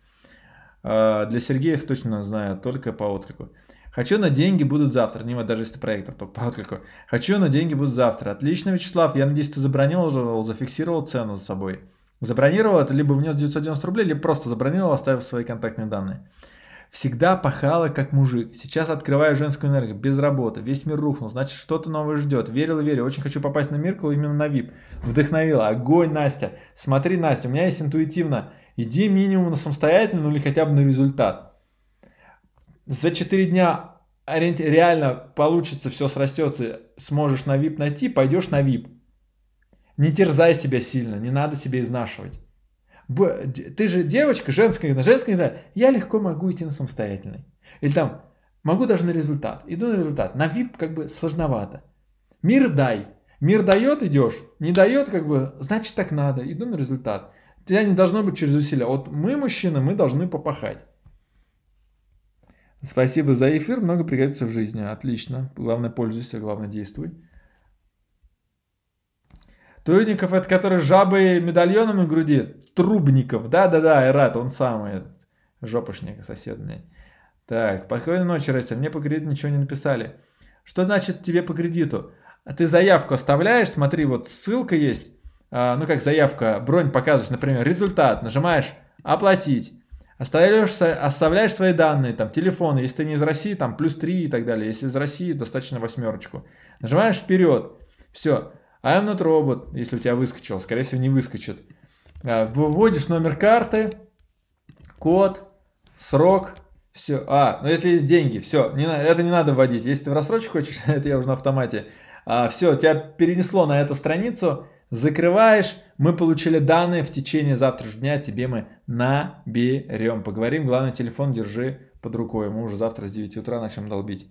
А, для Сергеев точно знаю, только по отклику. Хочу, на деньги будут завтра. Не вот даже если проектов, то по отклику. Хочу, на деньги будут завтра. Отлично, Вячеслав. Я надеюсь, ты забронировал, зафиксировал цену за собой. Забронировал это, либо внес 990 рублей, либо просто забронировал, оставив свои контактные данные. Всегда пахала как мужик. Сейчас открываю женскую энергию. Без работы. Весь мир рухнул. Значит, что-то новое ждет. Верила, верила. Очень хочу попасть на Миркл именно на VIP. Вдохновила. Огонь, Настя. Смотри, Настя, у меня есть интуитивно. Иди минимум на самостоятельно, ну или хотя бы на результат. За 4 дня реально получится, все срастется, сможешь на VIP найти, пойдешь на VIP. Не терзай себя сильно, не надо себя изнашивать ты же девочка, женская, на женская, да, я легко могу идти на самостоятельный. Или там, могу даже на результат, иду на результат. На VIP как бы сложновато. Мир дай. Мир дает, идешь. Не дает, как бы, значит так надо, иду на результат. Тебя не должно быть через усилия. Вот мы, мужчины, мы должны попахать. Спасибо за эфир, много пригодится в жизни. Отлично. Главное, пользуйся, главное, действуй. Трудников, это который жабы медальоном в груди. Трубников, да-да-да, Эрат, он самый, жопошник соседный. Так, покойной ночи, Растин, мне по кредиту ничего не написали. Что значит тебе по кредиту? А ты заявку оставляешь, смотри, вот ссылка есть, а, ну как заявка, бронь показываешь, например, результат, нажимаешь «Оплатить». Оставляешь, оставляешь свои данные, там, телефоны, если ты не из России, там, плюс 3 и так далее, если из России, достаточно восьмерочку. Нажимаешь вперед, все, I'm not robot, если у тебя выскочил, скорее всего не выскочит. А, выводишь номер карты, код, срок, все. А, ну если есть деньги, все, не, это не надо вводить. Если ты в рассрочку хочешь, это я уже на автомате. А, все, тебя перенесло на эту страницу, закрываешь, мы получили данные, в течение завтрашнего дня тебе мы наберем. Поговорим, Главный телефон держи под рукой, мы уже завтра с 9 утра начнем долбить.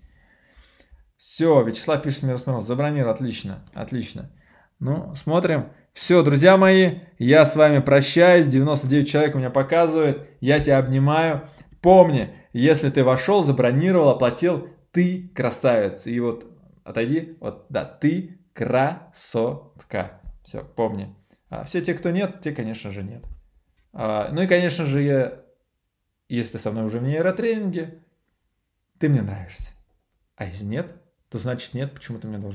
Все, Вячеслав пишет мне Смирнов, забронировал, отлично, отлично. Ну, смотрим. Все, друзья мои, я с вами прощаюсь, 99 человек у меня показывает, я тебя обнимаю. Помни, если ты вошел, забронировал, оплатил, ты красавец. И вот отойди, вот, да, ты красотка. Все, помни. А все те, кто нет, те, конечно же, нет. А, ну и, конечно же, я, если ты со мной уже в нейротренинге, ты мне нравишься. А если нет, то значит нет, почему ты мне должен